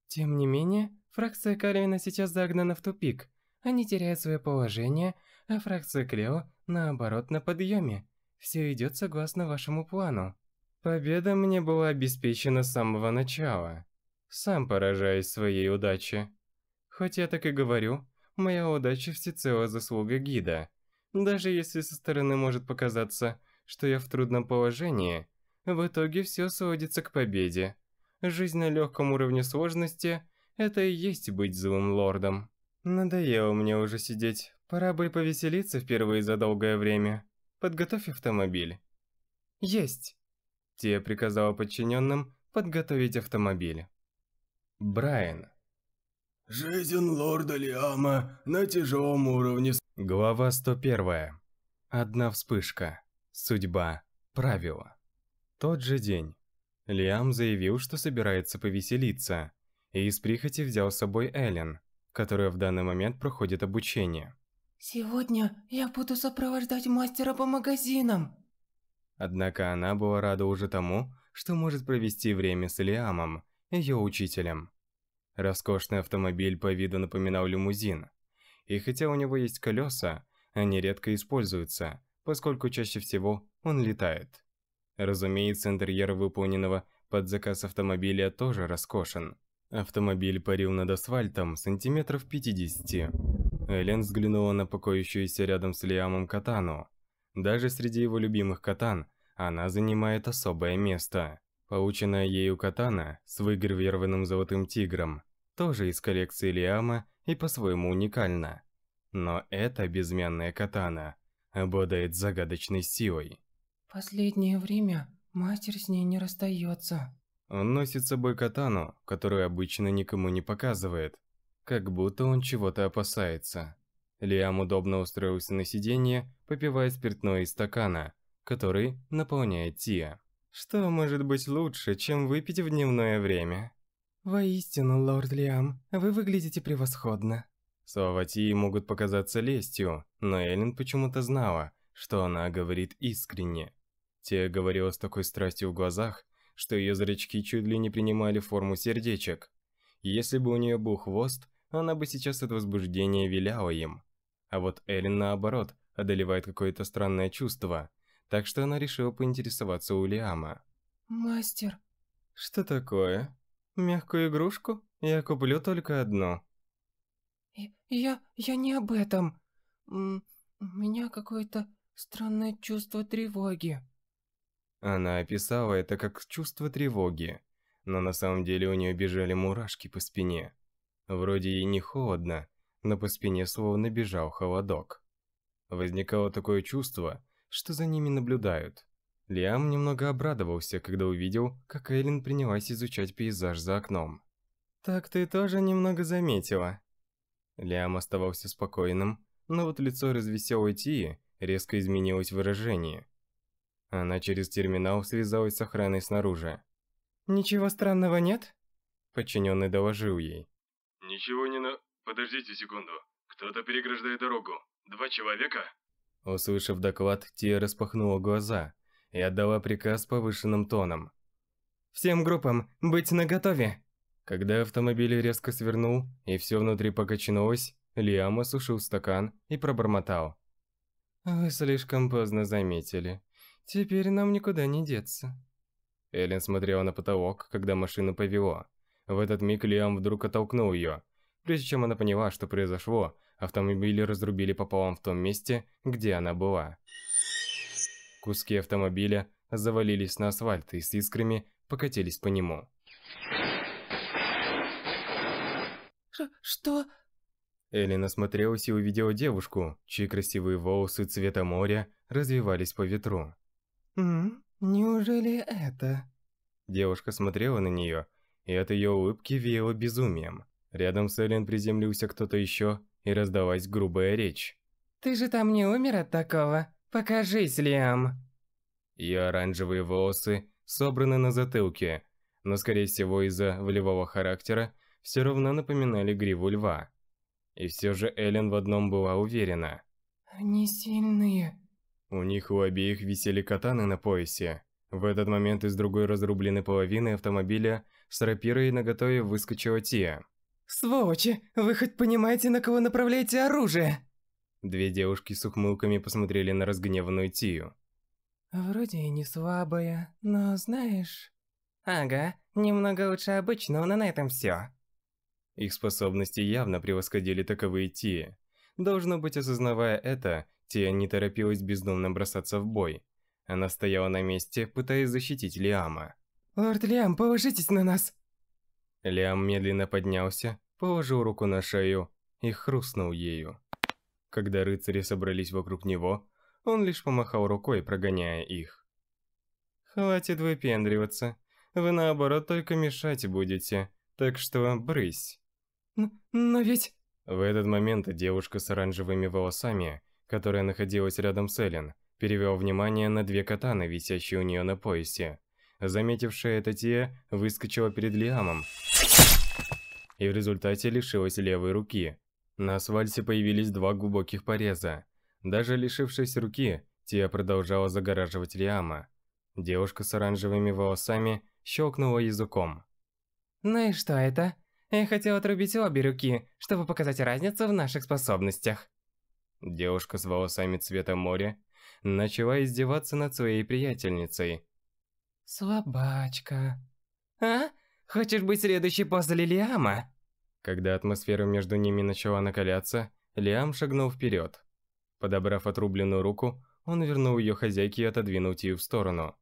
Тем не менее, фракция Кальвина сейчас загнана в тупик. Они теряют свое положение, а фракция Клео, наоборот, на подъеме. Все идет согласно вашему плану. Победа мне была обеспечена с самого начала. Сам поражаюсь своей удаче. Хоть я так и говорю, моя удача всецело заслуга гида. Ну, даже если со стороны может показаться, что я в трудном положении, в итоге все сводится к победе. Жизнь на легком уровне сложности – это и есть быть злым лордом. Надоело мне уже сидеть, пора бы и повеселиться впервые за долгое время. Подготовь автомобиль. Есть! Тия приказала подчиненным подготовить автомобиль. Брайан. «Жизнь лорда Лиама на тяжелом уровне». Глава 101. Одна вспышка. Судьба. Правило. Тот же день. Лиам заявил, что собирается повеселиться, и из прихоти взял с собой Эллен, которая в данный момент проходит обучение. «Сегодня я буду сопровождать мастера по магазинам». Однако она была рада уже тому, что может провести время с Лиамом, ее учителем. Роскошный автомобиль по виду напоминал лимузин. И хотя у него есть колеса, они редко используются, поскольку чаще всего он летает. Разумеется, интерьер выполненного под заказ автомобиля тоже роскошен. Автомобиль парил над асфальтом сантиметров 50. Элен взглянула на покоящуюся рядом с Лиамом катану. Даже среди его любимых катан она занимает особое место. Полученная ею катана с выгравированным золотым тигром тоже из коллекции Лиама и по-своему уникальна. Но эта безменная катана обладает загадочной силой. Последнее время мастер с ней не расстается. Он носит с собой катану, которую обычно никому не показывает. Как будто он чего-то опасается. Лиам удобно устроился на сиденье, попивая спиртное из стакана, который наполняет Тия. Что может быть лучше, чем выпить в дневное время? «Воистину, лорд Лиам, вы выглядите превосходно». Слова Тии могут показаться лестью, но Эллен почему-то знала, что она говорит искренне. Тия говорила с такой страстью в глазах, что ее зрачки чуть ли не принимали форму сердечек. Если бы у нее был хвост, она бы сейчас от возбуждения виляла им. А вот Эллен, наоборот, одолевает какое-то странное чувство, так что она решила поинтересоваться у Лиама. «Мастер...» «Что такое?» Мягкую игрушку я куплю только одну. Я... я не об этом. у меня какое-то странное чувство тревоги. Она описала это как чувство тревоги, но на самом деле у нее бежали мурашки по спине. Вроде ей не холодно, но по спине словно бежал холодок. Возникало такое чувство, что за ними наблюдают. Лиам немного обрадовался, когда увидел, как Эйлин принялась изучать пейзаж за окном. «Так ты тоже немного заметила». Лиам оставался спокойным, но вот лицо развеселой Тии резко изменилось выражение. Она через терминал связалась с охраной снаружи. «Ничего странного нет?» Подчиненный доложил ей. «Ничего не на... Подождите секунду. Кто-то переграждает дорогу. Два человека?» Услышав доклад, Тия распахнула глаза – и отдала приказ повышенным тоном. «Всем группам быть наготове!» Когда автомобиль резко свернул, и все внутри покачнулось, Лиам осушил стакан и пробормотал. «Вы слишком поздно заметили. Теперь нам никуда не деться». Эллен смотрела на потолок, когда машину повело. В этот миг Лиам вдруг оттолкнул ее. Прежде чем она поняла, что произошло, автомобили разрубили пополам в том месте, где она была. Куски автомобиля завалились на асфальт и с искрами покатились по нему. Ш «Что?» Эллен осмотрелась и увидела девушку, чьи красивые волосы цвета моря развивались по ветру. «М -м, «Неужели это?» Девушка смотрела на нее, и от ее улыбки веяло безумием. Рядом с Эллен приземлился кто-то еще, и раздалась грубая речь. «Ты же там не умер от такого?» Покажись, Лиам. Ее оранжевые волосы собраны на затылке, но, скорее всего, из-за волевого характера все равно напоминали гриву льва. И все же Эллен в одном была уверена. «Они сильные». У них у обеих висели катаны на поясе. В этот момент из другой разрубленной половины автомобиля с рапирой наготове выскочила Тия. «Сволочи! Вы хоть понимаете, на кого направляете оружие?» Две девушки с ухмылками посмотрели на разгневанную Тию. «Вроде и не слабая, но знаешь...» «Ага, немного лучше обычного, но на этом все. Их способности явно превосходили таковые Тии. Должно быть, осознавая это, Тия не торопилась бездумно бросаться в бой. Она стояла на месте, пытаясь защитить Лиама. «Лорд Лиам, положитесь на нас!» Лиам медленно поднялся, положил руку на шею и хрустнул ею. Когда рыцари собрались вокруг него, он лишь помахал рукой, прогоняя их. «Хватит выпендриваться. Вы, наоборот, только мешать будете. Так что брысь». Н «Но ведь...» В этот момент девушка с оранжевыми волосами, которая находилась рядом с Эллен, перевел внимание на две катаны, висящие у нее на поясе. Заметившая это Тия, выскочила перед Лиамом и в результате лишилась левой руки. На асфальте появились два глубоких пореза. Даже лишившись руки, Тия продолжала загораживать Риама. Девушка с оранжевыми волосами щелкнула языком. «Ну и что это? Я хотел отрубить обе руки, чтобы показать разницу в наших способностях». Девушка с волосами цвета моря начала издеваться над своей приятельницей. «Слабачка». «А? Хочешь быть следующей после Лилиама?» Когда атмосфера между ними начала накаляться, Лиам шагнул вперед. Подобрав отрубленную руку, он вернул ее хозяйке и отодвинул ее в сторону.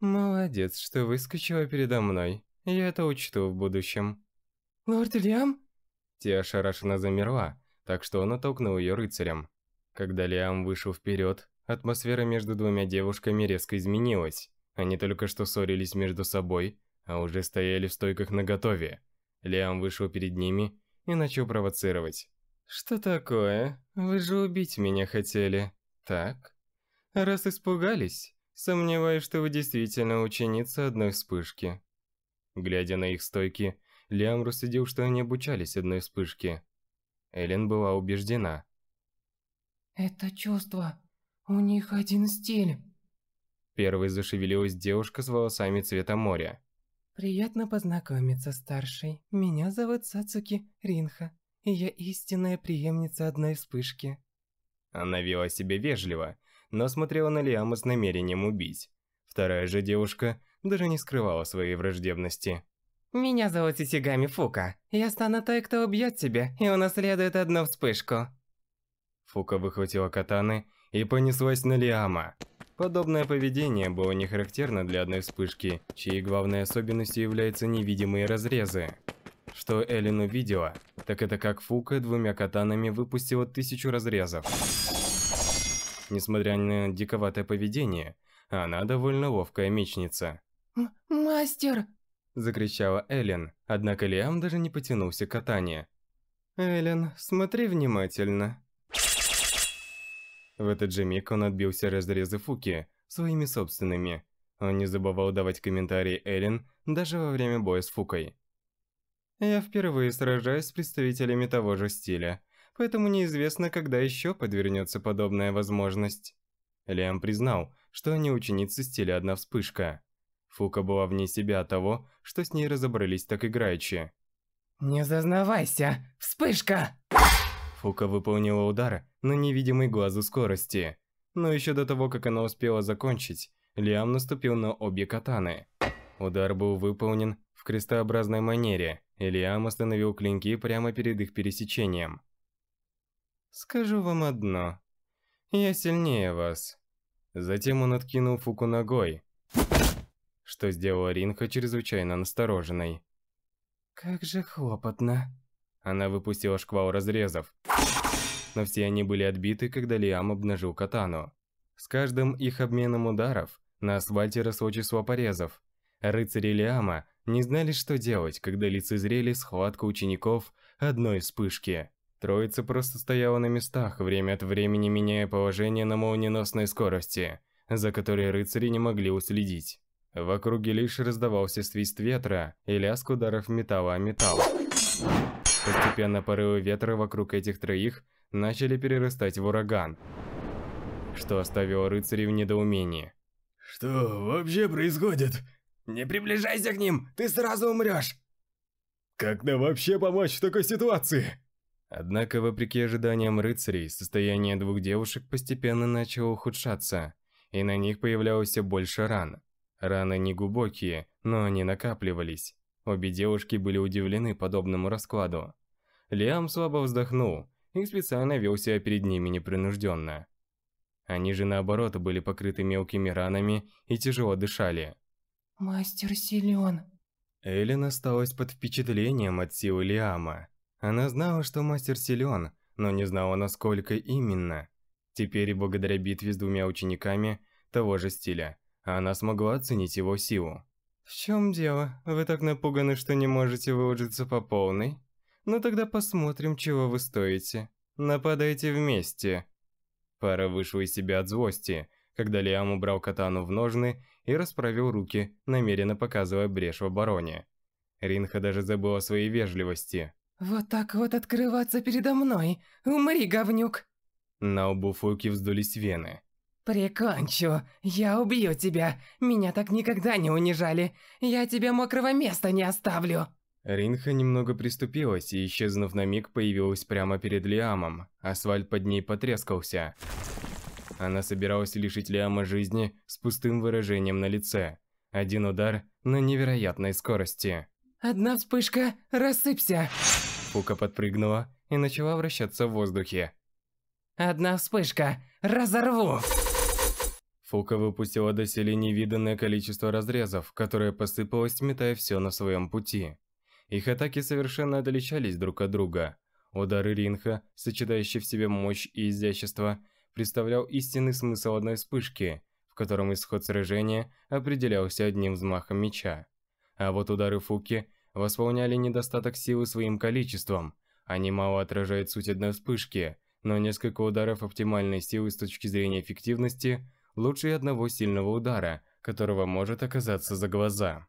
«Молодец, что выскочила передо мной. Я это учту в будущем». «Лорд Лиам?» Тия ошарашенно замерла, так что он оттолкнул ее рыцарем. Когда Лиам вышел вперед, атмосфера между двумя девушками резко изменилась. Они только что ссорились между собой, а уже стояли в стойках наготове. Лиам вышел перед ними и начал провоцировать. «Что такое? Вы же убить меня хотели, так? Раз испугались, сомневаюсь, что вы действительно ученица одной вспышки». Глядя на их стойки, Лиам рассудил, что они обучались одной вспышке. Эллен была убеждена. «Это чувство. У них один стиль». Первой зашевелилась девушка с волосами цвета моря. «Приятно познакомиться, старший. Меня зовут Сацуки Ринха, и я истинная преемница одной вспышки». Она вела себя вежливо, но смотрела на Лиама с намерением убить. Вторая же девушка даже не скрывала своей враждебности. «Меня зовут Исигами Фука. Я стану той, кто убьет тебя, и унаследует одну вспышку». Фука выхватила катаны и понеслась на Лиама. Подобное поведение было не характерно для одной вспышки, чьей главной особенностью являются невидимые разрезы. Что Эллен увидела, так это как Фука двумя катанами выпустила тысячу разрезов. Несмотря на диковатое поведение, она довольно ловкая мечница. «Мастер!» – закричала Эллен, однако Лиам даже не потянулся к катане. «Эллен, смотри внимательно», в этот же миг он отбил все разрезы Фуки своими собственными. Он не забывал давать комментарии Эрин даже во время боя с Фукой. «Я впервые сражаюсь с представителями того же стиля, поэтому неизвестно, когда еще подвернется подобная возможность». Лиам признал, что они ученицы стиля «Одна вспышка». Фука была вне себя от того, что с ней разобрались так играючи. «Не зазнавайся! Вспышка!» Фука выполнила удар на невидимой глазу скорости. Но еще до того, как она успела закончить, Лиам наступил на обе катаны. Удар был выполнен в крестообразной манере, и Лиам остановил клинки прямо перед их пересечением. «Скажу вам одно. Я сильнее вас». Затем он откинул Фуку ногой, что сделало Ринха чрезвычайно настороженной. «Как же хлопотно». Она выпустила шквал разрезов, но все они были отбиты, когда Лиам обнажил катану. С каждым их обменом ударов на асфальте росло число порезов. Рыцари Лиама не знали, что делать, когда лицезрели схватку учеников одной вспышки. Троица просто стояла на местах, время от времени меняя положение на молниеносной скорости, за которой рыцари не могли уследить. В лишь раздавался свист ветра и лязг ударов металла о металл. Постепенно порывы ветра вокруг этих троих начали перерастать в ураган, что оставило рыцарей в недоумении. «Что вообще происходит?» «Не приближайся к ним, ты сразу умрешь!» «Как нам вообще помочь в такой ситуации?» Однако, вопреки ожиданиям рыцарей, состояние двух девушек постепенно начало ухудшаться, и на них появлялось все больше ран. Раны не глубокие, но они накапливались. Обе девушки были удивлены подобному раскладу. Лиам слабо вздохнул, и специально вел себя перед ними непринужденно. Они же наоборот были покрыты мелкими ранами и тяжело дышали. «Мастер силен». Эллен осталась под впечатлением от силы Лиама. Она знала, что мастер силен, но не знала, насколько именно. Теперь, благодаря битве с двумя учениками того же стиля, она смогла оценить его силу. «В чем дело? Вы так напуганы, что не можете выложиться по полной?» Ну тогда посмотрим, чего вы стоите. Нападайте вместе. Пара вышла из себя от злости, когда Лиам убрал катану в ножны и расправил руки, намеренно показывая брешь в обороне. Ринха даже забыла о своей вежливости. «Вот так вот открываться передо мной! Умри, говнюк!» На лбу Фуки вздулись вены. «Прикончу! Я убью тебя! Меня так никогда не унижали! Я тебе мокрого места не оставлю!» Ринха немного приступилась и, исчезнув на миг, появилась прямо перед Лиамом. Асфальт под ней потрескался. Она собиралась лишить Лиама жизни с пустым выражением на лице. Один удар на невероятной скорости. «Одна вспышка, рассыпься!» Фука подпрыгнула и начала вращаться в воздухе. «Одна вспышка, разорву!» Фука выпустила доселе невиданное количество разрезов, которое посыпалось, метая все на своем пути. Их атаки совершенно отличались друг от друга. Удары Ринха, сочетающие в себе мощь и изящество, представлял истинный смысл одной вспышки, в котором исход сражения определялся одним взмахом меча. А вот удары Фуки восполняли недостаток силы своим количеством. Они мало отражают суть одной вспышки, но несколько ударов оптимальной силы с точки зрения эффективности лучше одного сильного удара, которого может оказаться за глаза.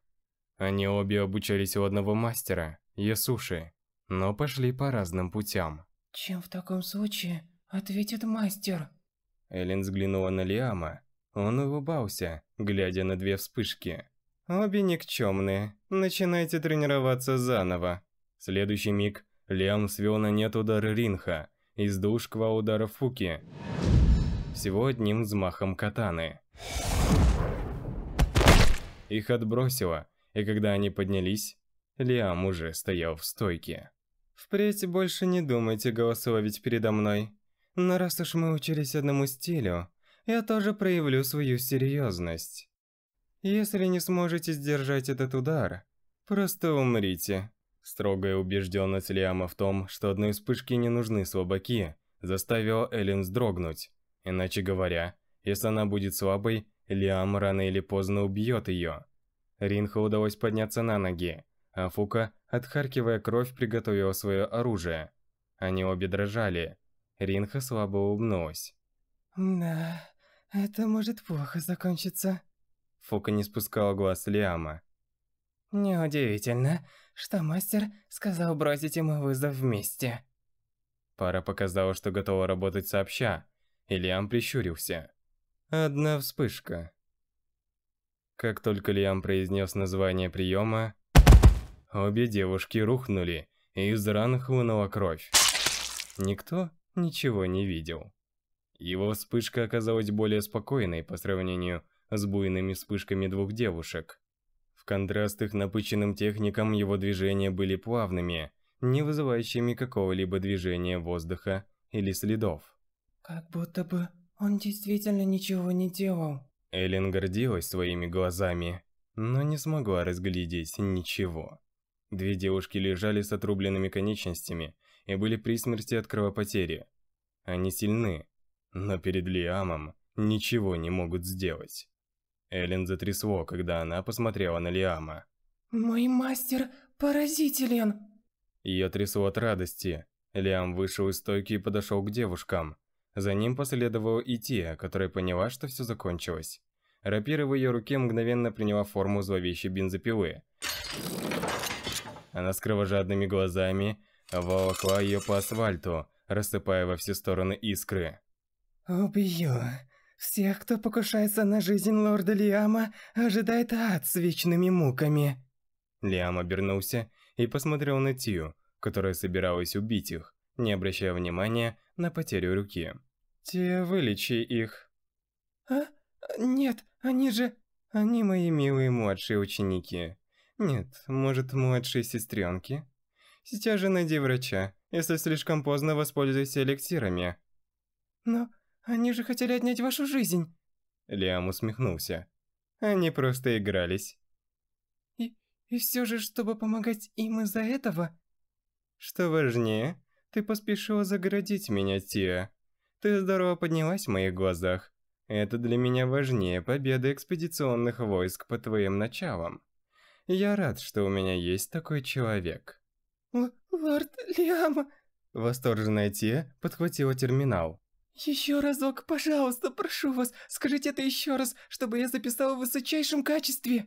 Они обе обучались у одного мастера, Ясуши, но пошли по разным путям. «Чем в таком случае ответит мастер?» Эллен взглянула на Лиама. Он улыбался, глядя на две вспышки. «Обе никчемные. Начинайте тренироваться заново». следующий миг Лиам свел на нет удар Ринха и сдул шква удара Фуки. Всего одним взмахом катаны. Их отбросило, и когда они поднялись, Лиам уже стоял в стойке. «Впредь больше не думайте голосовать передо мной. Но раз уж мы учились одному стилю, я тоже проявлю свою серьезность. Если не сможете сдержать этот удар, просто умрите». Строгая убежденность Лиама в том, что одной вспышки не нужны слабаки, заставила Эллен вздрогнуть. Иначе говоря, если она будет слабой, Лиам рано или поздно убьет ее. Ринха удалось подняться на ноги, а Фука, отхаркивая кровь, приготовила свое оружие. Они обе дрожали. Ринха слабо улыбнулась. «Да, это может плохо закончиться». Фука не спускала глаз Лиама. «Неудивительно, что мастер сказал бросить ему вызов вместе». Пара показала, что готова работать сообща, и Лиам прищурился. Одна вспышка. Как только Лиам произнес название приема, обе девушки рухнули, и из ран хлынула кровь. Никто ничего не видел. Его вспышка оказалась более спокойной по сравнению с буйными вспышками двух девушек. В контраст их напыщенным техникам его движения были плавными, не вызывающими какого-либо движения воздуха или следов. «Как будто бы он действительно ничего не делал», Эллен гордилась своими глазами, но не смогла разглядеть ничего. Две девушки лежали с отрубленными конечностями и были при смерти от кровопотери. Они сильны, но перед Лиамом ничего не могут сделать. Эллен затрясло, когда она посмотрела на Лиама. «Мой мастер поразителен!» Ее трясло от радости. Лиам вышел из стойки и подошел к девушкам. За ним последовала и Тия, которая поняла, что все закончилось. Рапира в ее руке мгновенно приняла форму зловещей бензопилы. Она с кровожадными глазами волокла ее по асфальту, рассыпая во все стороны искры. «Убью. Всех, кто покушается на жизнь лорда Лиама, ожидает ад с вечными муками». Лиам обернулся и посмотрел на Тию, которая собиралась убить их не обращая внимания на потерю руки. «Те, вылечи их». «А? Нет, они же... Они мои милые младшие ученики. Нет, может, младшие сестренки? Сейчас же найди врача, если слишком поздно воспользуйся эликсирами». «Но они же хотели отнять вашу жизнь». Лиам усмехнулся. Они просто игрались. И, и все же, чтобы помогать им из-за этого... Что важнее, ты поспешила загородить меня, Тия. Ты здорово поднялась в моих глазах. Это для меня важнее победы экспедиционных войск по твоим началам. Я рад, что у меня есть такой человек. лорд Лиам! Восторженная Тия подхватила терминал. Еще разок, пожалуйста, прошу вас, скажите это еще раз, чтобы я записала в высочайшем качестве.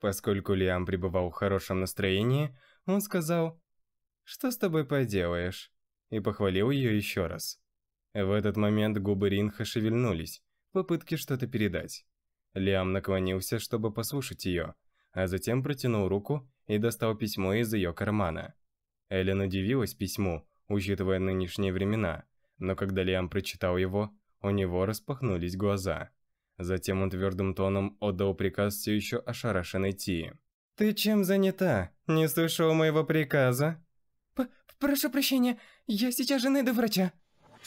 Поскольку Лиам пребывал в хорошем настроении, он сказал что с тобой поделаешь?» И похвалил ее еще раз. В этот момент губы Ринха шевельнулись, попытки что-то передать. Лиам наклонился, чтобы послушать ее, а затем протянул руку и достал письмо из ее кармана. Эллен удивилась письму, учитывая нынешние времена, но когда Лиам прочитал его, у него распахнулись глаза. Затем он твердым тоном отдал приказ все еще ошарашенной Ти. «Ты чем занята? Не слышал моего приказа?» Прошу прощения, я сейчас же найду врача.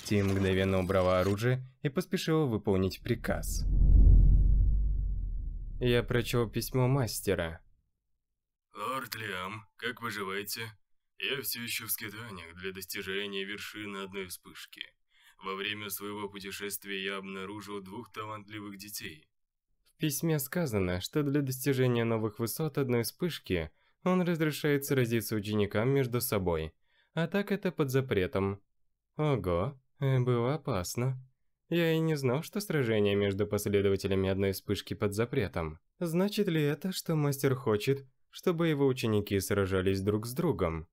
Тим мгновенно убрала оружие и поспешила выполнить приказ. Я прочел письмо мастера. Лорд Лиам, как поживаете? Я все еще в скитаниях для достижения вершины одной вспышки. Во время своего путешествия я обнаружил двух талантливых детей. В письме сказано, что для достижения новых высот одной вспышки он разрешает сразиться ученикам между собой а так это под запретом. Ого, э, было опасно. Я и не знал, что сражение между последователями одной вспышки под запретом. Значит ли это, что мастер хочет, чтобы его ученики сражались друг с другом?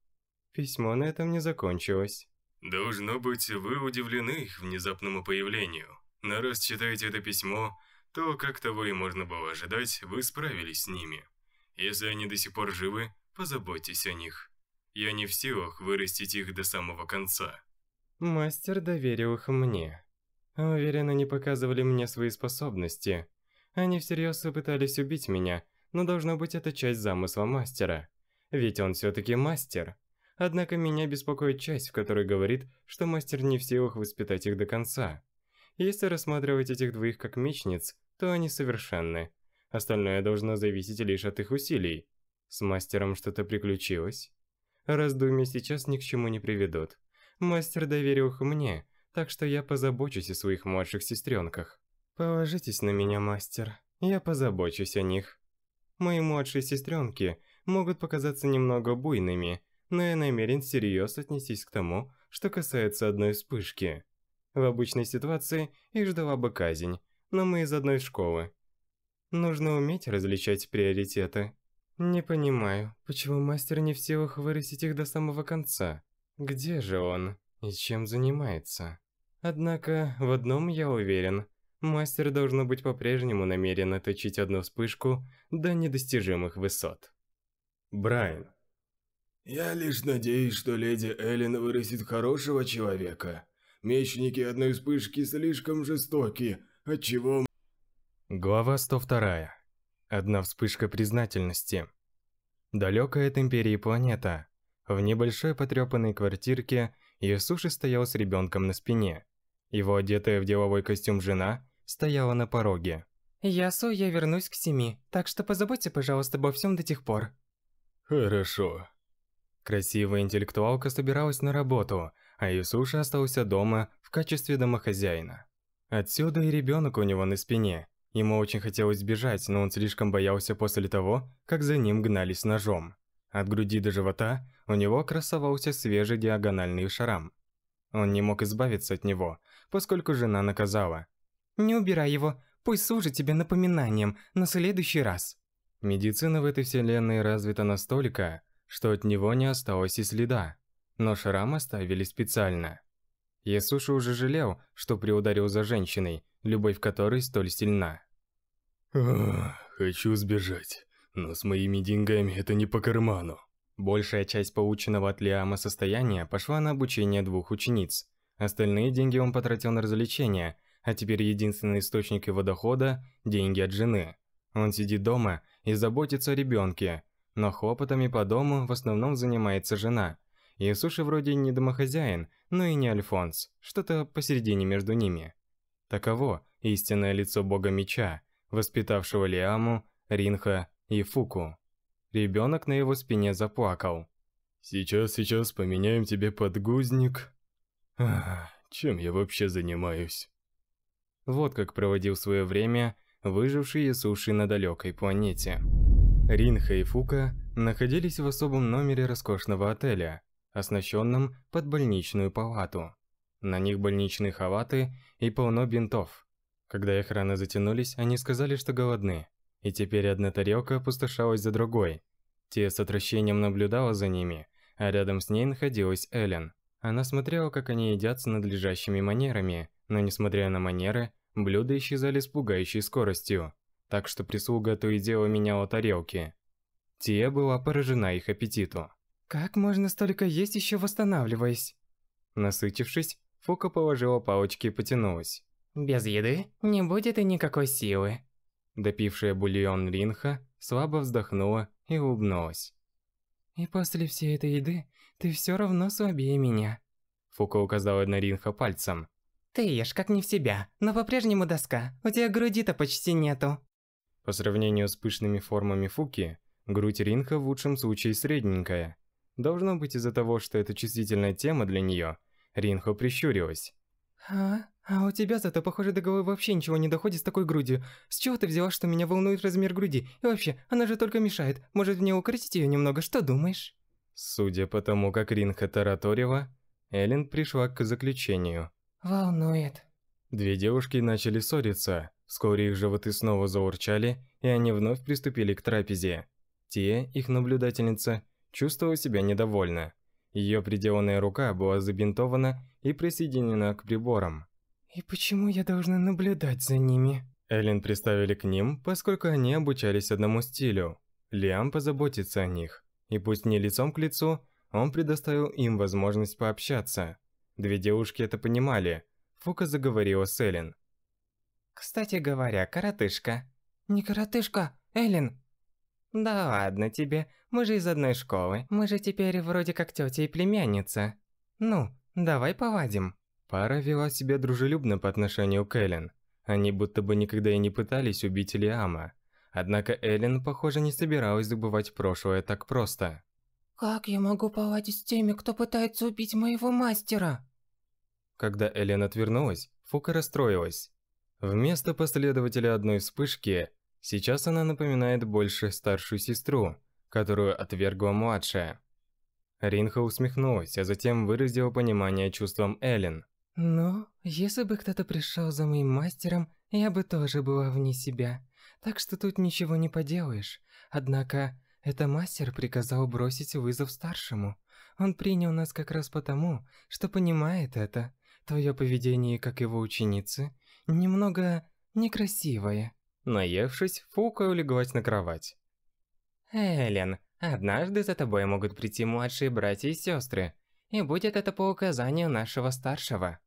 Письмо на этом не закончилось. Должно быть, вы удивлены их внезапному появлению. Но раз читаете это письмо, то, как того и можно было ожидать, вы справились с ними. Если они до сих пор живы, позаботьтесь о них. Я не в силах вырастить их до самого конца. Мастер доверил их мне. Уверен, они показывали мне свои способности. Они всерьез пытались убить меня, но должно быть это часть замысла мастера. Ведь он все-таки мастер. Однако меня беспокоит часть, в которой говорит, что мастер не в силах воспитать их до конца. Если рассматривать этих двоих как мечниц, то они совершенны. Остальное должно зависеть лишь от их усилий. С мастером что-то приключилось? Раздумья сейчас ни к чему не приведут. Мастер доверил их мне, так что я позабочусь о своих младших сестренках. Положитесь на меня, мастер. Я позабочусь о них. Мои младшие сестренки могут показаться немного буйными, но я намерен серьезно отнестись к тому, что касается одной вспышки. В обычной ситуации их ждала бы казнь, но мы из одной школы. Нужно уметь различать приоритеты. Не понимаю, почему мастер не в силах вырастить их до самого конца? Где же он и чем занимается? Однако, в одном я уверен. Мастер должно быть по-прежнему намерен отточить одну вспышку до недостижимых высот. Брайан. Я лишь надеюсь, что леди Эллен вырастет хорошего человека. Мечники одной вспышки слишком жестоки, отчего... Глава 102. Одна вспышка признательности. Далекая от Империи планета. В небольшой потрепанной квартирке Иосуши стоял с ребенком на спине. Его одетая в деловой костюм жена стояла на пороге. «Ясу, я вернусь к семи, так что позаботься, пожалуйста, обо всем до тех пор». «Хорошо». Красивая интеллектуалка собиралась на работу, а Иосуши остался дома в качестве домохозяина. Отсюда и ребенок у него на спине, Ему очень хотелось сбежать, но он слишком боялся после того, как за ним гнались ножом. От груди до живота у него красовался свежий диагональный шрам. Он не мог избавиться от него, поскольку жена наказала. «Не убирай его, пусть служит тебе напоминанием на следующий раз». Медицина в этой вселенной развита настолько, что от него не осталось и следа. Но шрам оставили специально. Ясуша уже жалел, что приударил за женщиной, любовь которой столь сильна хочу сбежать, но с моими деньгами это не по карману. Большая часть полученного от Лиама состояния пошла на обучение двух учениц. Остальные деньги он потратил на развлечения, а теперь единственный источник его дохода – деньги от жены. Он сидит дома и заботится о ребенке, но хлопотами по дому в основном занимается жена. И Суши вроде не домохозяин, но и не Альфонс, что-то посередине между ними. Таково истинное лицо бога меча – воспитавшего Лиаму, Ринха и Фуку. Ребенок на его спине заплакал. «Сейчас, сейчас поменяем тебе подгузник. Ах, чем я вообще занимаюсь?» Вот как проводил свое время выжившие суши на далекой планете. Ринха и Фука находились в особом номере роскошного отеля, оснащенном под больничную палату. На них больничные халаты и полно бинтов – когда их раны затянулись, они сказали, что голодны. И теперь одна тарелка опустошалась за другой. Тия с отвращением наблюдала за ними, а рядом с ней находилась Эллен. Она смотрела, как они едят с надлежащими манерами, но несмотря на манеры, блюда исчезали с пугающей скоростью, так что прислуга то и дело меняла тарелки. Тия была поражена их аппетиту. «Как можно столько есть, еще восстанавливаясь?» Насытившись, Фука положила палочки и потянулась. Без еды не будет и никакой силы. Допившая бульон Ринха слабо вздохнула и улыбнулась. И после всей этой еды ты все равно слабее меня. Фука указала на Ринха пальцем. Ты ешь как не в себя, но по-прежнему доска. У тебя груди-то почти нету. По сравнению с пышными формами Фуки, грудь Ринха в лучшем случае средненькая. Должно быть из-за того, что это чувствительная тема для нее. Ринха прищурилась. А? А у тебя зато, похоже, до головы вообще ничего не доходит с такой грудью. С чего ты взяла, что меня волнует размер груди? И вообще, она же только мешает. Может, мне укоротить ее немного, что думаешь? Судя по тому, как Ринха тараторила, Эллен пришла к заключению. Волнует. Две девушки начали ссориться. Вскоре их животы снова заурчали, и они вновь приступили к трапезе. Те, их наблюдательница, чувствовала себя недовольна. Ее приделанная рука была забинтована и присоединена к приборам. И почему я должна наблюдать за ними? Эллен приставили к ним, поскольку они обучались одному стилю. Лиам позаботится о них. И пусть не лицом к лицу, он предоставил им возможность пообщаться. Две девушки это понимали. Фука заговорила с Эллен. «Кстати говоря, коротышка». «Не коротышка, Эллен!» «Да ладно тебе, мы же из одной школы. Мы же теперь вроде как тетя и племянница. Ну, давай повадим». Пара вела себя дружелюбно по отношению к Эллен. Они будто бы никогда и не пытались убить Лиама. Однако Эллен, похоже, не собиралась забывать прошлое так просто. «Как я могу поладить с теми, кто пытается убить моего мастера?» Когда Эллен отвернулась, Фука расстроилась. Вместо последователя одной вспышки, сейчас она напоминает больше старшую сестру, которую отвергла младшая. Ринха усмехнулась, а затем выразила понимание чувствам Эллен. Но если бы кто-то пришел за моим мастером, я бы тоже была вне себя. Так что тут ничего не поделаешь. Однако, это мастер приказал бросить вызов старшему. Он принял нас как раз потому, что понимает это. Твое поведение, как его ученицы, немного некрасивое. Наевшись, Фука улеглась на кровать. Элен, однажды за тобой могут прийти младшие братья и сестры. И будет это по указанию нашего старшего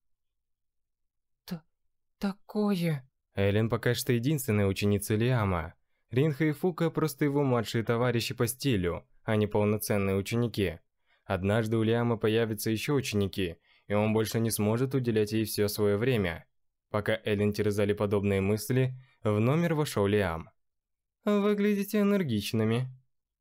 такое?» Эллен пока что единственная ученица Лиама. Ринха и Фука просто его младшие товарищи по стилю, а не полноценные ученики. Однажды у Лиама появятся еще ученики, и он больше не сможет уделять ей все свое время. Пока Эллен терзали подобные мысли, в номер вошел Лиам. «Выглядите энергичными».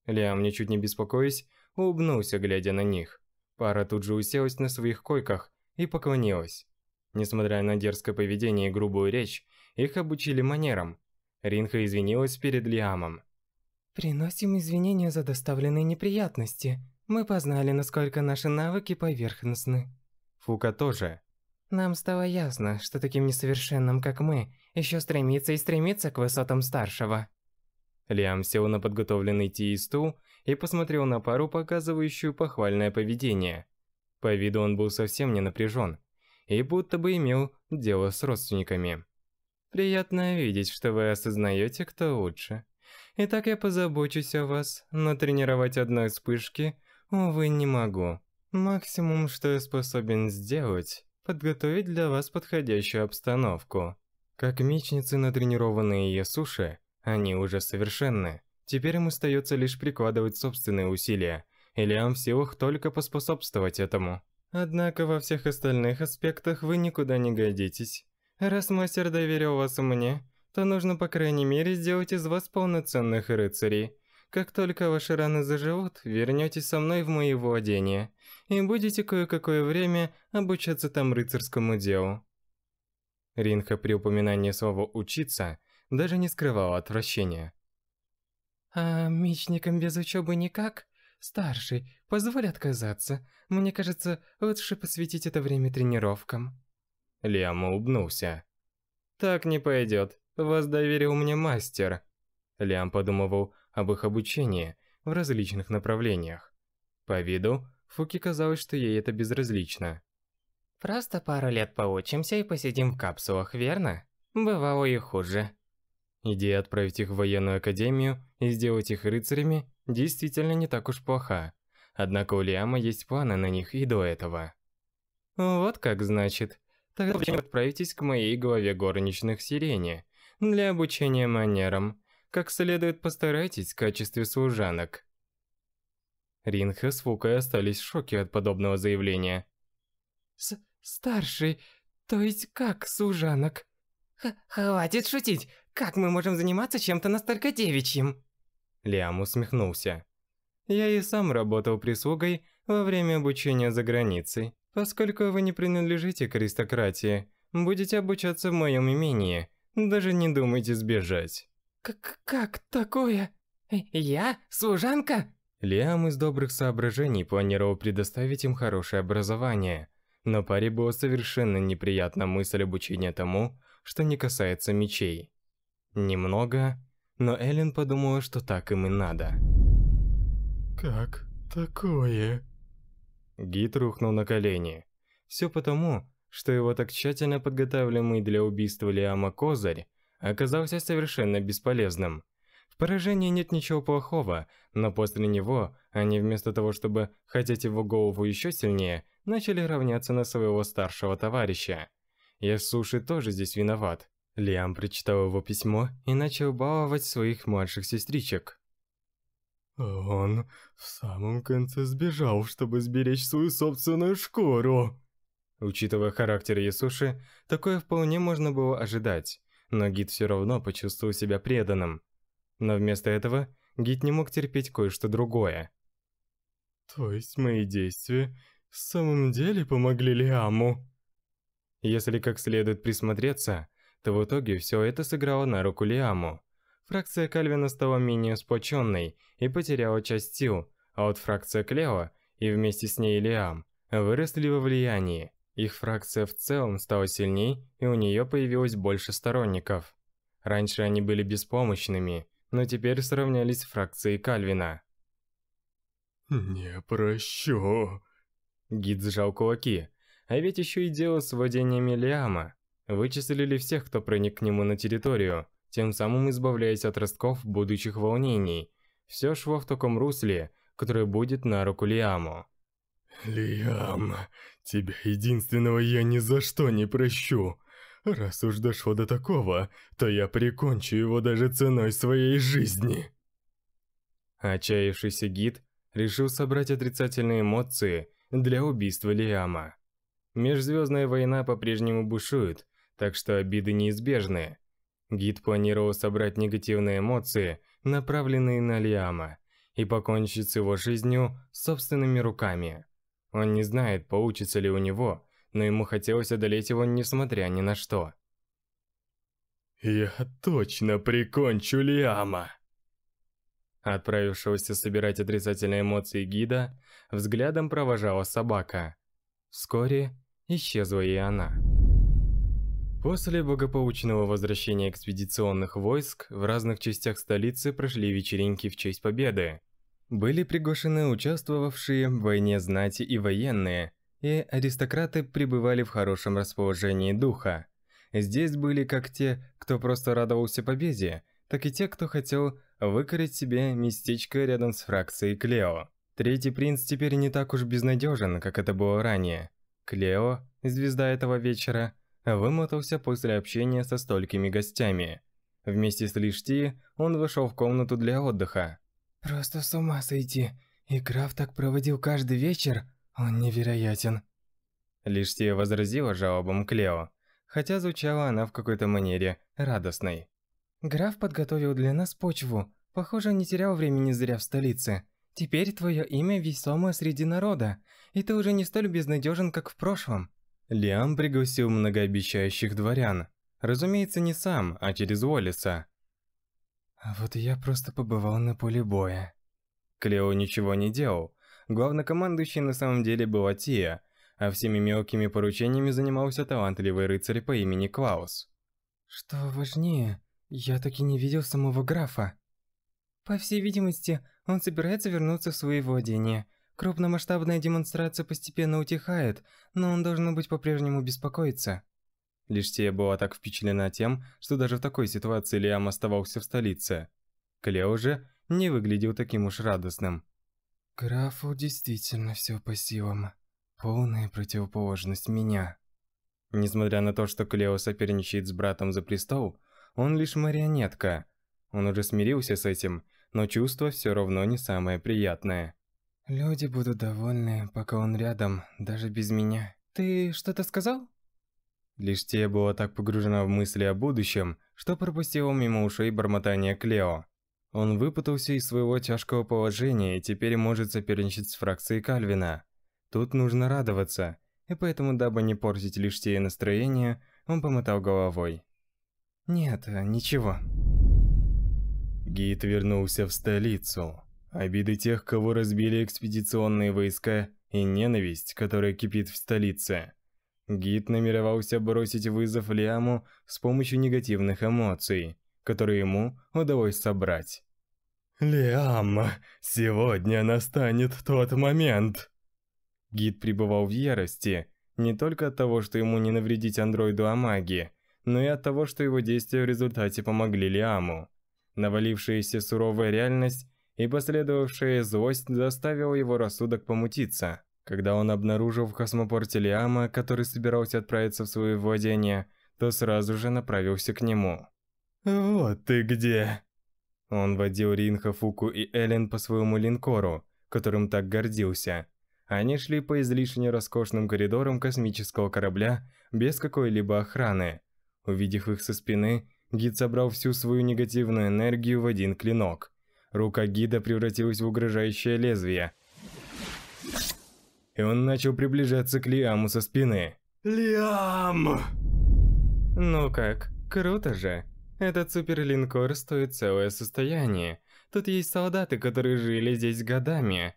Лиам, ничуть не беспокоясь, улыбнулся, глядя на них. Пара тут же уселась на своих койках и поклонилась. Несмотря на дерзкое поведение и грубую речь, их обучили манерам. Ринха извинилась перед Лиамом. «Приносим извинения за доставленные неприятности. Мы познали, насколько наши навыки поверхностны». Фука тоже. «Нам стало ясно, что таким несовершенным, как мы, еще стремится и стремится к высотам старшего». Лиам сел на подготовленный Тии стул и посмотрел на пару, показывающую похвальное поведение. По виду он был совсем не напряжен и будто бы имел дело с родственниками. Приятно видеть, что вы осознаете, кто лучше. Итак, я позабочусь о вас, но тренировать одной вспышки, увы, не могу. Максимум, что я способен сделать, подготовить для вас подходящую обстановку. Как мечницы, натренированные Ясуши, они уже совершенны. Теперь им остается лишь прикладывать собственные усилия, или Лиам в силах только поспособствовать этому. Однако во всех остальных аспектах вы никуда не годитесь. Раз мастер доверил вас мне, то нужно по крайней мере сделать из вас полноценных рыцарей. Как только ваши раны заживут, вернетесь со мной в мои владения и будете кое-какое время обучаться там рыцарскому делу. Ринха при упоминании слова «учиться» даже не скрывала отвращения. «А мечником без учебы никак?» «Старший, позволь отказаться. Мне кажется, лучше посвятить это время тренировкам». Лиам улыбнулся. «Так не пойдет. Вас доверил мне мастер». Лиам подумывал об их обучении в различных направлениях. По виду, Фуки казалось, что ей это безразлично. «Просто пару лет поучимся и посидим в капсулах, верно? Бывало и хуже». Идея отправить их в военную академию и сделать их рыцарями действительно не так уж плоха. Однако у Лиама есть планы на них и до этого. Вот как значит. Тогда вы отправитесь к моей главе горничных сирени для обучения манерам. Как следует постарайтесь в качестве служанок. Ринха с Фукой остались в шоке от подобного заявления. С старший, то есть как служанок? Х хватит шутить. Как мы можем заниматься чем-то настолько девичьим? Лиам усмехнулся. Я и сам работал прислугой во время обучения за границей. Поскольку вы не принадлежите к аристократии, будете обучаться в моем имении. Даже не думайте сбежать. Как как такое? Э, я служанка? Лиам из добрых соображений планировал предоставить им хорошее образование, но паре было совершенно неприятна мысль обучения тому, что не касается мечей. Немного но Эллен подумала, что так им и надо. «Как такое?» Гид рухнул на колени. Все потому, что его так тщательно подготавливаемый для убийства Лиама Козырь оказался совершенно бесполезным. В поражении нет ничего плохого, но после него они вместо того, чтобы хотеть его голову еще сильнее, начали равняться на своего старшего товарища. Ясуши тоже здесь виноват. Лиам прочитал его письмо и начал баловать своих младших сестричек. «Он в самом конце сбежал, чтобы сберечь свою собственную шкуру!» Учитывая характер Ясуши, такое вполне можно было ожидать, но Гид все равно почувствовал себя преданным. Но вместо этого Гид не мог терпеть кое-что другое. «То есть мои действия в самом деле помогли Лиаму?» Если как следует присмотреться, то в итоге все это сыграло на руку Лиаму. Фракция Кальвина стала менее сплоченной и потеряла часть сил, а вот фракция Клео и вместе с ней Лиам выросли во влиянии. Их фракция в целом стала сильней, и у нее появилось больше сторонников. Раньше они были беспомощными, но теперь сравнялись с фракцией Кальвина. «Не прощу!» Гид сжал кулаки, а ведь еще и дело с владениями Лиама. Вычислили всех, кто проник к нему на территорию, тем самым избавляясь от ростков будущих волнений. Все шло в таком русле, которое будет на руку Лиаму. «Лиам, тебя единственного я ни за что не прощу. Раз уж дошло до такого, то я прикончу его даже ценой своей жизни». Отчаявшийся гид решил собрать отрицательные эмоции для убийства Лиама. Межзвездная война по-прежнему бушует, так что обиды неизбежны. Гид планировал собрать негативные эмоции, направленные на Лиама, и покончить с его жизнью собственными руками. Он не знает, получится ли у него, но ему хотелось одолеть его несмотря ни на что. «Я точно прикончу Лиама!» Отправившегося собирать отрицательные эмоции гида, взглядом провожала собака. Вскоре исчезла и она. После благополучного возвращения экспедиционных войск в разных частях столицы прошли вечеринки в честь победы. Были приглашены участвовавшие в войне знати и военные, и аристократы пребывали в хорошем расположении духа. Здесь были как те, кто просто радовался победе, так и те, кто хотел выкорить себе местечко рядом с фракцией Клео. Третий принц теперь не так уж безнадежен, как это было ранее. Клео, звезда этого вечера, вымотался после общения со столькими гостями. Вместе с Лишти он вышел в комнату для отдыха. «Просто с ума сойти. И граф так проводил каждый вечер. Он невероятен». Лишти возразила жалобам Клео, хотя звучала она в какой-то манере радостной. «Граф подготовил для нас почву. Похоже, не терял времени зря в столице. Теперь твое имя весомое среди народа, и ты уже не столь безнадежен, как в прошлом. Лиам пригласил многообещающих дворян. Разумеется, не сам, а через Уоллеса. А вот я просто побывал на поле боя. Клео ничего не делал. Главнокомандующей на самом деле была Тия, а всеми мелкими поручениями занимался талантливый рыцарь по имени Клаус. Что важнее, я так и не видел самого графа. По всей видимости, он собирается вернуться в свои владения – Крупномасштабная демонстрация постепенно утихает, но он должен быть по-прежнему беспокоиться. Лишь Сия была так впечатлена тем, что даже в такой ситуации Лиам оставался в столице. Клео же не выглядел таким уж радостным. «Графу действительно все по силам. Полная противоположность меня». Несмотря на то, что Клео соперничает с братом за престол, он лишь марионетка. Он уже смирился с этим, но чувство все равно не самое приятное. Люди будут довольны, пока он рядом, даже без меня. Ты что-то сказал? Лишь те была так погружена в мысли о будущем, что пропустила мимо ушей бормотание Клео. Он выпутался из своего тяжкого положения и теперь может соперничать с фракцией Кальвина. Тут нужно радоваться, и поэтому, дабы не портить лишь те настроение, он помотал головой. Нет, ничего. Гид вернулся в столицу. Обиды тех, кого разбили экспедиционные войска, и ненависть, которая кипит в столице. Гид намеревался бросить вызов Лиаму с помощью негативных эмоций, которые ему удалось собрать. «Лиам, сегодня настанет тот момент!» Гид пребывал в ярости, не только от того, что ему не навредить андроиду Амаги, но и от того, что его действия в результате помогли Лиаму. Навалившаяся суровая реальность и последовавшая злость заставила его рассудок помутиться. Когда он обнаружил в космопорте Лиама, который собирался отправиться в свое владение, то сразу же направился к нему. «Вот ты где!» Он водил Ринха, Фуку и Эллен по своему линкору, которым так гордился. Они шли по излишне роскошным коридорам космического корабля без какой-либо охраны. Увидев их со спины, гид собрал всю свою негативную энергию в один клинок – Рука гида превратилась в угрожающее лезвие. И он начал приближаться к Лиаму со спины. Лиам! Ну как, круто же. Этот суперлинкор стоит целое состояние. Тут есть солдаты, которые жили здесь годами.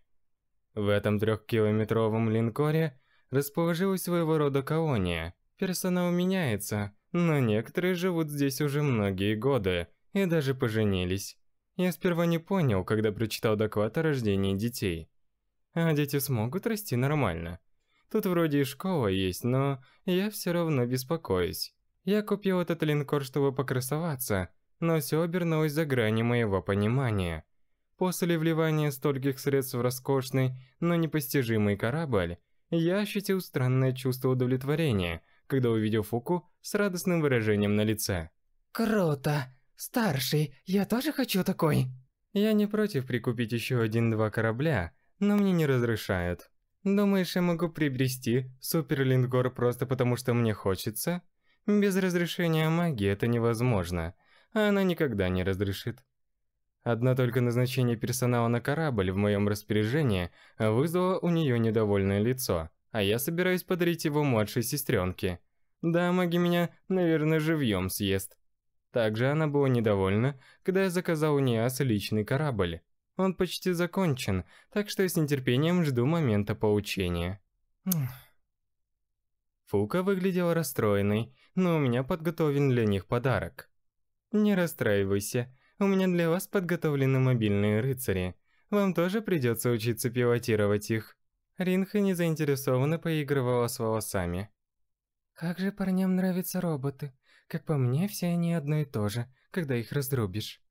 В этом трехкилометровом линкоре расположилась своего рода колония. Персонал меняется, но некоторые живут здесь уже многие годы и даже поженились. Я сперва не понял, когда прочитал доклад о рождении детей. А дети смогут расти нормально. Тут вроде и школа есть, но я все равно беспокоюсь. Я купил этот линкор, чтобы покрасоваться, но все обернулось за грани моего понимания. После вливания стольких средств в роскошный, но непостижимый корабль, я ощутил странное чувство удовлетворения, когда увидел Фуку с радостным выражением на лице. «Круто! «Старший, я тоже хочу такой!» Я не против прикупить еще один-два корабля, но мне не разрешают. Думаешь, я могу приобрести суперлингор просто потому, что мне хочется? Без разрешения магии это невозможно, а она никогда не разрешит. Одно только назначение персонала на корабль в моем распоряжении вызвало у нее недовольное лицо, а я собираюсь подарить его младшей сестренке. Да, маги меня, наверное, живьем съест. Также она была недовольна, когда я заказал у Ниаса личный корабль. Он почти закончен, так что я с нетерпением жду момента получения. Фука выглядела расстроенной, но у меня подготовлен для них подарок. Не расстраивайся, у меня для вас подготовлены мобильные рыцари. Вам тоже придется учиться пилотировать их. Ринха незаинтересованно поигрывала с волосами. Как же парням нравятся роботы. Как по мне, все они одно и то же, когда их раздрубишь.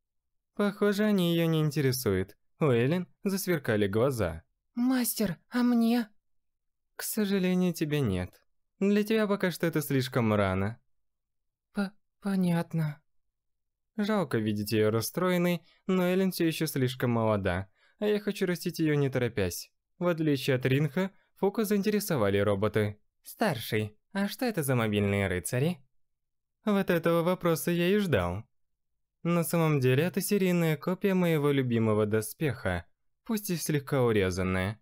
Похоже, они ее не интересуют. У Эллен засверкали глаза. «Мастер, а мне?» «К сожалению, тебе нет. Для тебя пока что это слишком рано». П «Понятно». Жалко видеть ее расстроенной, но Эллен все еще слишком молода, а я хочу растить ее не торопясь. В отличие от Ринха, Фука заинтересовали роботы. «Старший, а что это за мобильные рыцари?» Вот этого вопроса я и ждал. На самом деле, это серийная копия моего любимого доспеха, пусть и слегка урезанная.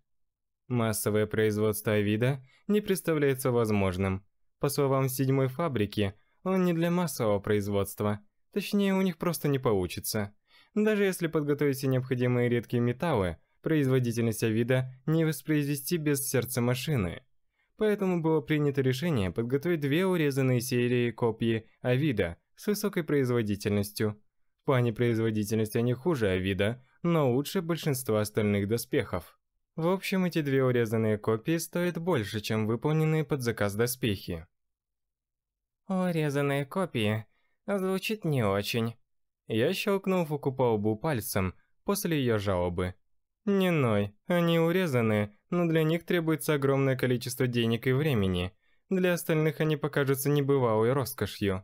Массовое производство Авида не представляется возможным. По словам седьмой фабрики, он не для массового производства. Точнее, у них просто не получится. Даже если подготовить все необходимые редкие металлы, производительность Авида не воспроизвести без сердца машины. Поэтому было принято решение подготовить две урезанные серии копии Авида с высокой производительностью. В плане производительности они хуже Авида, но лучше большинства остальных доспехов. В общем, эти две урезанные копии стоят больше, чем выполненные под заказ доспехи. «Урезанные копии» звучит не очень. Я щелкнул Фуку по пальцем после ее жалобы – «Не ной, они урезаны, но для них требуется огромное количество денег и времени. Для остальных они покажутся небывалой роскошью.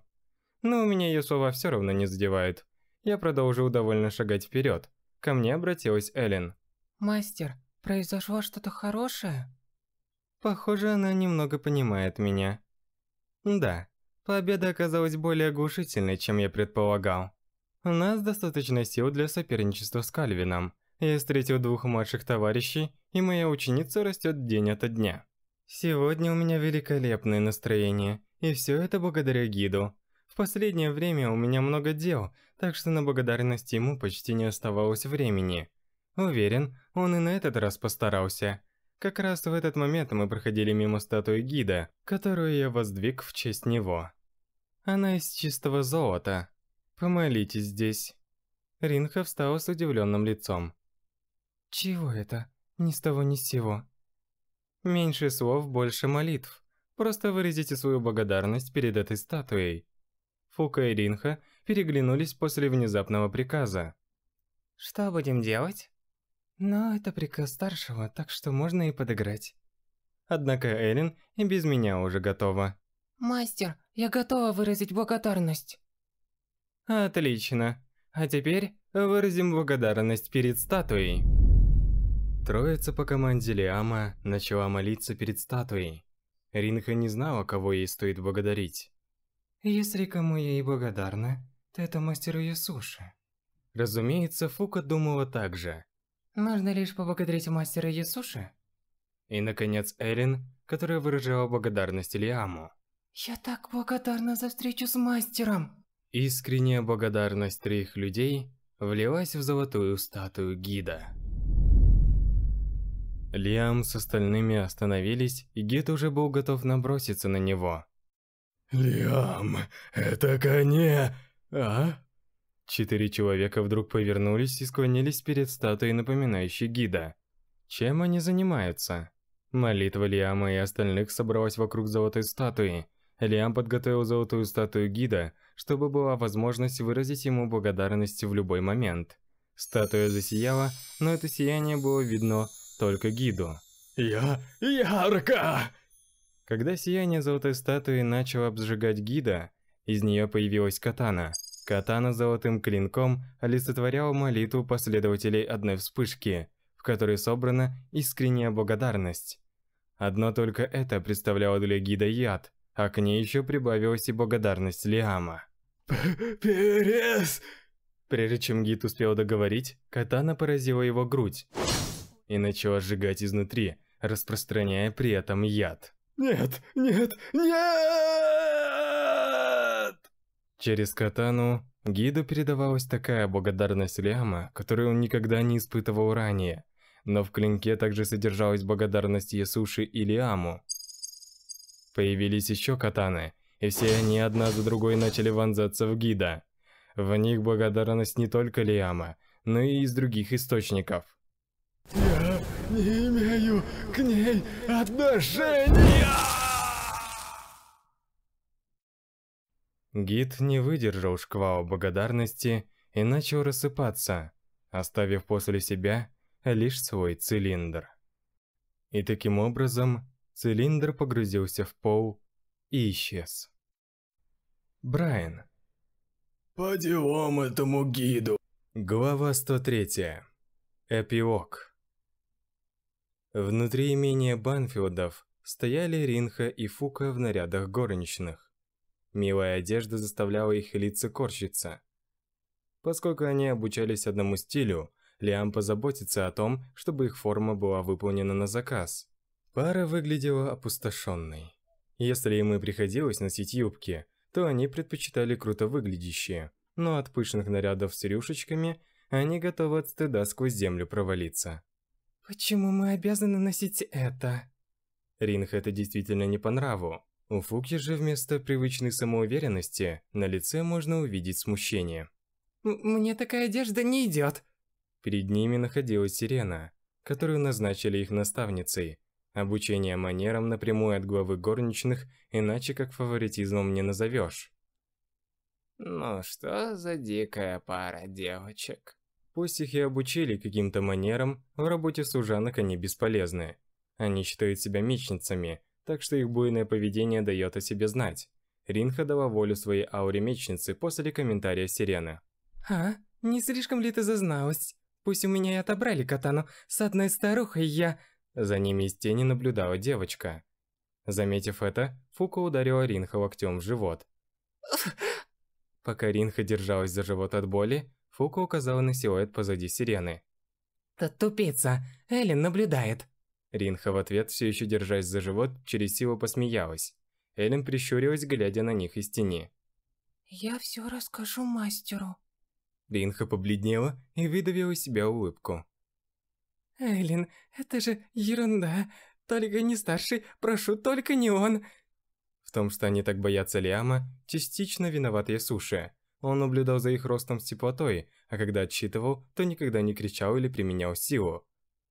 Но у меня ее слова все равно не задевают. Я продолжил довольно шагать вперед. Ко мне обратилась Эллен. «Мастер, произошло что-то хорошее?» Похоже, она немного понимает меня. Да, победа оказалась более оглушительной, чем я предполагал. У нас достаточно сил для соперничества с Кальвином – я встретил двух младших товарищей, и моя ученица растет день ото дня. Сегодня у меня великолепное настроение, и все это благодаря гиду. В последнее время у меня много дел, так что на благодарность ему почти не оставалось времени. Уверен, он и на этот раз постарался. Как раз в этот момент мы проходили мимо статуи гида, которую я воздвиг в честь него. Она из чистого золота. Помолитесь здесь. Ринха встала с удивленным лицом. Чего это? Ни с того ни с сего. Меньше слов, больше молитв. Просто выразите свою благодарность перед этой статуей. Фука и Ринха переглянулись после внезапного приказа. Что будем делать? Но «Ну, это приказ старшего, так что можно и подыграть. Однако Эрин и без меня уже готова. Мастер, я готова выразить благодарность. Отлично. А теперь выразим благодарность перед статуей. Троица по команде Лиама начала молиться перед статуей. Ринха не знала, кого ей стоит благодарить. «Если кому я и благодарна, то это мастеру Ясуши». Разумеется, Фука думала так же. «Нужно лишь поблагодарить мастера Ясуши?» И, наконец, Эрин, которая выражала благодарность Лиаму. «Я так благодарна за встречу с мастером!» Искренняя благодарность троих людей влилась в золотую статую гида. Лиам с остальными остановились, и Гет уже был готов наброситься на него. «Лиам, это коне... а?» Четыре человека вдруг повернулись и склонились перед статуей, напоминающей гида. Чем они занимаются? Молитва Лиама и остальных собралась вокруг золотой статуи. Лиам подготовил золотую статую гида, чтобы была возможность выразить ему благодарность в любой момент. Статуя засияла, но это сияние было видно только Гиду. «Я... ярко!» Когда сияние золотой статуи начало обжигать Гида, из нее появилась катана. Катана с золотым клинком олицетворяла молитву последователей одной вспышки, в которой собрана искренняя благодарность. Одно только это представляло для Гида яд, а к ней еще прибавилась и благодарность Лиама. «Перес!» Прежде чем Гид успел договорить, катана поразила его грудь и начала сжигать изнутри, распространяя при этом яд. «Нет! Нет! Нет!» Через катану Гиду передавалась такая благодарность Лиама, которую он никогда не испытывал ранее. Но в клинке также содержалась благодарность Ясуши и Лиаму. Появились еще катаны, и все они одна за другой начали вонзаться в Гида. В них благодарность не только Лиама, но и из других источников. Я не имею к ней отношения! Гид не выдержал шквала благодарности и начал рассыпаться, оставив после себя лишь свой цилиндр. И таким образом цилиндр погрузился в пол и исчез. Брайан. «По делам этому гиду!» Глава 103. Эпилог. Внутри имения Банфилдов стояли Ринха и Фука в нарядах горничных. Милая одежда заставляла их лица корчиться. Поскольку они обучались одному стилю, Лиам позаботится о том, чтобы их форма была выполнена на заказ. Пара выглядела опустошенной. Если им и приходилось носить юбки, то они предпочитали круто выглядящие, но от пышных нарядов с рюшечками они готовы от стыда сквозь землю провалиться. Почему мы обязаны носить это? Ринх это действительно не по нраву. У Фуки же вместо привычной самоуверенности на лице можно увидеть смущение. «Мне такая одежда не идет!» Перед ними находилась Сирена, которую назначили их наставницей. Обучение манерам напрямую от главы горничных, иначе как фаворитизмом не назовешь. «Ну что за дикая пара девочек?» Пусть их и обучили каким-то манерам, в работе служанок они бесполезны. Они считают себя мечницами, так что их буйное поведение дает о себе знать. Ринха дала волю своей ауре мечницы после комментария Сирены. «А? Не слишком ли ты зазналась? Пусть у меня и отобрали катану, с одной старухой я...» За ними из тени наблюдала девочка. Заметив это, Фука ударила Ринха локтем в живот. Пока Ринха держалась за живот от боли, Фука указала на силуэт позади сирены. «Та тупица! Элин наблюдает!» Ринха в ответ, все еще держась за живот, через силу посмеялась. Элин прищурилась, глядя на них из тени. «Я все расскажу мастеру». Ринха побледнела и выдавила из себя улыбку. Элин, это же ерунда! Только не старший, прошу, только не он!» В том, что они так боятся Лиама, частично виноват Ясуши. Он наблюдал за их ростом с теплотой, а когда отчитывал, то никогда не кричал или применял силу.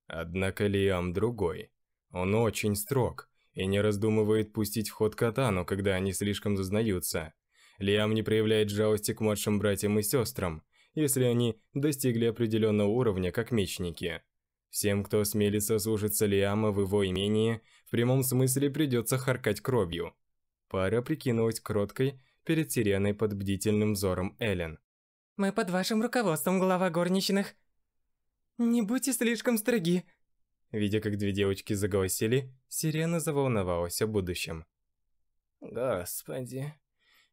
Однако Лиам другой. Он очень строг и не раздумывает пустить в ход катану, когда они слишком зазнаются. Лиам не проявляет жалости к младшим братьям и сестрам, если они достигли определенного уровня как мечники. Всем, кто осмелится служиться Лиама в его имении, в прямом смысле придется харкать кровью. Пара прикинулась кроткой перед сиреной под бдительным взором Эллен. «Мы под вашим руководством, глава горничных!» «Не будьте слишком строги!» Видя, как две девочки заголосили, сирена заволновалась о будущем. «Господи,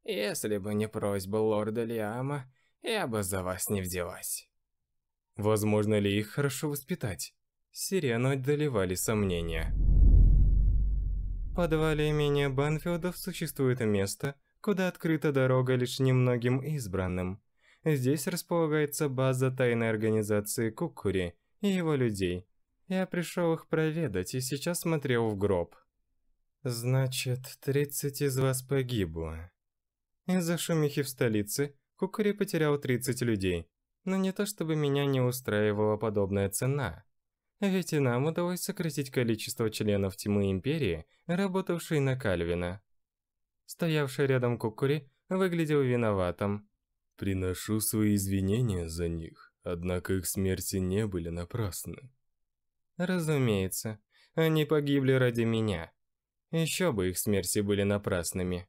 если бы не просьба лорда Лиама, я бы за вас не вделась». Возможно ли их хорошо воспитать? Сирену одолевали сомнения. В подвале имения Банфилдов существует место, куда открыта дорога лишь немногим избранным. Здесь располагается база тайной организации Кукури и его людей. Я пришел их проведать и сейчас смотрел в гроб. Значит, 30 из вас погибло. Из-за шумихи в столице Кукури потерял 30 людей. Но не то чтобы меня не устраивала подобная цена. Ведь и нам удалось сократить количество членов Тьмы Империи, работавшей на Кальвина. Стоявший рядом Кукури выглядел виноватым. «Приношу свои извинения за них, однако их смерти не были напрасны». «Разумеется, они погибли ради меня. Еще бы их смерти были напрасными».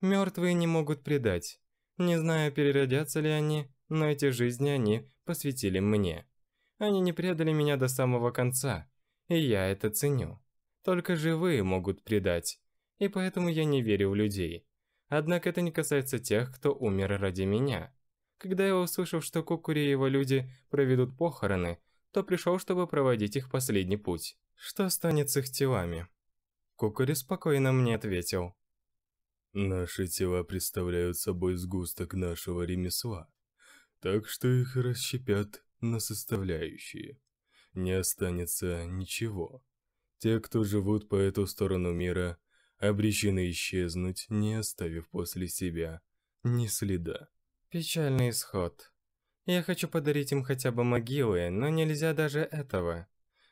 Мертвые не могут предать. Не знаю, переродятся ли они, но эти жизни они посвятили мне. Они не предали меня до самого конца, и я это ценю. Только живые могут предать и поэтому я не верю в людей. Однако это не касается тех, кто умер ради меня. Когда я услышал, что Кукури и его люди проведут похороны, то пришел, чтобы проводить их последний путь. Что станет с их телами? Кукури спокойно мне ответил. Наши тела представляют собой сгусток нашего ремесла, так что их расщепят на составляющие. Не останется ничего. Те, кто живут по эту сторону мира, обречены исчезнуть, не оставив после себя ни следа. Печальный исход. Я хочу подарить им хотя бы могилы, но нельзя даже этого.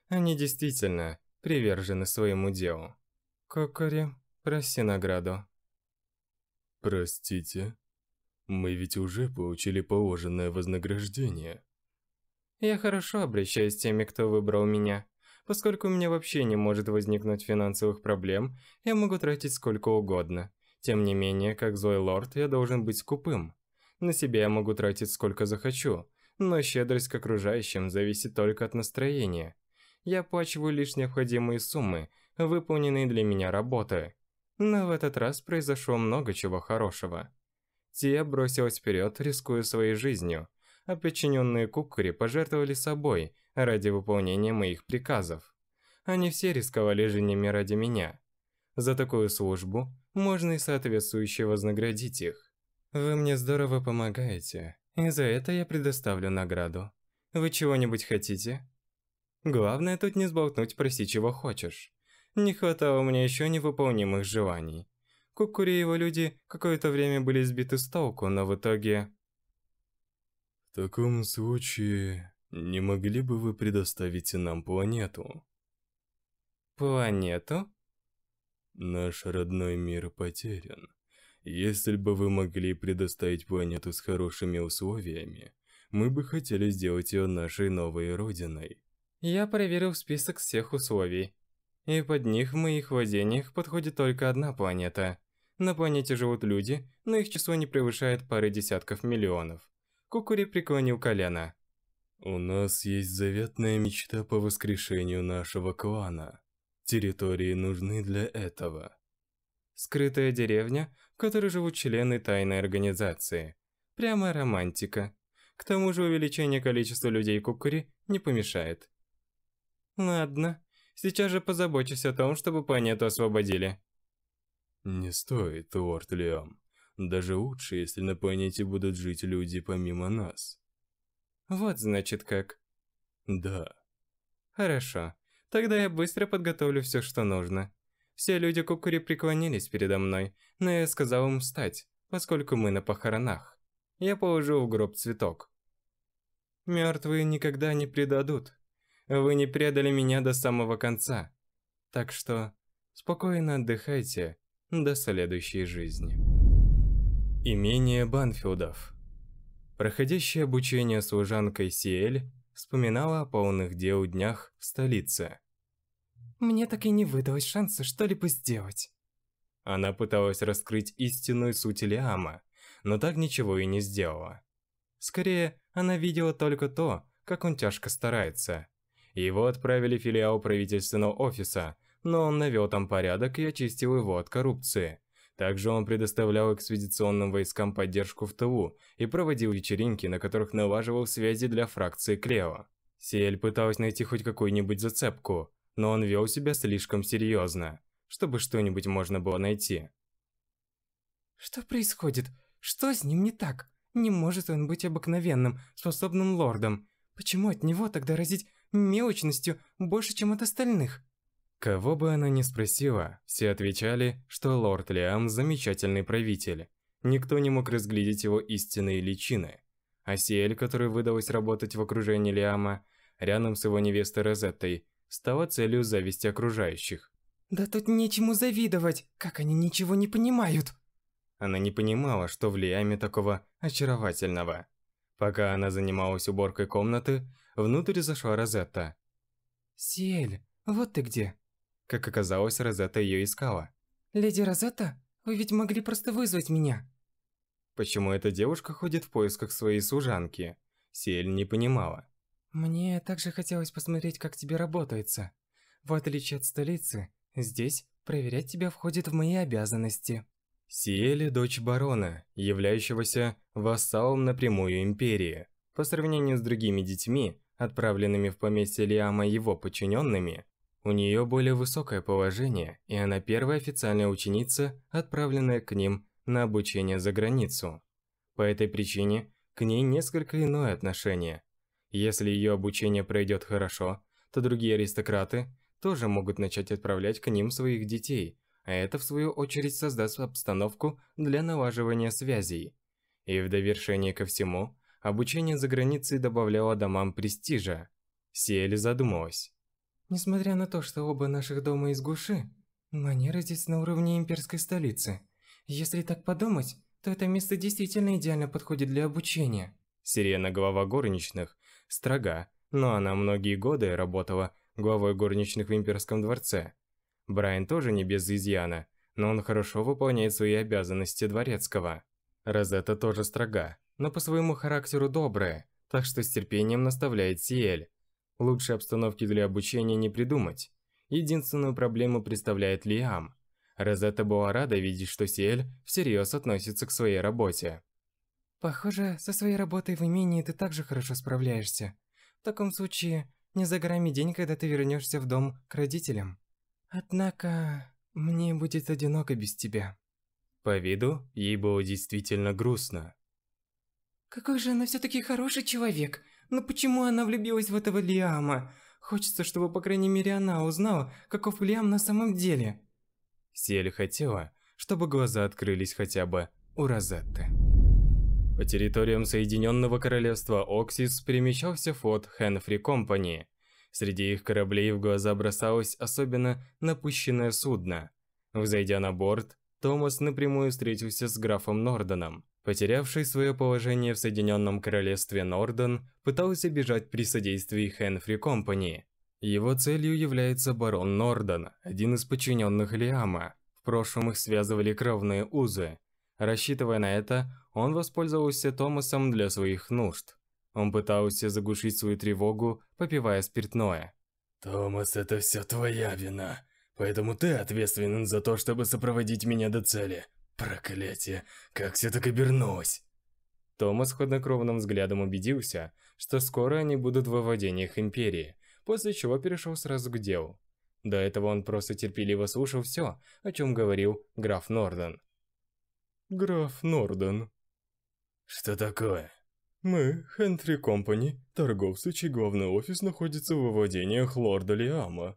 Они действительно привержены своему делу. Кокори, прости награду. Простите? Мы ведь уже получили положенное вознаграждение. Я хорошо обращаюсь с теми, кто выбрал меня. Поскольку у меня вообще не может возникнуть финансовых проблем, я могу тратить сколько угодно. Тем не менее, как злой лорд, я должен быть скупым. На себя я могу тратить сколько захочу, но щедрость к окружающим зависит только от настроения. Я оплачиваю лишь необходимые суммы, выполненные для меня работы. Но в этот раз произошло много чего хорошего. Тия бросилась вперед, рискуя своей жизнью, а подчиненные Куккари пожертвовали собой – ради выполнения моих приказов. Они все рисковали жизнями ради меня. За такую службу можно и соответствующе вознаградить их. Вы мне здорово помогаете, и за это я предоставлю награду. Вы чего-нибудь хотите? Главное тут не сболтнуть «проси, чего хочешь». Не хватало мне еще невыполнимых желаний. Кукури и его люди какое-то время были сбиты с толку, но в итоге... В таком случае... Не могли бы вы предоставить нам планету? Планету? Наш родной мир потерян. Если бы вы могли предоставить планету с хорошими условиями, мы бы хотели сделать ее нашей новой родиной. Я проверил список всех условий. И под них в моих владениях подходит только одна планета. На планете живут люди, но их число не превышает пары десятков миллионов. Кукури преклонил колено. У нас есть заветная мечта по воскрешению нашего клана. Территории нужны для этого. Скрытая деревня, в которой живут члены тайной организации. Прямо романтика. К тому же увеличение количества людей Кукури не помешает. Ладно, сейчас же позабочусь о том, чтобы планету освободили. Не стоит, Уорд Леом. Даже лучше, если на планете будут жить люди помимо нас. Вот значит как. Да. Хорошо. Тогда я быстро подготовлю все, что нужно. Все люди Кукури преклонились передо мной, но я сказал им встать, поскольку мы на похоронах. Я положил в гроб цветок. Мертвые никогда не предадут. Вы не предали меня до самого конца. Так что спокойно отдыхайте до следующей жизни. Имение Банфилдов Проходящая обучение служанкой Сиэль вспоминала о полных дел днях в столице. «Мне так и не выдалось шанса что-либо сделать». Она пыталась раскрыть истинную суть Лиама, но так ничего и не сделала. Скорее, она видела только то, как он тяжко старается. Его отправили в филиал правительственного офиса, но он навел там порядок и очистил его от коррупции. Также он предоставлял экспедиционным войскам поддержку в тылу и проводил вечеринки, на которых налаживал связи для фракции Клео. Сиэль пыталась найти хоть какую-нибудь зацепку, но он вел себя слишком серьезно, чтобы что-нибудь можно было найти. «Что происходит? Что с ним не так? Не может он быть обыкновенным, способным лордом. Почему от него тогда разить мелочностью больше, чем от остальных?» Кого бы она ни спросила, все отвечали, что лорд Лиам – замечательный правитель. Никто не мог разглядеть его истинные личины. А Сиэль, которой выдалось работать в окружении Лиама, рядом с его невестой Розеттой, стала целью зависти окружающих. «Да тут нечему завидовать, как они ничего не понимают!» Она не понимала, что в Лиаме такого очаровательного. Пока она занималась уборкой комнаты, внутрь зашла Розетта. «Сиэль, вот ты где!» Как оказалось, Розетта ее искала. «Леди Розетта, вы ведь могли просто вызвать меня!» Почему эта девушка ходит в поисках своей служанки? Сель не понимала. «Мне также хотелось посмотреть, как тебе работается. В отличие от столицы, здесь проверять тебя входит в мои обязанности». Сиэли – дочь барона, являющегося вассалом напрямую империи. По сравнению с другими детьми, отправленными в поместье Лиама его подчиненными, у нее более высокое положение, и она первая официальная ученица, отправленная к ним на обучение за границу. По этой причине к ней несколько иное отношение. Если ее обучение пройдет хорошо, то другие аристократы тоже могут начать отправлять к ним своих детей, а это в свою очередь создаст обстановку для налаживания связей. И в довершение ко всему, обучение за границей добавляло домам престижа. Сиэль задумалась. Несмотря на то, что оба наших дома из Гуши, манеры здесь на уровне имперской столицы. Если так подумать, то это место действительно идеально подходит для обучения. Сирена глава горничных, строга, но она многие годы работала главой горничных в имперском дворце. Брайан тоже не без изъяна, но он хорошо выполняет свои обязанности дворецкого. Розетта тоже строга, но по своему характеру добрая, так что с терпением наставляет Сиэль. Лучше обстановки для обучения не придумать. Единственную проблему представляет Лиам. Розетта была рада видеть, что Сиэль всерьез относится к своей работе. «Похоже, со своей работой в имении ты также хорошо справляешься. В таком случае, не за горами день, когда ты вернешься в дом к родителям. Однако, мне будет одиноко без тебя». По виду, ей было действительно грустно. «Какой же она все таки хороший человек!» Но почему она влюбилась в этого Лиама? Хочется, чтобы, по крайней мере, она узнала, каков Лиам на самом деле. Сиэль хотела, чтобы глаза открылись хотя бы у Розетты. По территориям Соединенного Королевства Оксис перемещался флот Хенфри Компани. Среди их кораблей в глаза бросалось особенно напущенное судно. Взойдя на борт, Томас напрямую встретился с графом Норденом. Потерявший свое положение в Соединенном Королевстве Норден пытался бежать при содействии Хенфри Компани. Его целью является барон Норден, один из подчиненных Лиама. В прошлом их связывали кровные узы. Рассчитывая на это, он воспользовался Томасом для своих нужд. Он пытался заглушить свою тревогу, попивая спиртное. «Томас, это все твоя вина. Поэтому ты ответственен за то, чтобы сопроводить меня до цели. Проклятие, как все так обернулось. Томас хладнокровным взглядом убедился, что скоро они будут в владениях Империи, после чего перешел сразу к делу. До этого он просто терпеливо слушал все, о чем говорил граф Норден. «Граф Норден». «Что такое?» «Мы, Хентри Компани, торговцы, чей главный офис находится в владениях лорда Лиама.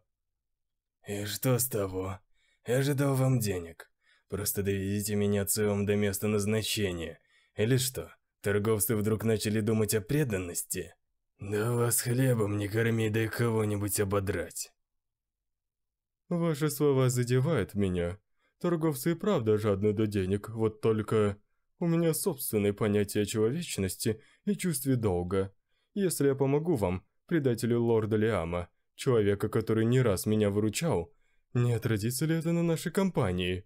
«И что с того? Я же дал вам денег. Просто доведите меня целым до места назначения. Или что, торговцы вдруг начали думать о преданности? Да вас хлебом не корми, дай кого-нибудь ободрать». «Ваши слова задевают меня. Торговцы и правда жадны до денег, вот только...» У меня собственное понятие человечности и чувстве долга. Если я помогу вам, предателю лорда Лиама, человека, который не раз меня выручал, не отразится ли это на нашей компании?»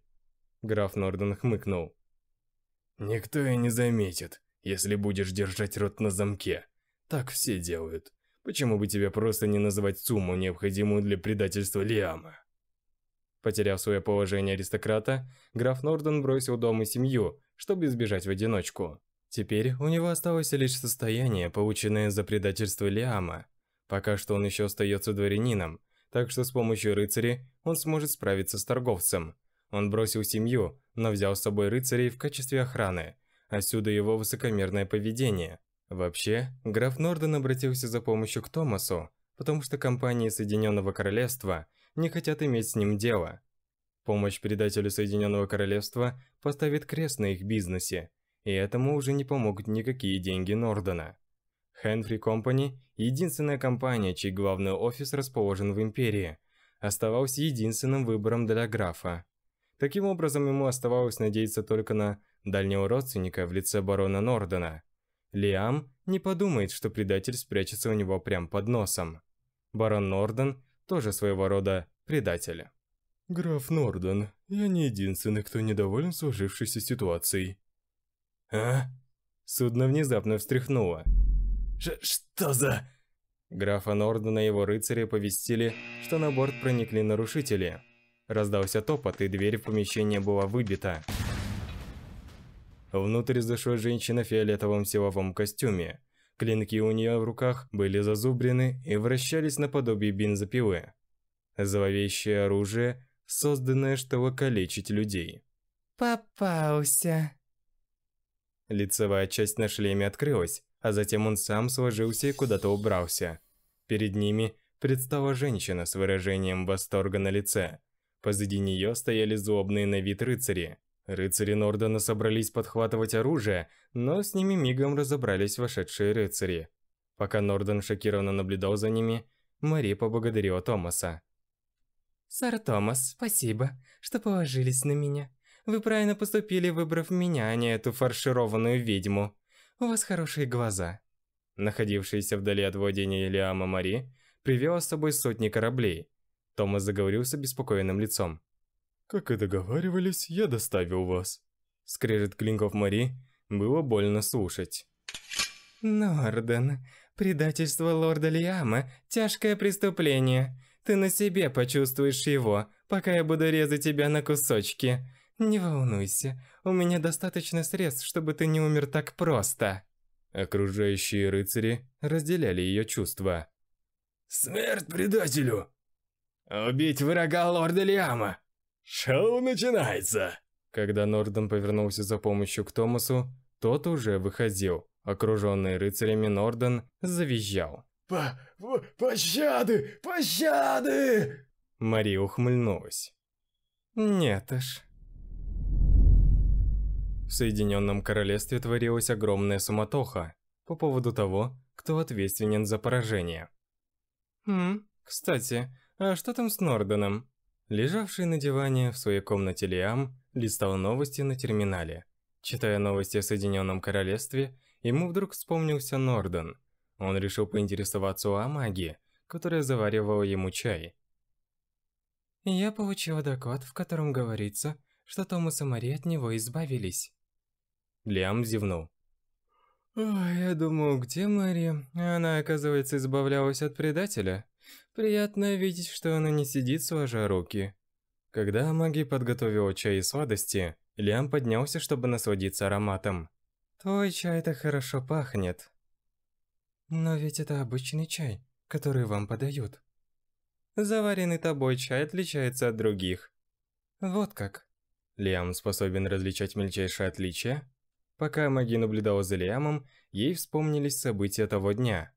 Граф Норден хмыкнул. «Никто и не заметит, если будешь держать рот на замке. Так все делают. Почему бы тебе просто не называть сумму, необходимую для предательства Лиама?» Потеряв свое положение аристократа, граф Норден бросил дом и семью, чтобы избежать в одиночку. Теперь у него осталось лишь состояние, полученное за предательство Лиама, Пока что он еще остается дворянином, так что с помощью рыцарей он сможет справиться с торговцем. Он бросил семью, но взял с собой рыцарей в качестве охраны. Отсюда его высокомерное поведение. Вообще, граф Норден обратился за помощью к Томасу, потому что компании Соединенного Королевства не хотят иметь с ним дело. Помощь предателю Соединенного Королевства поставит крест на их бизнесе, и этому уже не помогут никакие деньги Нордена. Хенфри Компани единственная компания, чей главный офис расположен в Империи, оставался единственным выбором для графа. Таким образом, ему оставалось надеяться только на дальнего родственника в лице барона Нордена. Лиам не подумает, что предатель спрячется у него прямо под носом. Барон Норден тоже своего рода предатель. «Граф Норден, я не единственный, кто недоволен сложившейся ситуацией». «А?» Судно внезапно встряхнуло. Ш что за... Графа Нордена и его рыцаря повестили, что на борт проникли нарушители. Раздался топот, и дверь в помещение была выбита. Внутрь зашла женщина в фиолетовом силовом костюме. Клинки у нее в руках были зазубрены и вращались наподобие бензопилы. Зловещее оружие, созданное, чтобы калечить людей. «Попался». Лицевая часть на шлеме открылась, а затем он сам сложился и куда-то убрался. Перед ними предстала женщина с выражением восторга на лице. Позади нее стояли злобные на вид рыцари. Рыцари Нордена собрались подхватывать оружие, но с ними мигом разобрались вошедшие рыцари. Пока Норден шокированно наблюдал за ними, Мари поблагодарила Томаса. «Сэр Томас, спасибо, что положились на меня. Вы правильно поступили, выбрав меня, а не эту фаршированную ведьму». У вас хорошие глаза. Находившийся вдали от владения Лиама Мари привел с собой сотни кораблей. Томас заговорил с обеспокоенным лицом. «Как и договаривались, я доставил вас». Скрежет клинков Мари было больно слушать. «Норден, предательство лорда Лиама – тяжкое преступление. Ты на себе почувствуешь его, пока я буду резать тебя на кусочки. Не волнуйся, у меня достаточно средств, чтобы ты не умер так просто. Окружающие рыцари разделяли ее чувства. Смерть предателю! Убить врага лорда Лиама! Шоу начинается! Когда Норден повернулся за помощью к Томасу, тот уже выходил. Окруженный рыцарями Норден завизжал. По по «Пощады! Пощады!» Мария ухмыльнулась. «Нет уж, в Соединенном Королевстве творилась огромная суматоха по поводу того, кто ответственен за поражение. «Хм, кстати, а что там с Норденом?» Лежавший на диване в своей комнате Лиам листал новости на терминале. Читая новости о Соединенном Королевстве, ему вдруг вспомнился Норден. Он решил поинтересоваться у Амаги, которая заваривала ему чай. «Я получила доклад, в котором говорится, что Томас и Мари от него избавились. Лиам зевнул. «Ой, я думал, где Мэри? Она, оказывается, избавлялась от предателя. Приятно видеть, что она не сидит сложа руки». Когда маги подготовила чай и сладости, Лиам поднялся, чтобы насладиться ароматом. «Твой чай-то хорошо пахнет». «Но ведь это обычный чай, который вам подают». «Заваренный тобой чай отличается от других». «Вот как». Лиам способен различать мельчайшие отличия? Пока Маги наблюдала за Лиамом, ей вспомнились события того дня.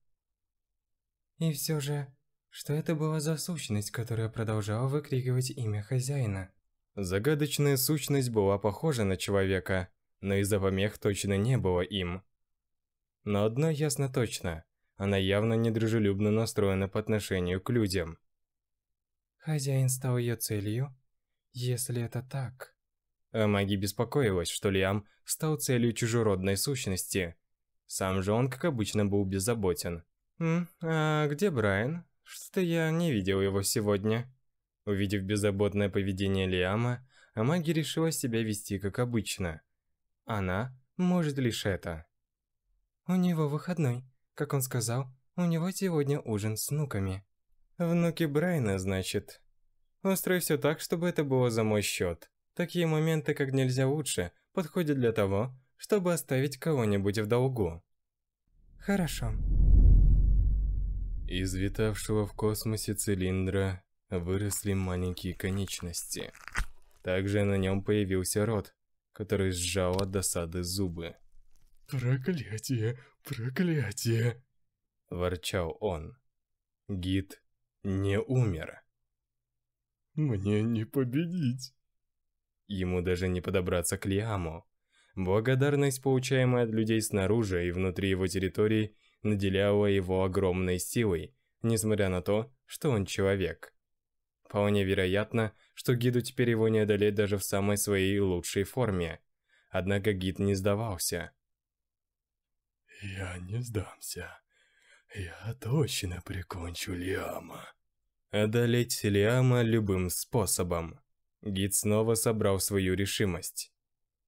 И все же, что это была за сущность, которая продолжала выкрикивать имя хозяина? Загадочная сущность была похожа на человека, но из-за помех точно не было им. Но одно ясно точно, она явно недружелюбно настроена по отношению к людям. Хозяин стал ее целью? Если это так... А Маги беспокоилась, что Лиам стал целью чужеродной сущности. Сам же он, как обычно, был беззаботен. а где Брайан? Что-то я не видел его сегодня». Увидев беззаботное поведение Лиама, Амаги решила себя вести как обычно. Она может лишь это. «У него выходной. Как он сказал, у него сегодня ужин с внуками». «Внуки Брайна, значит?» «Устрой все так, чтобы это было за мой счет. Такие моменты как нельзя лучше подходят для того, чтобы оставить кого-нибудь в долгу. Хорошо. Из витавшего в космосе цилиндра выросли маленькие конечности. Также на нем появился рот, который сжал от досады зубы. «Проклятие! Проклятие!» – ворчал он. Гид не умер. «Мне не победить!» Ему даже не подобраться к Лиаму. Благодарность, получаемая от людей снаружи и внутри его территории, наделяла его огромной силой, несмотря на то, что он человек. Вполне вероятно, что гиду теперь его не одолеть даже в самой своей лучшей форме. Однако гид не сдавался. «Я не сдамся. Я точно прикончу Лиама». Одолеть Лиама любым способом. Гид снова собрал свою решимость.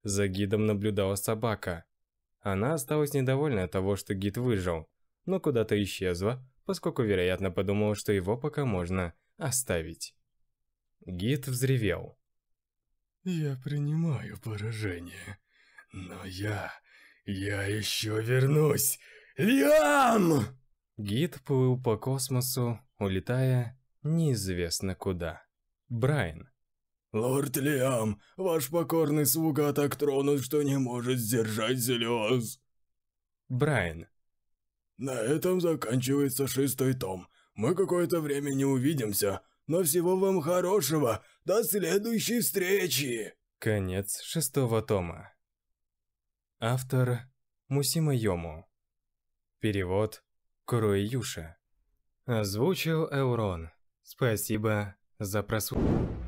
За гидом наблюдала собака. Она осталась недовольна того, что гид выжил, но куда-то исчезла, поскольку, вероятно, подумала, что его пока можно оставить. Гид взревел. «Я принимаю поражение, но я... я еще вернусь! Лиам!» Гид плыл по космосу, улетая неизвестно куда. Брайан. «Лорд Лиам, ваш покорный слуга так тронут, что не может сдержать слез!» Брайан. «На этом заканчивается шестой том. Мы какое-то время не увидимся, но всего вам хорошего! До следующей встречи!» Конец шестого тома. Автор Мусима Йому. Перевод Куруи Юша. Озвучил Эурон. Спасибо за просмотр.